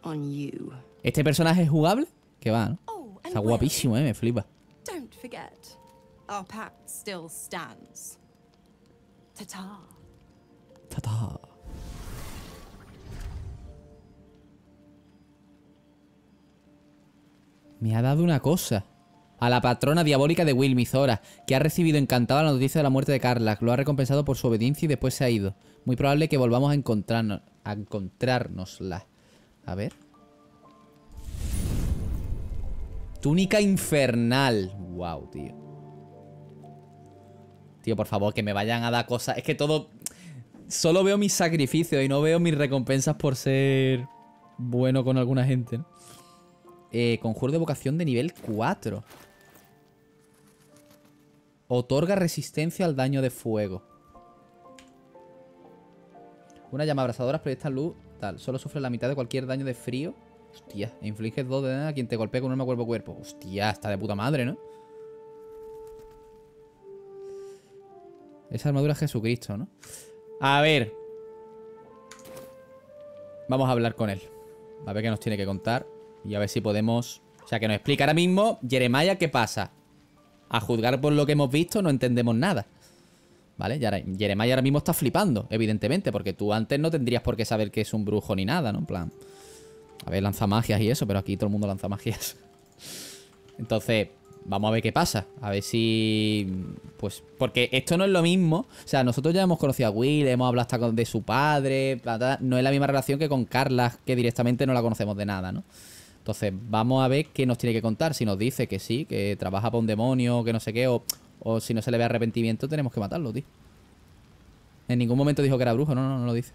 on you. Este personaje es jugable? Que va, ¿no? Oh, Está guapísimo, eh, me flipa. Don't forget. Our pact still stands. Me ha dado una cosa. A la patrona diabólica de Will que ha recibido encantada la noticia de la muerte de Carlac. Lo ha recompensado por su obediencia y después se ha ido. Muy probable que volvamos a encontrarnos. A encontrarnosla A ver. Túnica infernal. Wow, tío. Tío, por favor, que me vayan a dar cosas. Es que todo... Solo veo mis sacrificios y no veo mis recompensas por ser bueno con alguna gente. Eh, conjuro de vocación de nivel 4. Otorga resistencia al daño de fuego. Una llama abrasadora proyecta luz, tal. Solo sufre la mitad de cualquier daño de frío. Hostia, e infliges 2 de daño a quien te golpee con un arma cuerpo a cuerpo. Hostia, está de puta madre, ¿no? Esa armadura es Jesucristo, ¿no? A ver. Vamos a hablar con él. A ver qué nos tiene que contar. Y a ver si podemos... O sea, que nos explica ahora mismo, Jeremiah, ¿qué pasa? A juzgar por lo que hemos visto, no entendemos nada. ¿Vale? Jeremiah ahora mismo está flipando, evidentemente, porque tú antes no tendrías por qué saber que es un brujo ni nada, ¿no? En plan... A ver, lanza magias y eso, pero aquí todo el mundo lanza magias. Entonces, vamos a ver qué pasa. A ver si. Pues. Porque esto no es lo mismo. O sea, nosotros ya hemos conocido a Will, hemos hablado hasta de su padre. No es la misma relación que con Carla, que directamente no la conocemos de nada, ¿no? Entonces, vamos a ver qué nos tiene que contar. Si nos dice que sí, que trabaja para un demonio, que no sé qué, o, si no se le ve arrepentimiento, tenemos que matarlo, tío. En ningún momento dijo que era brujo, no, no, no lo dice.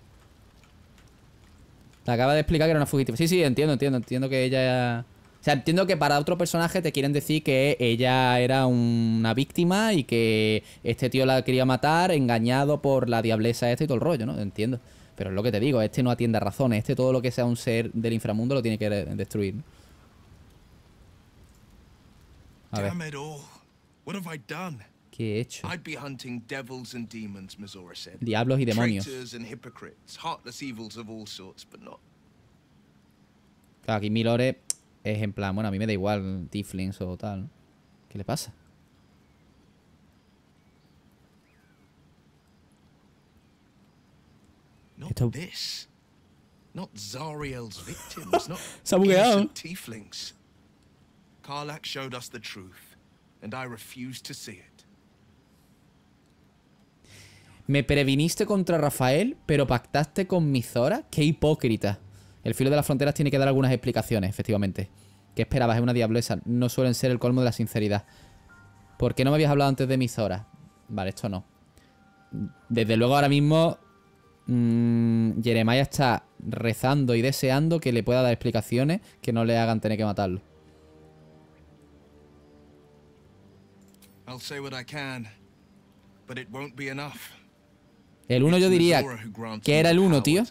Te acaba de explicar que era una fugitiva. Sí, sí, entiendo, entiendo, entiendo que ella o sea, entiendo que para otro personaje te quieren decir que ella era una víctima y que este tío la quería matar engañado por la diableza esta y todo el rollo, ¿no? Entiendo. Pero es lo que te digo, este no atiende a razones, este todo lo que sea un ser del inframundo lo tiene que destruir. A ver. Oh. ¿Qué he hecho? Diablos y demonios. aquí Milore es en plan, bueno, a mí me da igual Tieflings o tal. ¿Qué le pasa? Esto... Se ha bugueado. Me previniste contra Rafael, pero pactaste con Mizora. ¡Qué hipócrita! El filo de las fronteras tiene que dar algunas explicaciones, efectivamente. ¿Qué esperabas? Es una diableza. No suelen ser el colmo de la sinceridad. ¿Por qué no me habías hablado antes de mis horas? Vale, esto no. Desde luego ahora mismo mmm, está rezando y deseando que le pueda dar explicaciones que no le hagan tener que matarlo. El uno yo diría que era el uno, tío.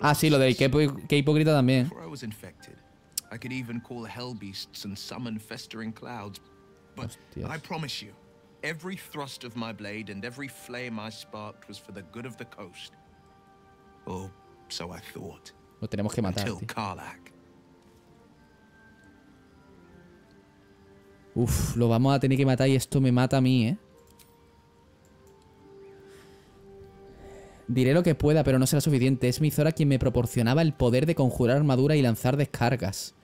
Ah, sí, lo del qué, qué hipócrita también. I could even call hell beasts and summon festering clouds. But Hostias. I promise you, every thrust of my blade and every flame I sparked was for the good of the coast. oh, so I thought. Lo tenemos que matar. Until Karlak. Uf, lo vamos a tener que matar y esto me mata a mí, ¿eh? Diré lo que pueda, pero no será suficiente. Es mi Zora quien me proporcionaba el poder de conjurar armadura y lanzar descargas.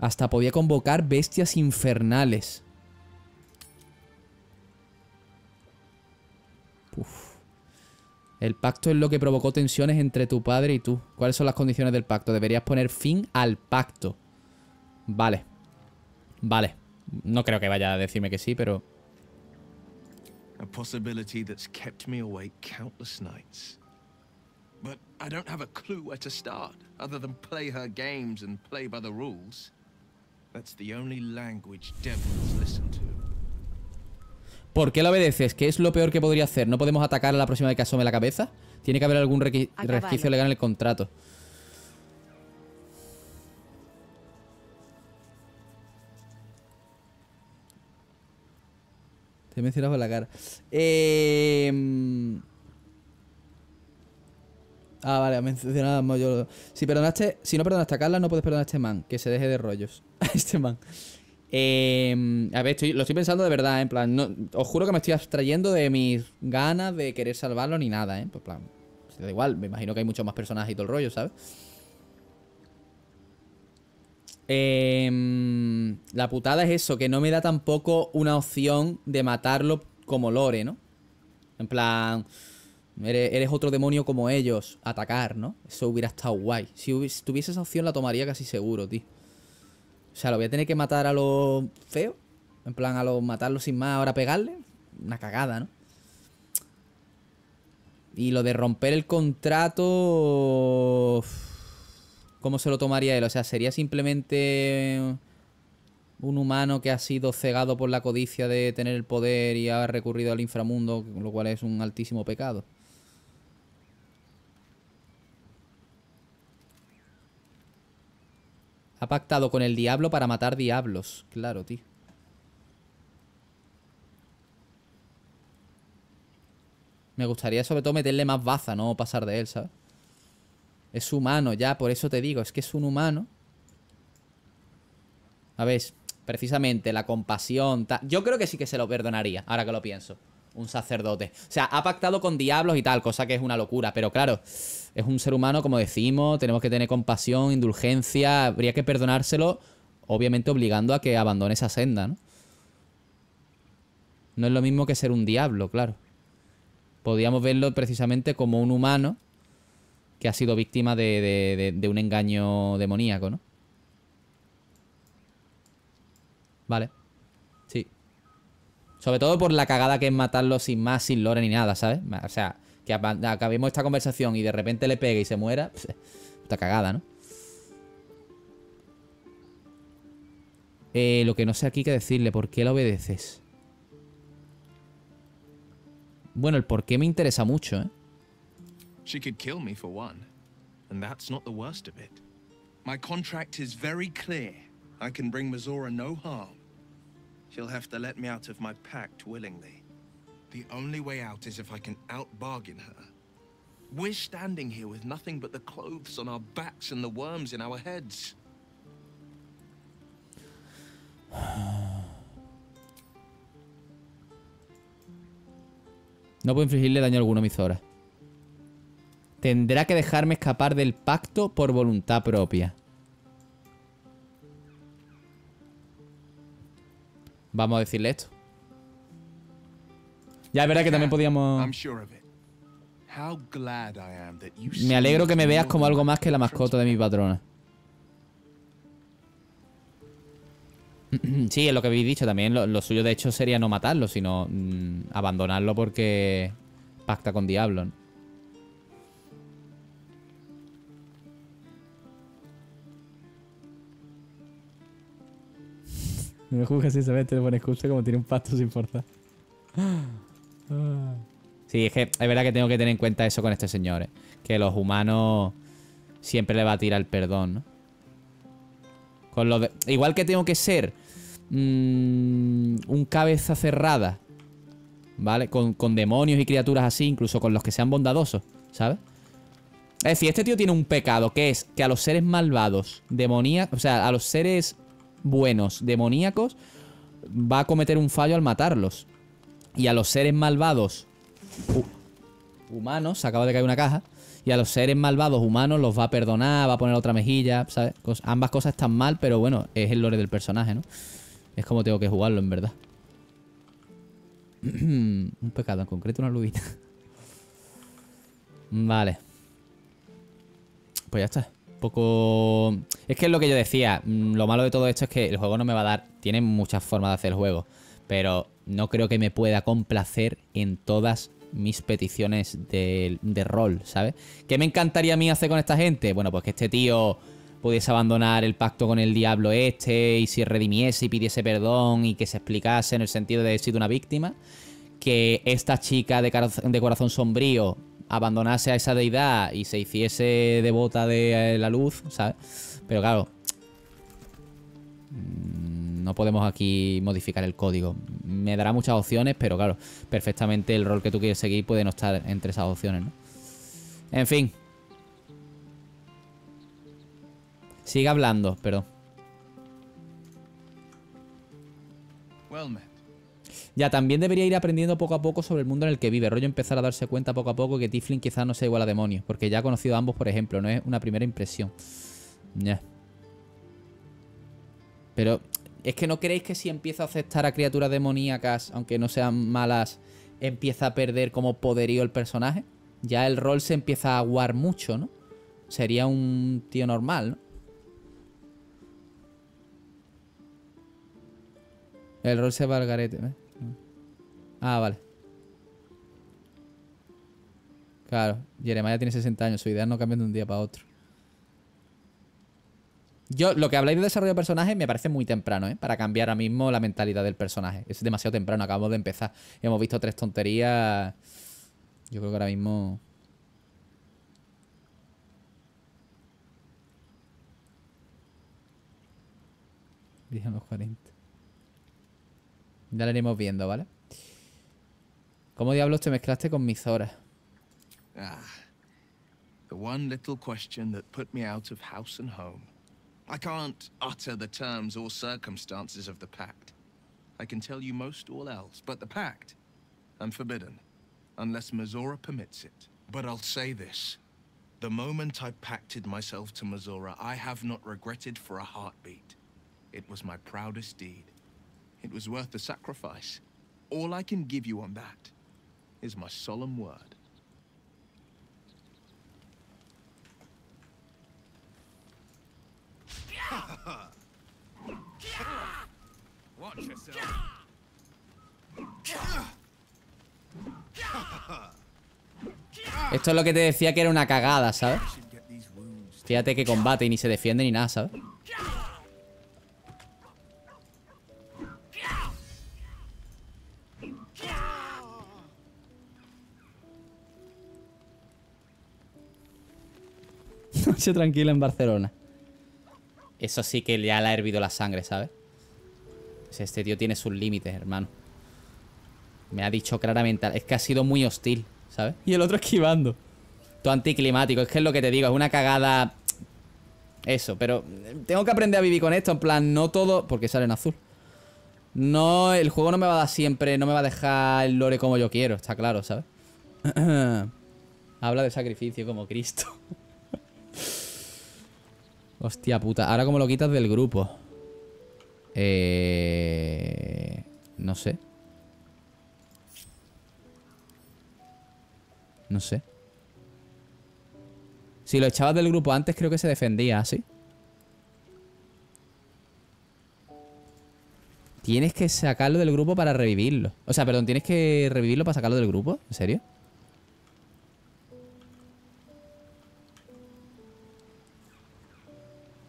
Hasta podía convocar bestias infernales. El pacto es lo que provocó tensiones entre tu padre y tú. ¿Cuáles son las condiciones del pacto? Deberías poner fin al pacto. Vale. Vale. No creo que vaya a decirme que sí, pero... A possibility that's kept me awake countless nights. But I don't have a clue where to start, other than play her games and play by the rules. That's the only language devils listen to. ¿Por qué la obedeces? ¿Qué es lo peor que podría hacer? ¿No podemos atacar a la próxima vez que asome la cabeza? Tiene que haber algún resquicio legal en el contrato. Se me la cara. Eh... Ah, vale, ha yo. Si perdonaste, si no perdonaste a Carla, no puedes perdonar a este man, que se deje de rollos. A este man. Em, a ver, lo estoy pensando de verdad, en plan, no, os juro que me estoy abstrayendo de mis ganas de querer salvarlo ni nada, ¿eh? Pues plan, da igual, me imagino que hay muchos más personajes y todo el rollo, ¿sabes? Em, la putada es eso, que no me da tampoco una opción de matarlo como Lore, ¿no? En plan, eres, otro demonio como ellos, atacar, ¿no? Eso hubiera estado guay. Si, tuviese esa opción la tomaría casi seguro, tío. O sea, lo voy a tener que matar a los feos. En plan, a los matarlos sin más, ahora pegarle. Una cagada, ¿no? Y lo de romper el contrato... ¿Cómo se lo tomaría él? O sea, ¿sería simplemente un humano que ha sido cegado por la codicia de tener el poder y ha recurrido al inframundo, lo cual es un altísimo pecado? Ha pactado con el diablo para matar diablos. Claro, tío. Me gustaría sobre todo meterle más baza, no pasar de él, ¿sabes? Es humano ya, por eso te digo, es que es un humano. A ver, precisamente la compasión. Yo creo que sí que se lo perdonaría, ahora que lo pienso. Un sacerdote. O sea, ha pactado con diablos y tal, cosa que es una locura. Pero claro, es un ser humano, como decimos, tenemos que tener compasión, indulgencia. Habría que perdonárselo, obviamente obligando a que abandone esa senda, ¿no? No es lo mismo que ser un diablo, claro. Podríamos verlo precisamente como un humano que ha sido víctima de, un engaño demoníaco, ¿no? Vale. Sí. Sobre todo por la cagada que es matarlo sin más, sin lore ni nada, ¿sabes? O sea, que acabemos esta conversación y de repente le pegue y se muera. Puta pues, cagada, ¿no? Eh, lo que no sé aquí qué decirle, ¿por qué la obedeces? Bueno, el por qué me interesa mucho, ¿eh? She could kill me for one. And that's not the worst of it. My contract is very clear. I can bring Mizora no harm. She'll have to let me out of my pact willingly. The only way out is if I can out-bargain her. We're standing here with nothing but the clothes on our backs and the worms in our heads. No puedo infligirle daño alguno a Mizora. Tendrá que dejarme escapar del pacto por voluntad propia. Vamos a decirle esto. Ya es verdad que también podíamos... Me alegro que me veas como algo más que la mascota de mi patrona. Sí, es lo que habéis dicho también. Lo, suyo, de hecho, sería no matarlo, sino mm, abandonarlo porque pacta con Diablo. No me juzgas sin saber, mete lo pones como tiene un pacto sin forzar. Sí, es que es verdad que tengo que tener en cuenta eso con este señor, ¿eh? que los humanos siempre le va a tirar el perdón, ¿no? Con lo Igual que tengo que ser mm, un cabeza cerrada, ¿vale? Con, con demonios y criaturas así, incluso con los que sean bondadosos, ¿sabes? Es decir, este tío tiene un pecado, que es que a los seres malvados, demoníacos, o sea, a los seres buenos demoníacos va a cometer un fallo al matarlos. Y a los seres malvados Humanos humanos, acaba de caer una caja, y a los seres malvados humanos los va a perdonar, va a poner otra mejilla, ¿sabes? ambas cosas están mal, pero bueno, es el lore del personaje, ¿no? Es como tengo que jugarlo, en verdad. un pecado, en concreto una ludita vale. Pues ya está poco... Es que es lo que yo decía, mm, lo malo de todo esto es que el juego no me va a dar... Tiene muchas formas de hacer el juego, pero no creo que me pueda complacer en todas mis peticiones de, rol, ¿sabes? ¿Qué me encantaría a mí hacer con esta gente? Bueno, pues que este tío pudiese abandonar el pacto con el diablo este y si redimiese y pidiese perdón y que se explicase en el sentido de haber sido una víctima. Que esta chica de, de corazón sombrío abandonase a esa deidad y se hiciese devota de eh, la luz, ¿sabes? Pero claro, mm, no podemos aquí modificar el código. Me dará muchas opciones, pero claro, perfectamente el rol que tú quieres seguir puede no estar entre esas opciones, ¿no? En fin. Sigue hablando, perdón. Ya, también debería ir aprendiendo poco a poco sobre el mundo en el que vive. Rollo empezar a darse cuenta poco a poco que Tiflin quizás no sea igual a demonio. Porque ya ha conocido a ambos, por ejemplo. No es una primera impresión. Pero es que no creéis que si empieza a aceptar a criaturas demoníacas, aunque no sean malas, empieza a perder como poderío el personaje. Ya el rol se empieza a aguar mucho, ¿no? Sería un tío normal, ¿no? El rol se va al garete, ¿eh? Ah, vale. Claro, Jeremiah tiene 60 años, su idea no cambia de un día para otro. Yo, lo que habláis de desarrollo de personaje me parece muy temprano, ¿eh? Para cambiar ahora mismo la mentalidad del personaje. Es demasiado temprano, acabamos de empezar. Hemos visto tres tonterías. Yo creo que ahora mismo... Dijan los 40. Ya lo iremos viendo, ¿vale? ¿Cómo diablos te mezclaste con mis horas? Ah, the one little question that put me out of house and home. I can't utter the terms or circumstances of the pact. I can tell you most all else, but the pact, I'm forbidden, unless Mazora permits it. But I'll say this. The moment I pacted myself to Mazora, I have not regretted for a heartbeat. It was my proudest deed. It was worth the sacrifice. All I can give you on that Esto es lo que te decía que era una cagada, ¿sabes? Fíjate que combate y ni se defiende ni nada, ¿sabes? tranquila en Barcelona. Eso sí que ya le ha hervido la sangre, ¿sabes? Este tío tiene sus límites, hermano. Me ha dicho claramente. Es que ha sido muy hostil, ¿sabes? Y el otro esquivando. Todo anticlimático. Es que es lo que te digo. Es una cagada. Eso, pero tengo que aprender a vivir con esto. En plan, no todo. Porque sale en azul. No, el juego no me va a dar siempre. No me va a dejar el lore como yo quiero. Está claro, ¿sabes? Habla de sacrificio como Cristo. Hostia puta. Ahora como lo quitas del grupo. Eh... No sé. No sé. Si lo echabas del grupo antes, creo que se defendía, ¿sí? Tienes que sacarlo del grupo para revivirlo. O sea, perdón, tienes que revivirlo para sacarlo del grupo. ¿En serio?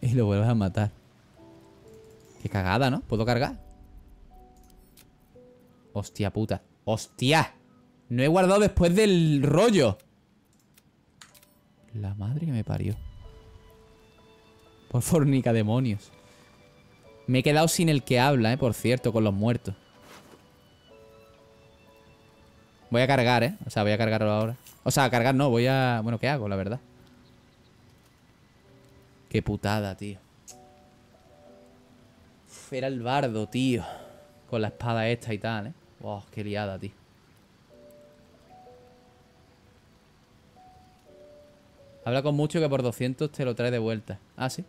Y lo vuelves a matar. Qué cagada, ¿no? ¿Puedo cargar? Hostia puta. ¡Hostia! No he guardado después del rollo. La madre que me parió. Por fornica demonios. Me he quedado sin el que habla, ¿eh? Por cierto, con los muertos. Voy a cargar, ¿eh? O sea, voy a cargarlo ahora. O sea, cargar no, voy a... Bueno, ¿qué hago, la verdad? Qué putada, tío. era el bardo, tío. Con la espada esta y tal, ¿eh? Wow, qué liada, tío. Habla con mucho que por 200 te lo trae de vuelta. Ah, sí.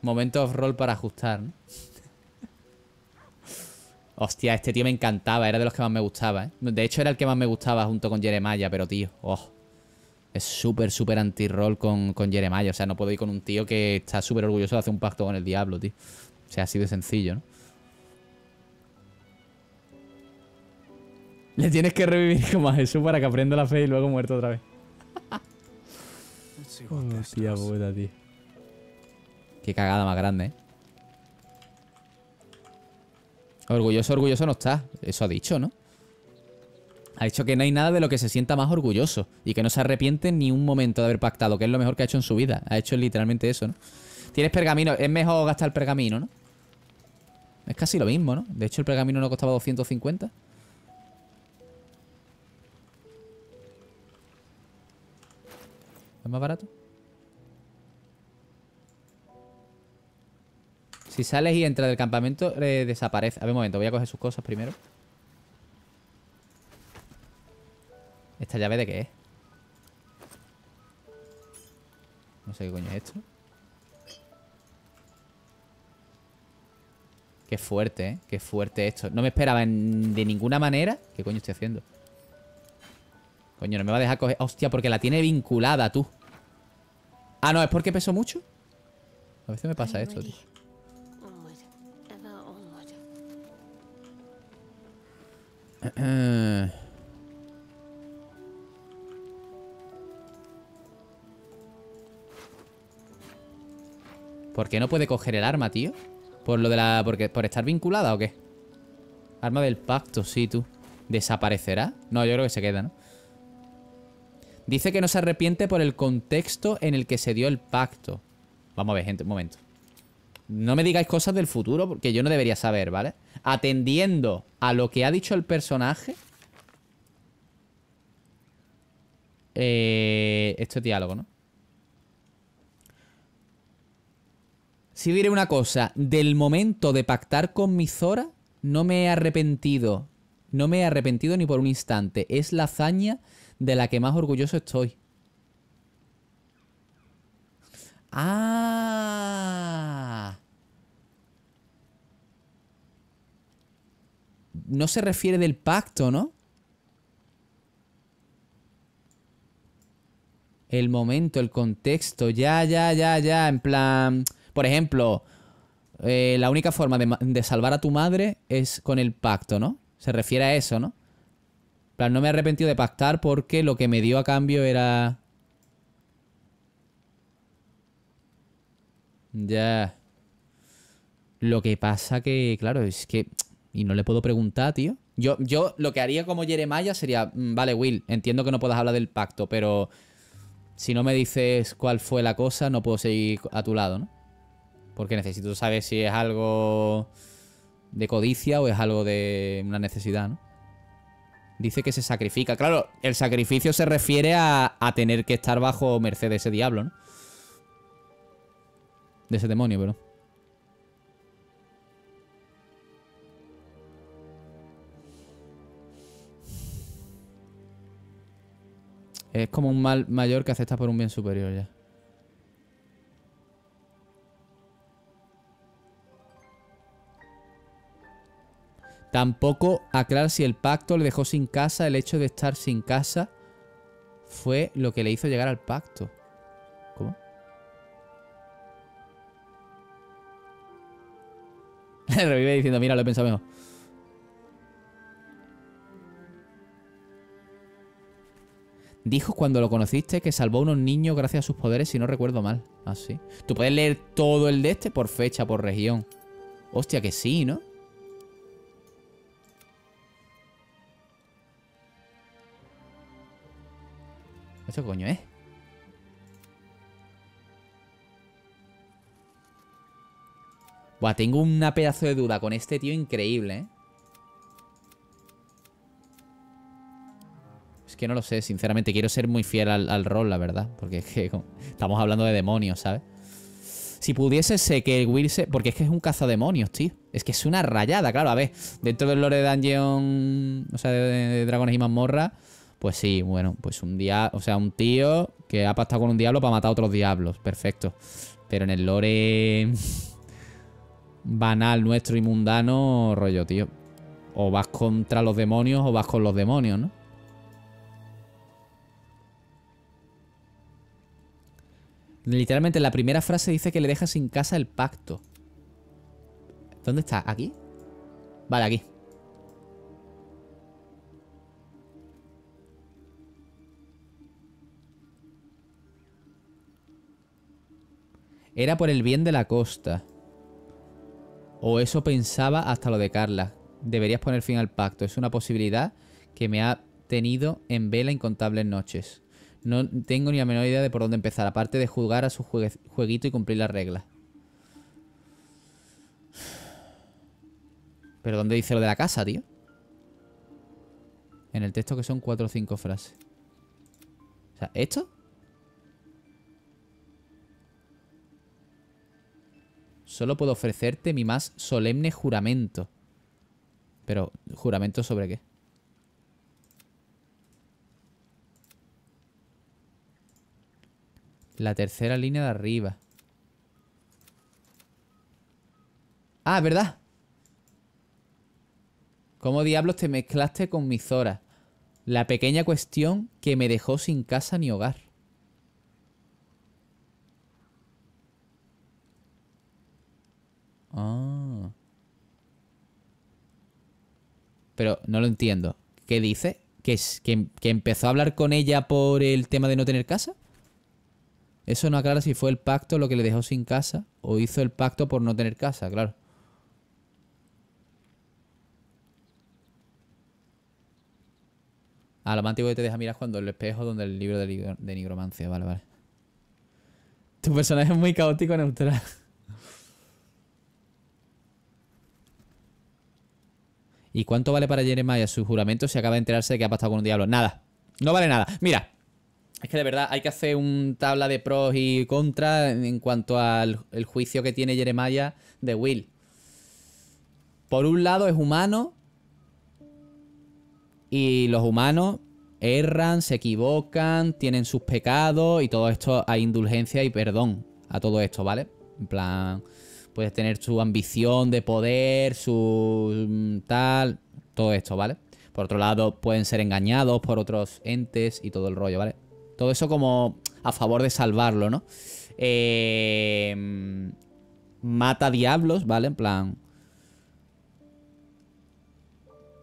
Momento off-roll para ajustar, ¿no? Hostia, este tío me encantaba, era de los que más me gustaba, ¿eh? De hecho, era el que más me gustaba junto con Jeremiah, pero tío, oh. Es súper, súper anti-roll con, con Jeremiah. O sea, no puedo ir con un tío que está súper orgulloso de hacer un pacto con el diablo, tío. O sea, ha sido sencillo, ¿no? Le tienes que revivir como a Jesús para que aprenda la fe y luego muerto otra vez. Hostia tío. Qué cagada más grande, ¿eh? Orgulloso, orgulloso no está. Eso ha dicho, ¿no? Ha dicho que no hay nada de lo que se sienta más orgulloso y que no se arrepiente ni un momento de haber pactado, que es lo mejor que ha hecho en su vida. Ha hecho literalmente eso, ¿no? Tienes pergamino, es mejor gastar el pergamino, ¿no? Es casi lo mismo, ¿no? De hecho, el pergamino no costaba 250. ¿Es más barato? Si sales y entras del campamento, eh, desaparece. A ver, un momento, voy a coger sus cosas primero. ¿Esta llave de qué es? No sé qué coño es esto. Qué fuerte, ¿eh? Qué fuerte esto. No me esperaba de ninguna manera. ¿Qué coño estoy haciendo? Coño, no me va a dejar coger... Hostia, porque la tiene vinculada, tú. Ah, no, ¿es porque peso mucho? A veces me pasa esto, tío. Eh, eh. ¿Por qué no puede coger el arma, tío? ¿Por lo de la... Porque, ¿Por estar vinculada o qué? Arma del pacto, sí, tú. ¿Desaparecerá? No, yo creo que se queda, ¿no? Dice que no se arrepiente por el contexto en el que se dio el pacto. Vamos a ver, gente, un momento. No me digáis cosas del futuro, porque yo no debería saber, ¿vale? vale atendiendo a lo que ha dicho el personaje. Este diálogo, ¿no? Si diré una cosa, del momento de pactar con mi Zora, no me he arrepentido. No me he arrepentido ni por un instante. Es la hazaña de la que más orgulloso estoy. Ah. no se refiere del pacto, ¿no? El momento, el contexto, ya, ya, ya, ya, en plan, por ejemplo, eh, la única forma de, de, salvar a tu madre es con el pacto, ¿no? Se refiere a eso, ¿no? En plan, no me he arrepentido de pactar porque lo que me dio a cambio era... Ya. Lo que pasa que, claro, es que y no le puedo preguntar, tío. Yo, yo lo que haría como Jeremiah sería, mm, vale, Will, entiendo que no puedas hablar del pacto, pero si no me dices cuál fue la cosa, no puedo seguir a tu lado, ¿no? Porque necesito saber si es algo de codicia o es algo de una necesidad, ¿no? Dice que se sacrifica. Claro, el sacrificio se refiere a, a tener que estar bajo merced de ese diablo, ¿no? De ese demonio, pero... Es como un mal mayor que aceptas por un bien superior ya. Tampoco aclarar si el pacto le dejó sin casa, el hecho de estar sin casa fue lo que le hizo llegar al pacto. ¿Cómo? Revive diciendo, mira, lo he pensado mejor. Dijo cuando lo conociste que salvó a unos niños gracias a sus poderes, si no recuerdo mal. Ah, sí. Tú puedes leer todo el de este por fecha, por región. Hostia, que sí, ¿no? qué coño es? Buah, tengo una pedazo de duda con este tío increíble, ¿eh? que no lo sé, sinceramente. Quiero ser muy fiel al, rol, la verdad. Porque es que estamos hablando de demonios, ¿sabes? Si pudiese, sé que el Will se... Porque es que es un cazademonios, tío. Es que es una rayada, claro. A ver, dentro del lore de Dungeon... O sea, de, Dragones y Mazmorra... Pues sí, bueno, pues un día, o sea, un tío que ha pactado con un diablo para matar a otros diablos, perfecto. Pero en el lore banal nuestro y mundano, rollo, tío. O vas contra los demonios o vas con los demonios, ¿no? Literalmente la primera frase dice que le deja sin casa el pacto. ¿Dónde está? ¿Aquí? Vale, aquí. Era por el bien de la costa. O eso pensaba hasta lo de Carla. Deberías poner fin al pacto. Es una posibilidad que me ha tenido en vela incontables noches. No tengo ni la menor idea de por dónde empezar, aparte de jugar a su jueguito y cumplir las reglas. Pero ¿dónde dice lo de la casa, tío? En el texto que son cuatro o cinco frases. O sea, ¿esto? Solo puedo ofrecerte mi más solemne juramento. Pero, ¿juramento sobre qué? La tercera línea de arriba. Ah, ¿verdad? ¿Cómo diablos te mezclaste con mi Zora? La pequeña cuestión que me dejó sin casa ni hogar. Ah. Pero no lo entiendo. ¿Qué dice? ¿Que, que empezó a hablar con ella por el tema de no tener casa? Eso no aclara si fue el pacto lo que le dejó sin casa o hizo el pacto por no tener casa, claro. Ah, lo más antiguo que te deja mirar cuando el espejo donde el libro de, nigromancia. Vale, vale. Tu personaje es muy caótico neutral. ¿Y cuánto vale para Jeremiah su juramento si acaba de enterarse que ha pasado con un diablo? Nada. No vale nada. Mira, es que de verdad hay que hacer un tabla de pros y contras en cuanto al juicio que tiene Jeremiah de Will. Por un lado es humano. Y los humanos erran, se equivocan, tienen sus pecados y todo esto hay indulgencia y perdón a todo esto, ¿vale? En plan, puedes tener su ambición de poder, su mm, tal, todo esto, ¿vale? Por otro lado, pueden ser engañados por otros entes y todo el rollo, ¿vale? Todo eso como a favor de salvarlo, ¿no? Eh, mata diablos, ¿vale? En plan...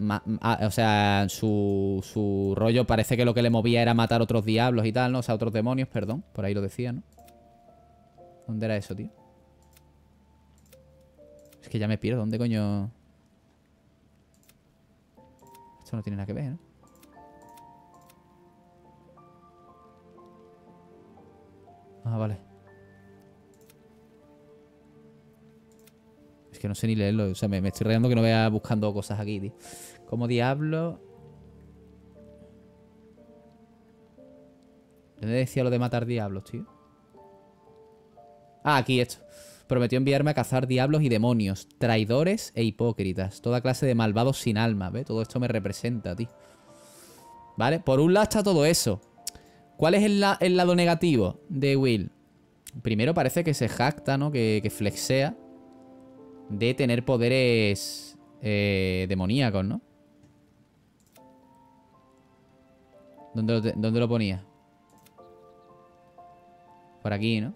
o sea, su, su rollo parece que lo que le movía era matar otros diablos y tal, ¿no? O sea, otros demonios, perdón. Por ahí lo decía, ¿no? ¿Dónde era eso, tío? Es que ya me pierdo. ¿Dónde coño...? Esto no tiene nada que ver, ¿no? Ah, vale. Es que no sé ni leerlo. O sea, me, estoy rayando que no vaya buscando cosas aquí, tío. Como diablo... ¿Dónde decía lo de matar diablos, tío? Ah, aquí esto. Prometió enviarme a cazar diablos y demonios, traidores e hipócritas. Toda clase de malvados sin alma, Ve, Todo esto me representa, tío. ¿Vale? Por un lado está todo eso. ¿Cuál es el, lado negativo de Will? Primero parece que se jacta, ¿no? Que, flexea de tener poderes eh, demoníacos, ¿no? ¿Dónde lo, lo ponía? Por aquí, ¿no?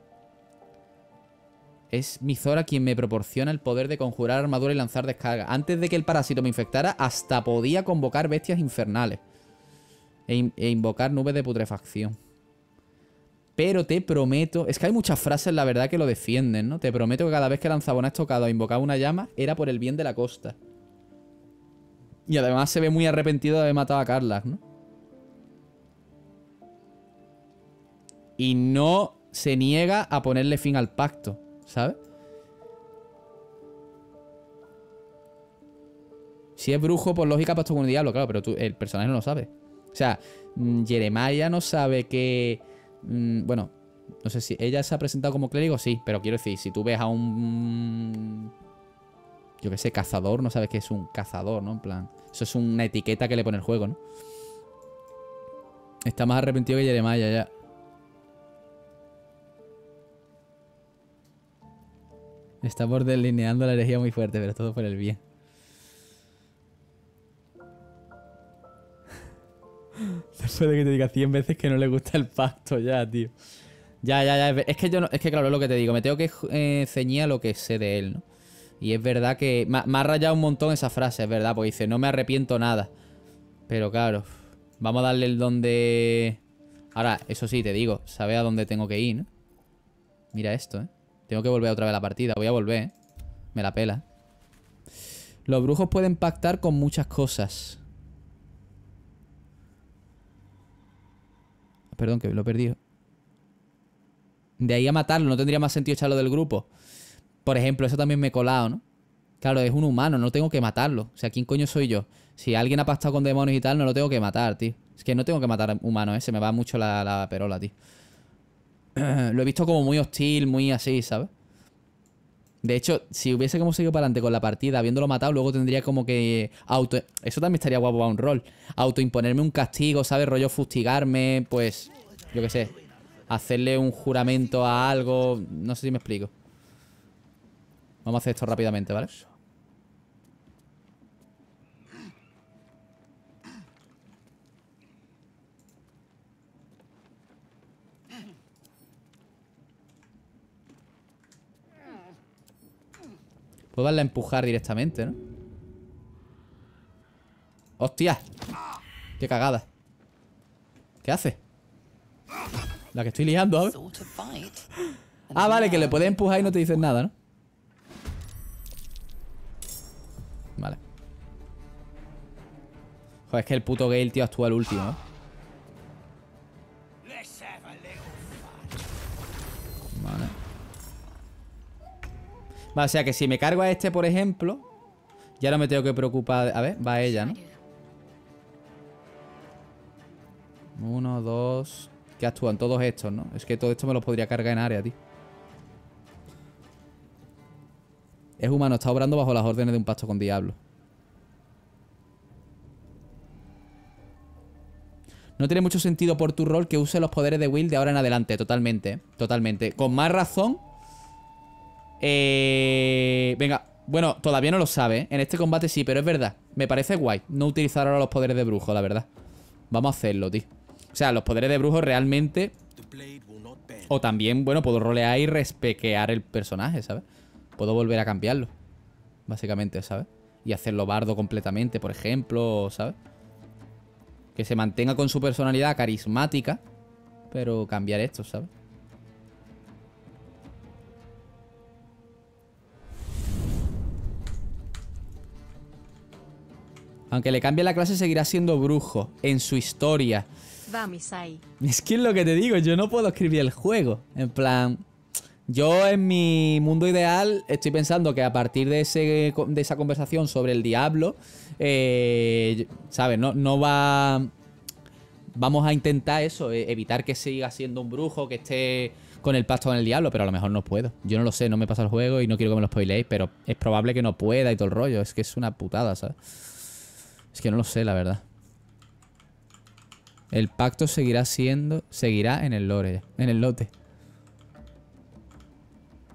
Es Mizora quien me proporciona el poder de conjurar armadura y lanzar descarga. Antes de que el parásito me infectara, hasta podía convocar bestias infernales. E, e, invocar nubes de putrefacción. Pero te prometo... Es que hay muchas frases, la verdad, que lo defienden, ¿no? Te prometo que cada vez que Lanzabonas tocado invocar una llama, era por el bien de la costa. Y además se ve muy arrepentido de haber matado a Carlas ¿no? Y no se niega a ponerle fin al pacto, ¿sabes? Si es brujo, por lógica, pacto pues con un diablo, claro, pero tú, el personaje no lo sabe. O sea, mm, Jeremiah no sabe que... Mm, bueno, no sé si ella se ha presentado como clérigo, sí, pero quiero decir, si tú ves a un... Yo qué sé, cazador, no sabes que es un cazador, ¿no? En plan, eso es una etiqueta que le pone el juego, ¿no? Está más arrepentido que Jeremiah ya. Estamos delineando la herejía muy fuerte, pero todo por el bien. Después de que te diga 100 veces que no le gusta el pacto ya, tío. Ya, ya, ya. Es que yo no, es que claro, es lo que te digo. Me tengo que eh, ceñir a lo que sé de él, ¿no? Y es verdad que. Me, ha rayado un montón esa frase, es verdad, porque dice, no me arrepiento nada. Pero claro, vamos a darle el donde. Ahora, eso sí, te digo, sabe a dónde tengo que ir, ¿no? Mira esto, ¿eh? Tengo que volver otra vez a la partida. Voy a volver, ¿eh? Me la pela. Los brujos pueden pactar con muchas cosas. Perdón, que lo he perdido De ahí a matarlo, no tendría más sentido echarlo del grupo. Por ejemplo, eso también me he colado, ¿no? Claro, es un humano, no tengo que matarlo. O sea, ¿quién coño soy yo? Si alguien ha pastado con demonios y tal, no lo tengo que matar, tío. Es que no tengo que matar humanos, ¿eh? Se me va mucho la, la perola, tío. lo he visto como muy hostil, muy así, ¿sabes? De hecho, si hubiese como seguido para adelante con la partida, habiéndolo matado, luego tendría como que auto. Eso también estaría guapo a un rol. Autoimponerme un castigo, ¿sabes? Rollo fustigarme, pues. Yo qué sé. Hacerle un juramento a algo. No sé si me explico. Vamos a hacer esto rápidamente, ¿vale? Puedo darle a empujar directamente, ¿no? ¡Hostia! ¡Qué cagada! ¿Qué hace? La que estoy liando, Ah, vale, que le puedes empujar y no te dicen nada, ¿no? Vale. Joder, es que el puto Gale, tío, actúa el último, ¿eh? o sea que si me cargo a este, por ejemplo, ya no me tengo que preocupar. A ver, va ella, ¿no? Uno, dos... ¿Qué actúan todos estos, ¿no? Es que todo esto me lo podría cargar en área, tío. Es humano, está obrando bajo las órdenes de un pacto con diablo. No tiene mucho sentido por tu rol que use los poderes de Will de ahora en adelante, totalmente, ¿eh? totalmente. Con más razón eh, venga, bueno, todavía no lo sabe, ¿eh? En este combate sí, pero es verdad. Me parece guay no utilizar ahora los poderes de brujo, la verdad. Vamos a hacerlo, tío. O sea, los poderes de brujo realmente... O también, bueno, puedo rolear y respequear el personaje, ¿sabes? Puedo volver a cambiarlo, básicamente, ¿sabes? Y hacerlo bardo completamente, por ejemplo, ¿sabes? Que se mantenga con su personalidad carismática, pero cambiar esto, ¿sabes? Aunque le cambie la clase, seguirá siendo brujo en su historia. Vamos ahí. Es que es lo que te digo, yo no puedo escribir el juego. En plan, yo en mi mundo ideal estoy pensando que a partir de, ese, de esa conversación sobre el diablo, eh, ¿sabes? No, no va... Vamos a intentar eso, e, evitar que siga siendo un brujo, que esté con el pacto con el diablo, pero a lo mejor no puedo. Yo no lo sé, no me pasa el juego y no quiero que me lo spoileéis, pero es probable que no pueda y todo el rollo. Es que es una putada, ¿sabes? Es que no lo sé, la verdad. El pacto seguirá siendo... Seguirá en el lore, en el lote.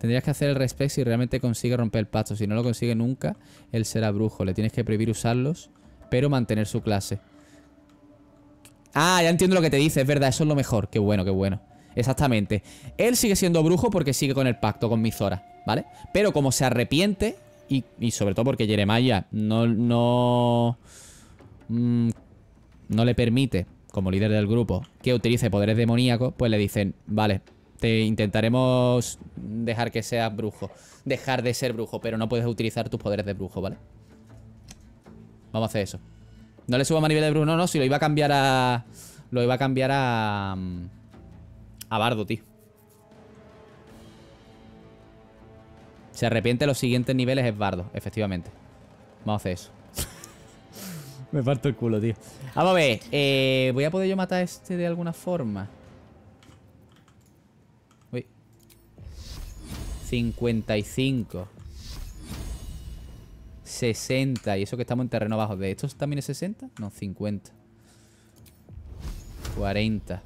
Tendrías que hacer el respect si realmente consigue romper el pacto. Si no lo consigue nunca, él será brujo. Le tienes que prohibir usarlos, pero mantener su clase. Ah, ya entiendo lo que te dice. Es verdad, eso es lo mejor. Qué bueno, qué bueno. Exactamente. Él sigue siendo brujo porque sigue con el pacto con Mizora, ¿vale? Pero como se arrepiente, y, sobre todo porque Jeremiah no... no Mm, no le permite, como líder del grupo, que utilice poderes demoníacos, pues le dicen, vale, te intentaremos dejar que seas brujo, dejar de ser brujo, pero no puedes utilizar tus poderes de brujo, ¿vale? Vamos a hacer eso. No le subamos a nivel de brujo, no, no, si lo iba a cambiar a... Lo iba a cambiar a... Mm, a Bardo, tío. Se arrepiente los siguientes niveles es Bardo, efectivamente. Vamos a hacer eso. Me parto el culo, tío. Vamos a ver. Eh, ¿Voy a poder yo matar a este de alguna forma? Uy. 55. 60. Y eso que estamos en terreno bajo. ¿De estos también es 60? No, 50. 40.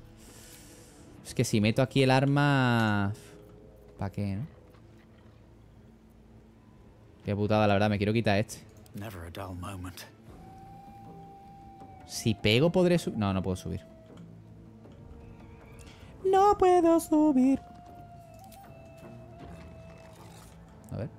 Es que si meto aquí el arma... ¿Para qué, no? Qué putada, la verdad. Me quiero quitar este. Si pego podré subir. No, no puedo subir. No puedo subir. A ver.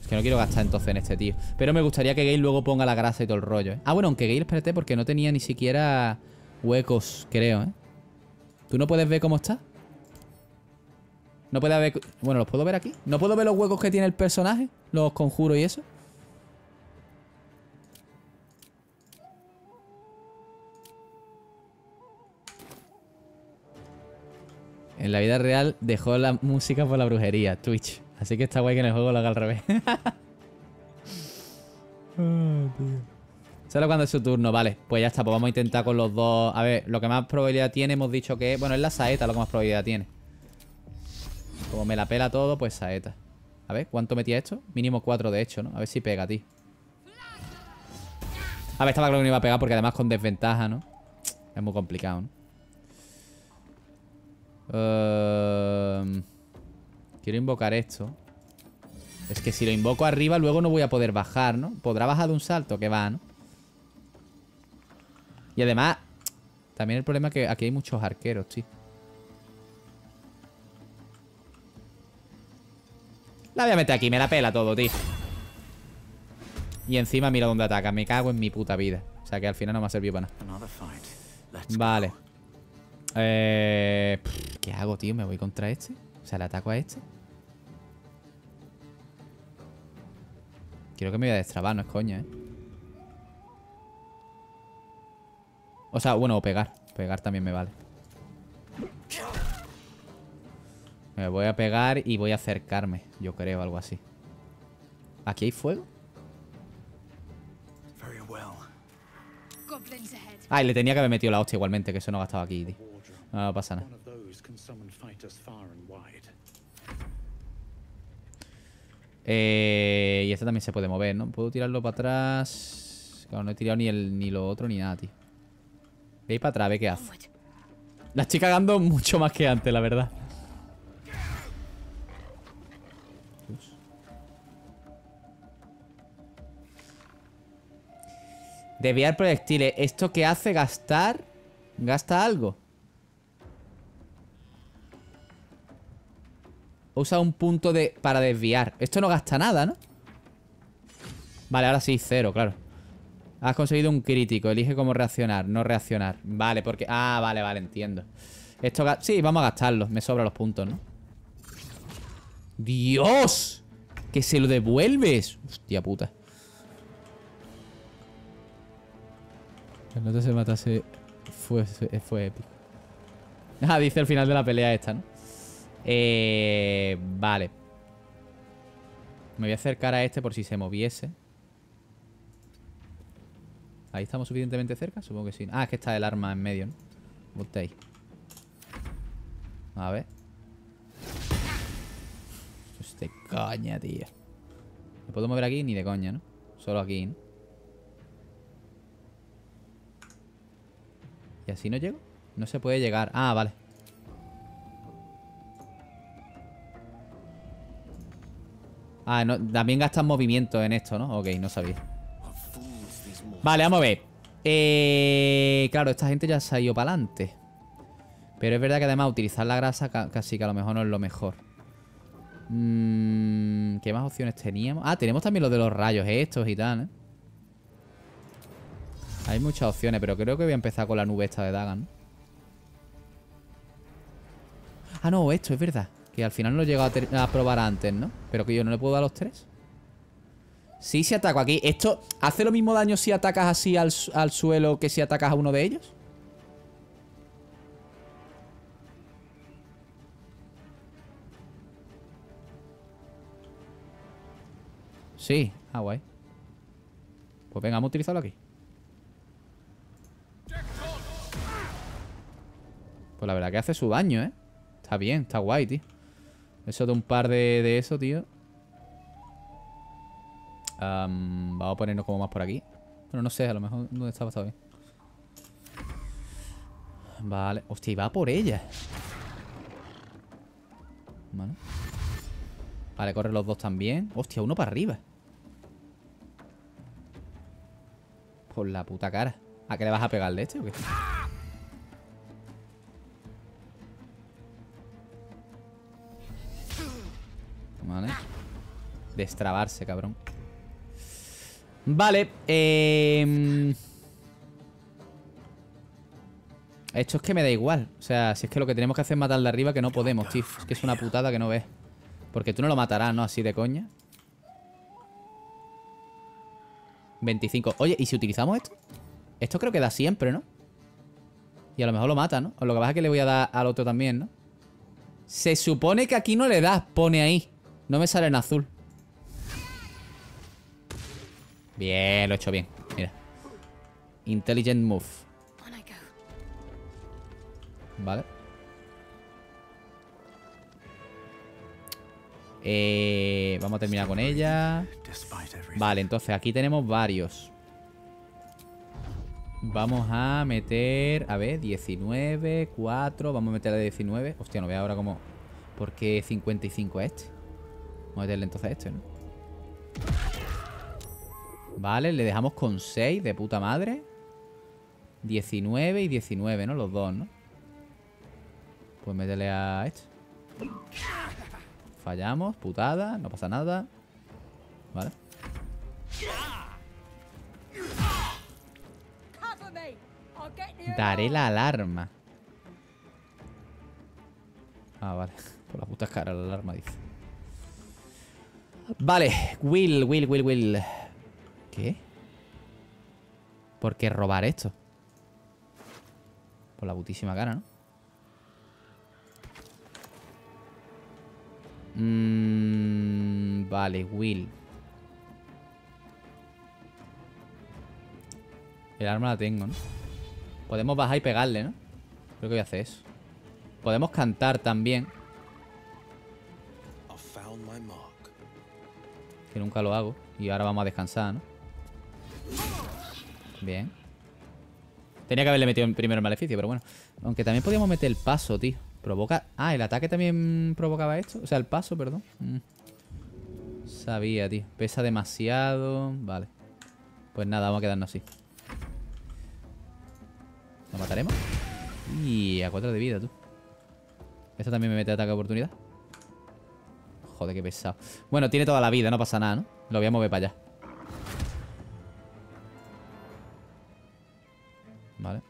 Es que no quiero gastar entonces en este tío. Pero me gustaría que Gale luego ponga la grasa y todo el rollo. ¿eh? Ah, bueno, aunque Gale, espérate, porque no tenía ni siquiera huecos, creo, ¿eh? ¿Tú no puedes ver cómo está? No puede haber... Bueno, ¿los puedo ver aquí? ¿No puedo ver los huecos que tiene el personaje? Los conjuros y eso. En la vida real dejó la música por la brujería, Twitch. Así que está guay que en el juego lo haga al revés. Ah, Solo cuando es su turno, vale. Pues ya está, pues vamos a intentar con los dos. A ver, lo que más probabilidad tiene, hemos dicho que Bueno, es la saeta lo que más probabilidad tiene. Como me la pela todo, pues saeta. A ver, ¿cuánto metía esto? Mínimo cuatro de hecho, ¿no? A ver si pega, tío. A ver, estaba claro que no iba a pegar porque además con desventaja, ¿no? Es muy complicado, ¿no? Em, quiero invocar esto. Es que si lo invoco arriba, luego no voy a poder bajar, ¿no? ¿Podrá bajar de un salto? Que va, ¿no? Y además, también el problema es que aquí hay muchos arqueros, tío. La voy a meter aquí, me la pela todo, tío. Y encima mira dónde ataca. Me cago en mi puta vida. O sea que al final no me ha servido para nada. Vale. Eh, ¿Qué hago, tío? ¿Me voy contra este? O sea, le ataco a este. Quiero que me voy a destrabar, no es coña, ¿eh? O sea, bueno, o pegar. Pegar también me vale. Me voy a pegar y voy a acercarme, yo creo, algo así. ¿Aquí hay fuego? Ah, y le tenía que haber metido la hostia igualmente, que eso no gastaba aquí. No, pasa nada. Eh, y este también se puede mover, ¿no? Puedo tirarlo para atrás. Claro, no he tirado ni, el, ni lo otro ni nada, tío. Ve para atrás, ve qué hace. La estoy cagando mucho más que antes, la verdad. Desviar proyectiles. ¿Esto que hace? ¿Gastar? ¿Gasta algo? Usa un punto de para desviar. Esto no gasta nada, ¿no? Vale, ahora sí, cero, claro. Has conseguido un crítico. Elige cómo reaccionar, no reaccionar. Vale, porque... Ah, vale, vale, entiendo. Esto... Sí, vamos a gastarlo. Me sobran los puntos, ¿no? ¡Dios! ¡Que se lo devuelves! Hostia puta. Que no te se matase fue, eh, fue épico. Ah, dice el final de la pelea esta, ¿no? Eh, vale. Me voy a acercar a este por si se moviese. Ahí estamos suficientemente cerca, supongo que sí. Ah, es que está el arma en medio, ¿no? Volte ahí. A ver. Este coña, tío. ¿Me puedo mover aquí ni de coña, ¿no? Solo aquí, ¿no? ¿Y así no llego? No se puede llegar. Ah, vale. Ah, también gastan movimiento en esto, ¿no? Ok, no sabía. Vale, vamos a ver. Eh, claro, esta gente ya se ha ido para adelante. Pero es verdad que además utilizar la grasa casi que a lo mejor no es lo mejor. Mm, ¿Qué más opciones teníamos? Ah, tenemos también los de los rayos estos y tal, ¿eh? Hay muchas opciones, pero creo que voy a empezar con la nube esta de Dagan. Ah, no, esto es verdad. Que al final no lo he llegado a, probar antes, ¿no? Pero que yo no le puedo dar los tres. Sí, se ataco aquí. ¿Esto hace lo mismo daño si atacas así al, al suelo que si atacas a uno de ellos? Sí. Ah, guay. Pues venga, vamos a utilizarlo aquí. Pues la verdad que hace su daño, ¿eh? Está bien, está guay, tío. Eso de un par de, de eso, tío. vamos a ponernos como más por aquí. Pero no sé, a lo mejor dónde estaba bien Vale. Hostia, y va por ella. Vale. Vale, los dos también. Hostia, uno para arriba. Por la puta cara. ¿A qué le vas a de este o qué? Destrabarse, cabrón. Vale. Eh... Esto es que me da igual. O sea, si es que lo que tenemos que hacer es matar de arriba, que no podemos, tío. Es que es una putada que no ves. Porque tú no lo matarás, ¿no? Así de coña. 25. Oye, ¿y si utilizamos esto? Esto creo que da siempre, ¿no? Y a lo mejor lo mata, ¿no? O lo que pasa es que le voy a dar al otro también, ¿no? Se supone que aquí no le das, pone ahí. No me sale en azul. Bien, lo he hecho bien. Mira. Intelligent move. Vale. Eh, vamos a terminar con ella. Vale, entonces aquí tenemos varios. Vamos a meter... A ver, 19, 4... Vamos a meter a 19. Hostia, no veo ahora cómo... ¿Por qué 55 este? Vamos meterle entonces a este, ¿no? Vale, le dejamos con 6 de puta madre. 19 y 19, ¿no? Los dos, ¿no? Pues métele a este. Fallamos, putada, no pasa nada. Vale. Daré la alarma. Ah, vale. Por la putas cara la alarma dice. Vale, Will, Will, Will, Will. ¿Qué? ¿Por qué robar esto? Por la putísima cara, ¿no? Mm, vale, Will. El arma la tengo, ¿no? Podemos bajar y pegarle, ¿no? Creo que voy a hacer eso. Podemos cantar también. que nunca lo hago. Y ahora vamos a descansar, ¿no? Bien. Tenía que haberle metido primero el maleficio, pero bueno. Aunque también podíamos meter el paso, tío. Provoca... Ah, el ataque también provocaba esto. O sea, el paso, perdón. Mm. Sabía, tío. Pesa demasiado. Vale. Pues nada, vamos a quedarnos así. ¿Lo mataremos? Y a cuatro de vida, tú. Esto también me mete ataque oportunidad. Joder, qué pesado. Bueno, tiene toda la vida, no pasa nada, ¿no? Lo voy a mover para allá. Vale.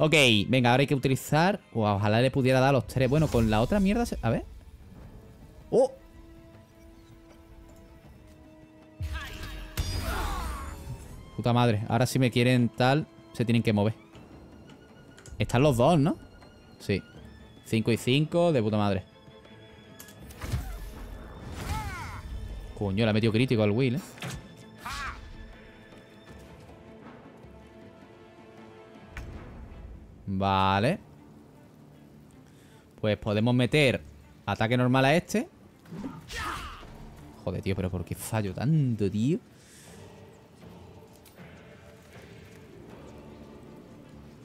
Ok, venga, ahora hay que utilizar... ojalá le pudiera dar a los tres. Bueno, con la otra mierda... A ver. ¡Oh! Puta madre. Ahora si me quieren tal, se tienen que mover. Están los dos, ¿no? Sí. 5 y 5, de puta madre. Coño, le ha metido crítico al Will, ¿eh? Vale. Pues podemos meter ataque normal a este. Joder, tío, pero ¿por qué fallo tanto, tío?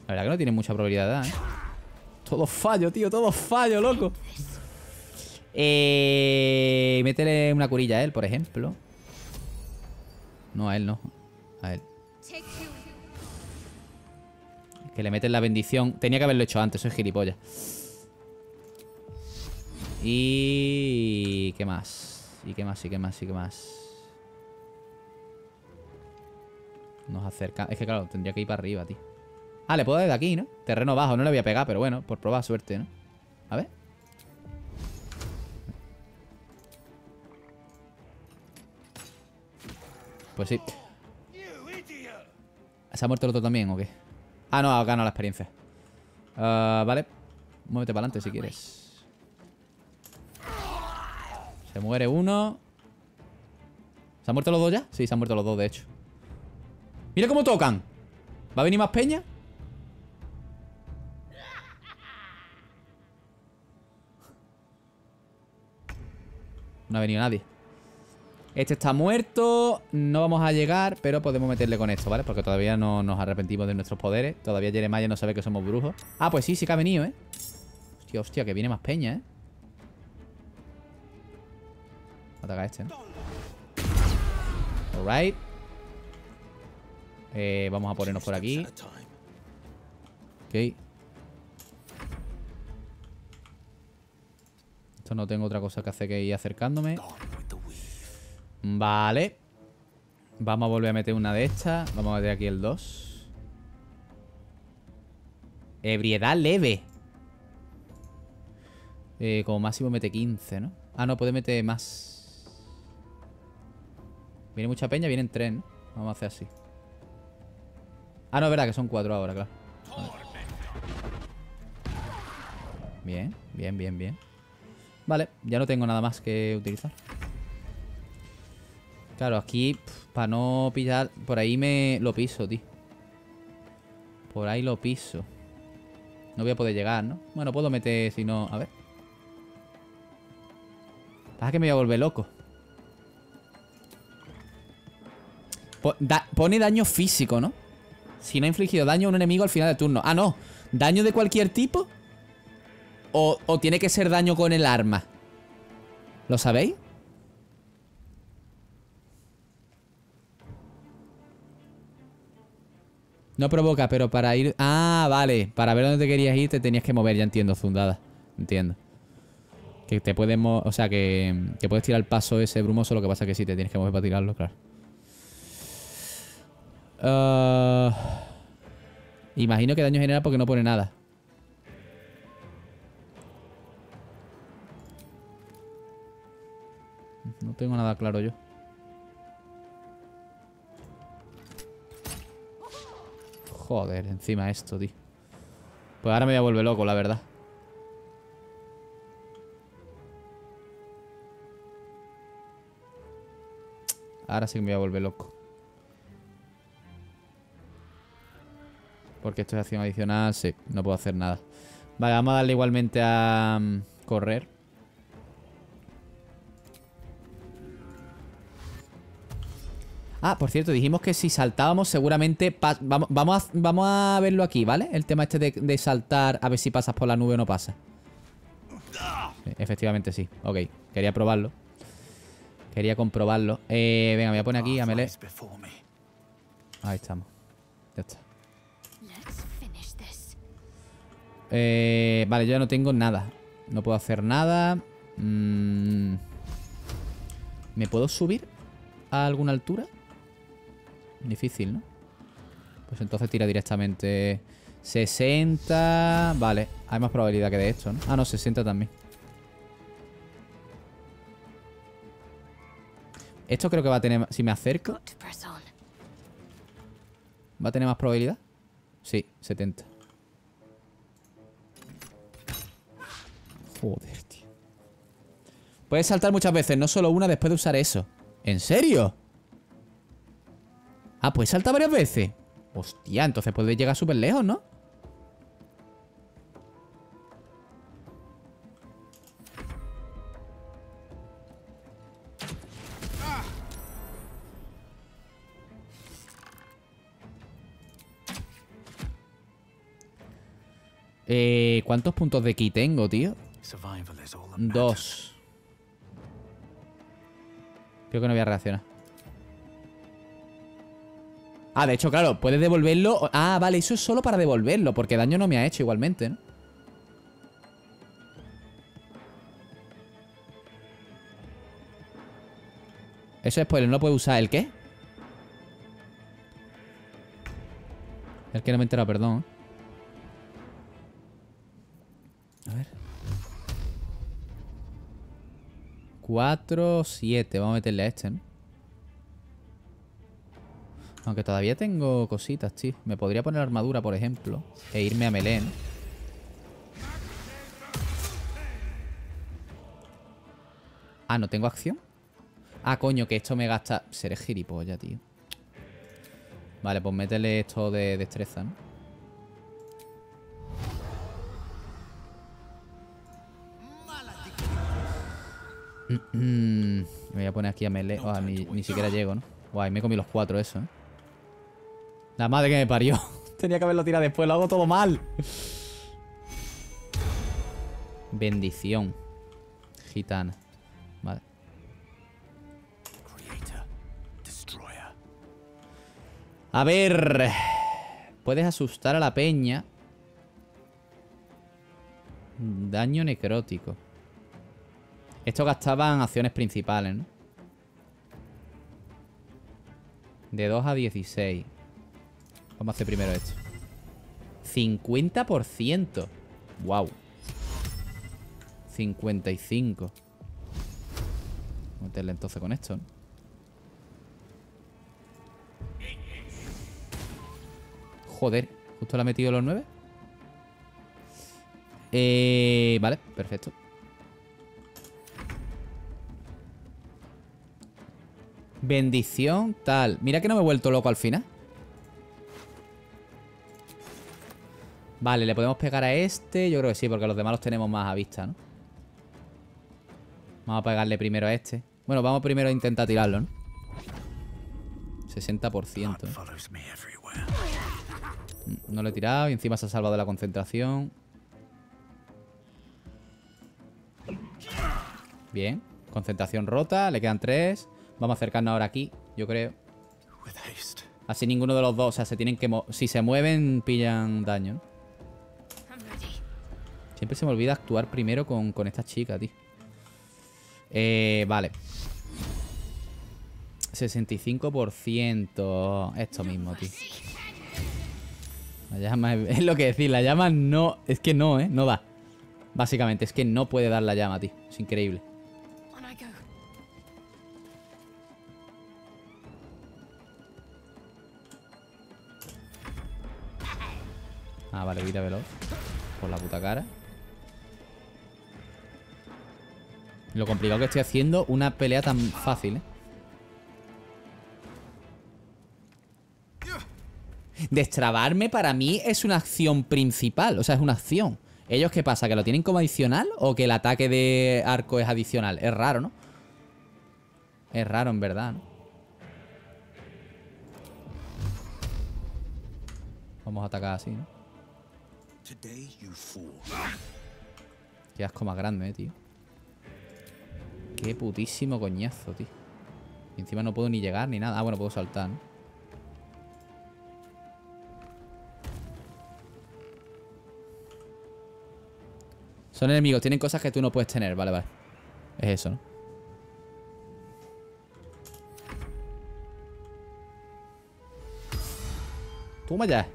La verdad que no tiene mucha probabilidad, ¿eh? Todo fallo, tío, todo fallo, loco. Eh, métele una curilla a él, por ejemplo. No, a él no. A él. Que le meten la bendición. Tenía que haberlo hecho antes, es gilipollas. Y... ¿Qué más? ¿Y qué más? ¿Y qué más? ¿Y qué más? Nos acerca... Es que claro, tendría que ir para arriba, tío. Ah, le puedo desde aquí, ¿no? Terreno bajo, no le voy a pegar, pero bueno, por probar suerte, ¿no? A ver. Pues sí. ¿Se ha muerto el otro también o qué? Ah, no, ha ganado la experiencia. Ah, vale. Muévete para adelante si quieres. Se muere uno. ¿Se han muerto los dos ya? Sí, se han muerto los dos, de hecho. ¡Mira cómo tocan! ¿Va a venir más peña? No ha venido nadie. Este está muerto. No vamos a llegar, pero podemos meterle con esto, ¿vale? Porque todavía no nos arrepentimos de nuestros poderes. Todavía Jeremiah no sabe que somos brujos. Ah, pues sí, sí que ha venido, ¿eh? Hostia, hostia, que viene más peña, ¿eh? Ataca este, Alright. Eh, vamos a ponernos por aquí. Ok. Esto no tengo otra cosa que hacer que ir acercándome. Vale. Vamos a volver a meter una de estas. Vamos a meter aquí el 2. Ebriedad leve. Eh, como máximo mete 15, ¿no? Ah, no, puede meter más. Viene mucha peña, vienen 3, Vamos a hacer así. Ah, no, es verdad que son 4 ahora, claro. Bien, bien, bien, bien. Vale, ya no tengo nada más que utilizar. Claro, aquí, para no pillar... Por ahí me lo piso, tío. Por ahí lo piso. No voy a poder llegar, ¿no? Bueno, puedo meter, si no... A ver. Pasa ah, que me voy a volver loco. pone daño físico, ¿no? Si no ha infligido daño a un enemigo al final del turno. Ah, no. Daño de cualquier tipo o, tiene que ser daño con el arma? ¿Lo sabéis? No provoca, pero para ir... Ah, vale. Para ver dónde te querías ir te tenías que mover. Ya entiendo, Zundada. Entiendo. Que te puedes... O sea, que, que puedes tirar el paso ese brumoso. Lo que pasa que sí, te tienes que mover para tirarlo, claro. Ah, imagino que daño general porque no pone nada. No tengo nada claro yo. Joder, encima esto, tío. Pues ahora me voy a volver loco, la verdad. Ahora sí que me voy a volver loco. Porque esto es acción adicional, sí, no puedo hacer nada. Vale, vamos a darle igualmente a mm, correr. Ah, por cierto, dijimos que si saltábamos seguramente... Vamos, a, vamos a verlo aquí, ¿vale? El tema este de, saltar a ver si pasas por la nube o no pasa. Ah. E, efectivamente sí, ok. Quería probarlo. Quería comprobarlo. Eh, venga, me voy a poner aquí a Ahí estamos. Ya está. Eh, vale, yo ya no tengo nada. No puedo hacer nada. Mm. ¿Me puedo subir a alguna altura? Difícil, ¿no? Pues entonces tira directamente 60... Vale, hay más probabilidad que de esto, ¿no? Ah, no, 60 también. Esto creo que va a tener... Si me acerco... ¿Va a tener más probabilidad? Sí, 70. Joder, tío. Puedes saltar muchas veces, no solo una después de usar eso. ¿En serio? Ah, pues salta varias veces. Hostia, entonces puede llegar súper lejos, ¿no? Eh, ¿Cuántos puntos de ki tengo, tío? Dos. Creo que no voy a reaccionar. Ah, de hecho, claro, puedes devolverlo. Ah, vale, eso es solo para devolverlo, porque daño no me ha hecho igualmente, ¿no? Eso es spoiler, pues, no lo puede usar. ¿El qué? El que no me enterado perdón. ¿eh? A ver. 4, 7. Vamos a meterle a este, ¿no? Aunque todavía tengo cositas, tío. Me podría poner armadura, por ejemplo. E irme a melee, ¿no? Ah, ¿no tengo acción? Ah, coño, que esto me gasta... Seré gilipollas, tío. Vale, pues métele esto de destreza, ¿no? Mm, mm. me voy a poner aquí a melee. Oh, ni, ni siquiera llego, ¿no? Guay, me he comido los cuatro eso, ¿eh? La madre que me parió. Tenía que haberlo tirado después, lo hago todo mal. Bendición. Gitana. Vale. A ver. Puedes asustar a la peña. Daño necrótico. Esto gastaban acciones principales, ¿no? De 2 a 16. Vamos a hacer primero esto. 50%. Wow. 55. Vamos a meterle entonces con esto, Joder, justo le ha metido los 9. Eh, vale, perfecto. Bendición, tal. Mira que no me he vuelto loco al final. Vale, le podemos pegar a este. Yo creo que sí, porque los demás los tenemos más a vista, ¿no? Vamos a pegarle primero a este. Bueno, vamos primero a intentar tirarlo, ¿no? 60%. ¿eh? No lo he tirado y encima se ha salvado la concentración. Bien. Concentración rota, le quedan tres. Vamos a acercarnos ahora aquí, yo creo. Así ninguno de los dos, o sea, se tienen que... Si se mueven, pillan daño, ¿no? Siempre se me olvida actuar primero con, con esta chica, tío. Eh, vale. 65%. Esto mismo, tío. La llama es, lo que decir, la llama no... Es que no, ¿eh? No da. Básicamente, es que no puede dar la llama, tío. Es increíble. Ah, vale, vida veloz. Por la puta cara. Lo complicado que estoy haciendo una pelea tan fácil, ¿eh? Destrabarme para mí es una acción principal, o sea, es una acción. ¿Ellos qué pasa? ¿Que lo tienen como adicional o que el ataque de arco es adicional? Es raro, ¿no? Es raro, en verdad, ¿no? Vamos a atacar así, ¿no? Qué asco más grande, ¿eh, tío. Qué putísimo coñazo, tío. Y encima no puedo ni llegar ni nada. Ah, bueno, puedo saltar, Son enemigos, tienen cosas que tú no puedes tener. Vale, vale. Es eso, ¿no? Toma ya.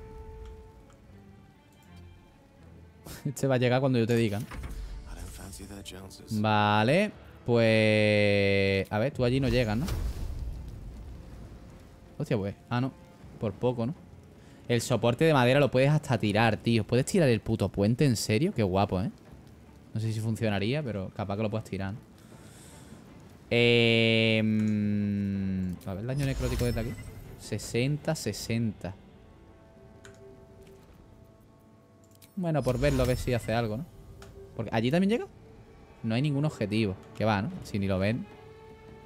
Este va a llegar cuando yo te diga. Vale. Pues... A ver, tú allí no llegas, ¿no? Hostia, pues... Ah, no. Por poco, ¿no? El soporte de madera lo puedes hasta tirar, tío. ¿Puedes tirar el puto puente? ¿En serio? Qué guapo, ¿eh? No sé si funcionaría, pero capaz que lo puedas tirar. Eh, a ver, daño necrótico desde aquí. 60, 60. Bueno, por verlo, a ver si hace algo, ¿no? Porque, ¿Allí también llega? No hay ningún objetivo. Que va, ¿no? Si ni lo ven.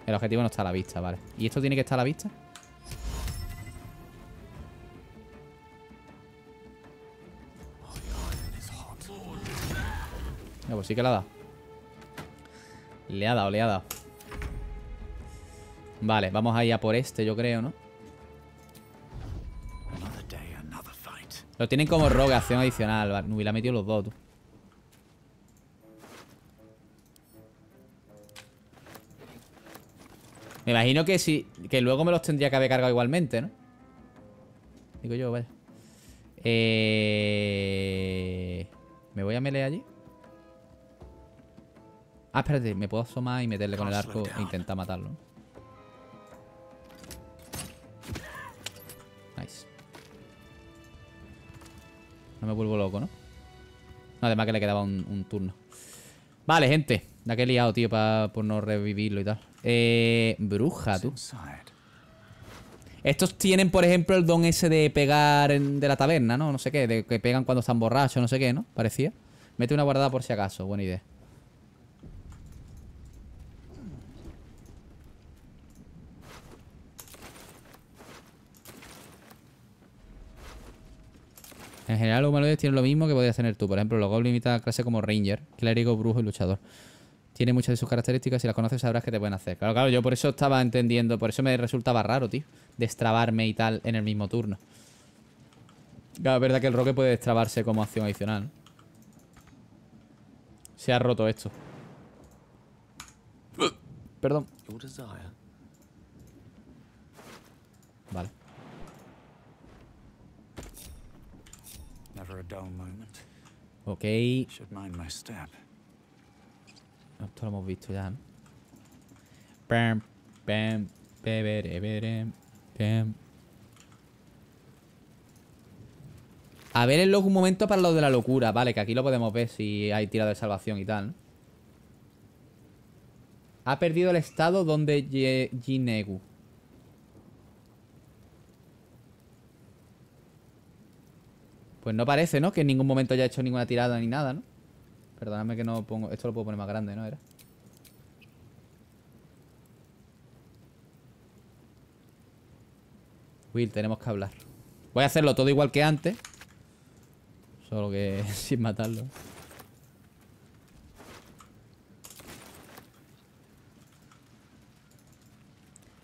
El objetivo no está a la vista, vale. ¿Y esto tiene que estar a la vista? No, pues sí que le ha dado. Le ha dado, le ha dado. Vale, vamos a ir a por este, yo creo, ¿no? Lo tienen como rogue, acción adicional. ¿vale? La ha metido los dos, tú. Me imagino que sí, que luego me los tendría que haber cargado igualmente, ¿no? Digo yo, vaya. Eh... ¿Me voy a melee allí? Ah, espérate, me puedo asomar y meterle con el arco e intentar matarlo. Nice. No me vuelvo loco, ¿no? No, además que le quedaba un, turno. Vale, gente. da que he liado, tío, para por no revivirlo y tal. Eh, bruja, tú. Estos tienen, por ejemplo, el don ese de pegar de la taberna, ¿no? No sé qué, de que pegan cuando están borrachos, no sé qué, ¿no? Parecía. Mete una guardada por si acaso, buena idea. En general, los humanoides tienen lo mismo que podrías tener tú. Por ejemplo, los goblins imitan clase como ranger, clérigo, brujo y luchador tiene muchas de sus características. y las conoces, sabrás que te pueden hacer. Claro, claro, yo por eso estaba entendiendo. Por eso me resultaba raro, tío. Destrabarme y tal en el mismo turno. Claro, es verdad que el roque puede destrabarse como acción adicional. Se ha roto esto. Perdón. Vale. Ok. Esto lo hemos visto ya, A ver el luego un momento para lo de la locura. Vale, que aquí lo podemos ver si hay tirada de salvación y tal, Ha perdido el estado donde Ginegu Pues no parece, ¿no? Que en ningún momento haya hecho ninguna tirada ni nada, ¿no? Perdóname que no pongo... Esto lo puedo poner más grande, ¿no era? Will, tenemos que hablar. Voy a hacerlo todo igual que antes. Solo que sin matarlo.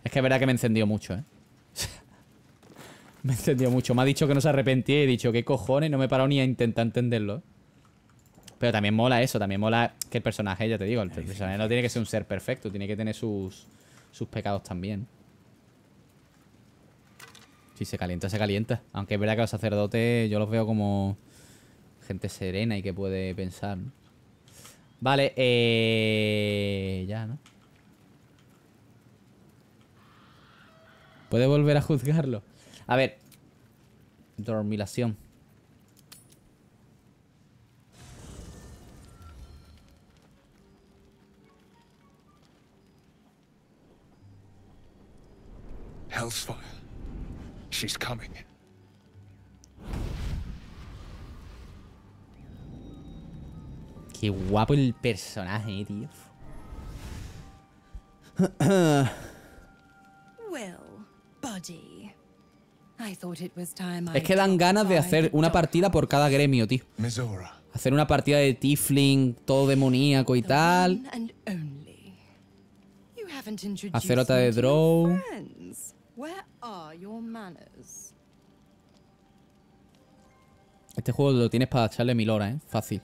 Es que es verdad que me encendió mucho, ¿eh? me encendió mucho. Me ha dicho que no se arrepentía y he dicho, que cojones? No me he parado ni a intentar entenderlo. ¿eh? Pero también mola eso, también mola que el personaje, ya te digo, el personaje no tiene que ser un ser perfecto, tiene que tener sus, sus pecados también. Si se calienta, se calienta. Aunque es verdad que los sacerdotes yo los veo como gente serena y que puede pensar. Vale, eh... Ya, ¿no? ¿Puede volver a juzgarlo? A ver. Dormilación. coming. Qué guapo el personaje, eh, tío. Es que dan ganas de hacer una partida por cada gremio, tío. Hacer una partida de Tifling, todo demoníaco y tal. Hacer otra de Drow are Este juego lo tienes para echarle mil horas, ¿eh? Fácil.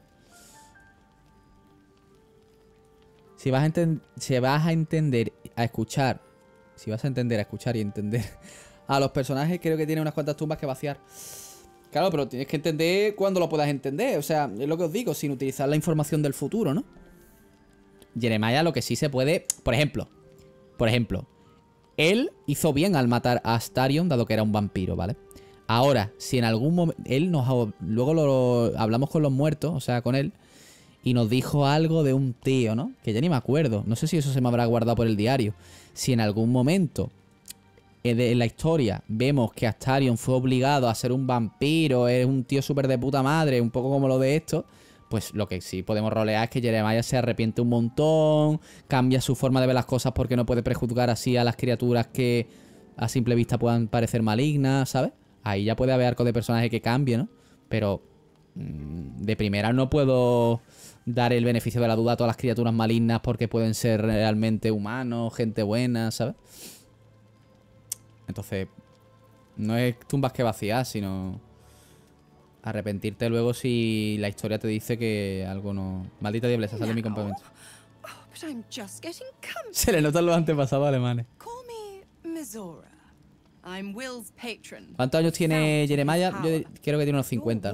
Si vas, a si vas a entender, a escuchar, si vas a entender, a escuchar y entender a los personajes, creo que tiene unas cuantas tumbas que vaciar. Claro, pero tienes que entender cuando lo puedas entender. O sea, es lo que os digo, sin utilizar la información del futuro, ¿no? Jeremiah lo que sí se puede... Por ejemplo, por ejemplo, él hizo bien al matar a Astarion, dado que era un vampiro, ¿vale? Ahora, si en algún momento. Él nos. Luego lo, hablamos con los muertos, o sea, con él. Y nos dijo algo de un tío, ¿no? Que ya ni me acuerdo. No sé si eso se me habrá guardado por el diario. Si en algún momento eh, en la historia vemos que Astarion fue obligado a ser un vampiro, es un tío súper de puta madre, un poco como lo de esto pues lo que sí podemos rolear es que Jeremiah se arrepiente un montón, cambia su forma de ver las cosas porque no puede prejuzgar así a las criaturas que a simple vista puedan parecer malignas, ¿sabes? Ahí ya puede haber arco de personaje que cambie, ¿no? Pero mm, de primera no puedo dar el beneficio de la duda a todas las criaturas malignas porque pueden ser realmente humanos, gente buena, ¿sabes? Entonces, no es tumbas que vacías, sino arrepentirte luego si la historia te dice que algo no... Maldita diablesa, sale mi campamento. Oh, Se le notan los antepasados alemanes. ¿Cuántos años tiene Jeremiah? Yo creo que tiene unos 50.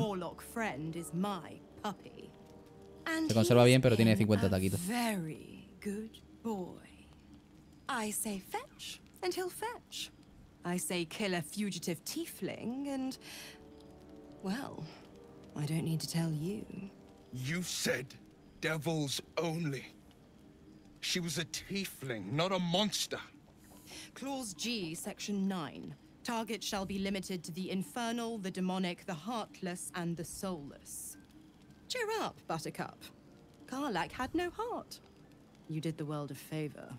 Se conserva bien, pero tiene 50 taquitos. fetch, fetch. tiefling, Well, I don't need to tell you. You said devils only. She was a tiefling, not a monster. Clause G, Section 9. Target shall be limited to the infernal, the demonic, the heartless, and the soulless. Cheer up, Buttercup. Karlak had no heart. You did the world a favor.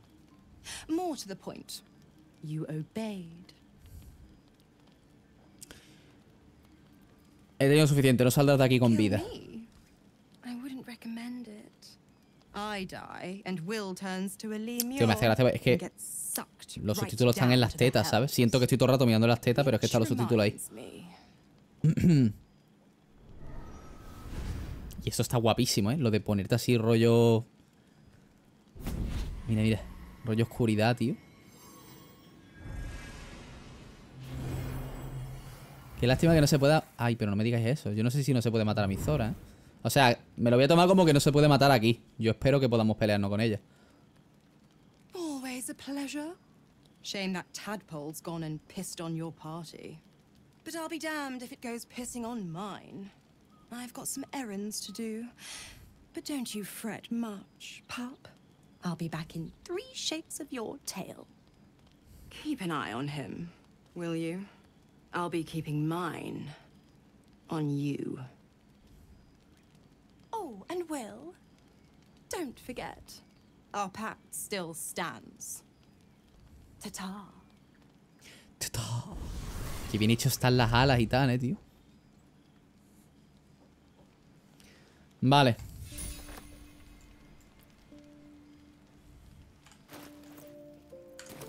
More to the point, you obeyed. He tenido suficiente, no saldrás de aquí con vida. Tío, me hace gracia, es que los subtítulos están en las tetas, ¿sabes? Siento que estoy todo el rato mirando las tetas, pero es que están los subtítulos ahí. y eso está guapísimo, ¿eh? Lo de ponerte así rollo... Mira, mira. Rollo oscuridad, tío. Qué lástima que no se pueda... Ay, pero no me digas eso. Yo no sé si no se puede matar a mi Zora, ¿eh? O sea, me lo voy a tomar como que no se puede matar aquí. Yo espero que podamos pelearnos con ella. Always a pleasure. Shame that tadpole's gone and pissed on your party. But I'll be damned if it goes pissing on mine. I've got some errands to do. But don't you fret much, pup. I'll be back in three shapes of your tail. Keep an eye on him, will you? I'll be keeping mine on you. Oh, and Will, don't forget, our pact still stands. Ta-ta. Ta-ta. Qué bien hecho están las alas y tal, eh, tío. Vale.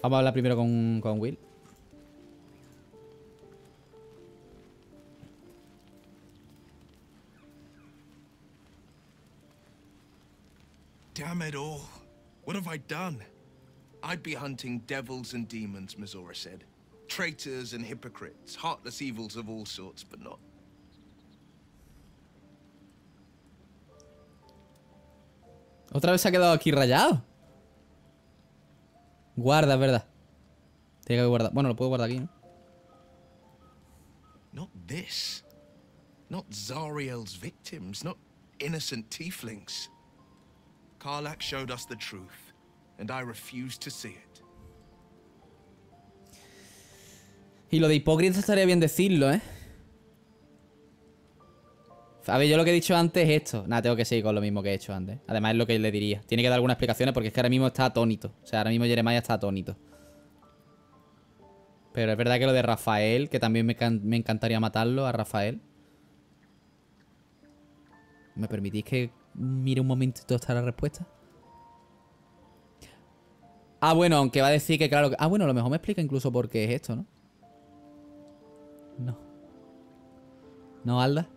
Vamos a hablar primero con, con Will. Damn it all. What have I done? I'd be hunting devils and demons, Mizora said. Traitors and hypocrites, heartless evils of all sorts, but not... ¿Otra vez ha quedado aquí rayado? Guarda, verdad. Tiene que guardar. Bueno, lo puedo guardar aquí, ¿no? Not this. Not Zariel's victims. Not innocent tieflings. Y lo de hipócrita estaría bien decirlo, ¿eh? A ver, yo lo que he dicho antes es esto. Nada, tengo que seguir con lo mismo que he hecho antes. Además es lo que le diría. Tiene que dar algunas explicaciones porque es que ahora mismo está atónito. O sea, ahora mismo Jeremiah está atónito. Pero es verdad que lo de Rafael, que también me encantaría matarlo a Rafael. ¿Me permitís que mire un momentito y está la respuesta. Ah, bueno, aunque va a decir que claro... Ah, bueno, lo mejor me explica incluso por qué es esto, ¿no? No. ¿No, Alda?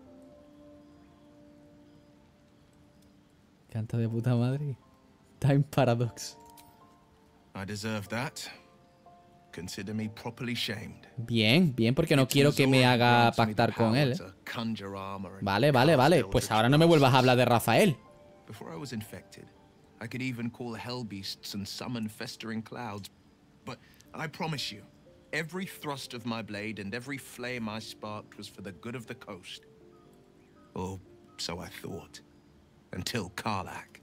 Canta de puta madre. Time Paradox. I that. Bien, bien, porque no quiero que me haga pactar con él. Vale, vale, vale. Pues ahora no me vuelvas a hablar de Rafael. I could even call hell beasts and summon festering clouds. But I promise you, every thrust of my blade and every flame I sparked was for the good of the coast. Or so I thought, until Karlak.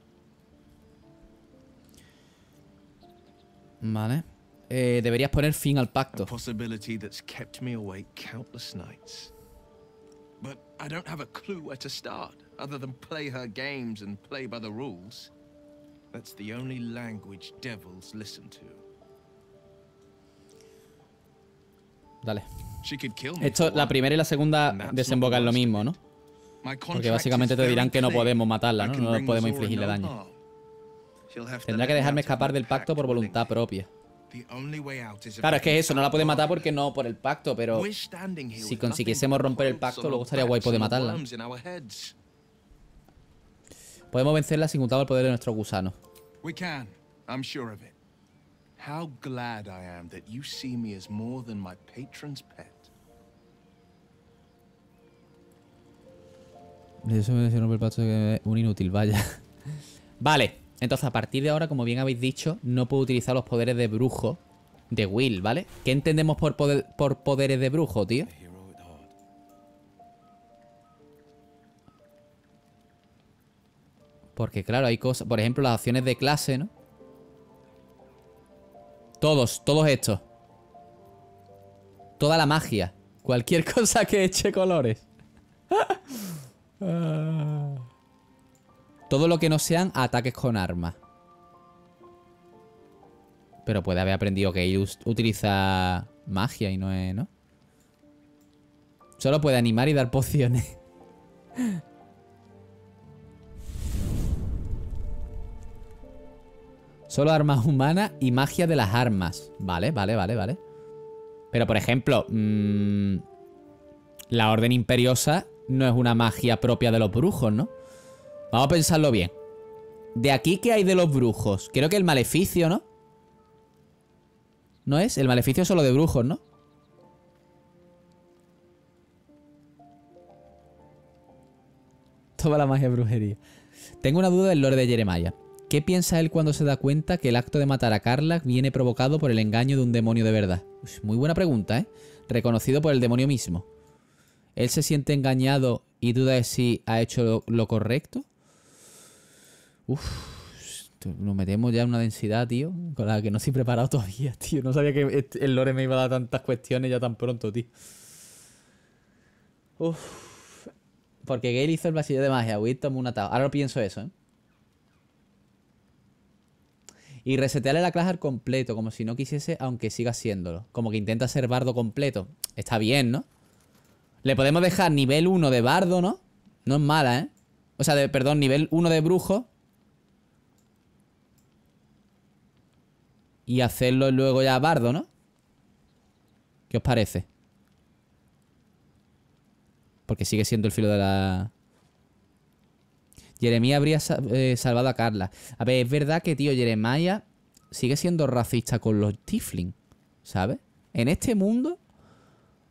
Vale. eh, deberías poner fin al pacto. Dale. Esto, la primera y la segunda desembocan lo mismo, ¿no? Porque básicamente te dirán que no podemos matarla, ¿no? No podemos infligirle daño. Tendrá que dejarme escapar del pacto por voluntad propia. Claro, es que eso, no la puede matar porque no por el pacto, pero si consiguiésemos romper el pacto, luego estaría guay poder matarla. Podemos vencerla sin juntar el poder de nuestro gusano. me un inútil, vaya. Vale. Entonces, a partir de ahora, como bien habéis dicho, no puedo utilizar los poderes de brujo de Will, ¿vale? ¿Qué entendemos por, por poderes de brujo, tío? Porque claro, hay cosas... Por ejemplo, las acciones de clase, ¿no? Todos, todos estos. Toda la magia. Cualquier cosa que eche colores. Ah. Todo lo que no sean ataques con armas. Pero puede haber aprendido que él utiliza magia y no es... ¿no? Solo puede animar y dar pociones. Solo armas humanas y magia de las armas. Vale, vale, vale, vale. Pero, por ejemplo, mm, la Orden Imperiosa no es una magia propia de los brujos, ¿no? Vamos a pensarlo bien. ¿De aquí qué hay de los brujos? Creo que el maleficio, ¿no? ¿No es? El maleficio es solo de brujos, ¿no? Toda la magia brujería. Tengo una duda del Lord de Jeremiah. ¿Qué piensa él cuando se da cuenta que el acto de matar a Carla viene provocado por el engaño de un demonio de verdad? muy buena pregunta, ¿eh? Reconocido por el demonio mismo. ¿Él se siente engañado y duda de si ha hecho lo correcto? Uff nos metemos ya en una densidad, tío, con la que no estoy preparado todavía, tío. No sabía que este, el lore me iba a dar tantas cuestiones ya tan pronto, tío. Uf. Porque Gale hizo el vacío de magia, Winston un atado. Ahora lo pienso eso, ¿eh? Y resetearle la clase al completo, como si no quisiese, aunque siga haciéndolo. Como que intenta ser bardo completo. Está bien, ¿no? Le podemos dejar nivel 1 de bardo, ¿no? No es mala, ¿eh? O sea, de, perdón, nivel 1 de brujo y hacerlo luego ya bardo, ¿no? ¿Qué os parece? Porque sigue siendo el filo de la... Jeremía habría eh, salvado a Carla. A ver, es verdad que, tío, Jeremiah sigue siendo racista con los Tiflin, ¿sabes? En este mundo,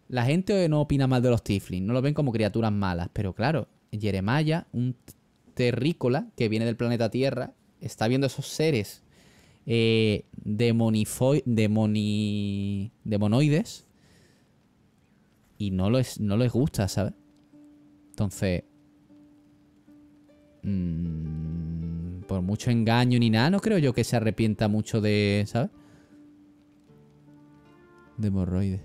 la gente no opina mal de los Tiflin, no los ven como criaturas malas, pero claro, Jeremiah, un terrícola que viene del planeta Tierra, está viendo esos seres eh, demoni, demonoides y no les, no les gusta, ¿sabes? Entonces, mm, por mucho engaño ni nada, no creo yo que se arrepienta mucho de, ¿sabes? Demorroides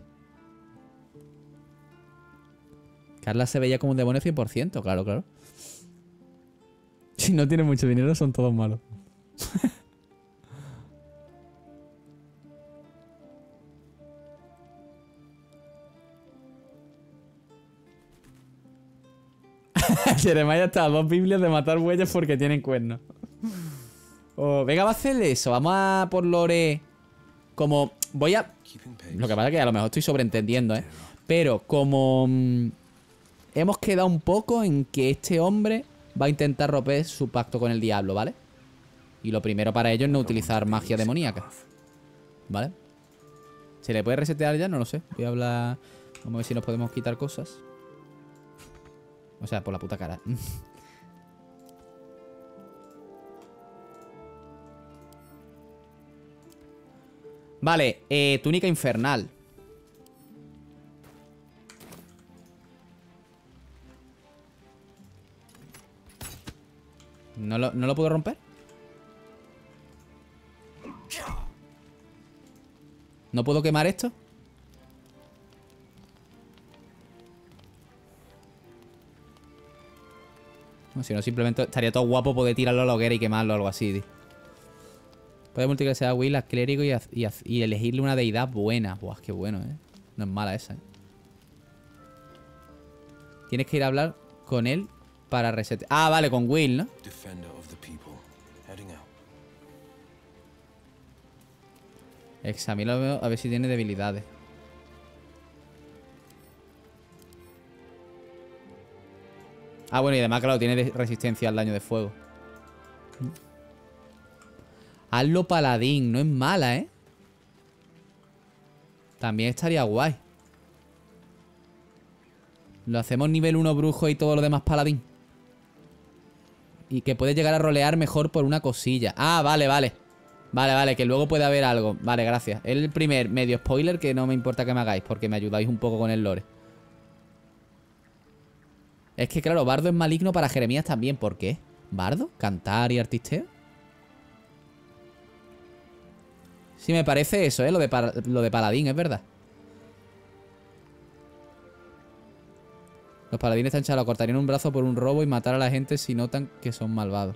Carla se veía como un demonio 100%, claro, claro. Si no tiene mucho dinero, son todos malos. Jeremiah está a dos Biblias de matar bueyes porque tienen cuernos. venga, va a hacer eso. Vamos a por Lore. Como voy a... Lo que pasa es que a lo mejor estoy sobreentendiendo, ¿eh? Pero como... Mm, hemos quedado un poco en que este hombre va a intentar romper su pacto con el diablo, ¿vale? Y lo primero para ello es no utilizar magia demoníaca. ¿Vale? ¿Se le puede resetear ya? No lo sé. Voy a hablar... Vamos a ver si nos podemos quitar cosas. O sea, por la puta cara. vale, eh, túnica infernal. ¿No lo, ¿No lo puedo romper? ¿No puedo quemar esto? Si no, simplemente estaría todo guapo poder tirarlo a la hoguera y quemarlo o algo así, tío. Puede a Will, a clérigo y, elegirle una deidad buena. Buah, qué bueno, ¿eh? No es mala esa, ¿eh? Tienes que ir a hablar con él para resetear. Ah, vale, con Will, ¿no? Examínalo a ver si tiene debilidades. Ah, bueno, y además, claro, tiene resistencia al daño de fuego. Hazlo paladín, no es mala, ¿eh? También estaría guay. Lo hacemos nivel 1 brujo y todo lo demás paladín. Y que puede llegar a rolear mejor por una cosilla. Ah, vale, vale. Vale, vale, que luego puede haber algo. Vale, gracias. El primer medio spoiler que no me importa que me hagáis porque me ayudáis un poco con el lore. Es que, claro, Bardo es maligno para Jeremías también. ¿Por qué? ¿Bardo? ¿Cantar y artisteo? Sí, me parece eso, ¿eh? Lo de, lo de paladín, es verdad. Los paladines están chalos cortarían un brazo por un robo y matar a la gente si notan que son malvados.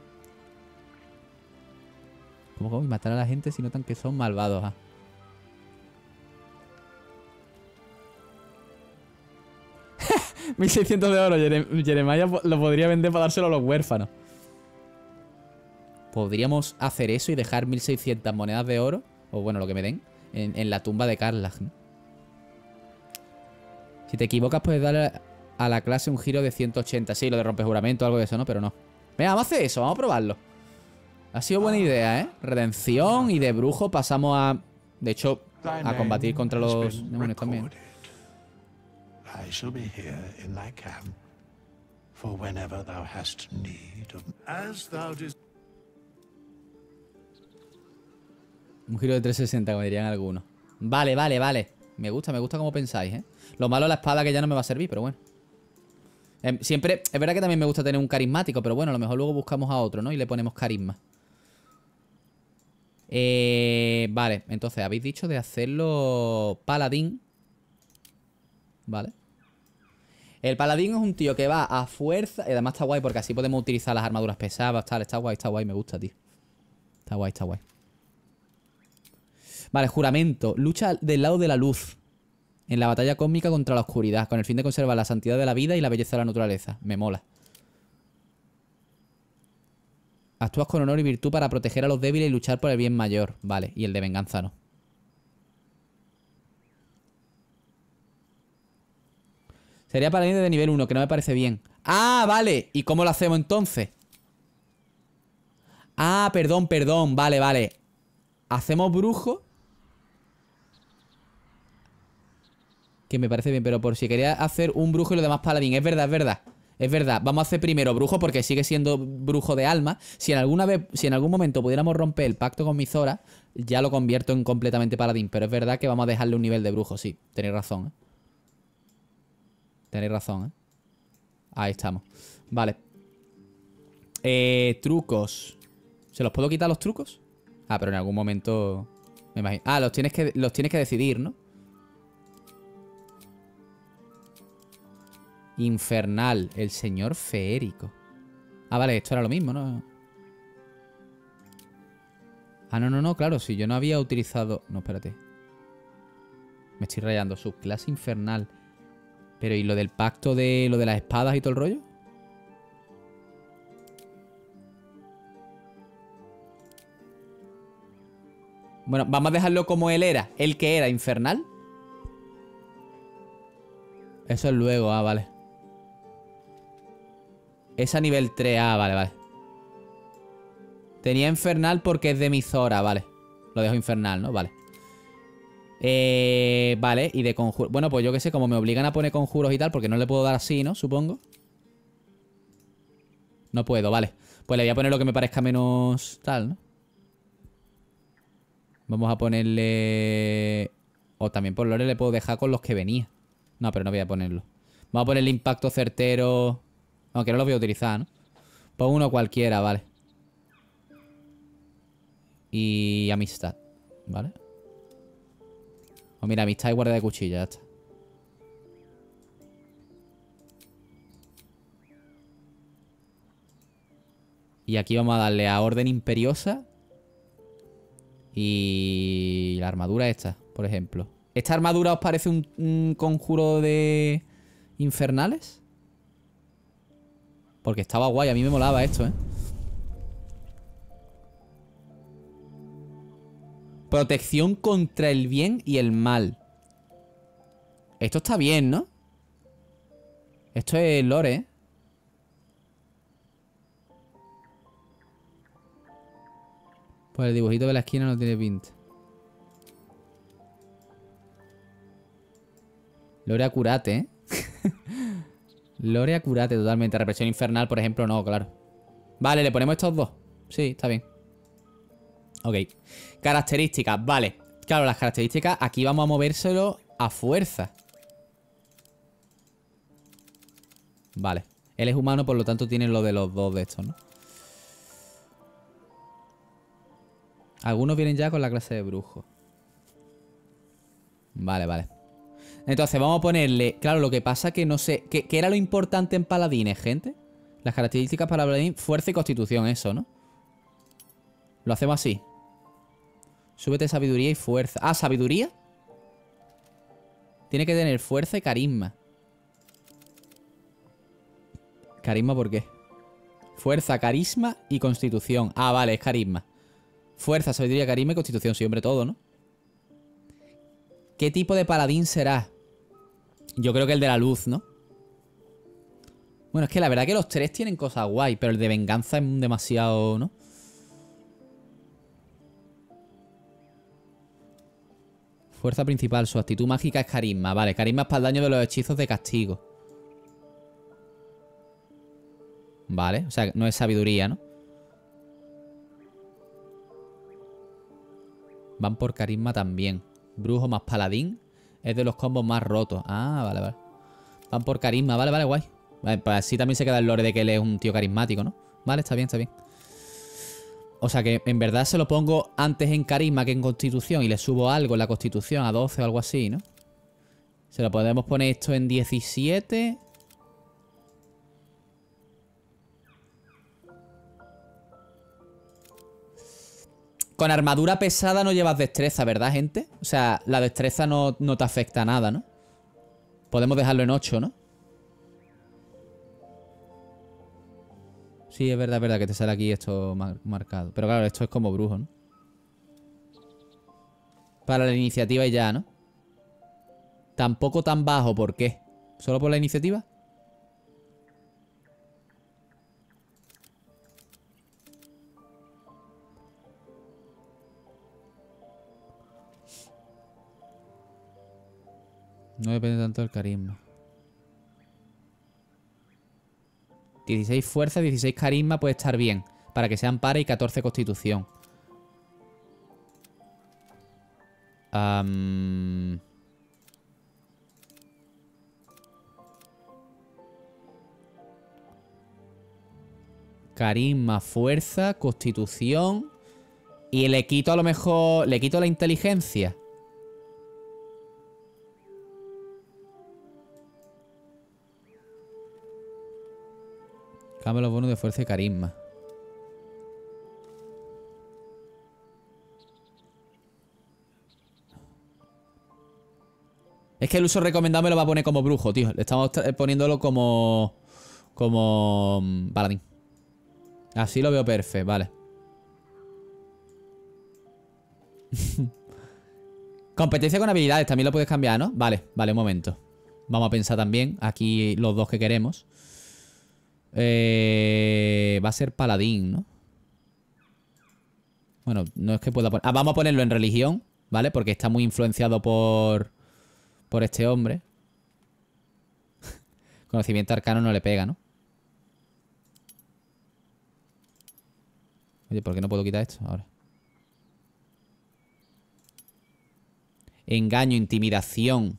¿Cómo, cómo? Y matar a la gente si notan que son malvados, ah. 1600 de oro. Jeremiah lo podría vender para dárselo a los huérfanos. Podríamos hacer eso y dejar 1600 monedas de oro, o bueno, lo que me den, en, la tumba de Carla. Si te equivocas, puedes dar a la clase un giro de 180. Sí, lo de rompejuramento, algo de eso, ¿no? Pero no. Venga, vamos a hacer eso, vamos a probarlo. Ha sido buena idea, ¿eh? Redención y de brujo pasamos a... De hecho, a combatir contra los demonios también. Un giro de 360, como dirían algunos. Vale, vale, vale. Me gusta, me gusta como pensáis, ¿eh? Lo malo es la espada que ya no me va a servir, pero bueno. Em, siempre, es verdad que también me gusta tener un carismático, pero bueno, a lo mejor luego buscamos a otro, ¿no? Y le ponemos carisma. Eh, vale, entonces habéis dicho de hacerlo paladín. Vale. El paladín es un tío que va a fuerza. Y además está guay porque así podemos utilizar las armaduras pesadas. Tal. Está guay, está guay. Me gusta, tío. Está guay, está guay. Vale, juramento. Lucha del lado de la luz. En la batalla cósmica contra la oscuridad. Con el fin de conservar la santidad de la vida y la belleza de la naturaleza. Me mola. Actúas con honor y virtud para proteger a los débiles y luchar por el bien mayor. Vale, y el de venganza no. Sería paladín de nivel 1, que no me parece bien. ¡Ah, vale! ¿Y cómo lo hacemos entonces? Ah, perdón, perdón. Vale, vale. Hacemos brujo. Que me parece bien, pero por si quería hacer un brujo y lo demás paladín. Es verdad, es verdad. Es verdad, vamos a hacer primero brujo porque sigue siendo brujo de alma. Si en alguna vez, si en algún momento pudiéramos romper el pacto con Mizora, ya lo convierto en completamente paladín. Pero es verdad que vamos a dejarle un nivel de brujo, sí, tenéis razón. ¿eh? Tenéis razón, ¿eh? Ahí estamos. Vale. Eh, trucos. ¿Se los puedo quitar los trucos? Ah, pero en algún momento... Me imagino. Ah, los tienes que, los tienes que decidir, ¿no? Infernal, el señor feérico. Ah, vale, esto era lo mismo, ¿no? Ah, no, no, no, claro, si yo no había utilizado... No, espérate. Me estoy rayando. Subclase infernal. Pero ¿y lo del pacto de lo de las espadas y todo el rollo? Bueno, vamos a dejarlo como él era. El que era, infernal. Eso es luego, ah, vale. Es a nivel 3, ah, vale, vale. Tenía infernal porque es de mi vale. Lo dejo infernal, ¿no? Vale. Eh, vale, y de conjuros. Bueno, pues yo qué sé, como me obligan a poner conjuros y tal, porque no le puedo dar así, ¿no? Supongo. No puedo, vale. Pues le voy a poner lo que me parezca menos tal, ¿no? Vamos a ponerle... O también por lore le puedo dejar con los que venía. No, pero no voy a ponerlo. Vamos a ponerle impacto certero. Aunque no lo voy a utilizar, ¿no? Pongo pues uno cualquiera, vale. Y amistad, ¿vale? O pues mira, amistad y guardia de cuchillas Y aquí vamos a darle a orden imperiosa. Y la armadura esta, por ejemplo. ¿Esta armadura os parece un conjuro de infernales? Porque estaba guay, a mí me molaba esto, ¿eh? Protección contra el bien y el mal. Esto está bien, ¿no? Esto es lore, ¿eh? Pues el dibujito de la esquina no tiene pinta. Lore acurate, ¿eh? Lore acurate totalmente. Represión infernal, por ejemplo, no, claro. Vale, le ponemos estos dos. Sí, está bien. Ok. Características, vale. Claro, las características aquí vamos a movérselo a fuerza. Vale. Él es humano, por lo tanto tiene lo de los dos de estos, ¿no? Algunos vienen ya con la clase de brujo. Vale, vale. Entonces vamos a ponerle... Claro, lo que pasa que no sé... ¿Qué, era lo importante en paladines, gente? Las características para paladín, fuerza y constitución, eso, ¿no? Lo hacemos así. Súbete sabiduría y fuerza. Ah, ¿sabiduría? Tiene que tener fuerza y carisma. ¿Carisma por qué? Fuerza, carisma y constitución. Ah, vale, es carisma. Fuerza, sabiduría, carisma y constitución. Siempre todo, ¿no? ¿Qué tipo de paladín será? Yo creo que el de la luz, ¿no? Bueno, es que la verdad que los tres tienen cosas guay, pero el de venganza es demasiado, ¿no? Fuerza principal, su actitud mágica es carisma. Vale, carisma es para el daño de los hechizos de castigo. Vale, o sea, no es sabiduría, ¿no? Van por carisma también. Brujo más paladín es de los combos más rotos. Ah, vale, vale. Van por carisma, vale, vale, guay. Vale, pues así también se queda el lore de que él es un tío carismático, ¿no? Vale, está bien, está bien. O sea que en verdad se lo pongo antes en carisma que en constitución y le subo algo en la constitución a 12 o algo así, ¿no? Se lo podemos poner esto en 17. Con armadura pesada no llevas destreza, ¿verdad, gente? O sea, la destreza no, no te afecta a nada, ¿no? Podemos dejarlo en 8, ¿no? Sí, es verdad, es verdad que te sale aquí esto marcado. Pero claro, esto es como brujo, ¿no? Para la iniciativa y ya, ¿no? Tampoco tan bajo, ¿por qué? ¿Solo por la iniciativa? No depende tanto del carisma. 16 fuerza, 16 carisma puede estar bien. Para que sean pares y 14 constitución. Carisma, fuerza, constitución. Y le quito a lo mejor. Le quito la inteligencia. Dame los bonos de fuerza y carisma. Es que el uso recomendado me lo va a poner como brujo, tío. Le estamos eh, poniéndolo como... Como... Mm, paladín. Así lo veo perfecto, vale. Competencia con habilidades, también lo puedes cambiar, ¿no? Vale, vale, un momento. Vamos a pensar también aquí los dos que queremos. Eh, va a ser paladín, ¿no? Bueno, no es que pueda poner... Ah, vamos a ponerlo en religión, ¿vale? Porque está muy influenciado por... Por este hombre. Conocimiento arcano no le pega, ¿no? Oye, ¿por qué no puedo quitar esto ahora? Engaño, intimidación.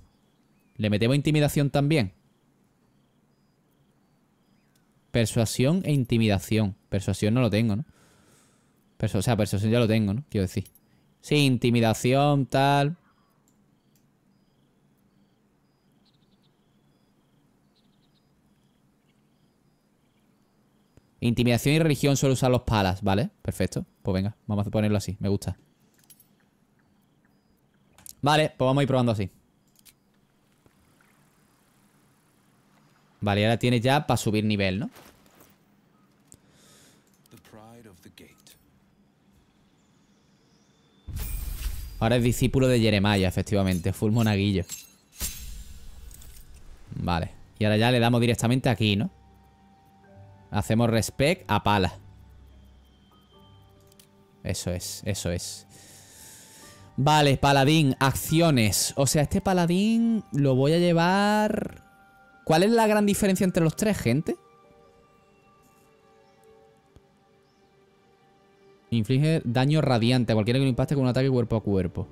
¿Le metemos intimidación también? Persuasión e intimidación. Persuasión no lo tengo, ¿no? o sea, persuasión ya lo tengo, ¿no? Quiero decir. Sí, intimidación, tal. Intimidación y religión suelo usar los palas, ¿vale? Perfecto. Pues venga, vamos a ponerlo así. Me gusta. Vale, pues vamos a ir probando así. Vale, ahora tiene ya para subir nivel, ¿no? Ahora es discípulo de Jeremiah, efectivamente. Full monaguillo. Vale. Y ahora ya le damos directamente aquí, ¿no? Hacemos respect a pala. Eso es, eso es. Vale, paladín, acciones. O sea, este paladín lo voy a llevar ¿Cuál es la gran diferencia entre los tres, gente? Inflige daño radiante a cualquiera que lo impacte con un ataque cuerpo a cuerpo.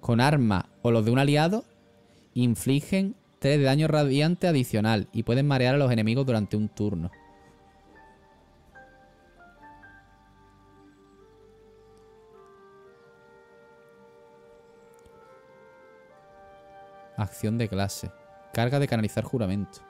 Con arma o los de un aliado, infligen 3 de daño radiante adicional y pueden marear a los enemigos durante un turno. acción de clase, carga de canalizar juramento.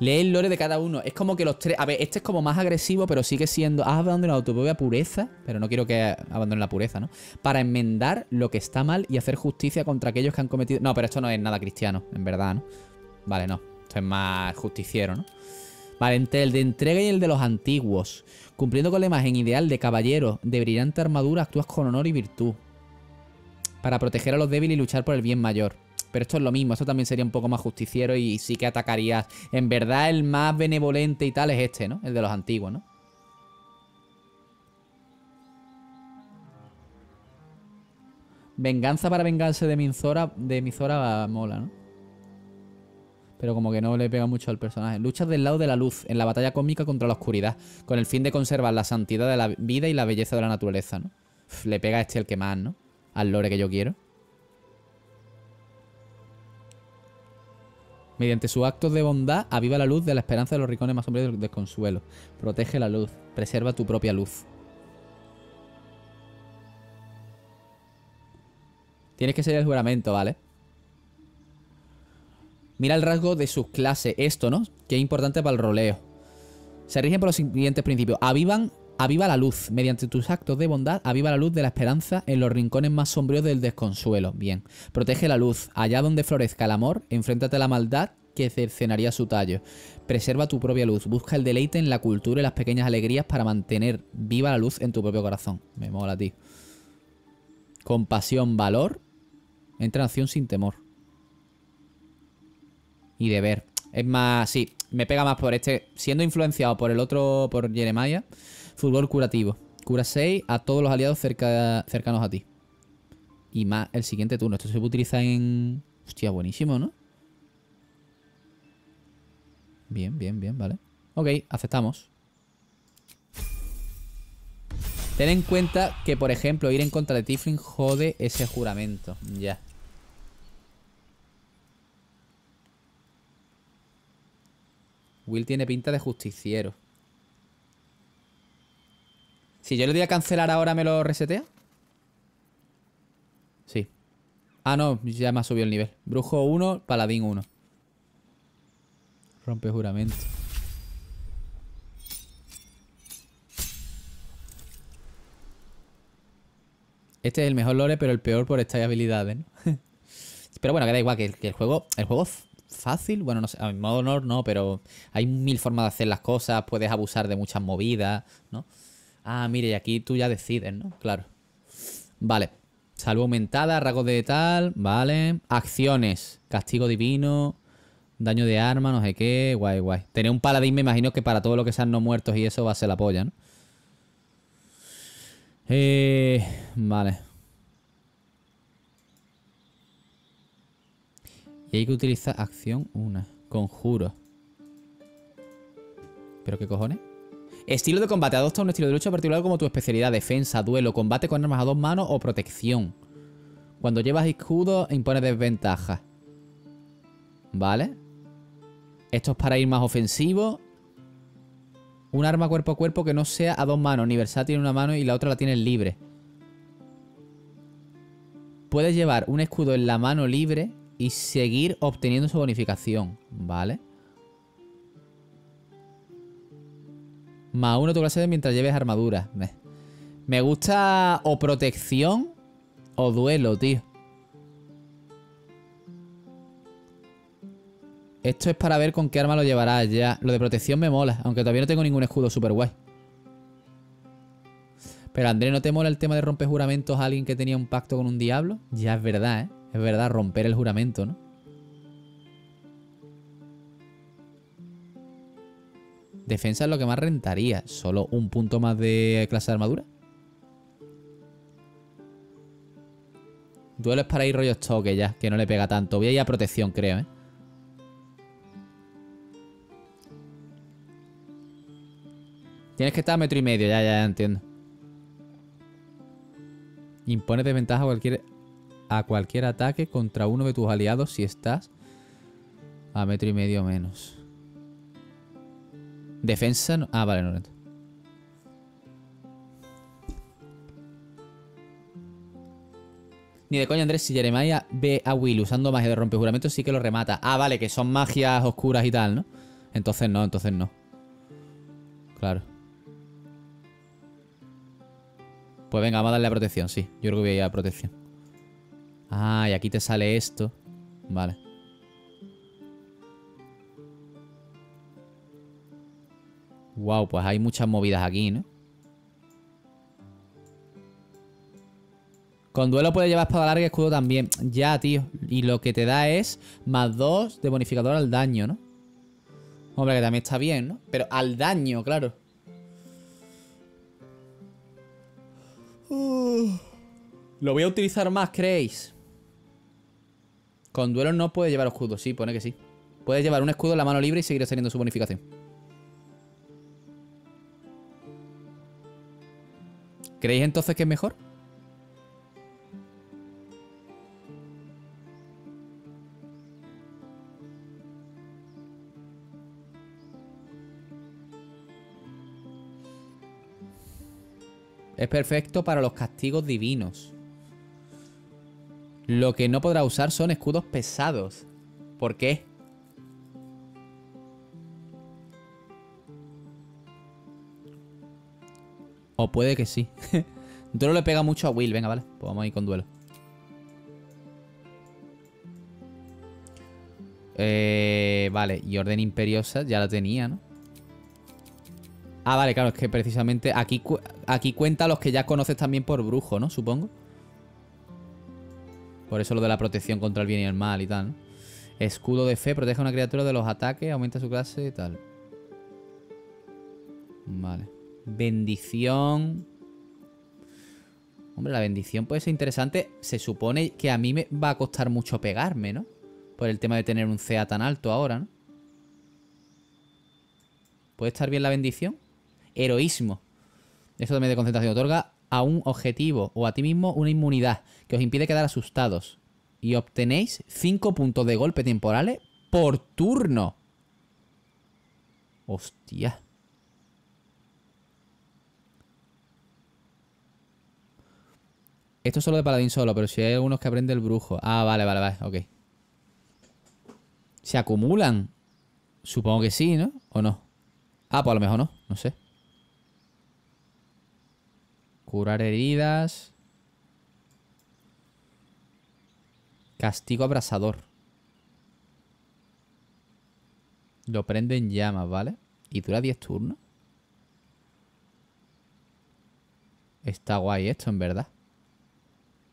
Lee el lore de cada uno. Es como que los tres. A ver, este es como más agresivo, pero sigue siendo. Has abandonado tu propia pureza, pero no quiero que abandone la pureza, ¿no? Para enmendar lo que está mal y hacer justicia contra aquellos que han cometido. No, pero esto no es nada cristiano, en verdad, ¿no? Vale, no. Esto es más justiciero, ¿no? Vale, entre el de entrega y el de los antiguos. Cumpliendo con la imagen ideal de caballero de brillante armadura, actúas con honor y virtud. Para proteger a los débiles y luchar por el bien mayor. Pero esto es lo mismo, esto también sería un poco más justiciero y sí que atacaría... En verdad, el más benevolente y tal es este, ¿no? El de los antiguos, ¿no? Venganza para vengarse de Mizora, de Mizora mola, ¿no? pero como que no le pega mucho al personaje. Lucha del lado de la luz, en la batalla cómica contra la oscuridad, con el fin de conservar la santidad de la vida y la belleza de la naturaleza, ¿no? le pega a este el que más, ¿no? Al lore que yo quiero. Mediante sus actos de bondad, aviva la luz de la esperanza de los rincones más sombríos del desconsuelo. Protege la luz, preserva tu propia luz. Tienes que ser el juramento, ¿vale? Mira el rasgo de su clase, esto, ¿no? Que es importante para el roleo. Se rigen por los siguientes principios. Avivan Aviva la luz, mediante tus actos de bondad, aviva la luz de la esperanza en los rincones más sombríos del desconsuelo. Bien, protege la luz, allá donde florezca el amor, enfréntate a la maldad que cercenaría su tallo. Preserva tu propia luz, busca el deleite en la cultura y las pequeñas alegrías para mantener viva la luz en tu propio corazón. Me mola, ti Compasión, valor, entra en acción sin temor. Y deber. Es más, sí, me pega más por este, siendo influenciado por el otro, por Jeremiah. Fútbol curativo. Cura 6 a todos los aliados cercanos a ti. Y más el siguiente turno. Esto se utiliza en... Hostia, buenísimo, ¿no? Bien, bien, bien, vale. Ok, aceptamos. Ten en cuenta que, por ejemplo, ir en contra de Tiflin jode ese juramento. Ya. Will tiene pinta de justiciero. Si yo le doy a cancelar ahora, ¿me lo resetea? Sí. Ah, no, ya me ha subido el nivel. Brujo 1, paladín 1. Rompe juramento. Este es el mejor lore, pero el peor por estas habilidades, ¿no? pero bueno, que da igual, que, el juego... El juego fácil, bueno, no sé, a mi modo honor no, pero hay mil formas de hacer las cosas, puedes abusar de muchas movidas, ¿no? Ah, mire, y aquí tú ya decides, ¿no? Claro. Vale. Salvo aumentada, rasgos de tal, vale. Acciones, castigo divino, daño de arma, no sé qué, guay, guay. Tener un paladín me imagino que para todos lo que sean no muertos y eso va a ser la polla, ¿no? Eh, vale. Y hay que utilizar acción una, conjuro. ¿Pero qué cojones? Estilo de combate. Adopta un estilo de lucha particular como tu especialidad. Defensa, duelo, combate con armas a dos manos o protección. Cuando llevas escudo, impone desventaja. ¿Vale? Esto es para ir más ofensivo. Un arma cuerpo a cuerpo que no sea a dos manos. universal versátil en una mano y la otra la tienes libre. Puedes llevar un escudo en la mano libre y seguir obteniendo su bonificación. ¿Vale? Más uno tu clase mientras lleves armadura. Me gusta o protección o duelo, tío. Esto es para ver con qué arma lo llevarás ya. Lo de protección me mola, aunque todavía no tengo ningún escudo super guay. Pero André, ¿no te mola el tema de romper juramentos a alguien que tenía un pacto con un diablo? Ya es verdad, ¿eh? Es verdad, romper el juramento, ¿no? Defensa es lo que más rentaría. Solo un punto más de clase de armadura. Duelo es para ir rollo toque ya, que no le pega tanto. Voy a ir a protección, creo, ¿eh? Tienes que estar a metro y medio, ya, ya, ya entiendo. Impones desventaja a cualquier, a cualquier ataque contra uno de tus aliados si estás a metro y medio menos. Defensa. ah, vale, no. Ni de coña, Andrés, si Jeremiah ve a Will usando magia de rompejuramentos, sí que lo remata. Ah, vale, que son magias oscuras y tal, ¿no? Entonces no, entonces no. Claro. Pues venga, vamos a darle a protección, sí. Yo creo que voy a ir a protección. Ah, y aquí te sale esto. Vale. Wow, pues hay muchas movidas aquí, ¿no? Con duelo puede llevar espada larga y escudo también. Ya, tío. Y lo que te da es más dos de bonificador al daño, ¿no? Hombre, que también está bien, ¿no? Pero al daño, claro. Uh. lo voy a utilizar más, ¿creéis? Con duelo no puede llevar escudo. Sí, pone que sí. Puede llevar un escudo en la mano libre y seguir teniendo su bonificación. ¿Creéis entonces que es mejor? Es perfecto para los castigos divinos. Lo que no podrá usar son escudos pesados. ¿Por qué? O puede que sí. Duelo le pega mucho a Will. Venga, vale. Pues vamos a ir con duelo. Eh, vale, y orden imperiosa ya la tenía, ¿no? Ah, vale, claro, es que precisamente aquí, aquí cuenta los que ya conoces también por brujo, ¿no? Supongo. Por eso lo de la protección contra el bien y el mal y tal, Escudo de fe, protege a una criatura de los ataques, aumenta su clase y tal. Vale. Bendición. Hombre, la bendición puede ser interesante. Se supone que a mí me va a costar mucho pegarme, ¿no? Por el tema de tener un CA tan alto ahora, ¿no? ¿Puede estar bien la bendición? Heroísmo. Eso también de concentración. Otorga a un objetivo o a ti mismo una inmunidad que os impide quedar asustados. Y obtenéis 5 puntos de golpe temporales por turno. Hostia. Esto es solo de paladín solo, pero si hay algunos que aprende el brujo. Ah, vale, vale, vale, ok. ¿Se acumulan? Supongo que sí, ¿no? ¿O no? Ah, pues a lo mejor no, no sé. Curar heridas. Castigo abrasador. Lo prende en llamas, ¿vale? Y dura 10 turnos. Está guay esto, en verdad.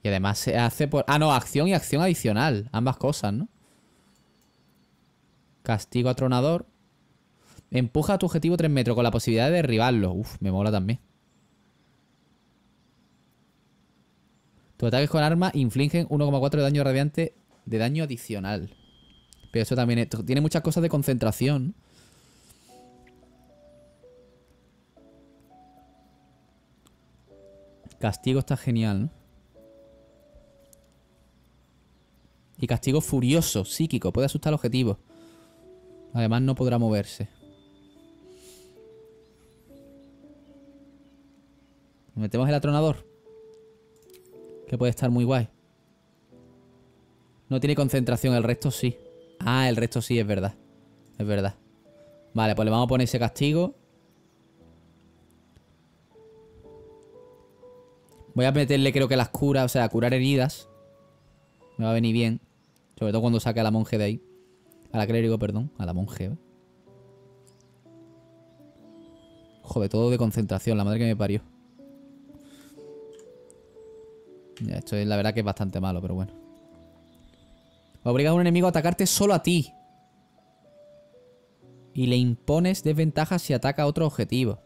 Y además se hace por... Ah, no, acción y acción adicional. Ambas cosas, ¿no? Castigo atronador. Empuja a tu objetivo 3 metros con la posibilidad de derribarlo. Uf, me mola también. Tus ataques con arma infligen 1,4 de daño radiante de daño adicional. Pero eso también tiene muchas cosas de concentración. Castigo está genial, ¿no? Y castigo furioso, psíquico. Puede asustar al objetivo. Además no podrá moverse. Metemos el atronador. Que puede estar muy guay. No tiene concentración, el resto sí. Ah, el resto sí, es verdad. Es verdad. Vale, pues le vamos a poner ese castigo. Voy a meterle creo que las curas, o sea, curar heridas. Me va a venir bien. Sobre todo cuando saque a la monje de ahí. A la clérigo, perdón. A la monje. ¿eh? Joder, todo de concentración. La madre que me parió. Ya, esto es la verdad que es bastante malo, pero bueno. Obliga a un enemigo a atacarte solo a ti. Y le impones desventaja si ataca a otro objetivo.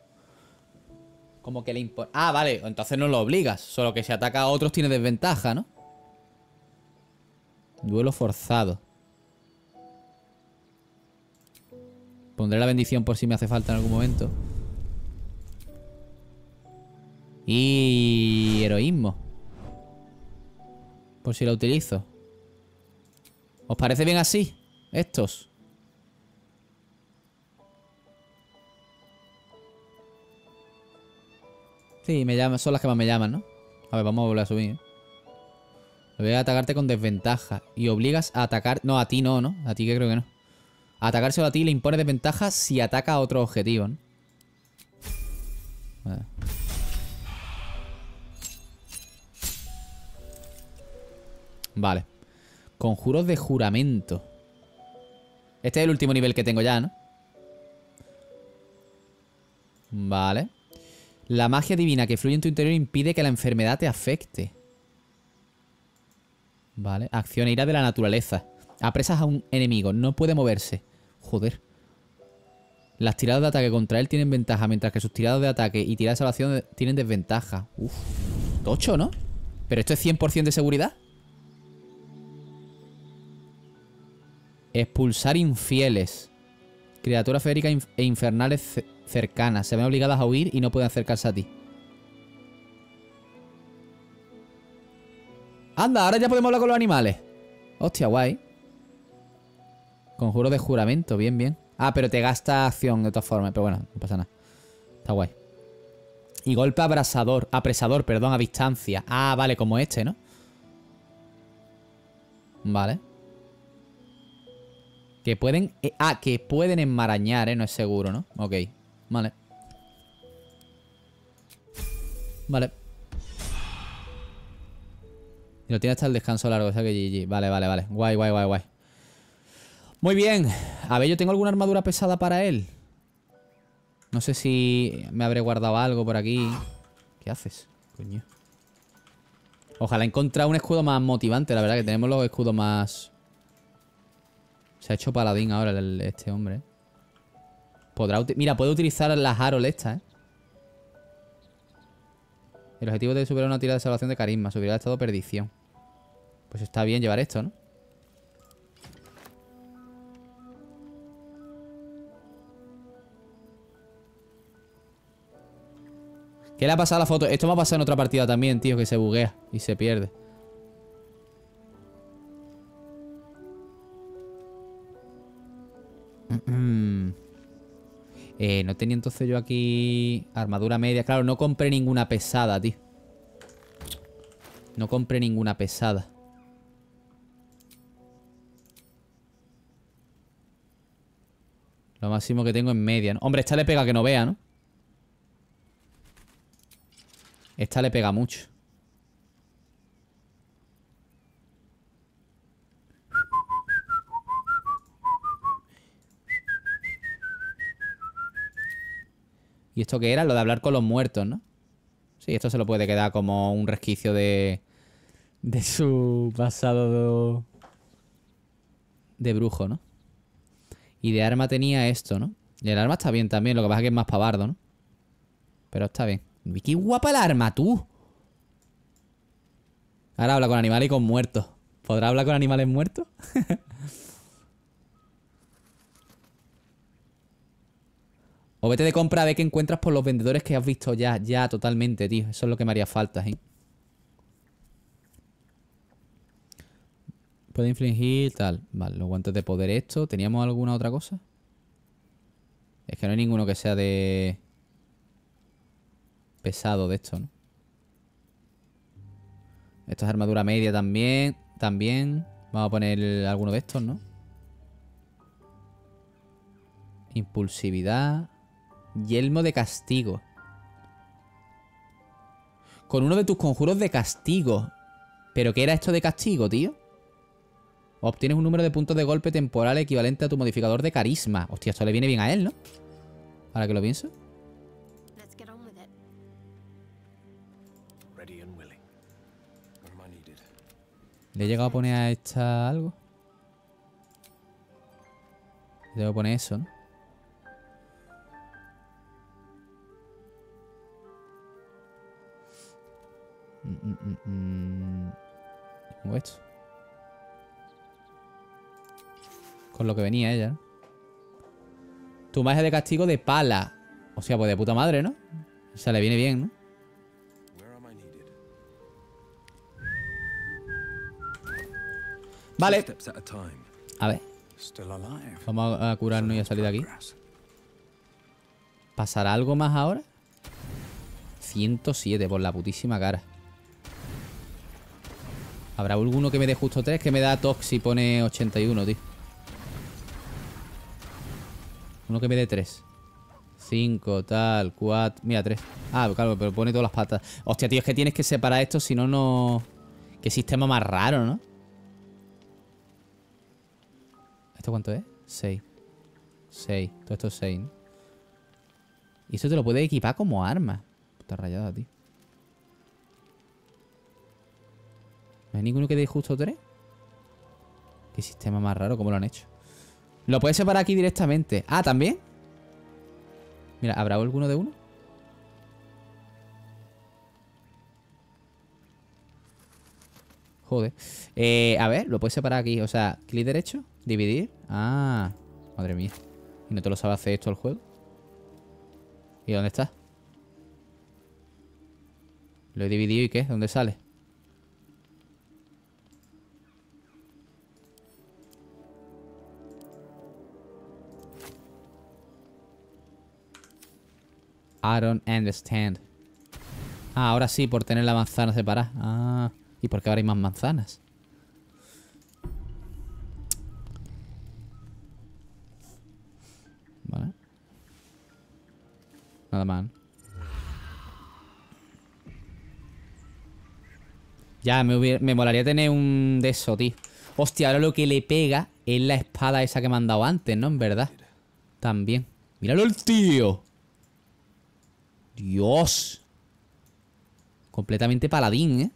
Como que le impones... Ah, vale. Entonces no lo obligas. Solo que si ataca a otros tiene desventaja, ¿no? Duelo forzado. Pondré la bendición por si me hace falta en algún momento. Y heroísmo. Por si la utilizo. ¿Os parece bien así? Estos. Sí, me llaman, son las que más me llaman, ¿no? A ver, vamos a volver a subir. ¿eh? Lo voy a atacarte con desventaja. Y obligas a atacar... No, a ti no, ¿no? A ti que creo que no. A atacárselo a ti le impone desventaja si ataca a otro objetivo, ¿no? Vale. vale. Conjuros de juramento. Este es el último nivel que tengo ya, ¿no? Vale. La magia divina que fluye en tu interior impide que la enfermedad te afecte. Vale, acción e ira de la naturaleza. Apresas a un enemigo, no puede moverse. Joder. Las tiradas de ataque contra él tienen ventaja, mientras que sus tiradas de ataque y tiradas de salvación tienen desventaja. Uf. Tocho, ¿no? ¿Pero esto es 100% de seguridad? Expulsar infieles. Criaturas féricas e infernales cercanas. Se ven obligadas a huir y no pueden acercarse a ti. Anda, ahora ya podemos hablar con los animales. Hostia, guay. Conjuro de juramento, bien, bien. Ah, pero te gasta acción de todas formas, pero bueno, no pasa nada. Está guay. Y golpe abrasador, apresador, perdón, a distancia. Ah, vale, como este, ¿no? Vale. Que pueden... Eh, ah, que pueden enmarañar, ¿eh? No es seguro, ¿no? Ok, vale. Vale. Y lo tiene hasta el descanso largo, o sea que GG. Vale, vale, vale. Guay, guay, guay, guay. Muy bien. A ver, yo tengo alguna armadura pesada para él. No sé si me habré guardado algo por aquí. ¿Qué haces? Coño. Ojalá encontrar un escudo más motivante. La verdad que tenemos los escudos más... Se ha hecho paladín ahora este hombre. ¿eh? Podrá Mira, puede utilizar las Harold estas ¿eh? El objetivo de superar una tirada de salvación de carisma. Subirá el estado perdición. Pues está bien llevar esto, ¿no? ¿Qué le ha pasado a la foto? Esto me a pasar en otra partida también, tío, que se buguea y se pierde. Eh, no tenía entonces yo aquí armadura media. Claro, no compré ninguna pesada, tío. No compré ninguna pesada. Lo máximo que tengo en media. Hombre, esta le pega que no vea, ¿no? Esta le pega mucho. ¿Y esto qué era? Lo de hablar con los muertos, ¿no? Sí, esto se lo puede quedar como un resquicio de... De su pasado... De brujo, ¿no? Y de arma tenía esto, ¿no? Y el arma está bien también, lo que pasa es que es más pavardo, ¿no? Pero está bien. ¡Qué guapa el arma, tú! Ahora habla con animales y con muertos. ¿Podrá hablar con animales muertos? o vete de compra a ver qué encuentras por los vendedores que has visto ya, ya totalmente, tío. Eso es lo que me haría falta, ¿eh? De infligir tal. Vale, los guantes de poder esto. ¿Teníamos alguna otra cosa? Es que no hay ninguno que sea de... Pesado de esto, ¿no? Esto es armadura media también. También. Vamos a poner alguno de estos, ¿no? Impulsividad. Yelmo de castigo. Con uno de tus conjuros de castigo. ¿Pero qué era esto de castigo, tío? Obtienes un número de puntos de golpe temporal equivalente a tu modificador de carisma. Hostia, esto le viene bien a él, ¿no? Ahora que lo pienso. ¿Le he llegado a poner a esta algo? Debo poner eso, ¿no? ¿Cómo mm, mm, mm, es esto? Con lo que venía ella. Tu magia de castigo de pala. O sea, pues de puta madre, ¿no? O sea, le viene bien, ¿no? Vale. A ver. Vamos a curarnos y a salir de aquí. ¿Pasará algo más ahora? 107 por la putísima cara. ¿Habrá alguno que me dé justo 3? Que me da Tox y pone 81, tío. Uno que me dé 3. 5, tal, 4. Mira, 3. Ah, pues claro, pero pone todas las patas. Hostia, tío, es que tienes que separar esto, si no, no. Qué sistema más raro, ¿no? ¿Esto cuánto es? 6. 6. Todo esto es 6, ¿no? Y eso te lo puedes equipar como arma. Puta rayada, tío. ¿No hay ninguno que dé justo 3? Qué sistema más raro, ¿cómo lo han hecho? Lo puedes separar aquí directamente. Ah, ¿también? Mira, ¿habrá alguno de uno? Joder. Eh, a ver, lo puedes separar aquí. O sea, clic derecho, dividir. Ah, madre mía. ¿Y no te lo sabe hacer esto el juego? ¿Y dónde está? Lo he dividido y qué? ¿Dónde sale? I don't understand. Ah, ahora sí, por tener la manzana separada. Ah, ¿y por qué ahora hay más manzanas? Vale. Nada más Ya, me, me molaría tener un de eso, tío. Hostia, ahora lo que le pega es la espada esa que me han dado antes, ¿no? En verdad. También. ¡Míralo el tío! Dios. Completamente paladín, ¿eh?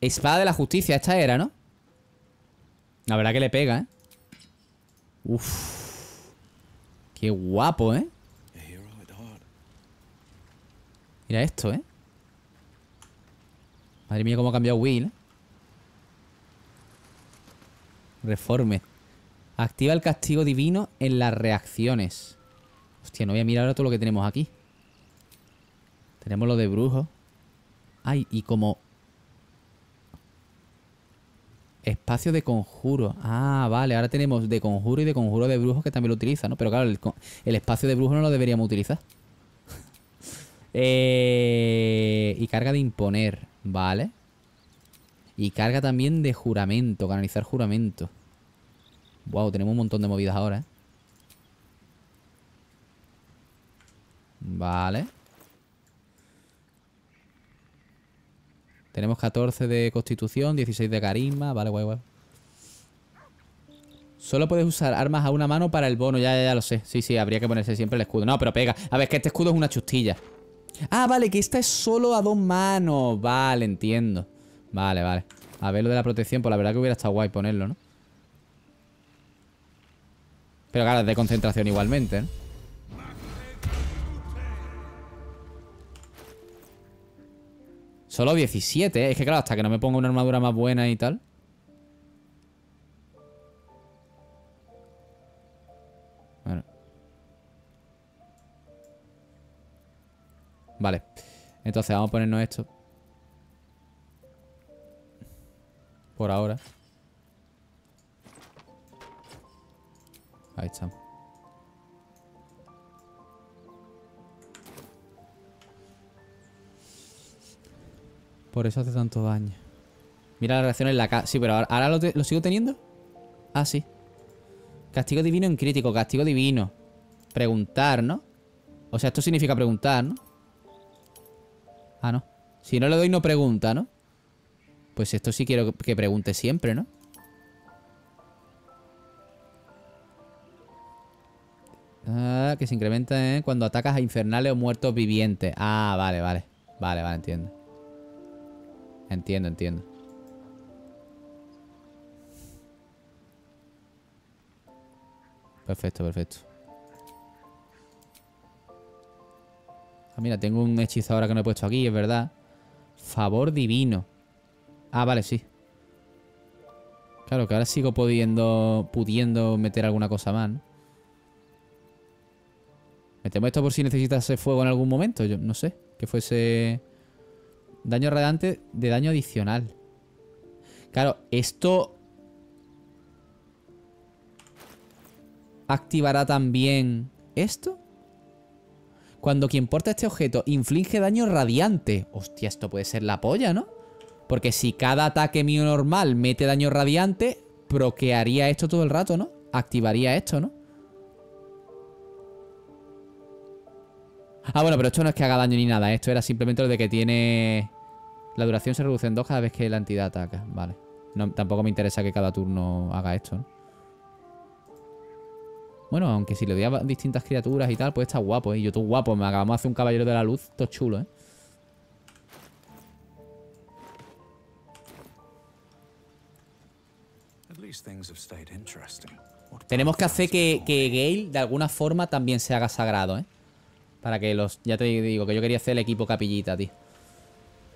Espada de la justicia, esta era, ¿no? La verdad que le pega, ¿eh? Uf. Qué guapo, ¿eh? Mira esto, ¿eh? Madre mía, cómo ha cambiado Will. ¿eh? Reforme. Activa el castigo divino en las reacciones. Hostia, no voy a mirar ahora todo lo que tenemos aquí. Tenemos lo de brujo. Ay, y como... Espacio de conjuro. Ah, vale, ahora tenemos de conjuro y de conjuro de brujo que también lo utiliza, ¿no? Pero claro, el, espacio de brujo no lo deberíamos utilizar. Eh, y carga de imponer, ¿vale? Y carga también de juramento, canalizar juramento. Wow, tenemos un montón de movidas ahora, ¿eh? Vale. Tenemos 14 de constitución, 16 de carisma. Vale, guay, guay. Solo puedes usar armas a una mano para el bono. Ya, ya, ya lo sé. Sí, sí, habría que ponerse siempre el escudo. No, pero pega. A ver, que este escudo es una chustilla. Ah, vale, que esta es solo a dos manos. Vale, entiendo. Vale, vale. A ver lo de la protección. Pues la verdad que hubiera estado guay ponerlo, ¿no? Pero claro, de concentración igualmente, ¿eh? Solo 17, ¿eh? Es que claro, hasta que no me ponga una armadura más buena y tal. Bueno. Vale. Entonces vamos a ponernos esto. Por ahora. estamos Por eso hace tanto daño. Mira la reacción en la casa Sí, pero ahora, lo, sigo teniendo. Ah, sí. Castigo divino en crítico. Castigo divino. Preguntar, ¿no? O sea, esto significa preguntar, ¿no? Ah, no. Si no le doy, no pregunta, ¿no? Pues esto sí quiero que pregunte siempre, ¿no? Ah, que se incrementa ¿eh? cuando atacas a infernales o muertos vivientes. Ah, vale, vale. Vale, vale, entiendo. Entiendo, entiendo. Perfecto, perfecto. Ah, mira, tengo un hechizo ahora que no he puesto aquí, es verdad. Favor divino. Ah, vale, sí. Claro, que ahora sigo pudiendo, pudiendo meter alguna cosa más, Metemos esto por si necesitase fuego en algún momento. Yo no sé. Que fuese... Daño radiante de daño adicional. Claro, esto... Activará también... ¿Esto? Cuando quien porta este objeto inflige daño radiante. Hostia, esto puede ser la polla, ¿no? Porque si cada ataque mío normal mete daño radiante, proquearía esto todo el rato, ¿no? Activaría esto, ¿no? Ah, bueno, pero esto no es que haga daño ni nada. Esto era simplemente lo de que tiene... La duración se reduce en dos cada vez que la entidad ataca. Vale. No, tampoco me interesa que cada turno haga esto, Bueno, aunque si le di a distintas criaturas y tal, pues está guapo, ¿eh? Yo tú guapo, me acabamos de hacer un caballero de la luz, todo chulo, ¿eh? Tenemos que hacer que, que Gale de alguna forma también se haga sagrado, ¿eh? Para que los... Ya te digo que yo quería hacer el equipo capillita, tío.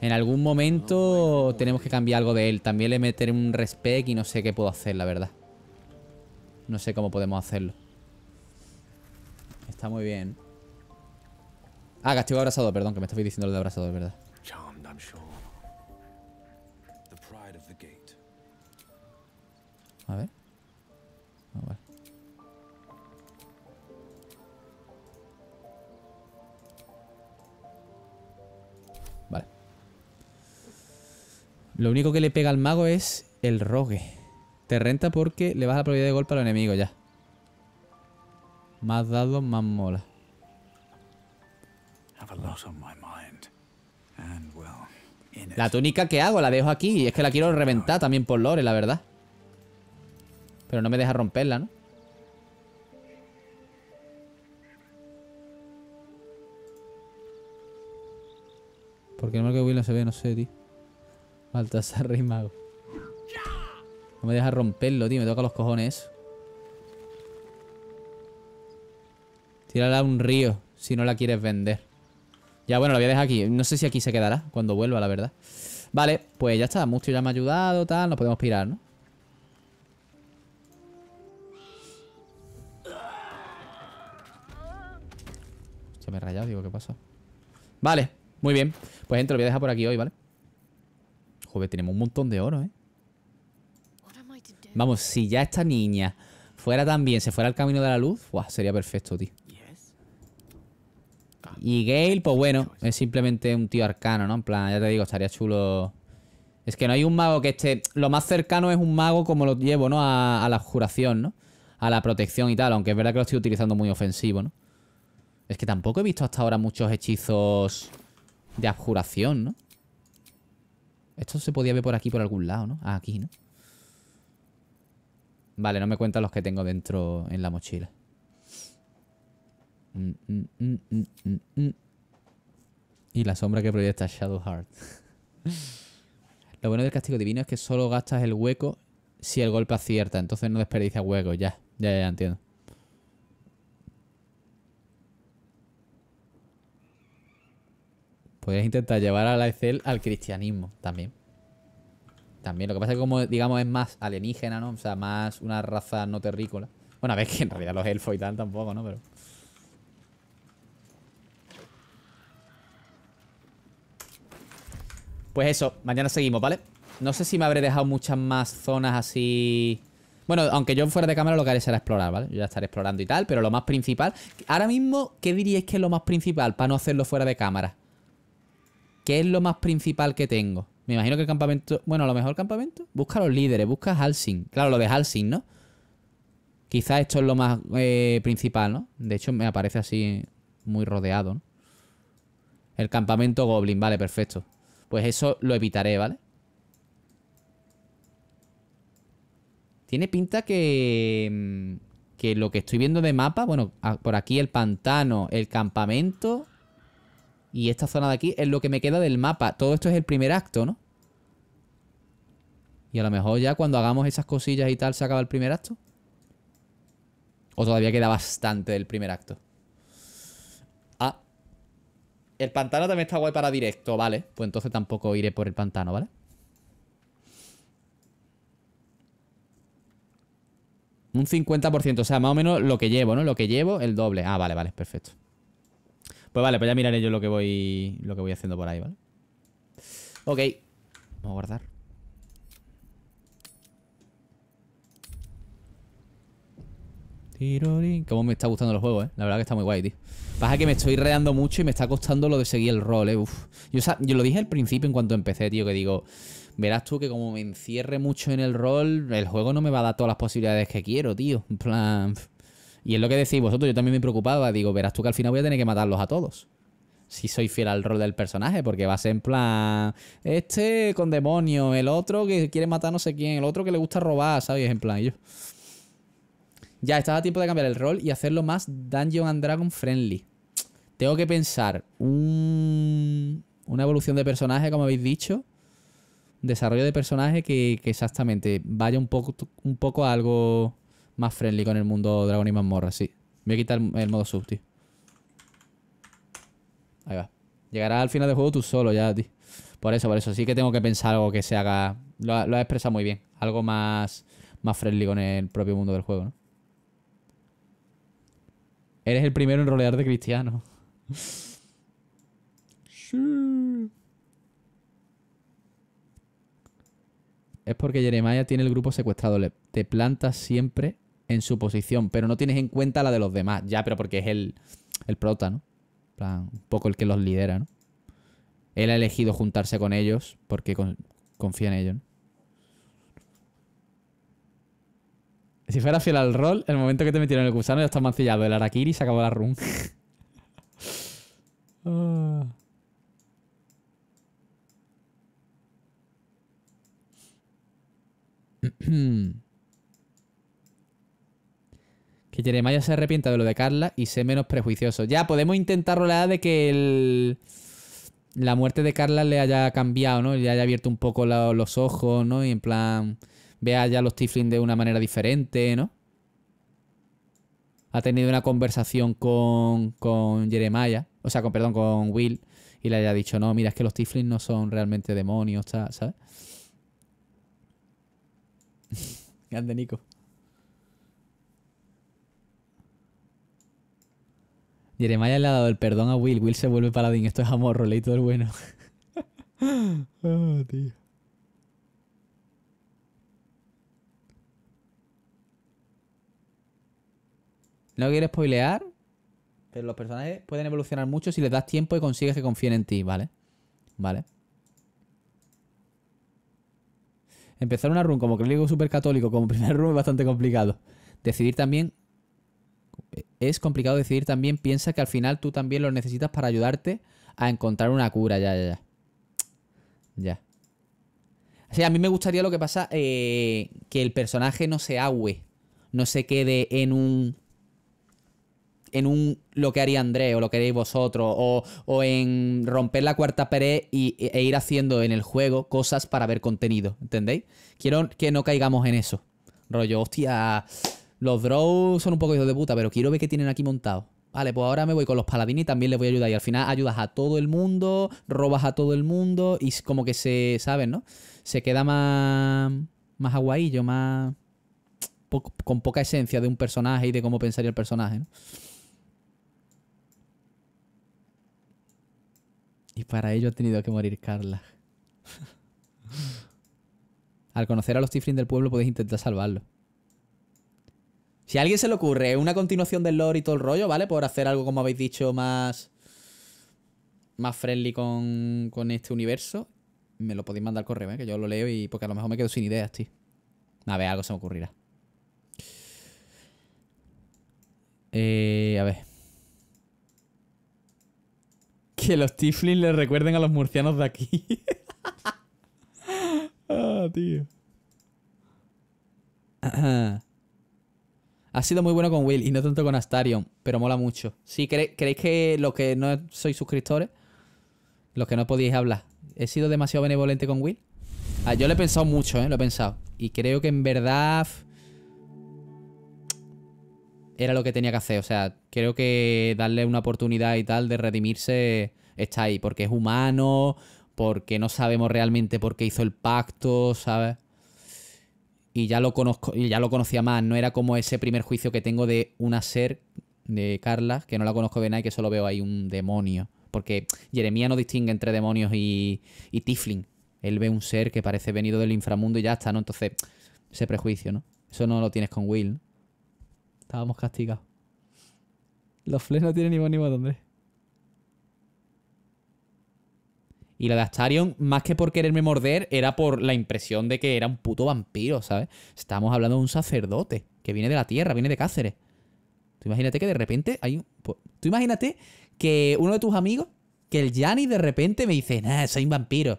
En algún momento pues, tenemos que cambiar algo de él. También le meteré un respect y no sé qué puedo hacer, la verdad. No sé cómo podemos hacerlo. Está muy bien. Ah, castigo abrazador, perdón, que me estoy diciendo lo de abrazador, ¿verdad? A ver. Ah, vale. Lo único que le pega al mago es el rogue. Te renta porque le vas a probabilidad de golpe al enemigo ya. Más dados, más mola. La túnica que hago, la dejo aquí. Y es que la quiero reventar también por lore, la verdad. Pero no me deja romperla, ¿no? Porque no que Will no se ve, no sé, tío. Baltasar Rey Mago. No me deja romperlo, tío. Me toca los cojones. Tírala a un río si no la quieres vender. Ya, bueno, la voy a dejar aquí. No sé si aquí se quedará cuando vuelva, la verdad. Vale, pues ya está. mucho ya me ha ayudado, tal. Nos podemos pirar, ¿no? Se me he rayado. Digo, ¿qué pasa? Vale, muy bien. Pues entro, lo voy a dejar por aquí hoy, ¿vale? que tenemos un montón de oro, ¿eh? Vamos, si ya esta niña fuera también, se fuera al camino de la luz, ¡buah! sería perfecto, tío. Y ah. Gale, pues bueno, es simplemente un tío arcano, ¿no? En plan, ya te digo, estaría chulo. Es que no hay un mago que esté. Lo más cercano es un mago como lo llevo, ¿no? A, la juración, ¿no? A la protección y tal, aunque es verdad que lo estoy utilizando muy ofensivo, ¿no? Es que tampoco he visto hasta ahora muchos hechizos de abjuración, ¿no? Esto se podía ver por aquí, por algún lado, ¿no? Ah, aquí, ¿no? Vale, no me cuentan los que tengo dentro en la mochila. Mm, mm, mm, y la sombra que proyecta Shadow Heart. Lo bueno del castigo divino es que solo gastas el hueco si el golpe acierta. Entonces no desperdicias hueco, ya. Ya, ya, ya entiendo. Podrías intentar llevar a la Excel al cristianismo también. También. Lo que pasa es que como, digamos, es más alienígena, ¿no? O sea, más una raza no terrícola. Bueno, a ver que en realidad los elfos y tal tampoco, ¿no? Pero... Pues eso, mañana seguimos, ¿vale? No sé si me habré dejado muchas más zonas así... Bueno, aunque yo fuera de cámara lo que haré será explorar, ¿vale? Yo ya estaré explorando y tal, pero lo más principal... Ahora mismo, ¿qué diríais que es lo más principal para no hacerlo fuera de cámara? ¿Qué es lo más principal que tengo? Me imagino que el campamento. Bueno, a lo mejor campamento. Busca los líderes, busca Halsing. Claro, lo de Halsing, ¿no? Quizás esto es lo más eh, principal, ¿no? De hecho, me aparece así muy rodeado, ¿no? El campamento Goblin, vale, perfecto. Pues eso lo evitaré, ¿vale? Tiene pinta que. Mm, que lo que estoy viendo de mapa, bueno, por aquí el pantano, el campamento y esta zona de aquí es lo que me queda del mapa. Todo esto es el primer acto, ¿no? Y a lo mejor ya cuando hagamos esas cosillas y tal se acaba el primer acto. O todavía queda bastante del primer acto. Ah. El pantano también está guay para directo, vale. Pues entonces tampoco iré por el pantano, ¿vale? Un 50%, o sea, más o menos lo que llevo, ¿no? Lo que llevo, el doble. Ah, vale, vale, perfecto. Pues vale, pues ya miraré yo lo que voy lo que voy haciendo por ahí, ¿vale? Ok. Vamos a guardar. Cómo me está gustando el juego, ¿eh? La verdad que está muy guay, tío. Pasa que me estoy reando mucho y me está costando lo de seguir el rol, ¿eh? Uf. Yo, yo lo dije al principio en cuanto empecé, tío, que digo... Verás tú que como me encierre mucho en el rol, el juego no me va a dar todas las posibilidades que quiero, tío. En plan... Y es lo que decís vosotros, yo también me preocupaba, digo, verás tú que al final voy a tener que matarlos a todos. Si soy fiel al rol del personaje, porque va a ser en plan, este con demonio, el otro que quiere matar no sé quién, el otro que le gusta robar, ¿sabes? En plan, yo. Ya, estaba a tiempo de cambiar el rol y hacerlo más Dungeon and Dragon friendly. Tengo que pensar un... una evolución de personaje, como habéis dicho. Desarrollo de personaje que, exactamente vaya un poco, un poco a algo más friendly con el mundo dragón y mazmorra, sí. Voy a quitar el, modo sub, tío. Ahí va. Llegarás al final del juego tú solo ya, tío. Por eso, por eso. Sí que tengo que pensar algo que se haga... Lo, has expresado muy bien. Algo más, más friendly con el propio mundo del juego, ¿no? Eres el primero en rolear de cristiano. sí. Es porque Jeremiah tiene el grupo secuestrado. te plantas siempre en su posición, pero no tienes en cuenta la de los demás. Ya, pero porque es el, el prota, ¿no? un poco el que los lidera, ¿no? Él ha elegido juntarse con ellos porque confía en ellos, ¿no? Si fuera fiel al rol, el momento que te metieron en el gusano ya está mancillado. El Arakiri se acabó la run. Ah. Que Jeremiah se arrepienta de lo de Carla y sea menos prejuicioso. Ya, podemos intentar rolear de que la muerte de Carla le haya cambiado, ¿no? Le haya abierto un poco los ojos, ¿no? Y en plan, vea ya los Tiflins de una manera diferente, ¿no? Ha tenido una conversación con, con Jeremiah, o sea, con, perdón, con Will, y le haya dicho, no, mira, es que los Tiflins no son realmente demonios, ¿sabes? Grande Nico. Jeremiah le ha dado el perdón a Will. Will se vuelve paladín. Esto es amor, rolito todo el bueno. Ah, no quieres spoilear, pero los personajes pueden evolucionar mucho si les das tiempo y consigues que confíen en ti, ¿vale? Vale. Empezar una run como clérigo católico como primer run es bastante complicado. Decidir también es complicado decidir también, piensa que al final tú también lo necesitas para ayudarte a encontrar una cura, ya, ya, ya. Ya. O sea, a mí me gustaría lo que pasa, eh, que el personaje no se agüe, no se quede en un... En un lo que haría André, o lo queréis vosotros, o, en romper la cuarta pared e, e ir haciendo en el juego cosas para ver contenido, ¿entendéis? Quiero que no caigamos en eso. Rollo, hostia, los drows son un poco hijos de puta, pero quiero ver qué tienen aquí montado. Vale, pues ahora me voy con los paladines y también les voy a ayudar. Y al final ayudas a todo el mundo, robas a todo el mundo y como que se, ¿sabes, no? Se queda más, más aguayillo, más... con poca esencia de un personaje y de cómo pensaría el personaje, ¿no? Y para ello ha tenido que morir Carla. al conocer a los Tiflin del pueblo puedes intentar salvarlo. Si a alguien se le ocurre una continuación del lore y todo el rollo, ¿vale? Por hacer algo, como habéis dicho, más. Más friendly con, este universo. Me lo podéis mandar al correo, ¿eh? que yo lo leo y. Porque a lo mejor me quedo sin ideas, tío. A ver, algo se me ocurrirá. Eh, a ver. Que los Tiflins le recuerden a los murcianos de aquí. ah, tío. Ah, ha sido muy bueno con Will y no tanto con Astarion, pero mola mucho. Si ¿creéis que los que no sois suscriptores, los que no podéis hablar, he sido demasiado benevolente con Will? Ah, yo lo he pensado mucho, ¿eh? Lo he pensado. Y creo que en verdad era lo que tenía que hacer. O sea, creo que darle una oportunidad y tal de redimirse está ahí, porque es humano, porque no sabemos realmente por qué hizo el pacto, ¿sabes? y ya lo conozco, y ya lo conocía más. No era como ese primer juicio que tengo de una ser de Carla, que no la conozco de y que solo veo ahí un demonio. Porque Jeremía no distingue entre demonios y, y Él ve un ser que parece venido del inframundo y ya está, ¿no? Entonces, ese prejuicio, ¿no? Eso no lo tienes con Will. Estábamos castigados. Los fles no tienen ni más ni dónde. Y la de Astarion, más que por quererme morder, era por la impresión de que era un puto vampiro, ¿sabes? Estamos hablando de un sacerdote que viene de la tierra, viene de Cáceres. Tú imagínate que de repente hay un... Pues, tú imagínate que uno de tus amigos, que el Yanni de repente me dice, nah, soy un vampiro.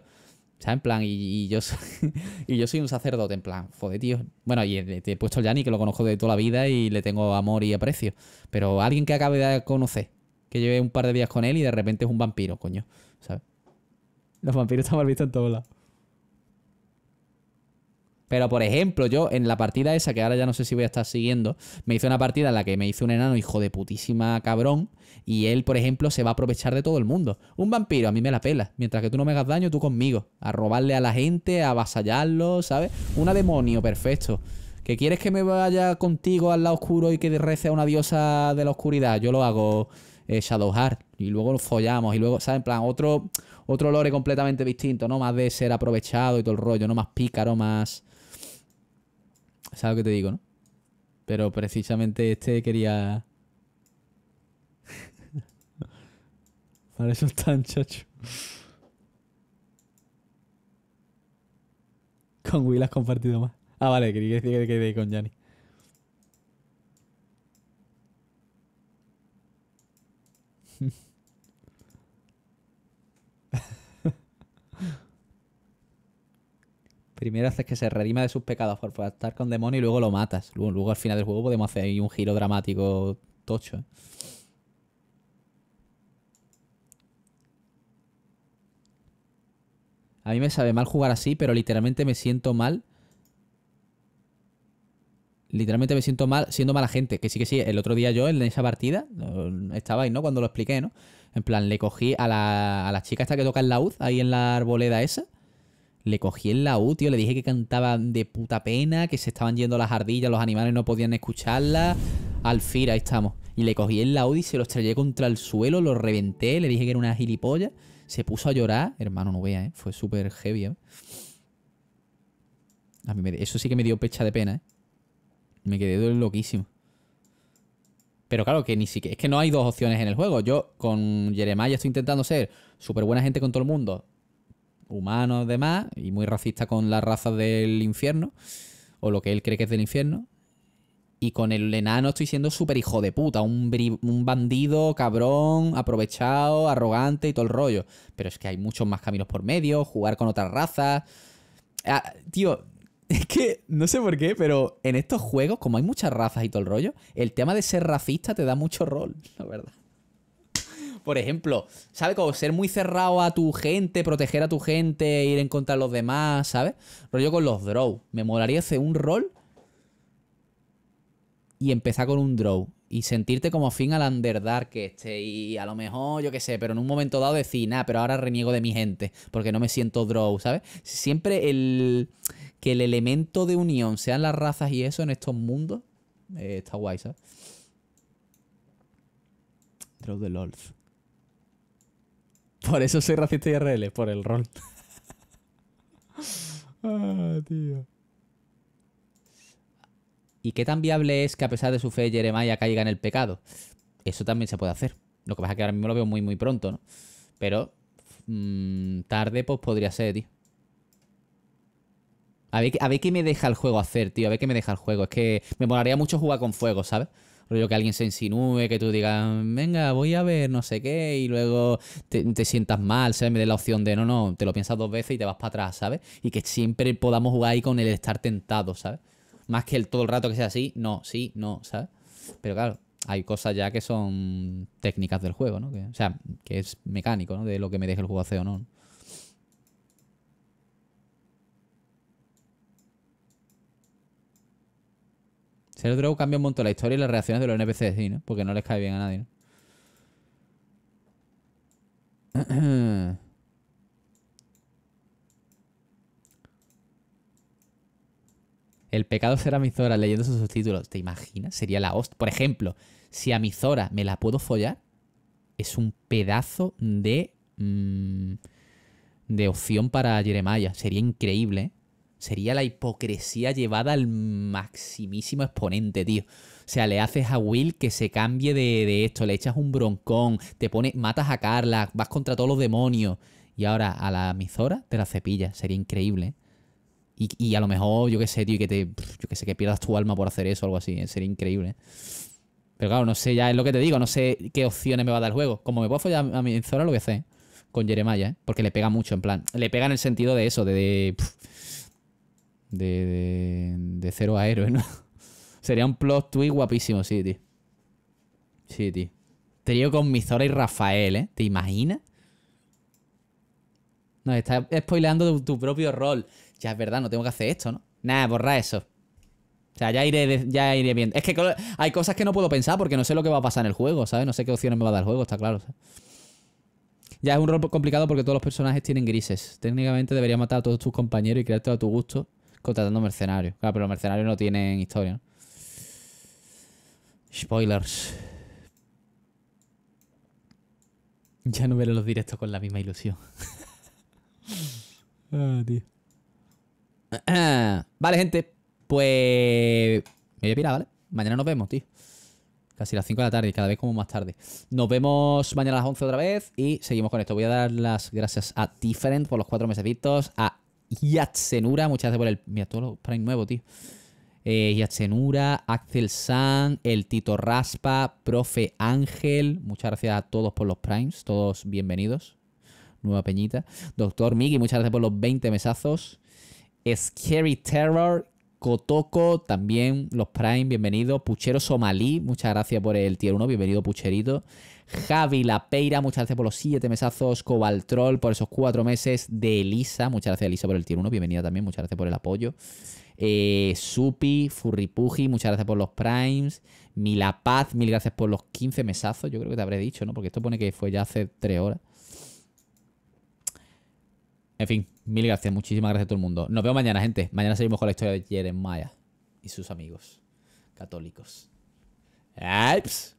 O sea, en plan, y, yo, soy, y yo soy un sacerdote, en plan, joder, tío. Bueno, y te he puesto el Yanni, que lo conozco de toda la vida y le tengo amor y aprecio. Pero alguien que acabe de conocer, que lleve un par de días con él y de repente es un vampiro, coño, ¿sabes? Los vampiros están mal en todos lados. Pero, por ejemplo, yo en la partida esa, que ahora ya no sé si voy a estar siguiendo, me hice una partida en la que me hizo un enano hijo de putísima cabrón. Y él, por ejemplo, se va a aprovechar de todo el mundo. Un vampiro, a mí me la pela. Mientras que tú no me hagas daño, tú conmigo. A robarle a la gente, a avasallarlo, ¿sabes? Una demonio, perfecto. ¿Que quieres que me vaya contigo al lado oscuro y que rece a una diosa de la oscuridad? Yo lo hago eh, Shadowheart. Y luego lo follamos. Y luego, ¿sabes? En plan, otro, otro lore completamente distinto, ¿no? Más de ser aprovechado y todo el rollo, ¿no? Más pícaro, más... ¿Sabes lo que te digo, no? Pero precisamente este quería... Para eso están, chacho. Con Will has compartido más. Ah, vale, quería decir que, quería con Yanni. Primero haces que se redima de sus pecados por estar con demonio y luego lo matas. Luego, al final del juego podemos hacer ahí un giro dramático tocho. ¿eh? A mí me sabe mal jugar así, pero literalmente me siento mal. Literalmente me siento mal siendo mala gente. Que sí, que sí. El otro día yo en esa partida, estabais, ¿no? Cuando lo expliqué, ¿no? En plan, le cogí a la, chica esta que toca en la laúd ahí en la arboleda esa. Le cogí el laúd, tío. Le dije que cantaban de puta pena, que se estaban yendo las ardillas, los animales no podían escucharla. Alfira, ahí estamos. Y le cogí el laúd y se lo estrellé contra el suelo, lo reventé, le dije que era una gilipollas. Se puso a llorar. Hermano, no vea, ¿eh? Fue súper heavy, ¿eh? A mí Eso sí que me dio pecha de pena, ¿eh? Me quedé loquísimo. Pero claro, que ni siquiera. Es que no hay dos opciones en el juego. Yo con Jeremiah estoy intentando ser súper buena gente con todo el mundo humanos, demás, y muy racista con las razas del infierno, o lo que él cree que es del infierno. Y con el enano estoy siendo súper hijo de puta, un, un, bandido, cabrón, aprovechado, arrogante y todo el rollo. Pero es que hay muchos más caminos por medio, jugar con otras razas. Ah, tío, es que no sé por qué, pero en estos juegos, como hay muchas razas y todo el rollo, el tema de ser racista te da mucho rol, la verdad. Por ejemplo, ¿sabes? Como ser muy cerrado a tu gente, proteger a tu gente, ir en contra de los demás, ¿sabes? Rollo con los draw. Me molaría hacer un rol y empezar con un draw. Y sentirte como fin al underdark este Y a lo mejor, yo qué sé, pero en un momento dado decir, nah, pero ahora reniego de mi gente. Porque no me siento draw, ¿sabes? Siempre el. Que el elemento de unión sean las razas y eso en estos mundos. Eh, está guay, ¿sabes? Draw the LOLs. Por eso soy racista IRL, por el rol. ah, tío. ¿Y qué tan viable es que a pesar de su fe Jeremiah caiga en el pecado? Eso también se puede hacer. Lo que pasa es que ahora mismo lo veo muy, muy pronto, ¿no? Pero mm, tarde, pues podría ser, tío. A ver, a ver qué me deja el juego hacer, tío. A ver qué me deja el juego. Es que me molaría mucho jugar con fuego, ¿sabes? rollo que alguien se insinúe, que tú digas, venga, voy a ver no sé qué, y luego te, sientas mal, ¿sabes? Me dé la opción de, no, no, te lo piensas dos veces y te vas para atrás, ¿sabes? Y que siempre podamos jugar ahí con el estar tentado, ¿sabes? Más que el todo el rato que sea así, no, sí, no, ¿sabes? Pero claro, hay cosas ya que son técnicas del juego, ¿no? o sea, que es mecánico, ¿no? De lo que me deje el juego hacer o no. Ser Draw cambia un montón la historia y las reacciones de los NPCs, sí, ¿no? Porque no les cae bien a nadie, El pecado será Mizora leyendo sus subtítulos. ¿Te imaginas? Sería la host. Por ejemplo, si a Mizora me la puedo follar, es un pedazo de. Mm, de opción para Jeremiah. Sería increíble, ¿eh? sería la hipocresía llevada al maximísimo exponente, tío. O sea, le haces a Will que se cambie de, esto, le echas un broncón, te pones, matas a Carla, vas contra todos los demonios. Y ahora a la Mizora te la cepillas. Sería increíble. ¿eh? Y, a lo mejor, yo qué sé, tío, que te. Yo qué sé, que pierdas tu alma por hacer eso o algo así. ¿eh? Sería increíble. ¿eh? Pero claro, no sé, ya es lo que te digo, no sé qué opciones me va a dar el juego. Como me puedo follar a Mizora lo que sé con Jeremiah, ¿eh? porque le pega mucho, en plan. Le pega en el sentido de eso, de de, de, cero a héroe, ¿no? Sería un plot twist guapísimo, sí, tío. Sí, tío. Trío con Mizora y Rafael, ¿eh? ¿Te imaginas? No, está spoileando tu, propio rol. Ya es verdad, no tengo que hacer esto, ¿no? Nada, borra eso. O sea, ya iré, ya iré viendo. Es que hay cosas que no puedo pensar porque no sé lo que va a pasar en el juego, ¿sabes? No sé qué opciones me va a dar el juego, está claro. Ya es un rol complicado porque todos los personajes tienen grises. Técnicamente debería matar a todos tus compañeros y crearte a tu gusto contratando mercenarios. Claro, pero los mercenarios no tienen historia, ¿no? Spoilers. Ya no veré los directos con la misma ilusión. Ah, vale, gente. Pues... Me voy a pirar, ¿vale? Mañana nos vemos, tío. Casi las 5 de la tarde, cada vez como más tarde. Nos vemos mañana a las 11 otra vez y seguimos con esto. Voy a dar las gracias a Different por los cuatro meses vistos, a Yatsenura, muchas gracias por el. Mira, todos los Prime nuevos, tío. Eh, Yatsenura, Axel San, el Tito Raspa, Profe Ángel. Muchas gracias a todos por los Primes, todos bienvenidos. Nueva Peñita. Doctor Miki, muchas gracias por los 20 mesazos. Scary Terror, Kotoko, también los Prime, bienvenidos. Puchero Somalí, muchas gracias por el tier 1, bienvenido Pucherito. Javi Lapeira, muchas gracias por los siete mesazos. Cobaltrol por esos cuatro meses. De Elisa, muchas gracias Elisa por el tier 1. Bienvenida también, muchas gracias por el apoyo. Eh, Supi, Furripuji, muchas gracias por los primes. Milapaz, mil gracias por los 15 mesazos. Yo creo que te habré dicho, ¿no? Porque esto pone que fue ya hace 3 horas. En fin, mil gracias, muchísimas gracias a todo el mundo. Nos vemos mañana, gente. Mañana seguimos con la historia de Jeremiah y sus amigos católicos. Alps.